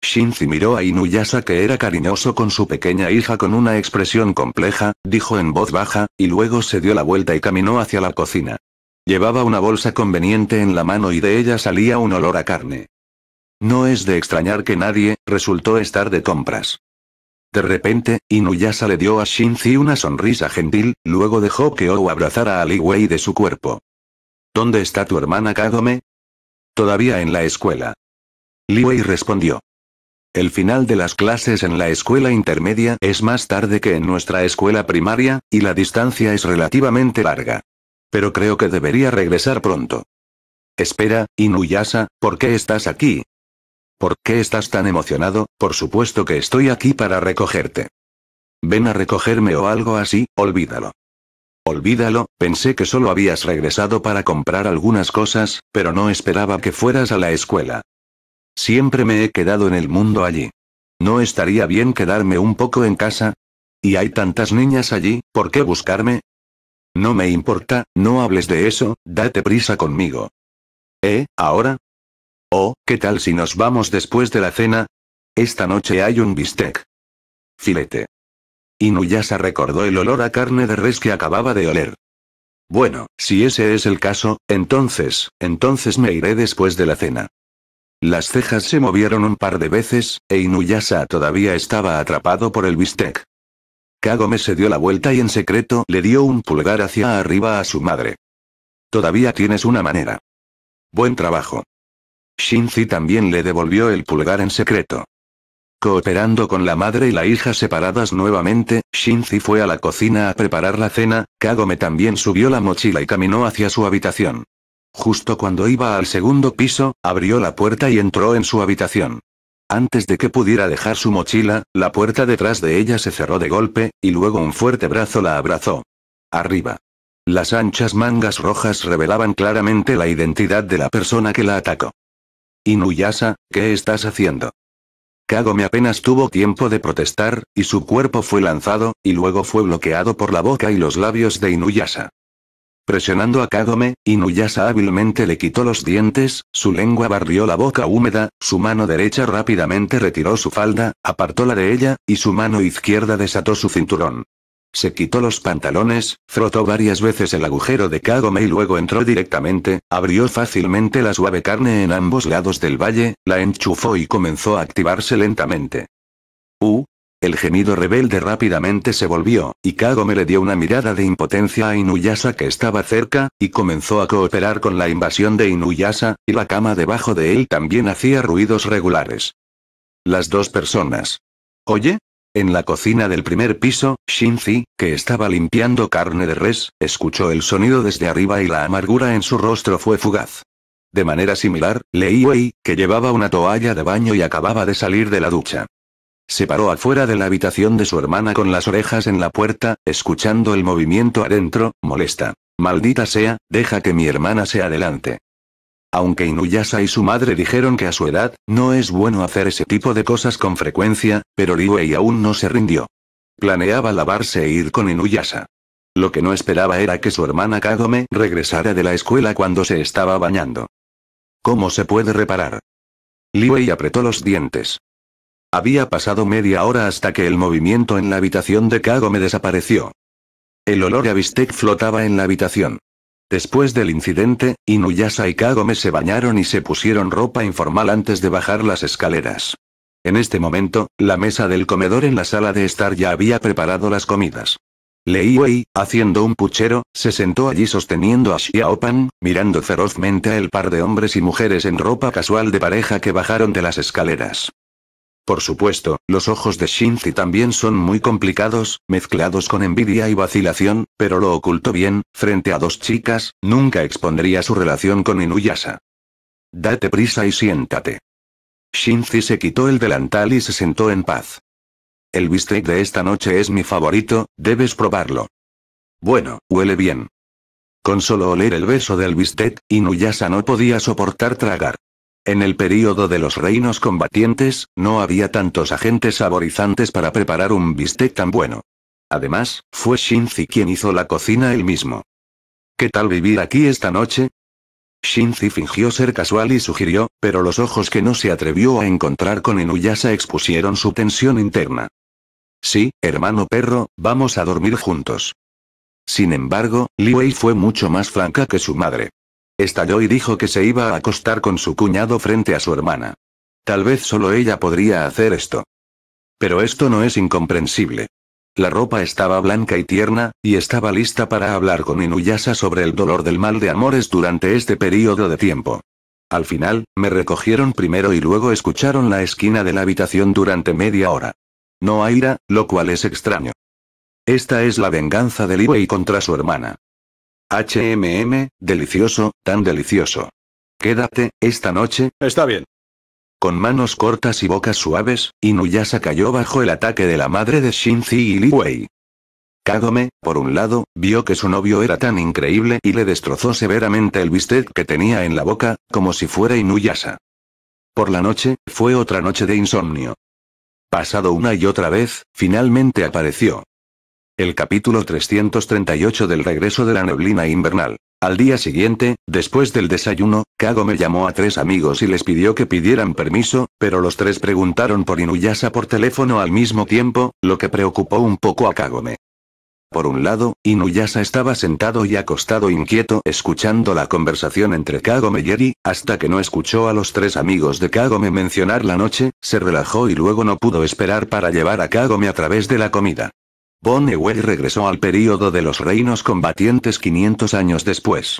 Shinzi miró a Inuyasha que era cariñoso con su pequeña hija con una expresión compleja, dijo en voz baja, y luego se dio la vuelta y caminó hacia la cocina. Llevaba una bolsa conveniente en la mano y de ella salía un olor a carne. No es de extrañar que nadie, resultó estar de compras. De repente, Inuyasa le dio a Shinzi una sonrisa gentil, luego dejó que o abrazara a Li Wei de su cuerpo. ¿Dónde está tu hermana Kagome? Todavía en la escuela. Li Wei respondió. El final de las clases en la escuela intermedia es más tarde que en nuestra escuela primaria, y la distancia es relativamente larga. Pero creo que debería regresar pronto. Espera, Inuyasa, ¿por qué estás aquí? ¿Por qué estás tan emocionado? Por supuesto que estoy aquí para recogerte. Ven a recogerme o algo así, olvídalo. Olvídalo, pensé que solo habías regresado para comprar algunas cosas, pero no esperaba que fueras a la escuela. Siempre me he quedado en el mundo allí. ¿No estaría bien quedarme un poco en casa? Y hay tantas niñas allí, ¿por qué buscarme? No me importa, no hables de eso, date prisa conmigo. ¿Eh, ahora? Oh, ¿qué tal si nos vamos después de la cena? Esta noche hay un bistec. Filete. Inuyasa recordó el olor a carne de res que acababa de oler. Bueno, si ese es el caso, entonces, entonces me iré después de la cena. Las cejas se movieron un par de veces, e Inuyasa todavía estaba atrapado por el bistec. Kagome se dio la vuelta y en secreto le dio un pulgar hacia arriba a su madre. Todavía tienes una manera. Buen trabajo. Shinzi también le devolvió el pulgar en secreto. Cooperando con la madre y la hija separadas nuevamente, Shinzi fue a la cocina a preparar la cena, Kagome también subió la mochila y caminó hacia su habitación. Justo cuando iba al segundo piso, abrió la puerta y entró en su habitación. Antes de que pudiera dejar su mochila, la puerta detrás de ella se cerró de golpe, y luego un fuerte brazo la abrazó. Arriba. Las anchas mangas rojas revelaban claramente la identidad de la persona que la atacó. Inuyasa, ¿qué estás haciendo? Kagome apenas tuvo tiempo de protestar, y su cuerpo fue lanzado, y luego fue bloqueado por la boca y los labios de Inuyasa. Presionando a Kagome, Inuyasa hábilmente le quitó los dientes, su lengua barrió la boca húmeda, su mano derecha rápidamente retiró su falda, apartó la de ella, y su mano izquierda desató su cinturón. Se quitó los pantalones, frotó varias veces el agujero de Kagome y luego entró directamente, abrió fácilmente la suave carne en ambos lados del valle, la enchufó y comenzó a activarse lentamente. ¡Uh! El gemido rebelde rápidamente se volvió, y Kagome le dio una mirada de impotencia a Inuyasa que estaba cerca, y comenzó a cooperar con la invasión de Inuyasa, y la cama debajo de él también hacía ruidos regulares. Las dos personas. Oye, en la cocina del primer piso, Shinzi, que estaba limpiando carne de res, escuchó el sonido desde arriba y la amargura en su rostro fue fugaz. De manera similar, Lei Wei, que llevaba una toalla de baño y acababa de salir de la ducha. Se paró afuera de la habitación de su hermana con las orejas en la puerta, escuchando el movimiento adentro, molesta. Maldita sea, deja que mi hermana se adelante. Aunque Inuyasa y su madre dijeron que a su edad, no es bueno hacer ese tipo de cosas con frecuencia, pero Liuei aún no se rindió. Planeaba lavarse e ir con Inuyasa. Lo que no esperaba era que su hermana Kagome regresara de la escuela cuando se estaba bañando. ¿Cómo se puede reparar? Liuei apretó los dientes. Había pasado media hora hasta que el movimiento en la habitación de Kagome desapareció. El olor a bistec flotaba en la habitación. Después del incidente, Inuyasa y Kagome se bañaron y se pusieron ropa informal antes de bajar las escaleras. En este momento, la mesa del comedor en la sala de estar ya había preparado las comidas. Lei Wei, haciendo un puchero, se sentó allí sosteniendo a Xiaopan, mirando ferozmente a el par de hombres y mujeres en ropa casual de pareja que bajaron de las escaleras. Por supuesto, los ojos de Shinzi también son muy complicados, mezclados con envidia y vacilación, pero lo ocultó bien, frente a dos chicas, nunca expondría su relación con Inuyasa. Date prisa y siéntate. Shinzi se quitó el delantal y se sentó en paz. El bistec de esta noche es mi favorito, debes probarlo. Bueno, huele bien. Con solo oler el beso del bistec, Inuyasa no podía soportar tragar. En el período de los reinos combatientes, no había tantos agentes saborizantes para preparar un bistec tan bueno. Además, fue Shinzi quien hizo la cocina él mismo. ¿Qué tal vivir aquí esta noche? Shinzi fingió ser casual y sugirió, pero los ojos que no se atrevió a encontrar con Inuyasha expusieron su tensión interna. Sí, hermano perro, vamos a dormir juntos. Sin embargo, Wei fue mucho más franca que su madre. Estalló y dijo que se iba a acostar con su cuñado frente a su hermana. Tal vez solo ella podría hacer esto. Pero esto no es incomprensible. La ropa estaba blanca y tierna, y estaba lista para hablar con Inuyasa sobre el dolor del mal de amores durante este periodo de tiempo. Al final, me recogieron primero y luego escucharon la esquina de la habitación durante media hora. No hay ira, lo cual es extraño. Esta es la venganza de Liwei contra su hermana. HMM, delicioso, tan delicioso. Quédate, esta noche. Está bien. Con manos cortas y bocas suaves, Inuyasa cayó bajo el ataque de la madre de Shinzi y Li Wei. Kagome, por un lado, vio que su novio era tan increíble y le destrozó severamente el bistec que tenía en la boca, como si fuera Inuyasa. Por la noche, fue otra noche de insomnio. Pasado una y otra vez, finalmente apareció. El capítulo 338 del regreso de la neblina invernal. Al día siguiente, después del desayuno, Kagome llamó a tres amigos y les pidió que pidieran permiso, pero los tres preguntaron por Inuyasa por teléfono al mismo tiempo, lo que preocupó un poco a Kagome. Por un lado, Inuyasa estaba sentado y acostado inquieto escuchando la conversación entre Kagome y Eri, hasta que no escuchó a los tres amigos de Kagome mencionar la noche, se relajó y luego no pudo esperar para llevar a Kagome a través de la comida. Bonewell regresó al período de los reinos combatientes 500 años después.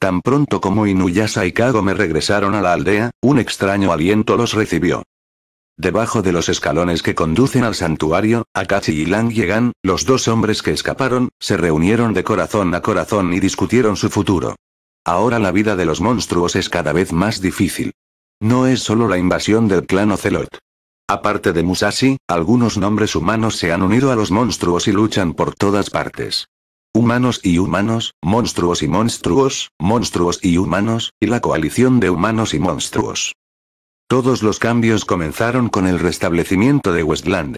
Tan pronto como Inuyasa y Kagome regresaron a la aldea, un extraño aliento los recibió. Debajo de los escalones que conducen al santuario, Akachi y Lang llegan. los dos hombres que escaparon, se reunieron de corazón a corazón y discutieron su futuro. Ahora la vida de los monstruos es cada vez más difícil. No es solo la invasión del clan Ocelot. Aparte de Musashi, algunos nombres humanos se han unido a los monstruos y luchan por todas partes. Humanos y humanos, monstruos y monstruos, monstruos y humanos, y la coalición de humanos y monstruos. Todos los cambios comenzaron con el restablecimiento de Westland.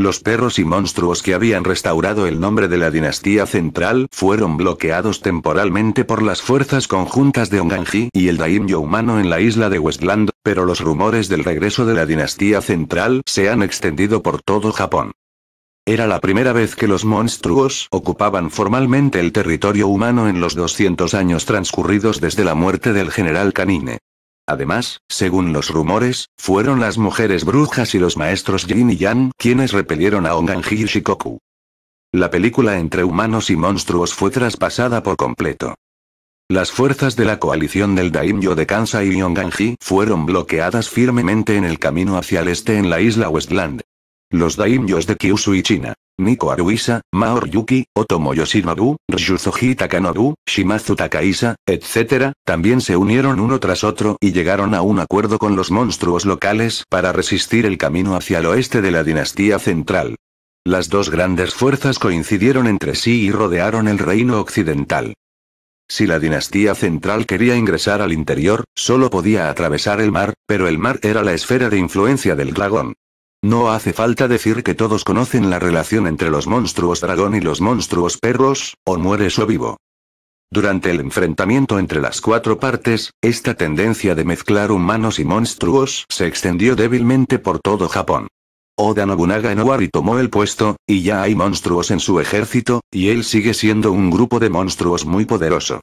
Los perros y monstruos que habían restaurado el nombre de la dinastía central fueron bloqueados temporalmente por las fuerzas conjuntas de Onganji y el daimyo humano en la isla de Westland, pero los rumores del regreso de la dinastía central se han extendido por todo Japón. Era la primera vez que los monstruos ocupaban formalmente el territorio humano en los 200 años transcurridos desde la muerte del general Kanine. Además, según los rumores, fueron las mujeres brujas y los maestros Jin y Yang quienes repelieron a Onganji y Shikoku. La película entre humanos y monstruos fue traspasada por completo. Las fuerzas de la coalición del Daimyo de Kansai y Onganji fueron bloqueadas firmemente en el camino hacia el este en la isla Westland. Los Daimyos de Kyushu y China Niko Aruisa, Maor Yuki, Otomo Yoshinobu, Ryuzoji Takanobu, Shimazu Takaisa, etc., también se unieron uno tras otro y llegaron a un acuerdo con los monstruos locales para resistir el camino hacia el oeste de la dinastía central. Las dos grandes fuerzas coincidieron entre sí y rodearon el reino occidental. Si la dinastía central quería ingresar al interior, solo podía atravesar el mar, pero el mar era la esfera de influencia del dragón. No hace falta decir que todos conocen la relación entre los monstruos dragón y los monstruos perros, o mueres o vivo. Durante el enfrentamiento entre las cuatro partes, esta tendencia de mezclar humanos y monstruos se extendió débilmente por todo Japón. Oda Nobunaga en Owari tomó el puesto, y ya hay monstruos en su ejército, y él sigue siendo un grupo de monstruos muy poderoso.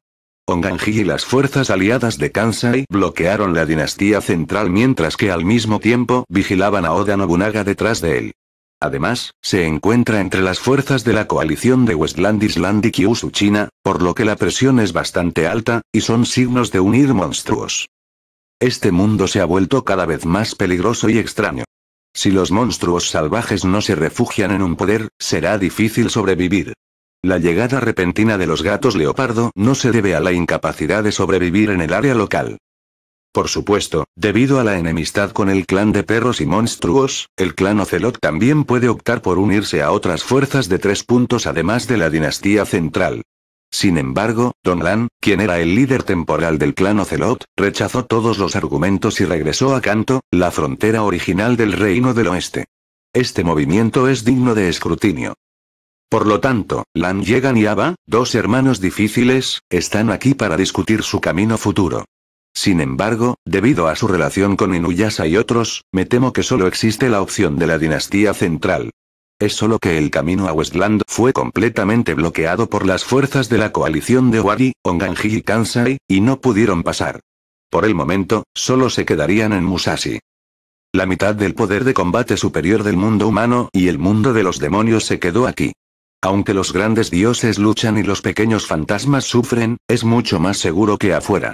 Onganji y las fuerzas aliadas de Kansai bloquearon la dinastía central mientras que al mismo tiempo vigilaban a Oda Nobunaga detrás de él. Además, se encuentra entre las fuerzas de la coalición de Westland Island y Kyushu China, por lo que la presión es bastante alta, y son signos de unir monstruos. Este mundo se ha vuelto cada vez más peligroso y extraño. Si los monstruos salvajes no se refugian en un poder, será difícil sobrevivir. La llegada repentina de los gatos leopardo no se debe a la incapacidad de sobrevivir en el área local. Por supuesto, debido a la enemistad con el clan de perros y monstruos, el clan Ocelot también puede optar por unirse a otras fuerzas de tres puntos además de la dinastía central. Sin embargo, Don Lan, quien era el líder temporal del clan Ocelot, rechazó todos los argumentos y regresó a Canto, la frontera original del Reino del Oeste. Este movimiento es digno de escrutinio. Por lo tanto, Lan Yegan y Ava, dos hermanos difíciles, están aquí para discutir su camino futuro. Sin embargo, debido a su relación con Inuyasa y otros, me temo que solo existe la opción de la dinastía central. Es solo que el camino a Westland fue completamente bloqueado por las fuerzas de la coalición de Wadi, Onganji y Kansai, y no pudieron pasar. Por el momento, solo se quedarían en Musashi. La mitad del poder de combate superior del mundo humano y el mundo de los demonios se quedó aquí. Aunque los grandes dioses luchan y los pequeños fantasmas sufren, es mucho más seguro que afuera.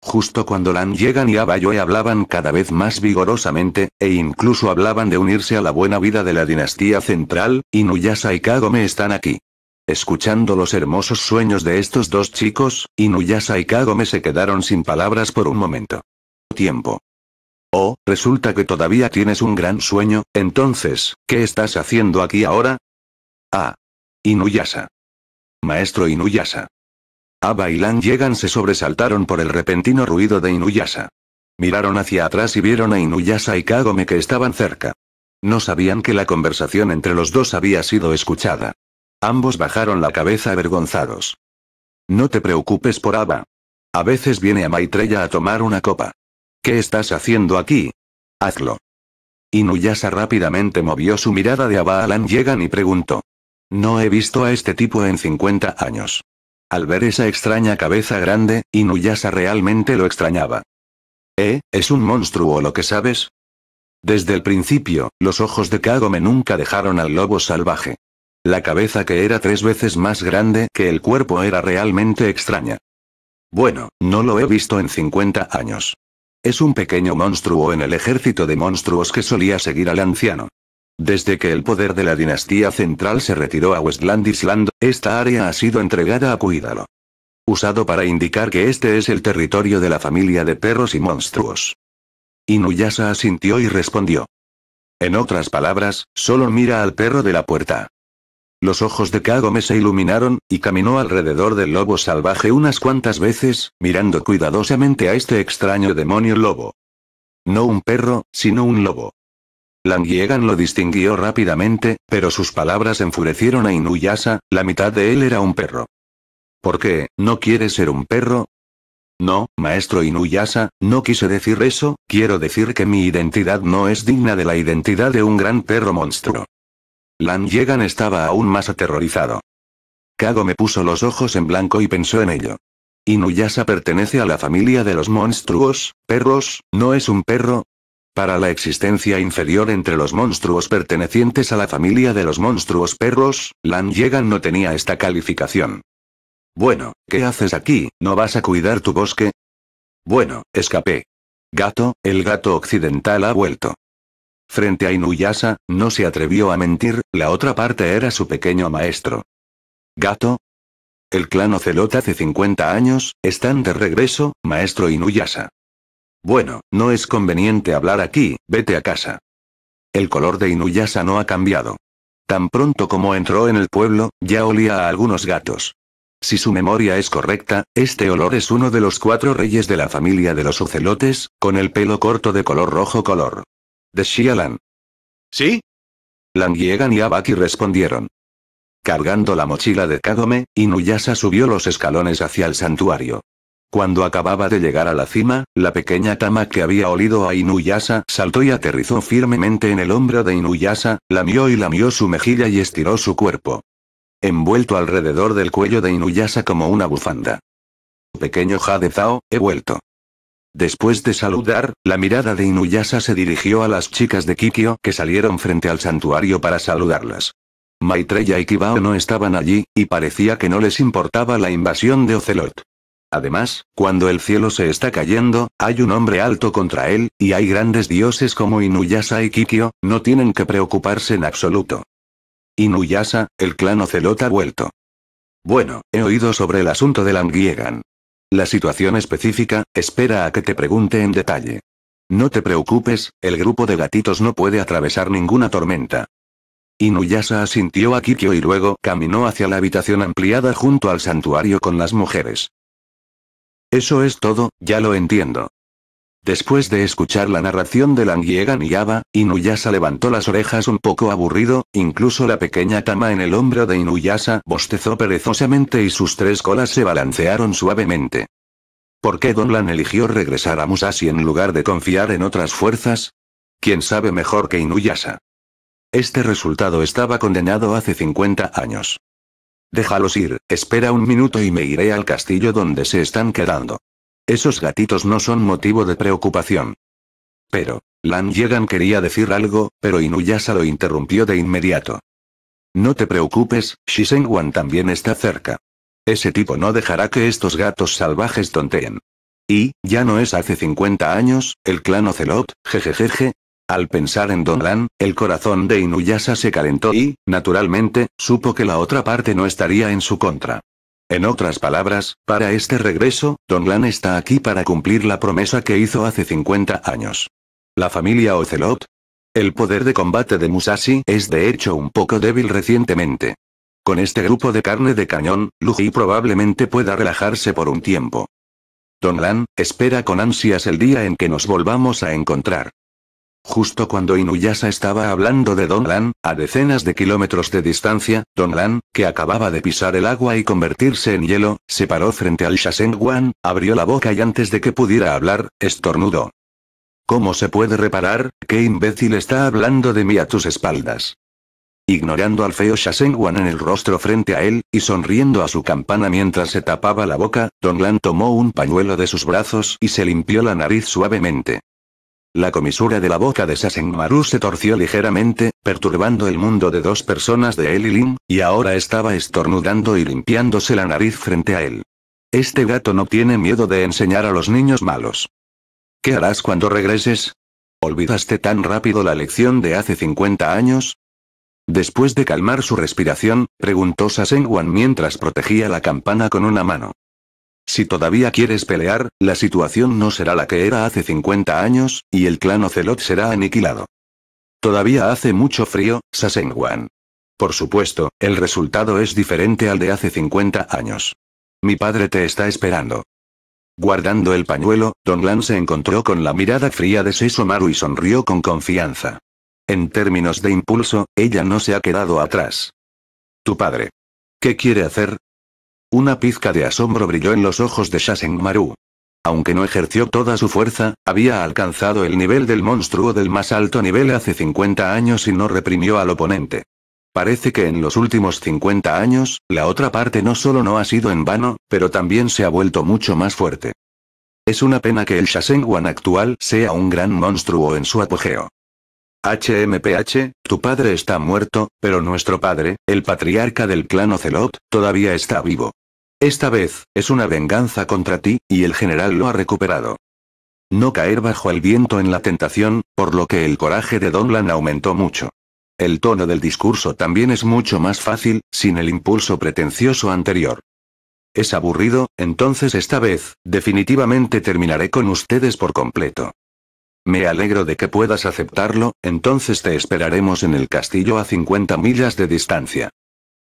Justo cuando Lan llegan y Abayoe hablaban cada vez más vigorosamente, e incluso hablaban de unirse a la buena vida de la dinastía central, Inuyasa y Kagome están aquí. Escuchando los hermosos sueños de estos dos chicos, Inuyasa y Kagome se quedaron sin palabras por un momento. Tiempo. Oh, resulta que todavía tienes un gran sueño, entonces, ¿qué estás haciendo aquí ahora? Ah, Inuyasa. Maestro Inuyasa. Aba y Lan llegan se sobresaltaron por el repentino ruido de Inuyasa. Miraron hacia atrás y vieron a Inuyasa y Kagome que estaban cerca. No sabían que la conversación entre los dos había sido escuchada. Ambos bajaron la cabeza avergonzados. No te preocupes por Aba. A veces viene a Maitreya a tomar una copa. ¿Qué estás haciendo aquí? Hazlo. Inuyasa rápidamente movió su mirada de Aba a Lan llegan y preguntó. No he visto a este tipo en 50 años. Al ver esa extraña cabeza grande, Inuyasa realmente lo extrañaba. ¿Eh? ¿Es un monstruo lo que sabes? Desde el principio, los ojos de Kagome nunca dejaron al lobo salvaje. La cabeza que era tres veces más grande que el cuerpo era realmente extraña. Bueno, no lo he visto en 50 años. Es un pequeño monstruo en el ejército de monstruos que solía seguir al anciano. Desde que el poder de la dinastía central se retiró a Westland Island, esta área ha sido entregada a Cuídalo. Usado para indicar que este es el territorio de la familia de perros y monstruos. Inuyasa asintió y respondió. En otras palabras, solo mira al perro de la puerta. Los ojos de Kagome se iluminaron, y caminó alrededor del lobo salvaje unas cuantas veces, mirando cuidadosamente a este extraño demonio lobo. No un perro, sino un lobo. Langiegan lo distinguió rápidamente, pero sus palabras enfurecieron a Inuyasa, la mitad de él era un perro. ¿Por qué, no quieres ser un perro? No, maestro Inuyasa, no quise decir eso, quiero decir que mi identidad no es digna de la identidad de un gran perro monstruo. Lan Yegan estaba aún más aterrorizado. Kago me puso los ojos en blanco y pensó en ello. Inuyasa pertenece a la familia de los monstruos, perros, ¿no es un perro? Para la existencia inferior entre los monstruos pertenecientes a la familia de los monstruos perros, Lan Yegan no tenía esta calificación. Bueno, ¿qué haces aquí? ¿No vas a cuidar tu bosque? Bueno, escapé. Gato, el gato occidental ha vuelto. Frente a Inuyasa, no se atrevió a mentir, la otra parte era su pequeño maestro. Gato. El clan Ocelot hace 50 años, están de regreso, maestro Inuyasa. Bueno, no es conveniente hablar aquí, vete a casa. El color de Inuyasa no ha cambiado. Tan pronto como entró en el pueblo, ya olía a algunos gatos. Si su memoria es correcta, este olor es uno de los cuatro reyes de la familia de los ocelotes, con el pelo corto de color rojo color. De Shialan. ¿Sí? Langiegan y Abaki respondieron. Cargando la mochila de Kagome, Inuyasa subió los escalones hacia el santuario. Cuando acababa de llegar a la cima, la pequeña Tama que había olido a Inuyasa saltó y aterrizó firmemente en el hombro de Inuyasa, lamió y lamió su mejilla y estiró su cuerpo. Envuelto alrededor del cuello de Inuyasa como una bufanda. Pequeño Jadezao, he vuelto. Después de saludar, la mirada de Inuyasa se dirigió a las chicas de Kikyo que salieron frente al santuario para saludarlas. Maitreya y Kibao no estaban allí, y parecía que no les importaba la invasión de Ocelot. Además, cuando el cielo se está cayendo, hay un hombre alto contra él, y hay grandes dioses como Inuyasa y Kikyo, no tienen que preocuparse en absoluto. Inuyasa, el clan Ocelot ha vuelto. Bueno, he oído sobre el asunto de Langiegan. La situación específica, espera a que te pregunte en detalle. No te preocupes, el grupo de gatitos no puede atravesar ninguna tormenta. Inuyasa asintió a Kikyo y luego caminó hacia la habitación ampliada junto al santuario con las mujeres. Eso es todo, ya lo entiendo. Después de escuchar la narración de Langiegan y Ava, Inuyasa levantó las orejas un poco aburrido, incluso la pequeña Tama en el hombro de Inuyasa bostezó perezosamente y sus tres colas se balancearon suavemente. ¿Por qué Donlan eligió regresar a Musashi en lugar de confiar en otras fuerzas? ¿Quién sabe mejor que Inuyasa? Este resultado estaba condenado hace 50 años. Déjalos ir, espera un minuto y me iré al castillo donde se están quedando. Esos gatitos no son motivo de preocupación. Pero, Lan Yegan quería decir algo, pero Inuyasa lo interrumpió de inmediato. No te preocupes, Shisenguan también está cerca. Ese tipo no dejará que estos gatos salvajes tonteen. Y, ya no es hace 50 años, el clan Ocelot, jejejeje, al pensar en Don Lan, el corazón de Inuyasa se calentó y, naturalmente, supo que la otra parte no estaría en su contra. En otras palabras, para este regreso, Don Lan está aquí para cumplir la promesa que hizo hace 50 años. La familia Ocelot. El poder de combate de Musashi es de hecho un poco débil recientemente. Con este grupo de carne de cañón, Luffy probablemente pueda relajarse por un tiempo. Don Lan, espera con ansias el día en que nos volvamos a encontrar. Justo cuando Inuyasa estaba hablando de Don Lan, a decenas de kilómetros de distancia, Don Lan, que acababa de pisar el agua y convertirse en hielo, se paró frente al Shasenguan, abrió la boca y antes de que pudiera hablar, estornudó. ¿Cómo se puede reparar? ¿Qué imbécil está hablando de mí a tus espaldas? Ignorando al feo Shasenguan en el rostro frente a él, y sonriendo a su campana mientras se tapaba la boca, Don Lan tomó un pañuelo de sus brazos y se limpió la nariz suavemente. La comisura de la boca de Maru se torció ligeramente, perturbando el mundo de dos personas de él y Lin, y ahora estaba estornudando y limpiándose la nariz frente a él. Este gato no tiene miedo de enseñar a los niños malos. ¿Qué harás cuando regreses? ¿Olvidaste tan rápido la lección de hace 50 años? Después de calmar su respiración, preguntó Wan mientras protegía la campana con una mano. Si todavía quieres pelear, la situación no será la que era hace 50 años, y el clan Ocelot será aniquilado. Todavía hace mucho frío, Sasenguan. Por supuesto, el resultado es diferente al de hace 50 años. Mi padre te está esperando. Guardando el pañuelo, Don Lan se encontró con la mirada fría de Sesomaru y sonrió con confianza. En términos de impulso, ella no se ha quedado atrás. Tu padre. ¿Qué quiere hacer? Una pizca de asombro brilló en los ojos de Maru. Aunque no ejerció toda su fuerza, había alcanzado el nivel del monstruo del más alto nivel hace 50 años y no reprimió al oponente. Parece que en los últimos 50 años, la otra parte no solo no ha sido en vano, pero también se ha vuelto mucho más fuerte. Es una pena que el Wan actual sea un gran monstruo en su apogeo. HMPH, tu padre está muerto, pero nuestro padre, el patriarca del clan Ocelot, todavía está vivo. Esta vez, es una venganza contra ti, y el general lo ha recuperado. No caer bajo el viento en la tentación, por lo que el coraje de Donlan aumentó mucho. El tono del discurso también es mucho más fácil, sin el impulso pretencioso anterior. Es aburrido, entonces esta vez, definitivamente terminaré con ustedes por completo. Me alegro de que puedas aceptarlo, entonces te esperaremos en el castillo a 50 millas de distancia.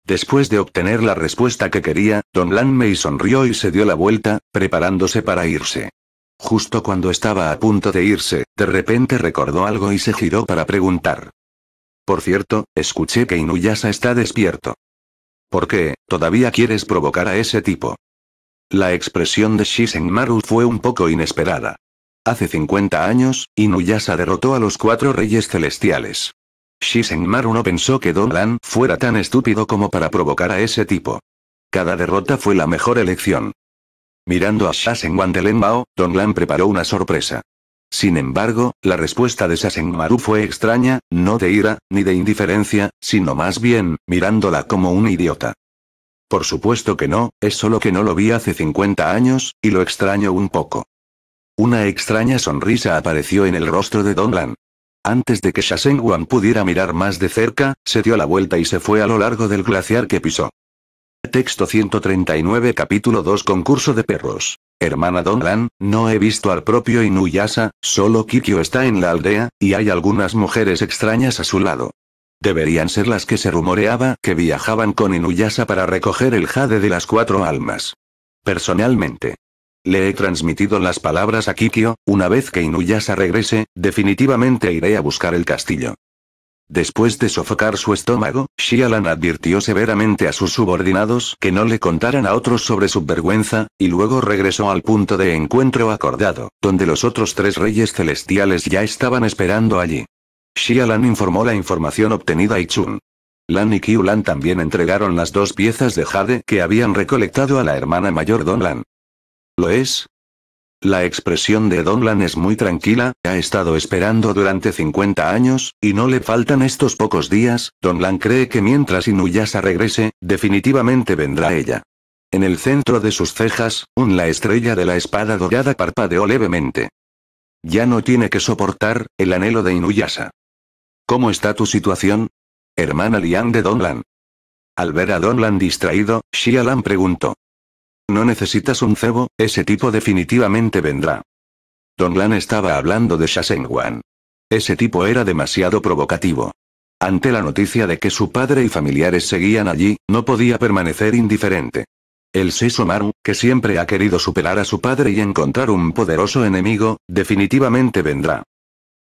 Después de obtener la respuesta que quería, Don Lanmei sonrió y se dio la vuelta, preparándose para irse. Justo cuando estaba a punto de irse, de repente recordó algo y se giró para preguntar. Por cierto, escuché que Inuyasa está despierto. ¿Por qué, todavía quieres provocar a ese tipo? La expresión de Maru fue un poco inesperada. Hace 50 años, Inuyasha derrotó a los cuatro reyes celestiales. Maru no pensó que Don Lan fuera tan estúpido como para provocar a ese tipo. Cada derrota fue la mejor elección. Mirando a Wan de Lenbao, Don Lan preparó una sorpresa. Sin embargo, la respuesta de Maru fue extraña, no de ira, ni de indiferencia, sino más bien, mirándola como un idiota. Por supuesto que no, es solo que no lo vi hace 50 años, y lo extraño un poco. Una extraña sonrisa apareció en el rostro de Don Lan. Antes de que Shasenguan pudiera mirar más de cerca, se dio la vuelta y se fue a lo largo del glaciar que pisó. Texto 139 capítulo 2 Concurso de perros. Hermana Donlan, no he visto al propio Inuyasa, solo Kikyo está en la aldea, y hay algunas mujeres extrañas a su lado. Deberían ser las que se rumoreaba que viajaban con Inuyasa para recoger el jade de las cuatro almas. Personalmente, le he transmitido las palabras a Kikyo, una vez que Inuyasa regrese, definitivamente iré a buscar el castillo. Después de sofocar su estómago, Shialan advirtió severamente a sus subordinados que no le contaran a otros sobre su vergüenza, y luego regresó al punto de encuentro acordado, donde los otros tres reyes celestiales ya estaban esperando allí. Shialan informó la información obtenida a Ichun. Lan y Kyulan también entregaron las dos piezas de jade que habían recolectado a la hermana mayor Don Lan. ¿Lo es? La expresión de Donlan es muy tranquila, ha estado esperando durante 50 años, y no le faltan estos pocos días, Donlan cree que mientras Inuyasa regrese, definitivamente vendrá ella. En el centro de sus cejas, un la estrella de la espada dorada parpadeó levemente. Ya no tiene que soportar, el anhelo de Inuyasa. ¿Cómo está tu situación? Hermana Lian de Donlan. Al ver a Donlan distraído, Shialan preguntó. No necesitas un cebo, ese tipo definitivamente vendrá. Don Lan estaba hablando de Shasenguan. Ese tipo era demasiado provocativo. Ante la noticia de que su padre y familiares seguían allí, no podía permanecer indiferente. El Sisomaru, que siempre ha querido superar a su padre y encontrar un poderoso enemigo, definitivamente vendrá.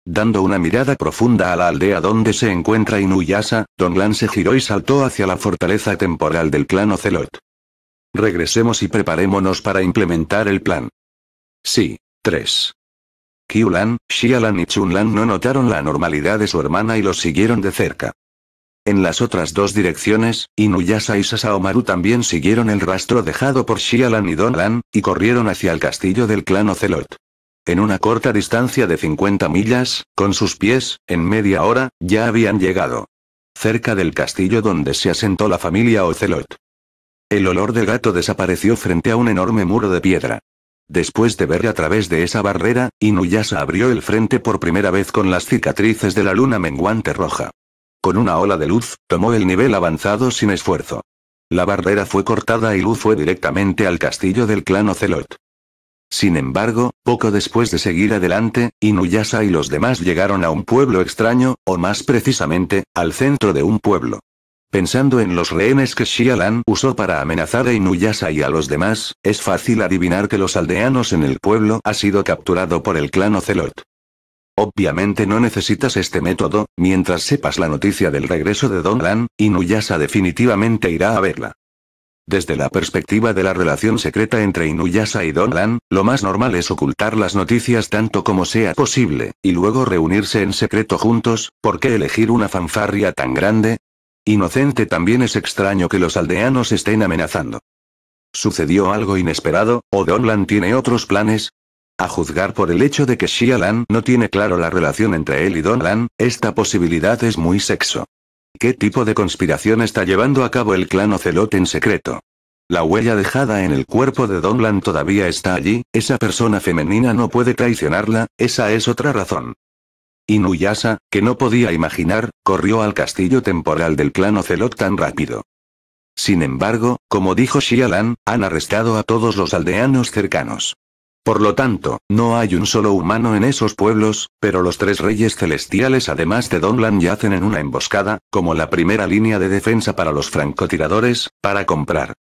Dando una mirada profunda a la aldea donde se encuentra Inuyasa, Don Lan se giró y saltó hacia la fortaleza temporal del clan Ocelot. Regresemos y preparémonos para implementar el plan. Sí. 3. Kiulan, Xialan y Chunlan no notaron la normalidad de su hermana y los siguieron de cerca. En las otras dos direcciones, Inuyasa y Sasaomaru también siguieron el rastro dejado por Xialan y Donlan, y corrieron hacia el castillo del clan Ocelot. En una corta distancia de 50 millas, con sus pies, en media hora, ya habían llegado. Cerca del castillo donde se asentó la familia Ocelot. El olor de gato desapareció frente a un enorme muro de piedra. Después de ver a través de esa barrera, Inuyasa abrió el frente por primera vez con las cicatrices de la luna menguante roja. Con una ola de luz, tomó el nivel avanzado sin esfuerzo. La barrera fue cortada y Luz fue directamente al castillo del clan Ocelot. Sin embargo, poco después de seguir adelante, Inuyasa y los demás llegaron a un pueblo extraño, o más precisamente, al centro de un pueblo. Pensando en los rehenes que Xialan usó para amenazar a Inuyasa y a los demás, es fácil adivinar que los aldeanos en el pueblo ha sido capturado por el clan Ocelot. Obviamente no necesitas este método, mientras sepas la noticia del regreso de Don Lan, Inuyasha definitivamente irá a verla. Desde la perspectiva de la relación secreta entre Inuyasa y Don Lan, lo más normal es ocultar las noticias tanto como sea posible, y luego reunirse en secreto juntos, ¿por qué elegir una fanfarria tan grande? Inocente también es extraño que los aldeanos estén amenazando. ¿Sucedió algo inesperado, o Donlan tiene otros planes? A juzgar por el hecho de que Xia Lan no tiene claro la relación entre él y Donlan, esta posibilidad es muy sexo. ¿Qué tipo de conspiración está llevando a cabo el clan Ocelot en secreto? La huella dejada en el cuerpo de Donlan todavía está allí, esa persona femenina no puede traicionarla, esa es otra razón. Inuyasa, que no podía imaginar, corrió al castillo temporal del clan Ocelot tan rápido. Sin embargo, como dijo Xialan, han arrestado a todos los aldeanos cercanos. Por lo tanto, no hay un solo humano en esos pueblos, pero los tres reyes celestiales además de Donlan yacen en una emboscada, como la primera línea de defensa para los francotiradores, para comprar.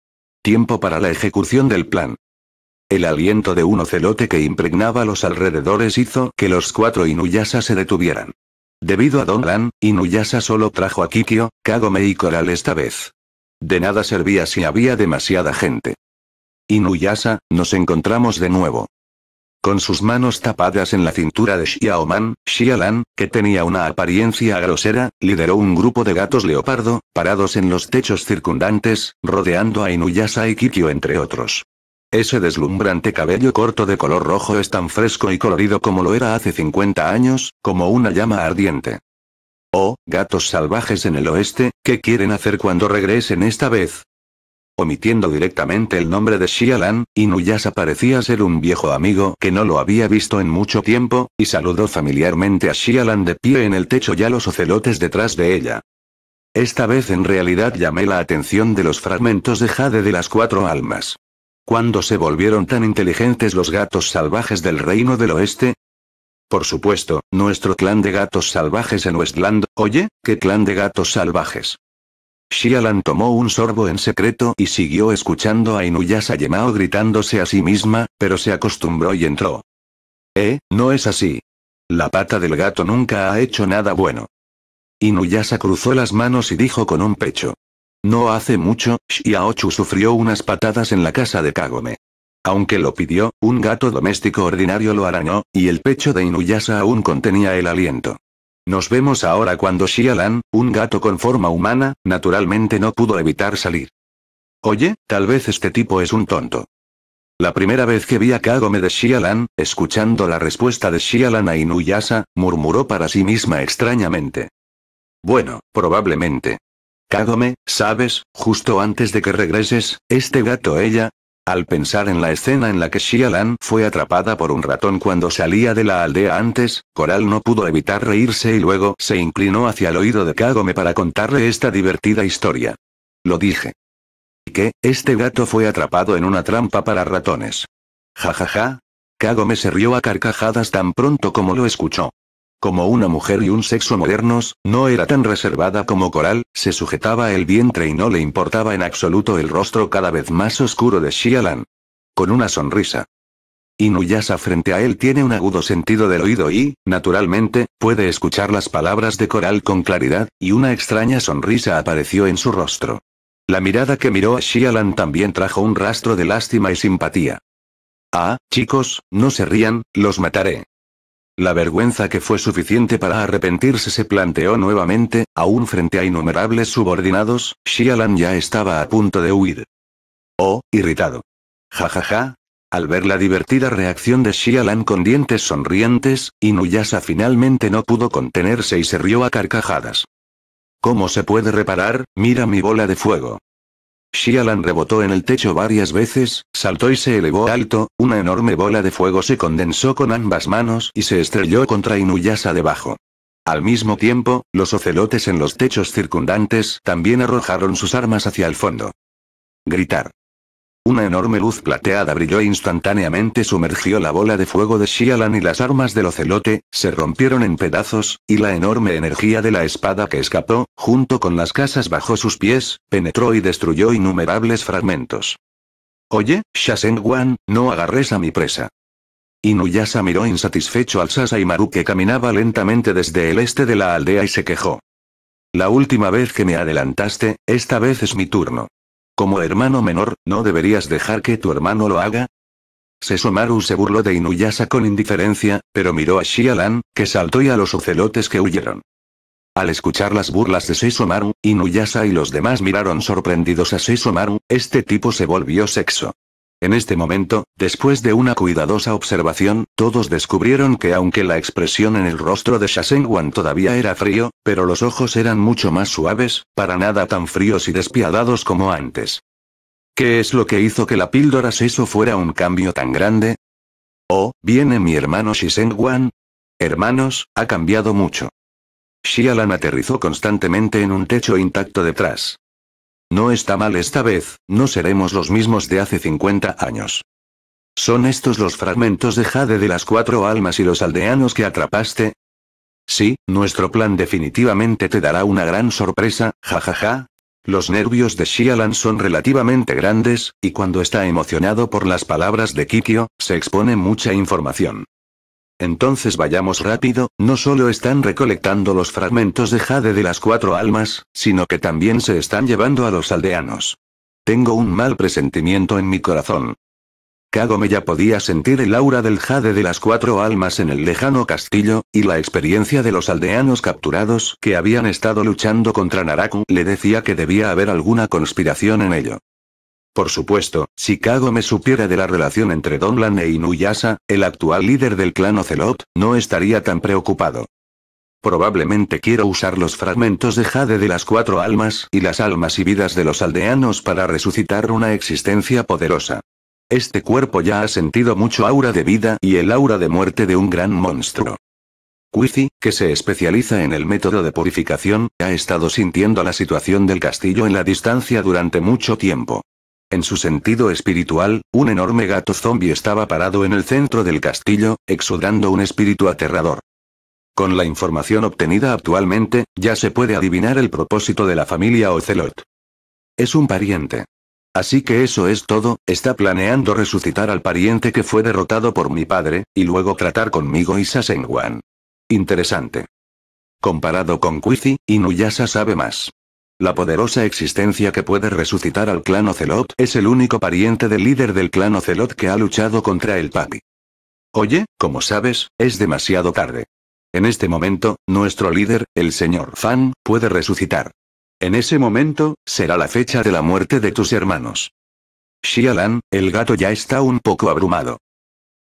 Tiempo para la ejecución del plan. El aliento de un ocelote que impregnaba los alrededores hizo que los cuatro Inuyasa se detuvieran. Debido a Don Lan, Inuyasa solo trajo a Kikyo, Kagome y Coral esta vez. De nada servía si había demasiada gente. Inuyasa, nos encontramos de nuevo. Con sus manos tapadas en la cintura de Xiaoman, Lan, que tenía una apariencia grosera, lideró un grupo de gatos leopardo, parados en los techos circundantes, rodeando a Inuyasa y Kikyo entre otros. Ese deslumbrante cabello corto de color rojo es tan fresco y colorido como lo era hace 50 años, como una llama ardiente. Oh, gatos salvajes en el oeste, ¿qué quieren hacer cuando regresen esta vez? Omitiendo directamente el nombre de Shialan, Inuyasha parecía ser un viejo amigo que no lo había visto en mucho tiempo, y saludó familiarmente a Shialan de pie en el techo y a los ocelotes detrás de ella. Esta vez en realidad llamé la atención de los fragmentos de jade de las cuatro almas. ¿Cuándo se volvieron tan inteligentes los gatos salvajes del reino del oeste? Por supuesto, nuestro clan de gatos salvajes en Westland, oye, ¿qué clan de gatos salvajes? Shialan tomó un sorbo en secreto y siguió escuchando a Inuyasa Yemao gritándose a sí misma, pero se acostumbró y entró. Eh, no es así. La pata del gato nunca ha hecho nada bueno. Inuyasa cruzó las manos y dijo con un pecho. No hace mucho, Xiaochu sufrió unas patadas en la casa de Kagome. Aunque lo pidió, un gato doméstico ordinario lo arañó, y el pecho de Inuyasa aún contenía el aliento. Nos vemos ahora cuando Shialan, un gato con forma humana, naturalmente no pudo evitar salir. Oye, tal vez este tipo es un tonto. La primera vez que vi a Kagome de Shialan, escuchando la respuesta de Shialan a Inuyasa, murmuró para sí misma extrañamente. Bueno, probablemente. Kagome, ¿sabes? Justo antes de que regreses, este gato ella... Al pensar en la escena en la que Xialan fue atrapada por un ratón cuando salía de la aldea antes, Coral no pudo evitar reírse y luego se inclinó hacia el oído de Kagome para contarle esta divertida historia. Lo dije. ¿Y qué? este gato fue atrapado en una trampa para ratones. Ja ja ja. Kagome se rió a carcajadas tan pronto como lo escuchó. Como una mujer y un sexo modernos, no era tan reservada como Coral, se sujetaba el vientre y no le importaba en absoluto el rostro cada vez más oscuro de Shialan. Con una sonrisa. Inuyasa frente a él tiene un agudo sentido del oído y, naturalmente, puede escuchar las palabras de Coral con claridad, y una extraña sonrisa apareció en su rostro. La mirada que miró a Xialan también trajo un rastro de lástima y simpatía. Ah, chicos, no se rían, los mataré. La vergüenza que fue suficiente para arrepentirse se planteó nuevamente, aún frente a innumerables subordinados, Xialan ya estaba a punto de huir. Oh, irritado. Ja ja ja. Al ver la divertida reacción de Xialan con dientes sonrientes, Inuyasha finalmente no pudo contenerse y se rió a carcajadas. ¿Cómo se puede reparar? Mira mi bola de fuego. Shialan rebotó en el techo varias veces, saltó y se elevó alto, una enorme bola de fuego se condensó con ambas manos y se estrelló contra Inuyasa debajo. Al mismo tiempo, los ocelotes en los techos circundantes también arrojaron sus armas hacia el fondo. Gritar. Una enorme luz plateada brilló instantáneamente sumergió la bola de fuego de Shialan y las armas del ocelote, se rompieron en pedazos, y la enorme energía de la espada que escapó, junto con las casas bajo sus pies, penetró y destruyó innumerables fragmentos. Oye, Shasenguan, no agarres a mi presa. Inuyasa miró insatisfecho al Maru que caminaba lentamente desde el este de la aldea y se quejó. La última vez que me adelantaste, esta vez es mi turno. Como hermano menor, ¿no deberías dejar que tu hermano lo haga? Sesomaru se burló de Inuyasa con indiferencia, pero miró a Shialan, que saltó y a los ucelotes que huyeron. Al escuchar las burlas de Sesomaru, Inuyasa y los demás miraron sorprendidos a Sesomaru, este tipo se volvió sexo. En este momento, después de una cuidadosa observación, todos descubrieron que aunque la expresión en el rostro de Wan todavía era frío, pero los ojos eran mucho más suaves, para nada tan fríos y despiadados como antes. ¿Qué es lo que hizo que la píldora Seso fuera un cambio tan grande? Oh, viene mi hermano Wan. Hermanos, ha cambiado mucho. Xialan aterrizó constantemente en un techo intacto detrás. No está mal esta vez, no seremos los mismos de hace 50 años. ¿Son estos los fragmentos de Jade de las cuatro almas y los aldeanos que atrapaste? Sí, nuestro plan definitivamente te dará una gran sorpresa, jajaja. Los nervios de Shialan son relativamente grandes, y cuando está emocionado por las palabras de Kikyo, se expone mucha información. Entonces vayamos rápido, no solo están recolectando los fragmentos de jade de las cuatro almas, sino que también se están llevando a los aldeanos. Tengo un mal presentimiento en mi corazón. Kagome ya podía sentir el aura del jade de las cuatro almas en el lejano castillo, y la experiencia de los aldeanos capturados que habían estado luchando contra Naraku le decía que debía haber alguna conspiración en ello. Por supuesto, si Kago me supiera de la relación entre Donlan e Inuyasa, el actual líder del clan Ocelot, no estaría tan preocupado. Probablemente quiero usar los fragmentos de Jade de las cuatro almas y las almas y vidas de los aldeanos para resucitar una existencia poderosa. Este cuerpo ya ha sentido mucho aura de vida y el aura de muerte de un gran monstruo. Quizi, que se especializa en el método de purificación, ha estado sintiendo la situación del castillo en la distancia durante mucho tiempo. En su sentido espiritual, un enorme gato zombie estaba parado en el centro del castillo, exudando un espíritu aterrador. Con la información obtenida actualmente, ya se puede adivinar el propósito de la familia Ocelot. Es un pariente. Así que eso es todo, está planeando resucitar al pariente que fue derrotado por mi padre, y luego tratar conmigo y Sasenwan. Interesante. Comparado con y Inuyasa sabe más. La poderosa existencia que puede resucitar al clan Ocelot es el único pariente del líder del clan Ocelot que ha luchado contra el papi. Oye, como sabes, es demasiado tarde. En este momento, nuestro líder, el señor Fan, puede resucitar. En ese momento, será la fecha de la muerte de tus hermanos. Xialan, el gato ya está un poco abrumado.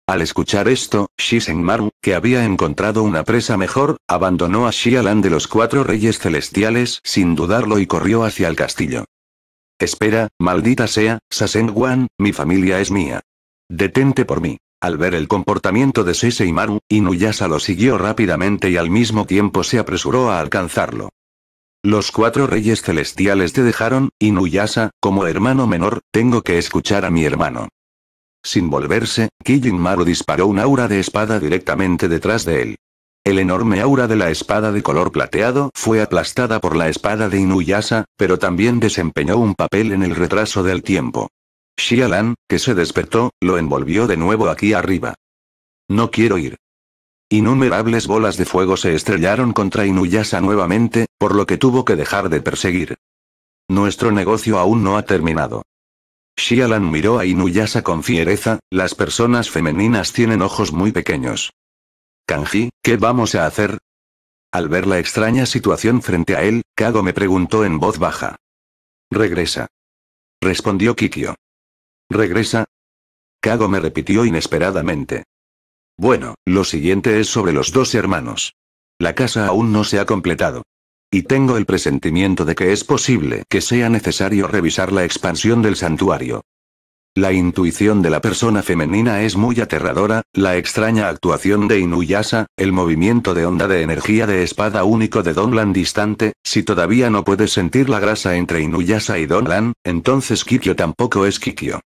Al escuchar esto, Shisenmaru, que había encontrado una presa mejor, abandonó a Shialan de los cuatro reyes celestiales sin dudarlo y corrió hacia el castillo. Espera, maldita sea, Sasenguan, mi familia es mía. Detente por mí. Al ver el comportamiento de y Inuyasa lo siguió rápidamente y al mismo tiempo se apresuró a alcanzarlo. Los cuatro reyes celestiales te dejaron, Inuyasa, como hermano menor, tengo que escuchar a mi hermano. Sin volverse, Kijin Maru disparó un aura de espada directamente detrás de él. El enorme aura de la espada de color plateado fue aplastada por la espada de Inuyasa, pero también desempeñó un papel en el retraso del tiempo. Shialan, que se despertó, lo envolvió de nuevo aquí arriba. No quiero ir. Innumerables bolas de fuego se estrellaron contra Inuyasa nuevamente, por lo que tuvo que dejar de perseguir. Nuestro negocio aún no ha terminado. Shialan miró a Inuyasa con fiereza, las personas femeninas tienen ojos muy pequeños. Kanji, ¿qué vamos a hacer? Al ver la extraña situación frente a él, Kago me preguntó en voz baja. Regresa. Respondió Kikyo. Regresa. Kago me repitió inesperadamente. Bueno, lo siguiente es sobre los dos hermanos. La casa aún no se ha completado. Y tengo el presentimiento de que es posible que sea necesario revisar la expansión del santuario. La intuición de la persona femenina es muy aterradora, la extraña actuación de Inuyasa, el movimiento de onda de energía de espada único de Donlan distante, si todavía no puedes sentir la grasa entre Inuyasa y Donlan, entonces Kikyo tampoco es Kikyo.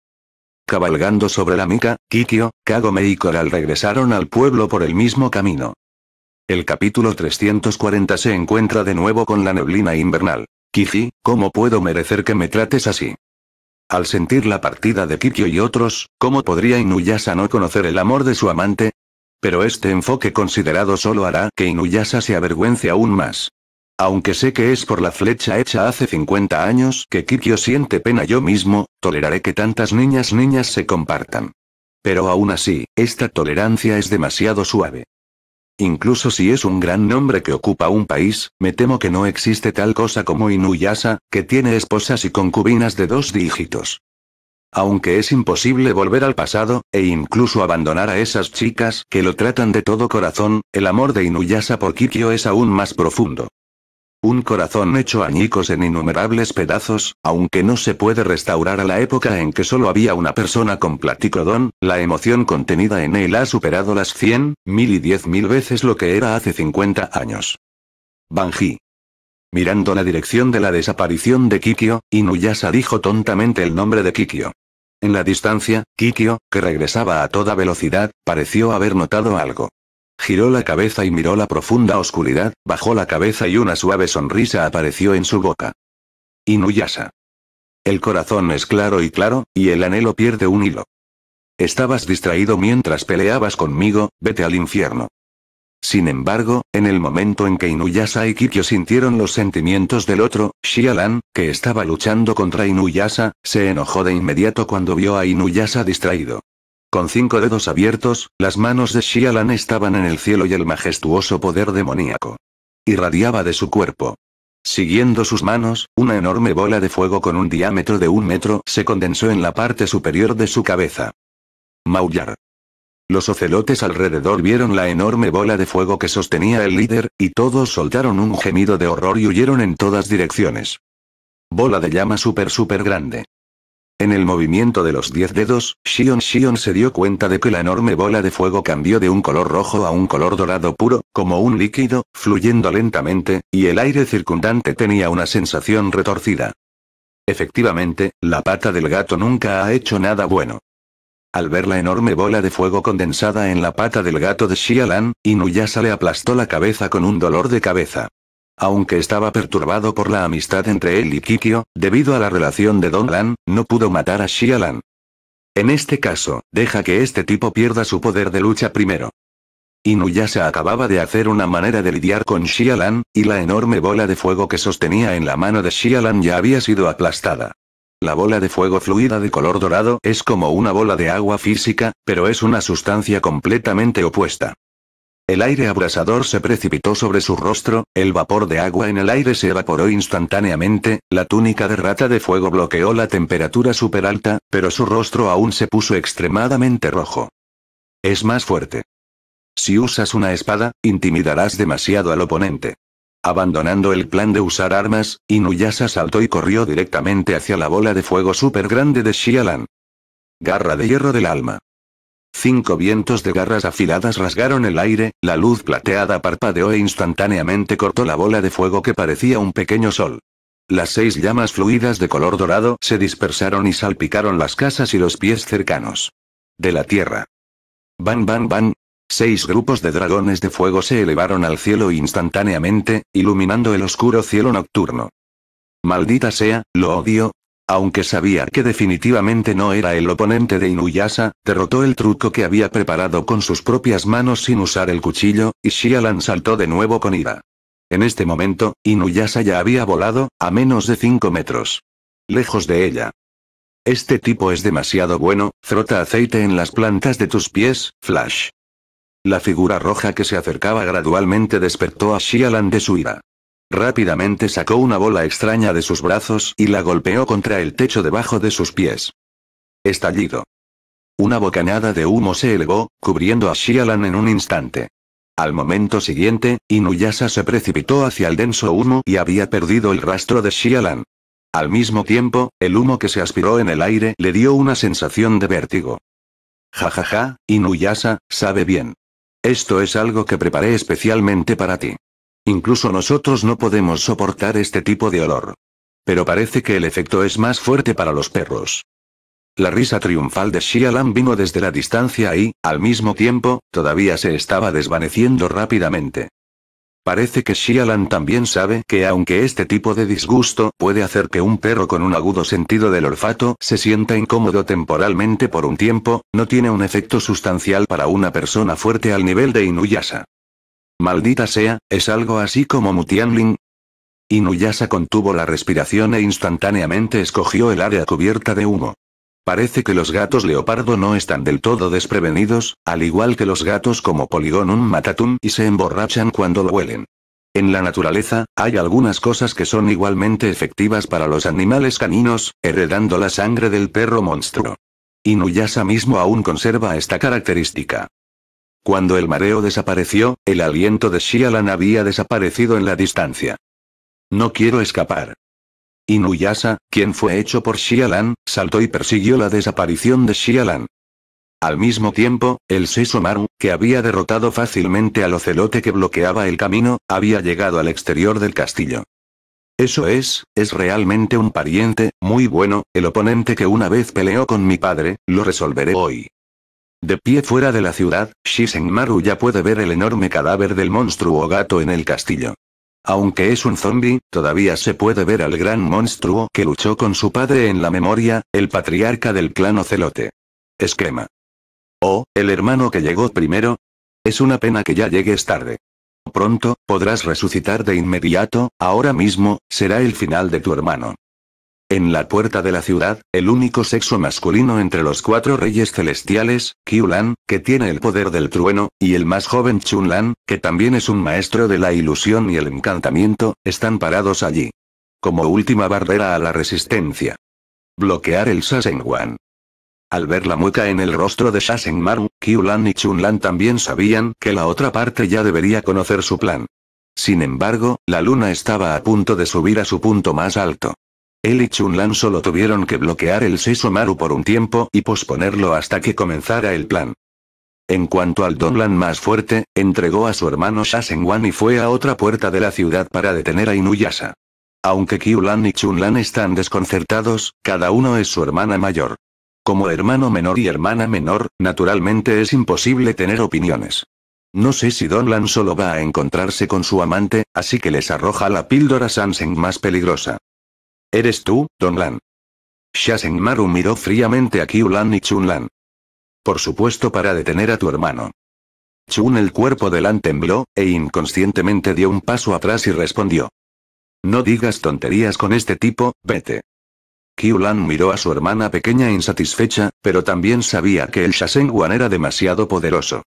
Cabalgando sobre la mica, Kikyo, Kagome y Coral regresaron al pueblo por el mismo camino. El capítulo 340 se encuentra de nuevo con la neblina invernal. Kiji, ¿cómo puedo merecer que me trates así? Al sentir la partida de Kikyo y otros, ¿cómo podría Inuyasa no conocer el amor de su amante? Pero este enfoque considerado solo hará que Inuyasa se avergüence aún más. Aunque sé que es por la flecha hecha hace 50 años que Kikyo siente pena yo mismo, toleraré que tantas niñas niñas se compartan. Pero aún así, esta tolerancia es demasiado suave. Incluso si es un gran nombre que ocupa un país, me temo que no existe tal cosa como Inuyasa, que tiene esposas y concubinas de dos dígitos. Aunque es imposible volver al pasado, e incluso abandonar a esas chicas que lo tratan de todo corazón, el amor de Inuyasa por Kikyo es aún más profundo. Un corazón hecho añicos en innumerables pedazos, aunque no se puede restaurar a la época en que solo había una persona con platicodón, la emoción contenida en él ha superado las 100, mil y diez mil veces lo que era hace 50 años. Banji. Mirando la dirección de la desaparición de Kikyo, Inuyasa dijo tontamente el nombre de Kikyo. En la distancia, Kikyo, que regresaba a toda velocidad, pareció haber notado algo. Giró la cabeza y miró la profunda oscuridad, bajó la cabeza y una suave sonrisa apareció en su boca. Inuyasa. El corazón es claro y claro, y el anhelo pierde un hilo. Estabas distraído mientras peleabas conmigo, vete al infierno. Sin embargo, en el momento en que Inuyasa y Kikyo sintieron los sentimientos del otro, Shialan, que estaba luchando contra Inuyasa, se enojó de inmediato cuando vio a Inuyasa distraído. Con cinco dedos abiertos, las manos de Shialan estaban en el cielo y el majestuoso poder demoníaco. Irradiaba de su cuerpo. Siguiendo sus manos, una enorme bola de fuego con un diámetro de un metro se condensó en la parte superior de su cabeza. Maullar. Los ocelotes alrededor vieron la enorme bola de fuego que sostenía el líder, y todos soltaron un gemido de horror y huyeron en todas direcciones. Bola de llama super super grande. En el movimiento de los diez dedos, Shion Shion se dio cuenta de que la enorme bola de fuego cambió de un color rojo a un color dorado puro, como un líquido, fluyendo lentamente, y el aire circundante tenía una sensación retorcida. Efectivamente, la pata del gato nunca ha hecho nada bueno. Al ver la enorme bola de fuego condensada en la pata del gato de Xialan, Inuyasha le aplastó la cabeza con un dolor de cabeza. Aunque estaba perturbado por la amistad entre él y Kikyo, debido a la relación de Don Lan, no pudo matar a Xia En este caso, deja que este tipo pierda su poder de lucha primero. se acababa de hacer una manera de lidiar con Xialan, y la enorme bola de fuego que sostenía en la mano de Xialan ya había sido aplastada. La bola de fuego fluida de color dorado es como una bola de agua física, pero es una sustancia completamente opuesta. El aire abrasador se precipitó sobre su rostro, el vapor de agua en el aire se evaporó instantáneamente, la túnica de rata de fuego bloqueó la temperatura super alta, pero su rostro aún se puso extremadamente rojo. Es más fuerte. Si usas una espada, intimidarás demasiado al oponente. Abandonando el plan de usar armas, Inuyasha saltó y corrió directamente hacia la bola de fuego super grande de Xialan. Garra de hierro del alma. Cinco vientos de garras afiladas rasgaron el aire, la luz plateada parpadeó e instantáneamente cortó la bola de fuego que parecía un pequeño sol. Las seis llamas fluidas de color dorado se dispersaron y salpicaron las casas y los pies cercanos. De la tierra. Van, ban ban. Seis grupos de dragones de fuego se elevaron al cielo instantáneamente, iluminando el oscuro cielo nocturno. Maldita sea, lo odio, aunque sabía que definitivamente no era el oponente de Inuyasa, derrotó el truco que había preparado con sus propias manos sin usar el cuchillo, y Shialan saltó de nuevo con ira. En este momento, Inuyasa ya había volado, a menos de 5 metros. Lejos de ella. Este tipo es demasiado bueno, frota aceite en las plantas de tus pies, Flash. La figura roja que se acercaba gradualmente despertó a Shialan de su ira. Rápidamente sacó una bola extraña de sus brazos y la golpeó contra el techo debajo de sus pies. Estallido. Una bocanada de humo se elevó, cubriendo a Shialan en un instante. Al momento siguiente, Inuyasa se precipitó hacia el denso humo y había perdido el rastro de Shialan. Al mismo tiempo, el humo que se aspiró en el aire le dio una sensación de vértigo. Jajaja, ja, sabe bien. Esto es algo que preparé especialmente para ti. Incluso nosotros no podemos soportar este tipo de olor. Pero parece que el efecto es más fuerte para los perros. La risa triunfal de Shialan vino desde la distancia y, al mismo tiempo, todavía se estaba desvaneciendo rápidamente. Parece que Xialan también sabe que aunque este tipo de disgusto puede hacer que un perro con un agudo sentido del olfato se sienta incómodo temporalmente por un tiempo, no tiene un efecto sustancial para una persona fuerte al nivel de Inuyasa. Maldita sea, es algo así como Mutianling. Inuyasa contuvo la respiración e instantáneamente escogió el área cubierta de humo. Parece que los gatos leopardo no están del todo desprevenidos, al igual que los gatos como Poligonum matatum y se emborrachan cuando lo huelen. En la naturaleza, hay algunas cosas que son igualmente efectivas para los animales caninos, heredando la sangre del perro monstruo. Inuyasa mismo aún conserva esta característica. Cuando el mareo desapareció, el aliento de Shialan había desaparecido en la distancia. No quiero escapar. Nuyasa, quien fue hecho por Shialan, saltó y persiguió la desaparición de Shialan. Al mismo tiempo, el Sesomaru, que había derrotado fácilmente al ocelote que bloqueaba el camino, había llegado al exterior del castillo. Eso es, es realmente un pariente, muy bueno, el oponente que una vez peleó con mi padre, lo resolveré hoy. De pie fuera de la ciudad, Maru ya puede ver el enorme cadáver del monstruo gato en el castillo. Aunque es un zombie, todavía se puede ver al gran monstruo que luchó con su padre en la memoria, el patriarca del clan Ocelote. Esquema. Oh, el hermano que llegó primero. Es una pena que ya llegues tarde. Pronto, podrás resucitar de inmediato, ahora mismo, será el final de tu hermano. En la puerta de la ciudad, el único sexo masculino entre los cuatro reyes celestiales, Kyulan, que tiene el poder del trueno, y el más joven Chunlan, que también es un maestro de la ilusión y el encantamiento, están parados allí. Como última barrera a la resistencia. Bloquear el Sasenwan. Al ver la mueca en el rostro de Sasenmaru, Kyulan y Chunlan también sabían que la otra parte ya debería conocer su plan. Sin embargo, la luna estaba a punto de subir a su punto más alto. Él y Chun-Lan solo tuvieron que bloquear el Maru por un tiempo y posponerlo hasta que comenzara el plan. En cuanto al Donlan más fuerte, entregó a su hermano Sha-Seng-Wan y fue a otra puerta de la ciudad para detener a Inuyasa. Aunque Kyulan y Chunlan están desconcertados, cada uno es su hermana mayor. Como hermano menor y hermana menor, naturalmente es imposible tener opiniones. No sé si Donlan solo va a encontrarse con su amante, así que les arroja la píldora Sansen más peligrosa. ¿Eres tú, Don Lan? Maru miró fríamente a Kyulan y Chunlan. Por supuesto para detener a tu hermano. Chun el cuerpo de Lan tembló, e inconscientemente dio un paso atrás y respondió. No digas tonterías con este tipo, vete. Kyulan miró a su hermana pequeña insatisfecha, pero también sabía que el Wan era demasiado poderoso.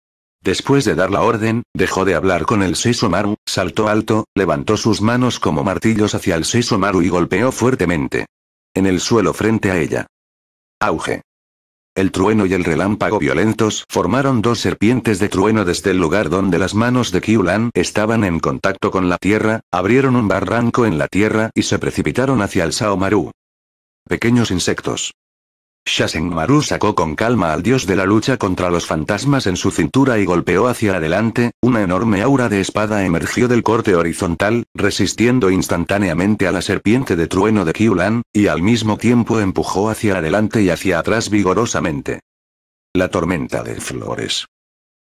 Después de dar la orden, dejó de hablar con el Maru, saltó alto, levantó sus manos como martillos hacia el Maru y golpeó fuertemente. En el suelo frente a ella. Auge. El trueno y el relámpago violentos formaron dos serpientes de trueno desde el lugar donde las manos de Kiulan estaban en contacto con la tierra, abrieron un barranco en la tierra y se precipitaron hacia el Saomaru. Pequeños insectos. Maru sacó con calma al dios de la lucha contra los fantasmas en su cintura y golpeó hacia adelante, una enorme aura de espada emergió del corte horizontal, resistiendo instantáneamente a la serpiente de trueno de Kyulan, y al mismo tiempo empujó hacia adelante y hacia atrás vigorosamente. La tormenta de flores.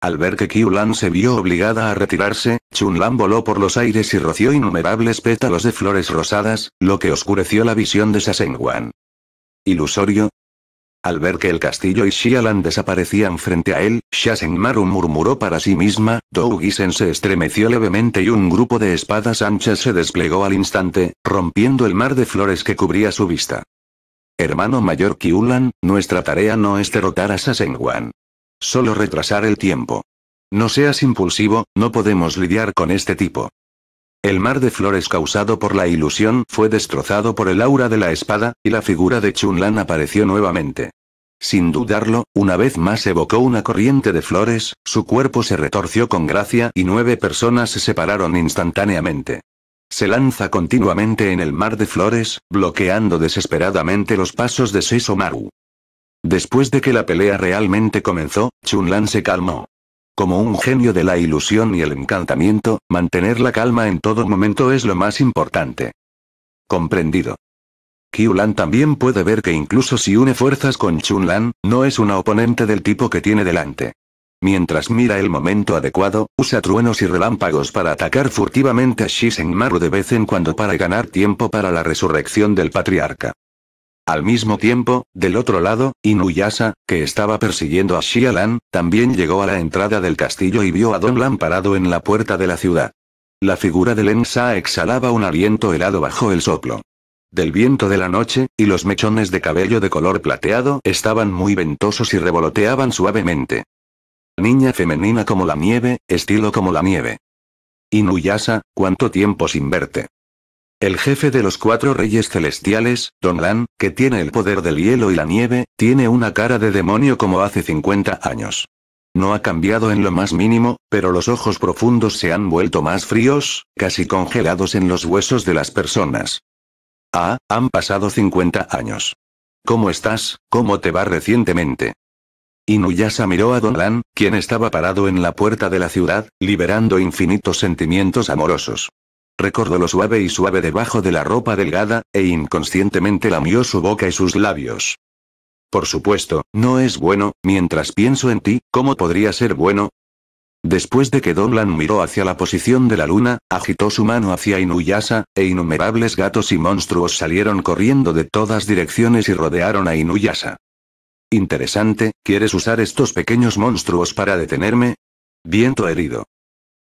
Al ver que Kiulan se vio obligada a retirarse, Chunlan voló por los aires y roció innumerables pétalos de flores rosadas, lo que oscureció la visión de wan Ilusorio, al ver que el castillo y Xialan desaparecían frente a él, Maru murmuró para sí misma, Dougisen se estremeció levemente y un grupo de espadas anchas se desplegó al instante, rompiendo el mar de flores que cubría su vista. Hermano mayor Kiulan, nuestra tarea no es derrotar a Wan. Solo retrasar el tiempo. No seas impulsivo, no podemos lidiar con este tipo. El mar de flores causado por la ilusión fue destrozado por el aura de la espada, y la figura de Chunlan apareció nuevamente. Sin dudarlo, una vez más evocó una corriente de flores, su cuerpo se retorció con gracia y nueve personas se separaron instantáneamente. Se lanza continuamente en el mar de flores, bloqueando desesperadamente los pasos de Seisomaru. Después de que la pelea realmente comenzó, Chunlan se calmó. Como un genio de la ilusión y el encantamiento, mantener la calma en todo momento es lo más importante. Comprendido. Kiulan también puede ver que incluso si une fuerzas con Chun-Lan, no es una oponente del tipo que tiene delante. Mientras mira el momento adecuado, usa truenos y relámpagos para atacar furtivamente a Maru de vez en cuando para ganar tiempo para la resurrección del patriarca. Al mismo tiempo, del otro lado, Inuyasa, que estaba persiguiendo a Xialan, también llegó a la entrada del castillo y vio a Don Lan parado en la puerta de la ciudad. La figura de Len exhalaba un aliento helado bajo el soplo del viento de la noche, y los mechones de cabello de color plateado estaban muy ventosos y revoloteaban suavemente. Niña femenina como la nieve, estilo como la nieve. Inuyasa, ¿cuánto tiempo sin verte? El jefe de los cuatro reyes celestiales, Don Lan, que tiene el poder del hielo y la nieve, tiene una cara de demonio como hace 50 años. No ha cambiado en lo más mínimo, pero los ojos profundos se han vuelto más fríos, casi congelados en los huesos de las personas. Ah, han pasado 50 años. ¿Cómo estás? ¿Cómo te va recientemente? Inuyasa miró a Don Lan, quien estaba parado en la puerta de la ciudad, liberando infinitos sentimientos amorosos. Recordó lo suave y suave debajo de la ropa delgada, e inconscientemente lamió su boca y sus labios. Por supuesto, no es bueno, mientras pienso en ti, ¿cómo podría ser bueno? Después de que Donlan miró hacia la posición de la luna, agitó su mano hacia Inuyasa, e innumerables gatos y monstruos salieron corriendo de todas direcciones y rodearon a Inuyasa. Interesante, ¿quieres usar estos pequeños monstruos para detenerme? Viento herido.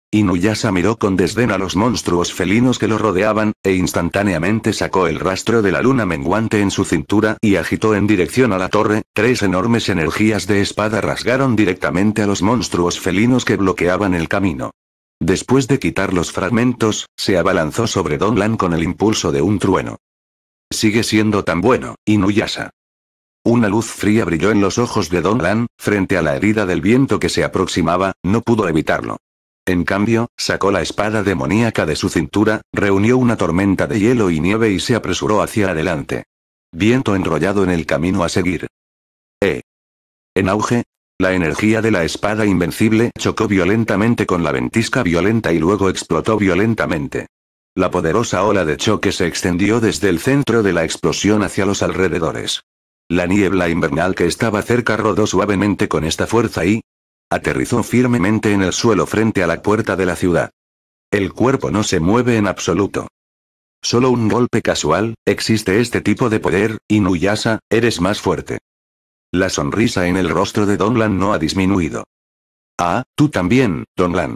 Inuyasha miró con desdén a los monstruos felinos que lo rodeaban, e instantáneamente sacó el rastro de la luna menguante en su cintura y agitó en dirección a la torre, tres enormes energías de espada rasgaron directamente a los monstruos felinos que bloqueaban el camino. Después de quitar los fragmentos, se abalanzó sobre Don Lan con el impulso de un trueno. Sigue siendo tan bueno, Inuyasha. Una luz fría brilló en los ojos de Don Lan, frente a la herida del viento que se aproximaba, no pudo evitarlo. En cambio, sacó la espada demoníaca de su cintura, reunió una tormenta de hielo y nieve y se apresuró hacia adelante. Viento enrollado en el camino a seguir. E. En auge, la energía de la espada invencible chocó violentamente con la ventisca violenta y luego explotó violentamente. La poderosa ola de choque se extendió desde el centro de la explosión hacia los alrededores. La niebla invernal que estaba cerca rodó suavemente con esta fuerza y, Aterrizó firmemente en el suelo frente a la puerta de la ciudad. El cuerpo no se mueve en absoluto. Solo un golpe casual, existe este tipo de poder, Inuyasha, eres más fuerte. La sonrisa en el rostro de Donlan no ha disminuido. Ah, tú también, Donlan.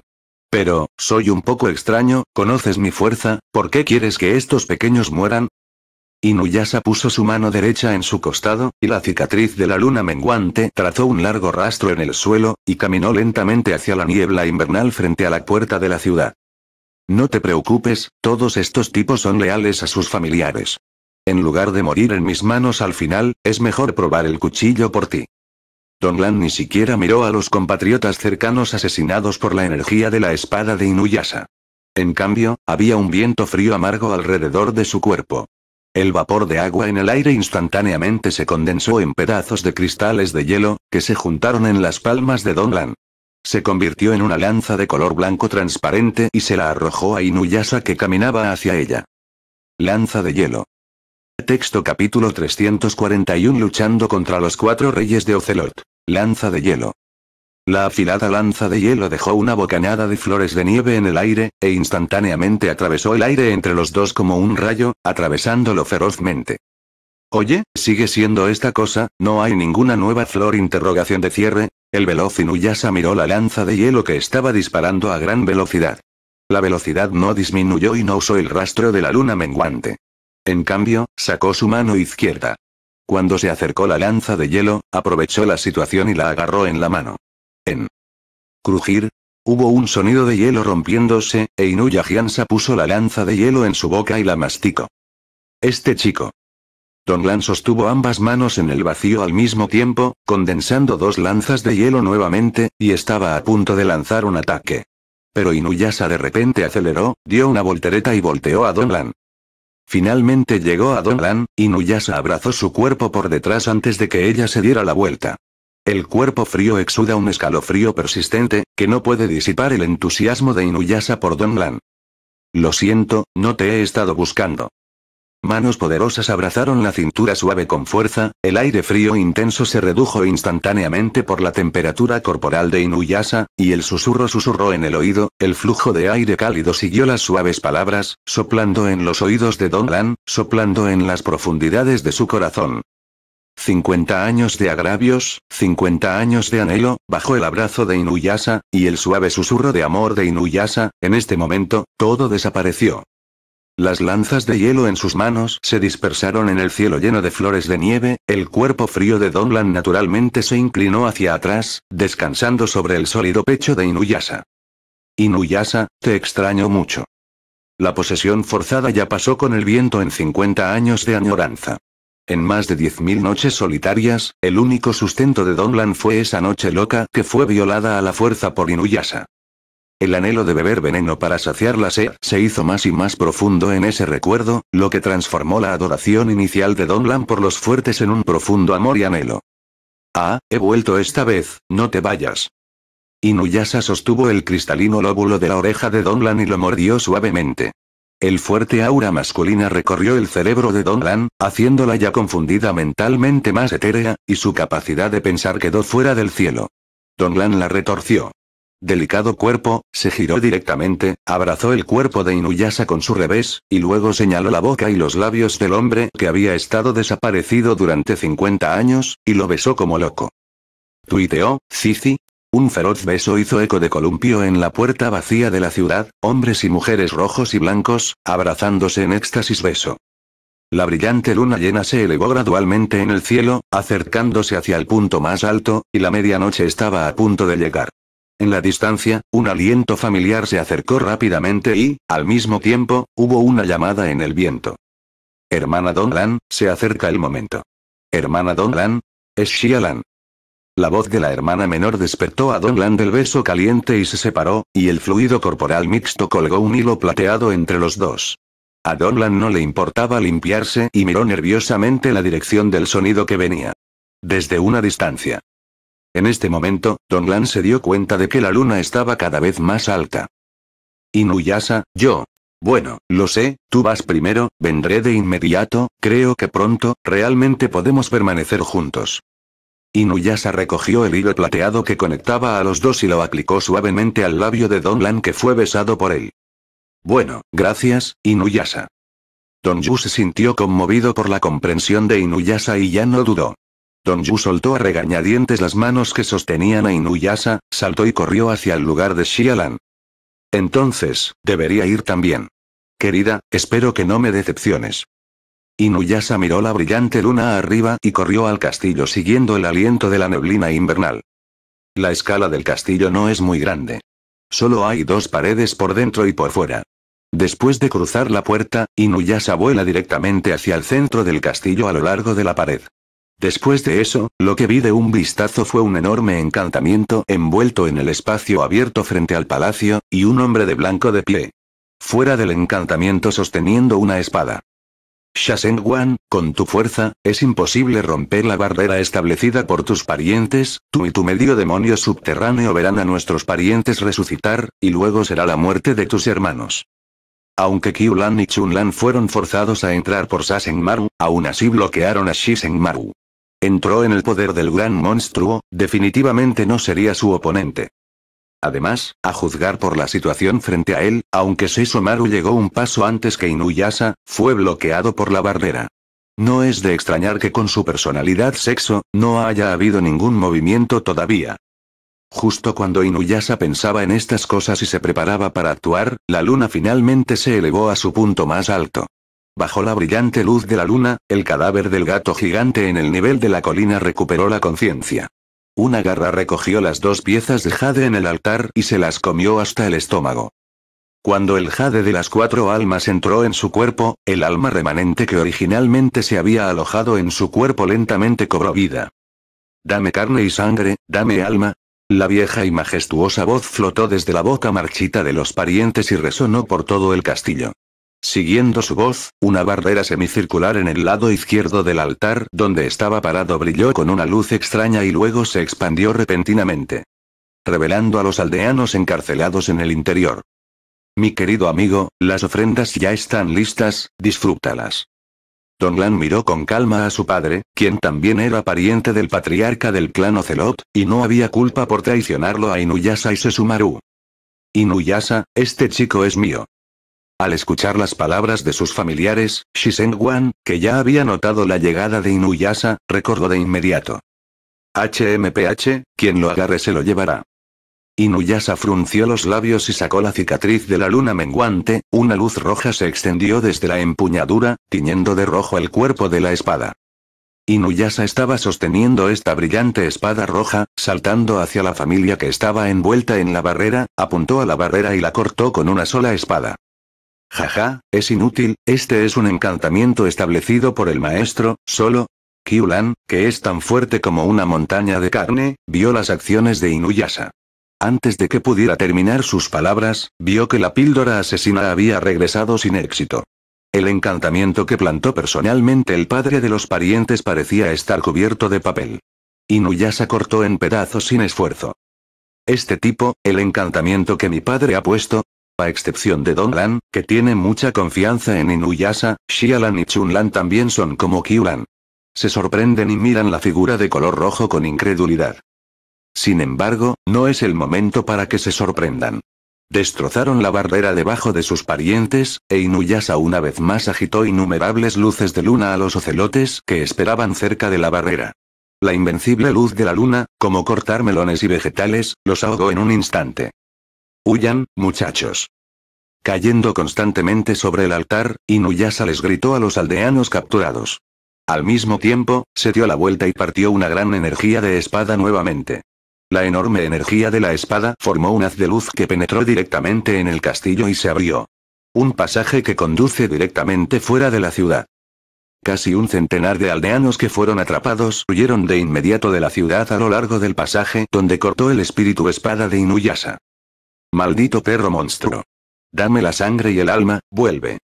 Pero, soy un poco extraño, conoces mi fuerza, ¿por qué quieres que estos pequeños mueran? Inuyasa puso su mano derecha en su costado, y la cicatriz de la luna menguante trazó un largo rastro en el suelo, y caminó lentamente hacia la niebla invernal frente a la puerta de la ciudad. No te preocupes, todos estos tipos son leales a sus familiares. En lugar de morir en mis manos al final, es mejor probar el cuchillo por ti. Don Lan ni siquiera miró a los compatriotas cercanos asesinados por la energía de la espada de Inuyasa. En cambio, había un viento frío amargo alrededor de su cuerpo. El vapor de agua en el aire instantáneamente se condensó en pedazos de cristales de hielo, que se juntaron en las palmas de Don Se convirtió en una lanza de color blanco transparente y se la arrojó a Inuyasa que caminaba hacia ella. Lanza de hielo. Texto capítulo 341 Luchando contra los cuatro reyes de Ocelot. Lanza de hielo. La afilada lanza de hielo dejó una bocanada de flores de nieve en el aire, e instantáneamente atravesó el aire entre los dos como un rayo, atravesándolo ferozmente. Oye, sigue siendo esta cosa, no hay ninguna nueva flor interrogación de cierre. El veloz Inuyasa miró la lanza de hielo que estaba disparando a gran velocidad. La velocidad no disminuyó y no usó el rastro de la luna menguante. En cambio, sacó su mano izquierda. Cuando se acercó la lanza de hielo, aprovechó la situación y la agarró en la mano. En crujir, hubo un sonido de hielo rompiéndose, e Inuya puso la lanza de hielo en su boca y la masticó. Este chico. Don Lan sostuvo ambas manos en el vacío al mismo tiempo, condensando dos lanzas de hielo nuevamente, y estaba a punto de lanzar un ataque. Pero Inuyasha de repente aceleró, dio una voltereta y volteó a Don Lan. Finalmente llegó a Don Lan, Inuyasha abrazó su cuerpo por detrás antes de que ella se diera la vuelta. El cuerpo frío exuda un escalofrío persistente, que no puede disipar el entusiasmo de Inuyasa por Don Lan. Lo siento, no te he estado buscando. Manos poderosas abrazaron la cintura suave con fuerza, el aire frío intenso se redujo instantáneamente por la temperatura corporal de Inuyasa, y el susurro susurró en el oído, el flujo de aire cálido siguió las suaves palabras, soplando en los oídos de Don Lan, soplando en las profundidades de su corazón. 50 años de agravios, 50 años de anhelo, bajo el abrazo de Inuyasa, y el suave susurro de amor de Inuyasa, en este momento, todo desapareció. Las lanzas de hielo en sus manos se dispersaron en el cielo lleno de flores de nieve, el cuerpo frío de Donlan naturalmente se inclinó hacia atrás, descansando sobre el sólido pecho de Inuyasa. Inuyasa, te extraño mucho. La posesión forzada ya pasó con el viento en 50 años de añoranza. En más de 10.000 noches solitarias, el único sustento de Lan fue esa noche loca que fue violada a la fuerza por Inuyasa. El anhelo de beber veneno para saciar la sed se hizo más y más profundo en ese recuerdo, lo que transformó la adoración inicial de Lan por los fuertes en un profundo amor y anhelo. Ah, he vuelto esta vez, no te vayas. Inuyasa sostuvo el cristalino lóbulo de la oreja de Lan y lo mordió suavemente. El fuerte aura masculina recorrió el cerebro de Don Lan, haciéndola ya confundida mentalmente más etérea, y su capacidad de pensar quedó fuera del cielo. Don Lan la retorció. Delicado cuerpo, se giró directamente, abrazó el cuerpo de Inuyasa con su revés, y luego señaló la boca y los labios del hombre que había estado desaparecido durante 50 años, y lo besó como loco. Tuiteó, Cici, un feroz beso hizo eco de columpio en la puerta vacía de la ciudad, hombres y mujeres rojos y blancos, abrazándose en éxtasis beso. La brillante luna llena se elevó gradualmente en el cielo, acercándose hacia el punto más alto, y la medianoche estaba a punto de llegar. En la distancia, un aliento familiar se acercó rápidamente y, al mismo tiempo, hubo una llamada en el viento. Hermana Donlan, se acerca el momento. Hermana Donlan, es Shialan. La voz de la hermana menor despertó a Don Lan del beso caliente y se separó, y el fluido corporal mixto colgó un hilo plateado entre los dos. A Don Lan no le importaba limpiarse y miró nerviosamente la dirección del sonido que venía. Desde una distancia. En este momento, Don Lan se dio cuenta de que la luna estaba cada vez más alta. Inuyasa, yo. Bueno, lo sé, tú vas primero, vendré de inmediato, creo que pronto, realmente podemos permanecer juntos. Inuyasa recogió el hilo plateado que conectaba a los dos y lo aplicó suavemente al labio de Don Lan que fue besado por él. Bueno, gracias, Inuyasa. Don Yu se sintió conmovido por la comprensión de Inuyasa y ya no dudó. Don Yu soltó a regañadientes las manos que sostenían a Inuyasa, saltó y corrió hacia el lugar de Xialan. Entonces, debería ir también. Querida, espero que no me decepciones. Inuyasha miró la brillante luna arriba y corrió al castillo siguiendo el aliento de la neblina invernal. La escala del castillo no es muy grande. Solo hay dos paredes por dentro y por fuera. Después de cruzar la puerta, Inuyasha vuela directamente hacia el centro del castillo a lo largo de la pared. Después de eso, lo que vi de un vistazo fue un enorme encantamiento envuelto en el espacio abierto frente al palacio, y un hombre de blanco de pie. Fuera del encantamiento sosteniendo una espada shasen con tu fuerza, es imposible romper la barrera establecida por tus parientes, tú y tu medio demonio subterráneo verán a nuestros parientes resucitar, y luego será la muerte de tus hermanos. Aunque Qiulan y Chunlan fueron forzados a entrar por Maru, aún así bloquearon a Maru. Entró en el poder del gran monstruo, definitivamente no sería su oponente. Además, a juzgar por la situación frente a él, aunque Seisomaru llegó un paso antes que Inuyasa, fue bloqueado por la bardera. No es de extrañar que con su personalidad sexo, no haya habido ningún movimiento todavía. Justo cuando Inuyasa pensaba en estas cosas y se preparaba para actuar, la luna finalmente se elevó a su punto más alto. Bajo la brillante luz de la luna, el cadáver del gato gigante en el nivel de la colina recuperó la conciencia. Una garra recogió las dos piezas de jade en el altar y se las comió hasta el estómago. Cuando el jade de las cuatro almas entró en su cuerpo, el alma remanente que originalmente se había alojado en su cuerpo lentamente cobró vida. Dame carne y sangre, dame alma. La vieja y majestuosa voz flotó desde la boca marchita de los parientes y resonó por todo el castillo. Siguiendo su voz, una barrera semicircular en el lado izquierdo del altar donde estaba parado brilló con una luz extraña y luego se expandió repentinamente. Revelando a los aldeanos encarcelados en el interior. Mi querido amigo, las ofrendas ya están listas, disfrútalas. Don Lan miró con calma a su padre, quien también era pariente del patriarca del clan Ocelot, y no había culpa por traicionarlo a Inuyasa y Sesumaru. Inuyasa, este chico es mío. Al escuchar las palabras de sus familiares, Shisenwan, que ya había notado la llegada de Inuyasa, recordó de inmediato. HMPH, quien lo agarre se lo llevará. Inuyasa frunció los labios y sacó la cicatriz de la luna menguante, una luz roja se extendió desde la empuñadura, tiñendo de rojo el cuerpo de la espada. Inuyasa estaba sosteniendo esta brillante espada roja, saltando hacia la familia que estaba envuelta en la barrera, apuntó a la barrera y la cortó con una sola espada. Jaja, es inútil, este es un encantamiento establecido por el maestro, solo. «Kiulan, que es tan fuerte como una montaña de carne, vio las acciones de Inuyasa. Antes de que pudiera terminar sus palabras, vio que la píldora asesina había regresado sin éxito. El encantamiento que plantó personalmente el padre de los parientes parecía estar cubierto de papel. Inuyasa cortó en pedazos sin esfuerzo. Este tipo, el encantamiento que mi padre ha puesto, a excepción de Don Lan, que tiene mucha confianza en Inuyasa, Xialan y Chunlan también son como Kiulan. Se sorprenden y miran la figura de color rojo con incredulidad. Sin embargo, no es el momento para que se sorprendan. Destrozaron la barrera debajo de sus parientes, e Inuyasa una vez más agitó innumerables luces de luna a los ocelotes que esperaban cerca de la barrera. La invencible luz de la luna, como cortar melones y vegetales, los ahogó en un instante. Huyan, muchachos. Cayendo constantemente sobre el altar, Inuyasa les gritó a los aldeanos capturados. Al mismo tiempo, se dio la vuelta y partió una gran energía de espada nuevamente. La enorme energía de la espada formó un haz de luz que penetró directamente en el castillo y se abrió. Un pasaje que conduce directamente fuera de la ciudad. Casi un centenar de aldeanos que fueron atrapados huyeron de inmediato de la ciudad a lo largo del pasaje donde cortó el espíritu espada de Inuyasa. Maldito perro monstruo. Dame la sangre y el alma, vuelve.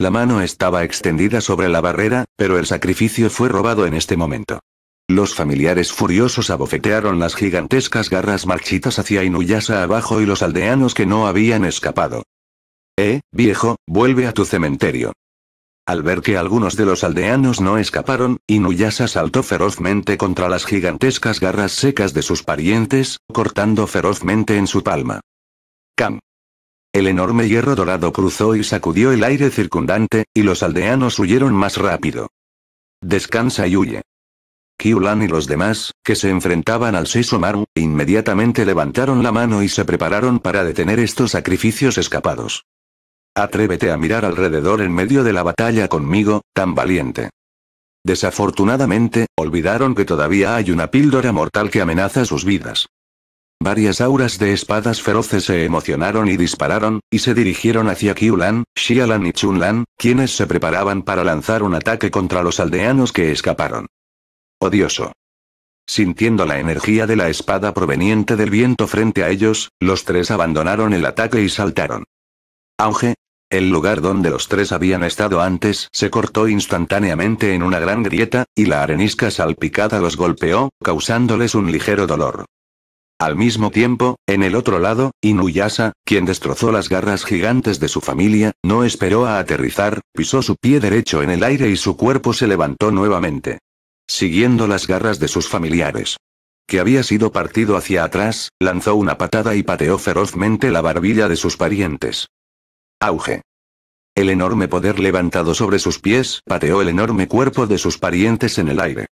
La mano estaba extendida sobre la barrera, pero el sacrificio fue robado en este momento. Los familiares furiosos abofetearon las gigantescas garras marchitas hacia Inuyasa abajo y los aldeanos que no habían escapado. Eh, viejo, vuelve a tu cementerio. Al ver que algunos de los aldeanos no escaparon, Inuyasa saltó ferozmente contra las gigantescas garras secas de sus parientes, cortando ferozmente en su palma. Cam. El enorme hierro dorado cruzó y sacudió el aire circundante, y los aldeanos huyeron más rápido. Descansa y huye. Kiulan y los demás, que se enfrentaban al Maru, inmediatamente levantaron la mano y se prepararon para detener estos sacrificios escapados. Atrévete a mirar alrededor en medio de la batalla conmigo, tan valiente. Desafortunadamente, olvidaron que todavía hay una píldora mortal que amenaza sus vidas. Varias auras de espadas feroces se emocionaron y dispararon, y se dirigieron hacia Kiulan, Xialan y Chunlan, quienes se preparaban para lanzar un ataque contra los aldeanos que escaparon. Odioso. Sintiendo la energía de la espada proveniente del viento frente a ellos, los tres abandonaron el ataque y saltaron. Auge. El lugar donde los tres habían estado antes se cortó instantáneamente en una gran grieta, y la arenisca salpicada los golpeó, causándoles un ligero dolor. Al mismo tiempo, en el otro lado, Inuyasa, quien destrozó las garras gigantes de su familia, no esperó a aterrizar, pisó su pie derecho en el aire y su cuerpo se levantó nuevamente. Siguiendo las garras de sus familiares. Que había sido partido hacia atrás, lanzó una patada y pateó ferozmente la barbilla de sus parientes. Auge. El enorme poder levantado sobre sus pies pateó el enorme cuerpo de sus parientes en el aire.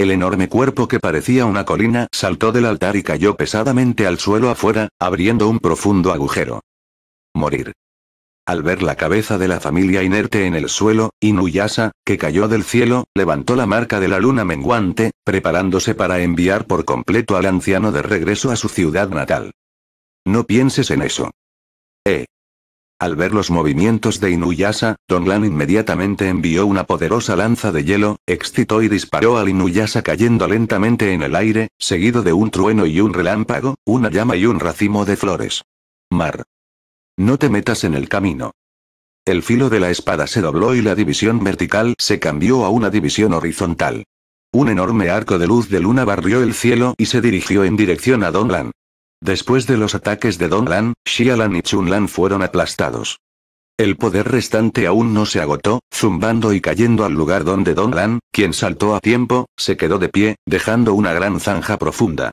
El enorme cuerpo que parecía una colina saltó del altar y cayó pesadamente al suelo afuera, abriendo un profundo agujero. Morir. Al ver la cabeza de la familia inerte en el suelo, Inuyasa, que cayó del cielo, levantó la marca de la luna menguante, preparándose para enviar por completo al anciano de regreso a su ciudad natal. No pienses en eso. Eh. Al ver los movimientos de Don Lan inmediatamente envió una poderosa lanza de hielo, excitó y disparó al Inuyasa cayendo lentamente en el aire, seguido de un trueno y un relámpago, una llama y un racimo de flores. Mar. No te metas en el camino. El filo de la espada se dobló y la división vertical se cambió a una división horizontal. Un enorme arco de luz de luna barrió el cielo y se dirigió en dirección a Don Lan. Después de los ataques de Don Lan, Xialan y Chun fueron aplastados. El poder restante aún no se agotó, zumbando y cayendo al lugar donde Don Lan, quien saltó a tiempo, se quedó de pie, dejando una gran zanja profunda.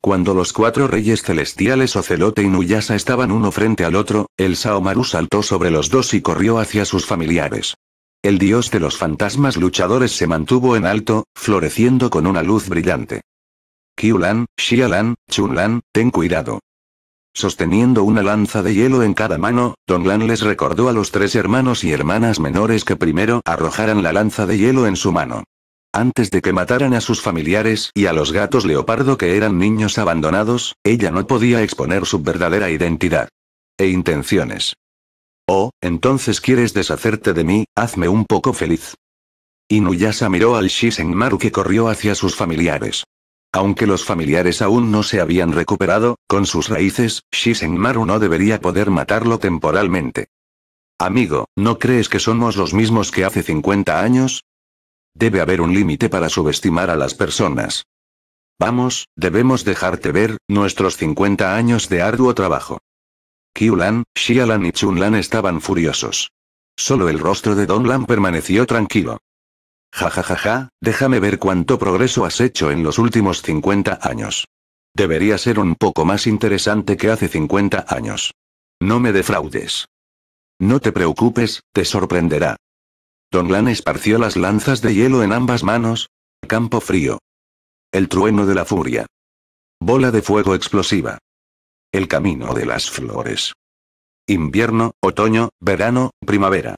Cuando los cuatro reyes celestiales Ocelote y Nuyasa estaban uno frente al otro, el Saomaru saltó sobre los dos y corrió hacia sus familiares. El dios de los fantasmas luchadores se mantuvo en alto, floreciendo con una luz brillante. Qiulan, Xialan, Chunlan, ten cuidado. Sosteniendo una lanza de hielo en cada mano, Donglan les recordó a los tres hermanos y hermanas menores que primero arrojaran la lanza de hielo en su mano. Antes de que mataran a sus familiares y a los gatos leopardo que eran niños abandonados, ella no podía exponer su verdadera identidad. E intenciones. Oh, entonces quieres deshacerte de mí, hazme un poco feliz. Inuyasa miró al Shisenmaru que corrió hacia sus familiares. Aunque los familiares aún no se habían recuperado, con sus raíces, Shisenmaru no debería poder matarlo temporalmente. Amigo, ¿no crees que somos los mismos que hace 50 años? Debe haber un límite para subestimar a las personas. Vamos, debemos dejarte ver, nuestros 50 años de arduo trabajo. Kiulan, Xialan y Chunlan estaban furiosos. Solo el rostro de Donlan permaneció tranquilo. Ja ja ja ja, déjame ver cuánto progreso has hecho en los últimos 50 años. Debería ser un poco más interesante que hace 50 años. No me defraudes. No te preocupes, te sorprenderá. Don Lan esparció las lanzas de hielo en ambas manos. Campo frío. El trueno de la furia. Bola de fuego explosiva. El camino de las flores. Invierno, otoño, verano, primavera.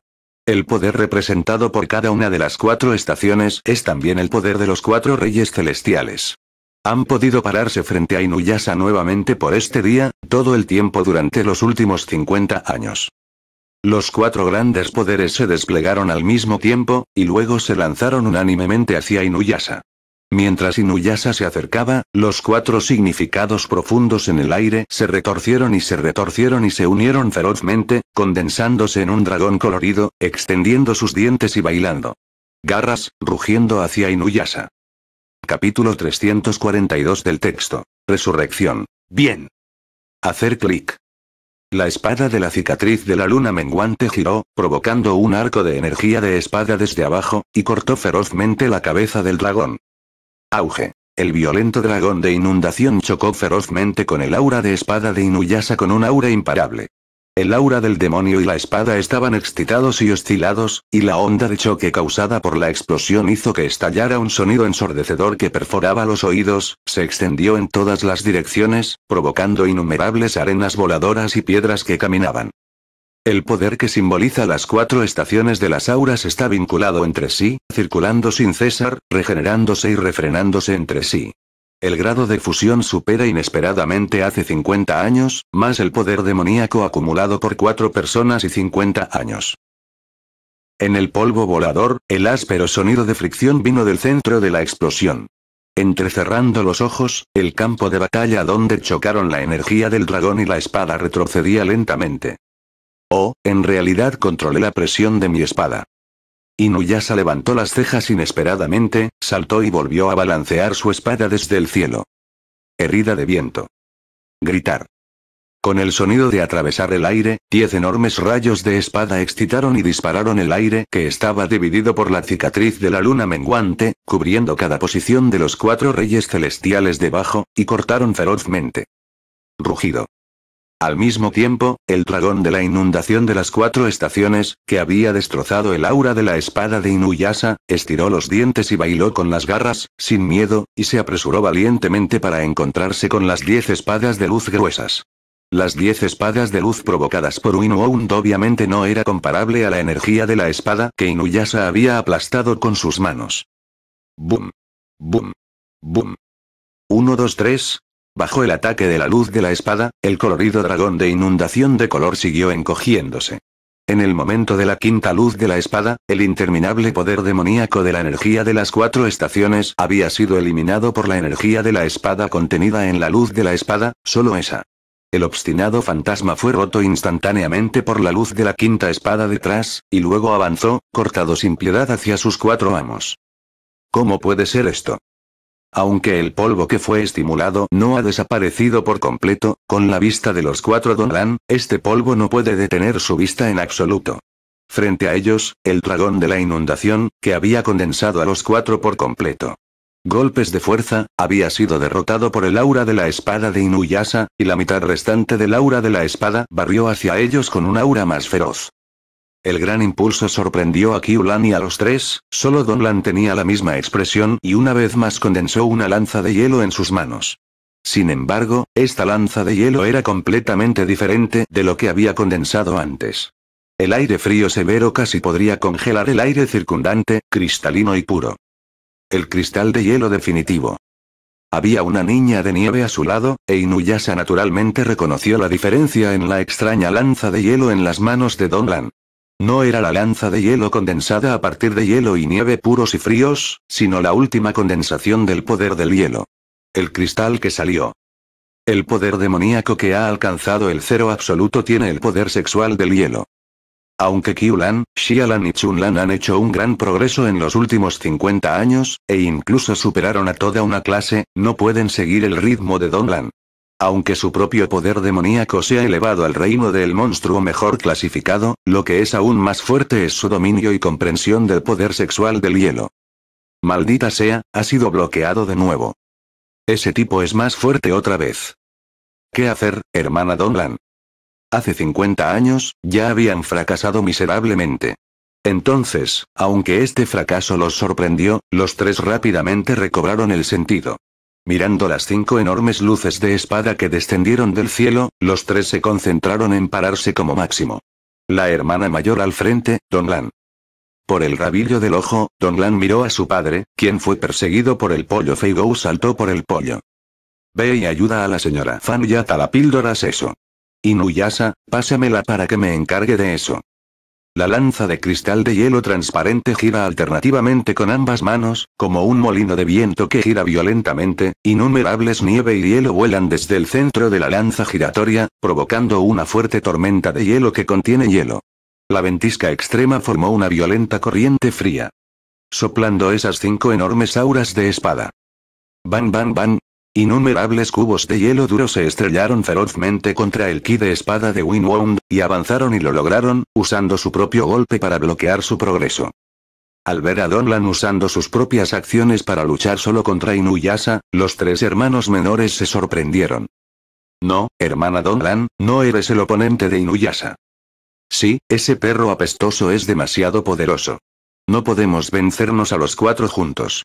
El poder representado por cada una de las cuatro estaciones es también el poder de los cuatro reyes celestiales. Han podido pararse frente a Inuyasa nuevamente por este día, todo el tiempo durante los últimos 50 años. Los cuatro grandes poderes se desplegaron al mismo tiempo, y luego se lanzaron unánimemente hacia Inuyasa. Mientras Inuyasa se acercaba, los cuatro significados profundos en el aire se retorcieron y se retorcieron y se unieron ferozmente, condensándose en un dragón colorido, extendiendo sus dientes y bailando. Garras, rugiendo hacia Inuyasa. Capítulo 342 del texto. Resurrección. Bien. Hacer clic. La espada de la cicatriz de la luna menguante giró, provocando un arco de energía de espada desde abajo, y cortó ferozmente la cabeza del dragón. Auge. El violento dragón de inundación chocó ferozmente con el aura de espada de Inuyasa con un aura imparable. El aura del demonio y la espada estaban excitados y oscilados, y la onda de choque causada por la explosión hizo que estallara un sonido ensordecedor que perforaba los oídos, se extendió en todas las direcciones, provocando innumerables arenas voladoras y piedras que caminaban. El poder que simboliza las cuatro estaciones de las auras está vinculado entre sí, circulando sin cesar, regenerándose y refrenándose entre sí. El grado de fusión supera inesperadamente hace 50 años, más el poder demoníaco acumulado por cuatro personas y 50 años. En el polvo volador, el áspero sonido de fricción vino del centro de la explosión. Entrecerrando los ojos, el campo de batalla donde chocaron la energía del dragón y la espada retrocedía lentamente. Oh, en realidad controlé la presión de mi espada. Inuyasa levantó las cejas inesperadamente, saltó y volvió a balancear su espada desde el cielo. Herida de viento. Gritar. Con el sonido de atravesar el aire, diez enormes rayos de espada excitaron y dispararon el aire que estaba dividido por la cicatriz de la luna menguante, cubriendo cada posición de los cuatro reyes celestiales debajo, y cortaron ferozmente. Rugido. Al mismo tiempo, el dragón de la inundación de las cuatro estaciones, que había destrozado el aura de la espada de Inuyasa, estiró los dientes y bailó con las garras, sin miedo, y se apresuró valientemente para encontrarse con las diez espadas de luz gruesas. Las diez espadas de luz provocadas por Winwound, obviamente no era comparable a la energía de la espada que Inuyasa había aplastado con sus manos. Boom. Boom. Boom. 1, 2, 3, Bajo el ataque de la luz de la espada, el colorido dragón de inundación de color siguió encogiéndose. En el momento de la quinta luz de la espada, el interminable poder demoníaco de la energía de las cuatro estaciones había sido eliminado por la energía de la espada contenida en la luz de la espada, solo esa. El obstinado fantasma fue roto instantáneamente por la luz de la quinta espada detrás, y luego avanzó, cortado sin piedad hacia sus cuatro amos. ¿Cómo puede ser esto? aunque el polvo que fue estimulado no ha desaparecido por completo, con la vista de los cuatro donlan, este polvo no puede detener su vista en absoluto. Frente a ellos, el dragón de la inundación, que había condensado a los cuatro por completo. Golpes de fuerza, había sido derrotado por el aura de la espada de Inuyasa, y la mitad restante del aura de la espada barrió hacia ellos con un aura más feroz. El gran impulso sorprendió a Kiulan y a los tres, solo Donlan tenía la misma expresión y una vez más condensó una lanza de hielo en sus manos. Sin embargo, esta lanza de hielo era completamente diferente de lo que había condensado antes. El aire frío severo casi podría congelar el aire circundante, cristalino y puro. El cristal de hielo definitivo. Había una niña de nieve a su lado, e Inuyasa naturalmente reconoció la diferencia en la extraña lanza de hielo en las manos de Donlan. No era la lanza de hielo condensada a partir de hielo y nieve puros y fríos, sino la última condensación del poder del hielo. El cristal que salió. El poder demoníaco que ha alcanzado el cero absoluto tiene el poder sexual del hielo. Aunque Kiulan, Xialan y Chunlan han hecho un gran progreso en los últimos 50 años, e incluso superaron a toda una clase, no pueden seguir el ritmo de Donlan. Aunque su propio poder demoníaco sea elevado al reino del monstruo mejor clasificado, lo que es aún más fuerte es su dominio y comprensión del poder sexual del hielo. Maldita sea, ha sido bloqueado de nuevo. Ese tipo es más fuerte otra vez. ¿Qué hacer, hermana Donlan? Hace 50 años, ya habían fracasado miserablemente. Entonces, aunque este fracaso los sorprendió, los tres rápidamente recobraron el sentido. Mirando las cinco enormes luces de espada que descendieron del cielo, los tres se concentraron en pararse como máximo. La hermana mayor al frente, Don Lan. Por el rabillo del ojo, Don Lan miró a su padre, quien fue perseguido por el pollo Feigou saltó por el pollo. Ve y ayuda a la señora Fan yata la píldora eso. Inuyasa, pásamela para que me encargue de eso. La lanza de cristal de hielo transparente gira alternativamente con ambas manos, como un molino de viento que gira violentamente, innumerables nieve y hielo vuelan desde el centro de la lanza giratoria, provocando una fuerte tormenta de hielo que contiene hielo. La ventisca extrema formó una violenta corriente fría. Soplando esas cinco enormes auras de espada. Van, van, van, Innumerables cubos de hielo duro se estrellaron ferozmente contra el ki de espada de Winwound, y avanzaron y lo lograron, usando su propio golpe para bloquear su progreso. Al ver a Donlan usando sus propias acciones para luchar solo contra Inuyasa, los tres hermanos menores se sorprendieron. No, hermana Donlan, no eres el oponente de Inuyasa. Sí, ese perro apestoso es demasiado poderoso. No podemos vencernos a los cuatro juntos.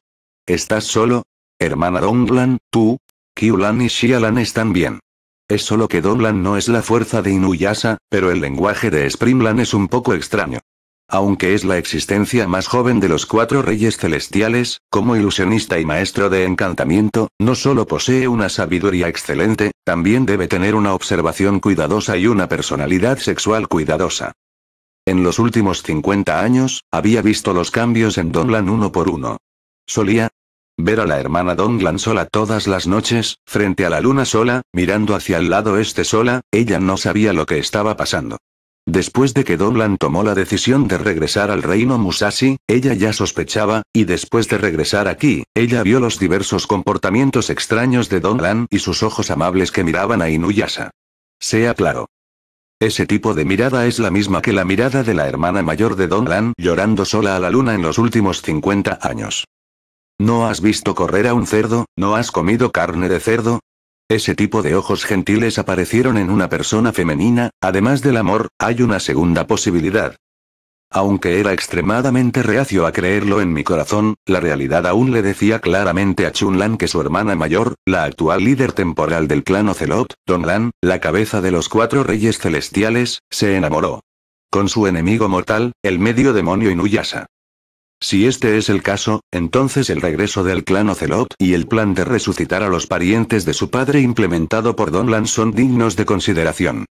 Estás solo, Hermana Donglan, tú, Kiulan y Shialan están bien. Es solo que Donglan no es la fuerza de Inuyasa, pero el lenguaje de Springlan es un poco extraño. Aunque es la existencia más joven de los cuatro reyes celestiales, como ilusionista y maestro de encantamiento, no solo posee una sabiduría excelente, también debe tener una observación cuidadosa y una personalidad sexual cuidadosa. En los últimos 50 años, había visto los cambios en Donlan uno por uno. Solía, Ver a la hermana Donglan sola todas las noches, frente a la luna sola, mirando hacia el lado este sola, ella no sabía lo que estaba pasando. Después de que Donglan tomó la decisión de regresar al reino Musashi, ella ya sospechaba, y después de regresar aquí, ella vio los diversos comportamientos extraños de Donglan y sus ojos amables que miraban a Inuyasa. Sea claro. Ese tipo de mirada es la misma que la mirada de la hermana mayor de Donglan llorando sola a la luna en los últimos 50 años. ¿No has visto correr a un cerdo? ¿No has comido carne de cerdo? Ese tipo de ojos gentiles aparecieron en una persona femenina, además del amor, hay una segunda posibilidad. Aunque era extremadamente reacio a creerlo en mi corazón, la realidad aún le decía claramente a Chun Lan que su hermana mayor, la actual líder temporal del clan Ocelot, Don Lan, la cabeza de los cuatro reyes celestiales, se enamoró. Con su enemigo mortal, el medio demonio Inuyasa. Si este es el caso, entonces el regreso del clan Ocelot y el plan de resucitar a los parientes de su padre implementado por Donlan son dignos de consideración.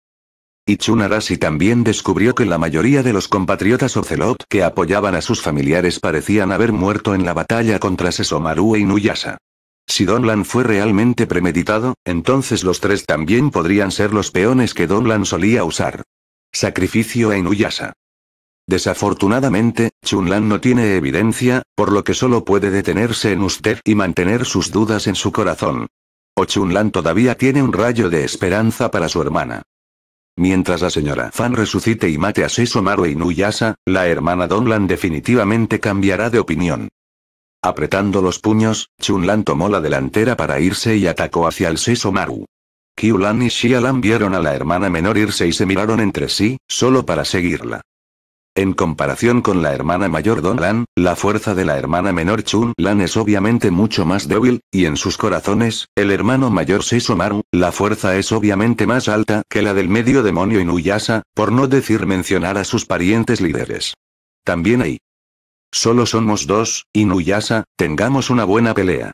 Ichunarasi también descubrió que la mayoría de los compatriotas Ocelot que apoyaban a sus familiares parecían haber muerto en la batalla contra Sesomaru e Inuyasha. Si Donlan fue realmente premeditado, entonces los tres también podrían ser los peones que Donlan solía usar. Sacrificio a Inuyasha. Desafortunadamente, Chunlan no tiene evidencia, por lo que solo puede detenerse en usted y mantener sus dudas en su corazón. O Chun-Lan todavía tiene un rayo de esperanza para su hermana. Mientras la señora Fan resucite y mate a Maru y Nuyasa, la hermana Dong-Lan definitivamente cambiará de opinión. Apretando los puños, Chunlan tomó la delantera para irse y atacó hacia el Sesomaru. Kyulan y Xialan vieron a la hermana menor irse y se miraron entre sí, solo para seguirla. En comparación con la hermana mayor Don Lan, la fuerza de la hermana menor Chun Lan es obviamente mucho más débil, y en sus corazones, el hermano mayor Seisomaru, la fuerza es obviamente más alta que la del medio demonio Inuyasa, por no decir mencionar a sus parientes líderes. También ahí. Solo somos dos, Inuyasa, tengamos una buena pelea.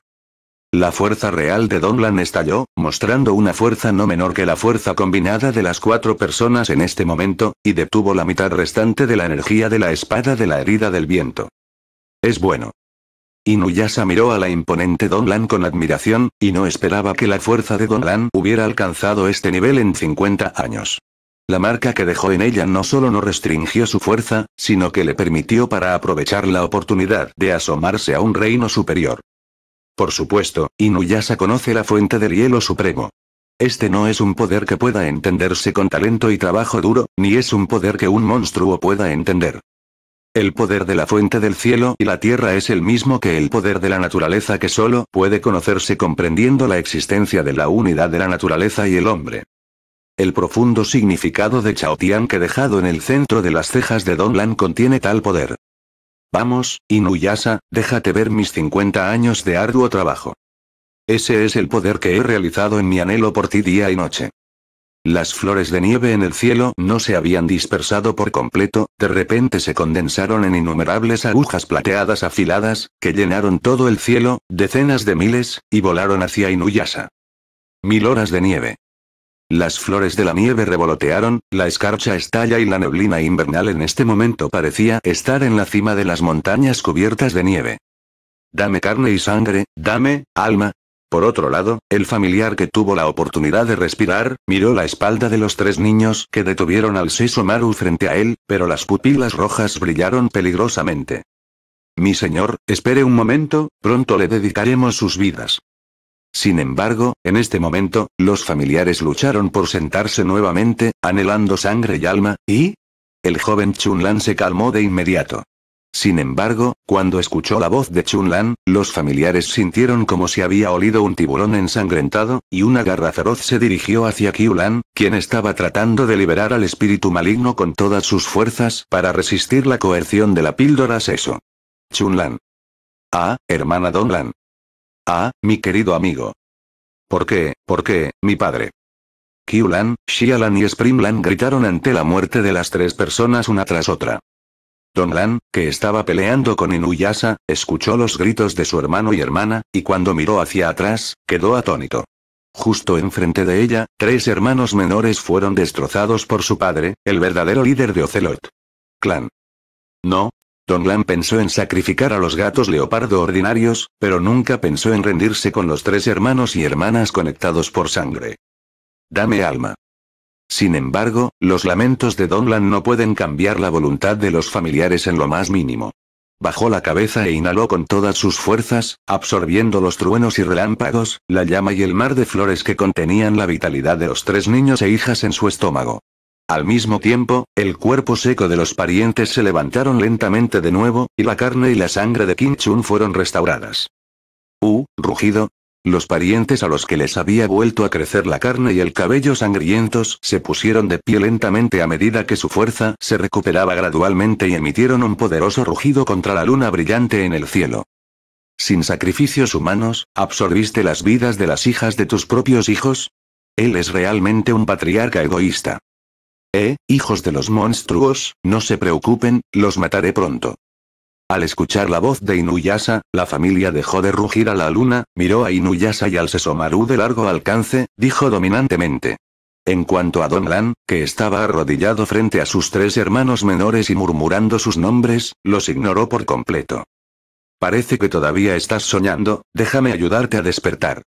La fuerza real de Donlan estalló, mostrando una fuerza no menor que la fuerza combinada de las cuatro personas en este momento, y detuvo la mitad restante de la energía de la espada de la herida del viento. Es bueno. Inuyasa miró a la imponente Donlan con admiración, y no esperaba que la fuerza de Donlan hubiera alcanzado este nivel en 50 años. La marca que dejó en ella no solo no restringió su fuerza, sino que le permitió para aprovechar la oportunidad de asomarse a un reino superior. Por supuesto, Inuyasa conoce la fuente del hielo supremo. Este no es un poder que pueda entenderse con talento y trabajo duro, ni es un poder que un monstruo pueda entender. El poder de la fuente del cielo y la tierra es el mismo que el poder de la naturaleza que solo puede conocerse comprendiendo la existencia de la unidad de la naturaleza y el hombre. El profundo significado de Chaotian que dejado en el centro de las cejas de Don Lan contiene tal poder. Vamos, Inuyasa, déjate ver mis 50 años de arduo trabajo. Ese es el poder que he realizado en mi anhelo por ti día y noche. Las flores de nieve en el cielo no se habían dispersado por completo, de repente se condensaron en innumerables agujas plateadas afiladas, que llenaron todo el cielo, decenas de miles, y volaron hacia Inuyasa. Mil horas de nieve. Las flores de la nieve revolotearon, la escarcha estalla y la neblina invernal en este momento parecía estar en la cima de las montañas cubiertas de nieve. Dame carne y sangre, dame, alma. Por otro lado, el familiar que tuvo la oportunidad de respirar, miró la espalda de los tres niños que detuvieron al seso Maru frente a él, pero las pupilas rojas brillaron peligrosamente. Mi señor, espere un momento, pronto le dedicaremos sus vidas. Sin embargo, en este momento, los familiares lucharon por sentarse nuevamente, anhelando sangre y alma, y... El joven Chunlan se calmó de inmediato. Sin embargo, cuando escuchó la voz de Chunlan, los familiares sintieron como si había olido un tiburón ensangrentado, y una garra feroz se dirigió hacia Kiulan, quien estaba tratando de liberar al espíritu maligno con todas sus fuerzas para resistir la coerción de la píldora seso. Chunlan. Ah, hermana Dong-Lan. Ah, mi querido amigo. ¿Por qué, por qué, mi padre? Kiulan, Xialan y Springlan gritaron ante la muerte de las tres personas una tras otra. Don que estaba peleando con Inuyasa, escuchó los gritos de su hermano y hermana, y cuando miró hacia atrás, quedó atónito. Justo enfrente de ella, tres hermanos menores fueron destrozados por su padre, el verdadero líder de Ocelot. Clan. No, Don Lan pensó en sacrificar a los gatos leopardo ordinarios, pero nunca pensó en rendirse con los tres hermanos y hermanas conectados por sangre. Dame alma. Sin embargo, los lamentos de Don Lan no pueden cambiar la voluntad de los familiares en lo más mínimo. Bajó la cabeza e inhaló con todas sus fuerzas, absorbiendo los truenos y relámpagos, la llama y el mar de flores que contenían la vitalidad de los tres niños e hijas en su estómago. Al mismo tiempo, el cuerpo seco de los parientes se levantaron lentamente de nuevo, y la carne y la sangre de Kim Chun fueron restauradas. U, rugido. Los parientes a los que les había vuelto a crecer la carne y el cabello sangrientos se pusieron de pie lentamente a medida que su fuerza se recuperaba gradualmente y emitieron un poderoso rugido contra la luna brillante en el cielo. Sin sacrificios humanos, absorbiste las vidas de las hijas de tus propios hijos, él es realmente un patriarca egoísta. Eh, hijos de los monstruos, no se preocupen, los mataré pronto. Al escuchar la voz de Inuyasa, la familia dejó de rugir a la luna, miró a Inuyasa y al Sesomaru de largo alcance, dijo dominantemente. En cuanto a Don Lan, que estaba arrodillado frente a sus tres hermanos menores y murmurando sus nombres, los ignoró por completo. Parece que todavía estás soñando, déjame ayudarte a despertar.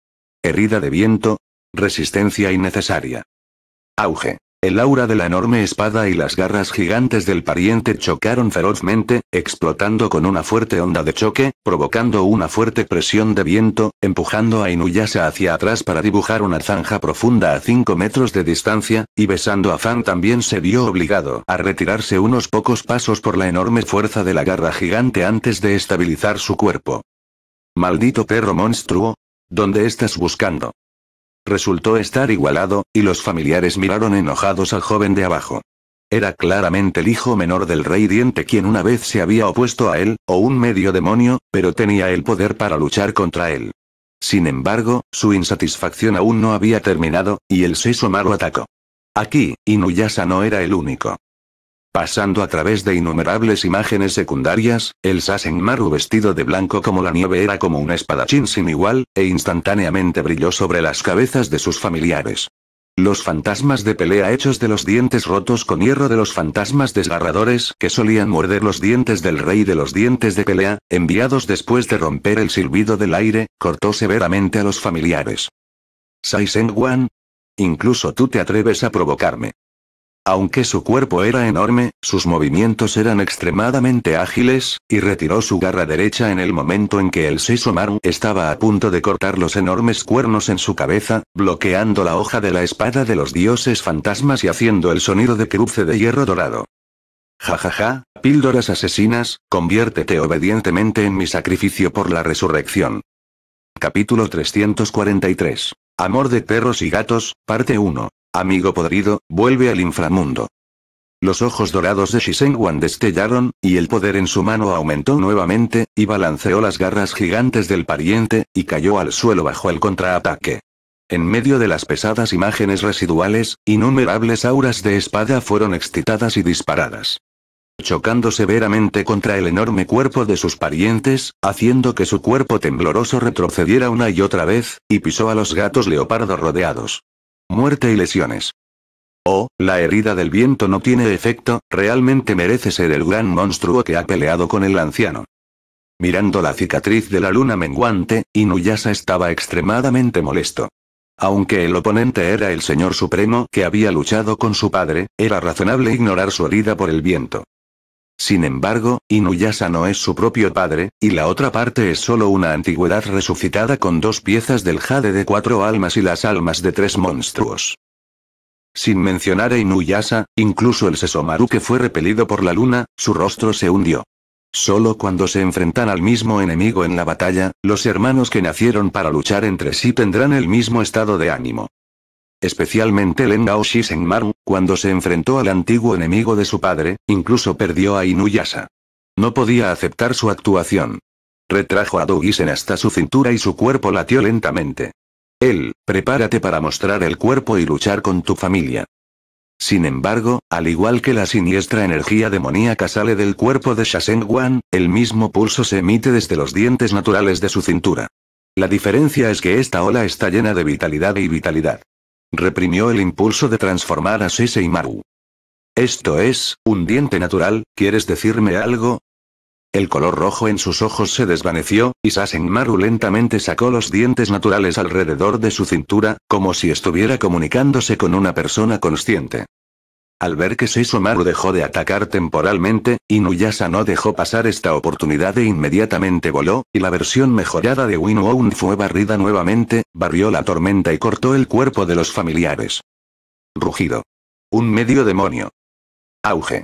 Herida de viento. Resistencia innecesaria. Auge. El aura de la enorme espada y las garras gigantes del pariente chocaron ferozmente, explotando con una fuerte onda de choque, provocando una fuerte presión de viento, empujando a Inuyasha hacia atrás para dibujar una zanja profunda a 5 metros de distancia, y besando a Fan también se vio obligado a retirarse unos pocos pasos por la enorme fuerza de la garra gigante antes de estabilizar su cuerpo. Maldito perro monstruo. ¿Dónde estás buscando? Resultó estar igualado, y los familiares miraron enojados al joven de abajo. Era claramente el hijo menor del rey diente quien una vez se había opuesto a él, o un medio demonio, pero tenía el poder para luchar contra él. Sin embargo, su insatisfacción aún no había terminado, y el seso malo atacó. Aquí, Inuyasa no era el único. Pasando a través de innumerables imágenes secundarias, el Maru vestido de blanco como la nieve era como un espadachín sin igual, e instantáneamente brilló sobre las cabezas de sus familiares. Los fantasmas de pelea hechos de los dientes rotos con hierro de los fantasmas desgarradores que solían morder los dientes del rey de los dientes de pelea, enviados después de romper el silbido del aire, cortó severamente a los familiares. Sai Wan? Incluso tú te atreves a provocarme. Aunque su cuerpo era enorme, sus movimientos eran extremadamente ágiles, y retiró su garra derecha en el momento en que el maru estaba a punto de cortar los enormes cuernos en su cabeza, bloqueando la hoja de la espada de los dioses fantasmas y haciendo el sonido de cruce de hierro dorado. Jajaja, píldoras asesinas, conviértete obedientemente en mi sacrificio por la resurrección. Capítulo 343. Amor de perros y gatos, parte 1. Amigo podrido, vuelve al inframundo. Los ojos dorados de Shisenwan destellaron, y el poder en su mano aumentó nuevamente, y balanceó las garras gigantes del pariente, y cayó al suelo bajo el contraataque. En medio de las pesadas imágenes residuales, innumerables auras de espada fueron excitadas y disparadas. Chocando severamente contra el enorme cuerpo de sus parientes, haciendo que su cuerpo tembloroso retrocediera una y otra vez, y pisó a los gatos leopardo rodeados muerte y lesiones. Oh, la herida del viento no tiene efecto, realmente merece ser el gran monstruo que ha peleado con el anciano. Mirando la cicatriz de la luna menguante, Inuyasa estaba extremadamente molesto. Aunque el oponente era el Señor Supremo que había luchado con su padre, era razonable ignorar su herida por el viento. Sin embargo, Inuyasa no es su propio padre, y la otra parte es solo una antigüedad resucitada con dos piezas del jade de cuatro almas y las almas de tres monstruos. Sin mencionar a Inuyasa, incluso el Sesomaru que fue repelido por la luna, su rostro se hundió. Solo cuando se enfrentan al mismo enemigo en la batalla, los hermanos que nacieron para luchar entre sí tendrán el mismo estado de ánimo. Especialmente Lengao senmaru cuando se enfrentó al antiguo enemigo de su padre, incluso perdió a Inuyasha. No podía aceptar su actuación. Retrajo a Dogisen hasta su cintura y su cuerpo latió lentamente. Él, prepárate para mostrar el cuerpo y luchar con tu familia. Sin embargo, al igual que la siniestra energía demoníaca sale del cuerpo de Shasenguan, el mismo pulso se emite desde los dientes naturales de su cintura. La diferencia es que esta ola está llena de vitalidad y vitalidad. Reprimió el impulso de transformar a y Maru. Esto es, un diente natural, ¿quieres decirme algo? El color rojo en sus ojos se desvaneció, y Maru lentamente sacó los dientes naturales alrededor de su cintura, como si estuviera comunicándose con una persona consciente. Al ver que Seisomaru dejó de atacar temporalmente, Inuyasha no dejó pasar esta oportunidad e inmediatamente voló, y la versión mejorada de Winwound fue barrida nuevamente, barrió la tormenta y cortó el cuerpo de los familiares. Rugido. Un medio demonio. Auge.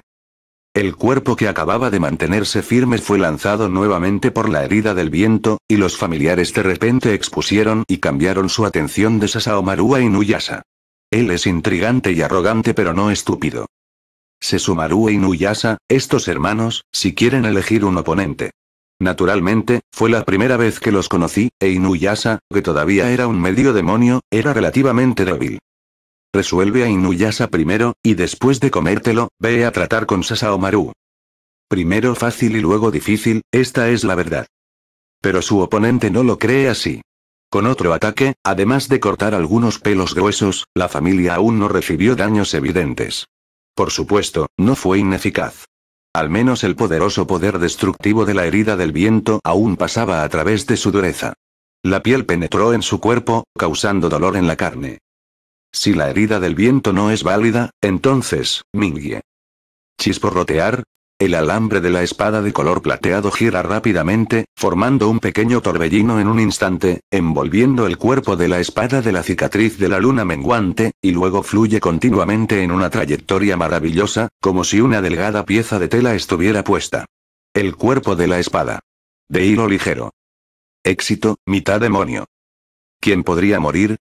El cuerpo que acababa de mantenerse firme fue lanzado nuevamente por la herida del viento, y los familiares de repente expusieron y cambiaron su atención de Sasaomaru a Inuyasha. Él es intrigante y arrogante pero no estúpido. Sesumaru e Inuyasa, estos hermanos, si quieren elegir un oponente. Naturalmente, fue la primera vez que los conocí, e Inuyasa, que todavía era un medio demonio, era relativamente débil. Resuelve a Inuyasa primero, y después de comértelo, ve a tratar con Sasaomaru. Primero fácil y luego difícil, esta es la verdad. Pero su oponente no lo cree así. Con otro ataque, además de cortar algunos pelos gruesos, la familia aún no recibió daños evidentes. Por supuesto, no fue ineficaz. Al menos el poderoso poder destructivo de la herida del viento aún pasaba a través de su dureza. La piel penetró en su cuerpo, causando dolor en la carne. Si la herida del viento no es válida, entonces, Mingie. Chisporrotear, el alambre de la espada de color plateado gira rápidamente, formando un pequeño torbellino en un instante, envolviendo el cuerpo de la espada de la cicatriz de la luna menguante, y luego fluye continuamente en una trayectoria maravillosa, como si una delgada pieza de tela estuviera puesta. El cuerpo de la espada. De hilo ligero. Éxito, mitad demonio. ¿Quién podría morir?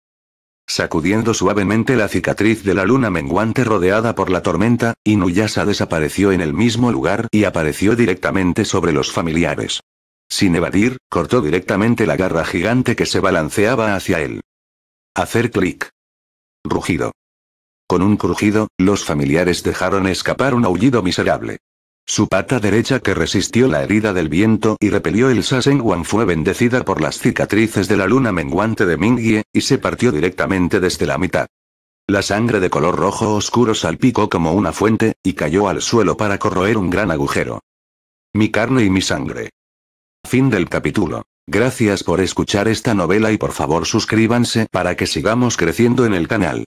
Sacudiendo suavemente la cicatriz de la luna menguante rodeada por la tormenta, Inuyasa desapareció en el mismo lugar y apareció directamente sobre los familiares. Sin evadir, cortó directamente la garra gigante que se balanceaba hacia él. Hacer clic. Rugido. Con un crujido, los familiares dejaron escapar un aullido miserable. Su pata derecha que resistió la herida del viento y repelió el Sasenguan fue bendecida por las cicatrices de la luna menguante de Mingye, y se partió directamente desde la mitad. La sangre de color rojo oscuro salpicó como una fuente, y cayó al suelo para corroer un gran agujero. Mi carne y mi sangre. Fin del capítulo. Gracias por escuchar esta novela y por favor suscríbanse para que sigamos creciendo en el canal.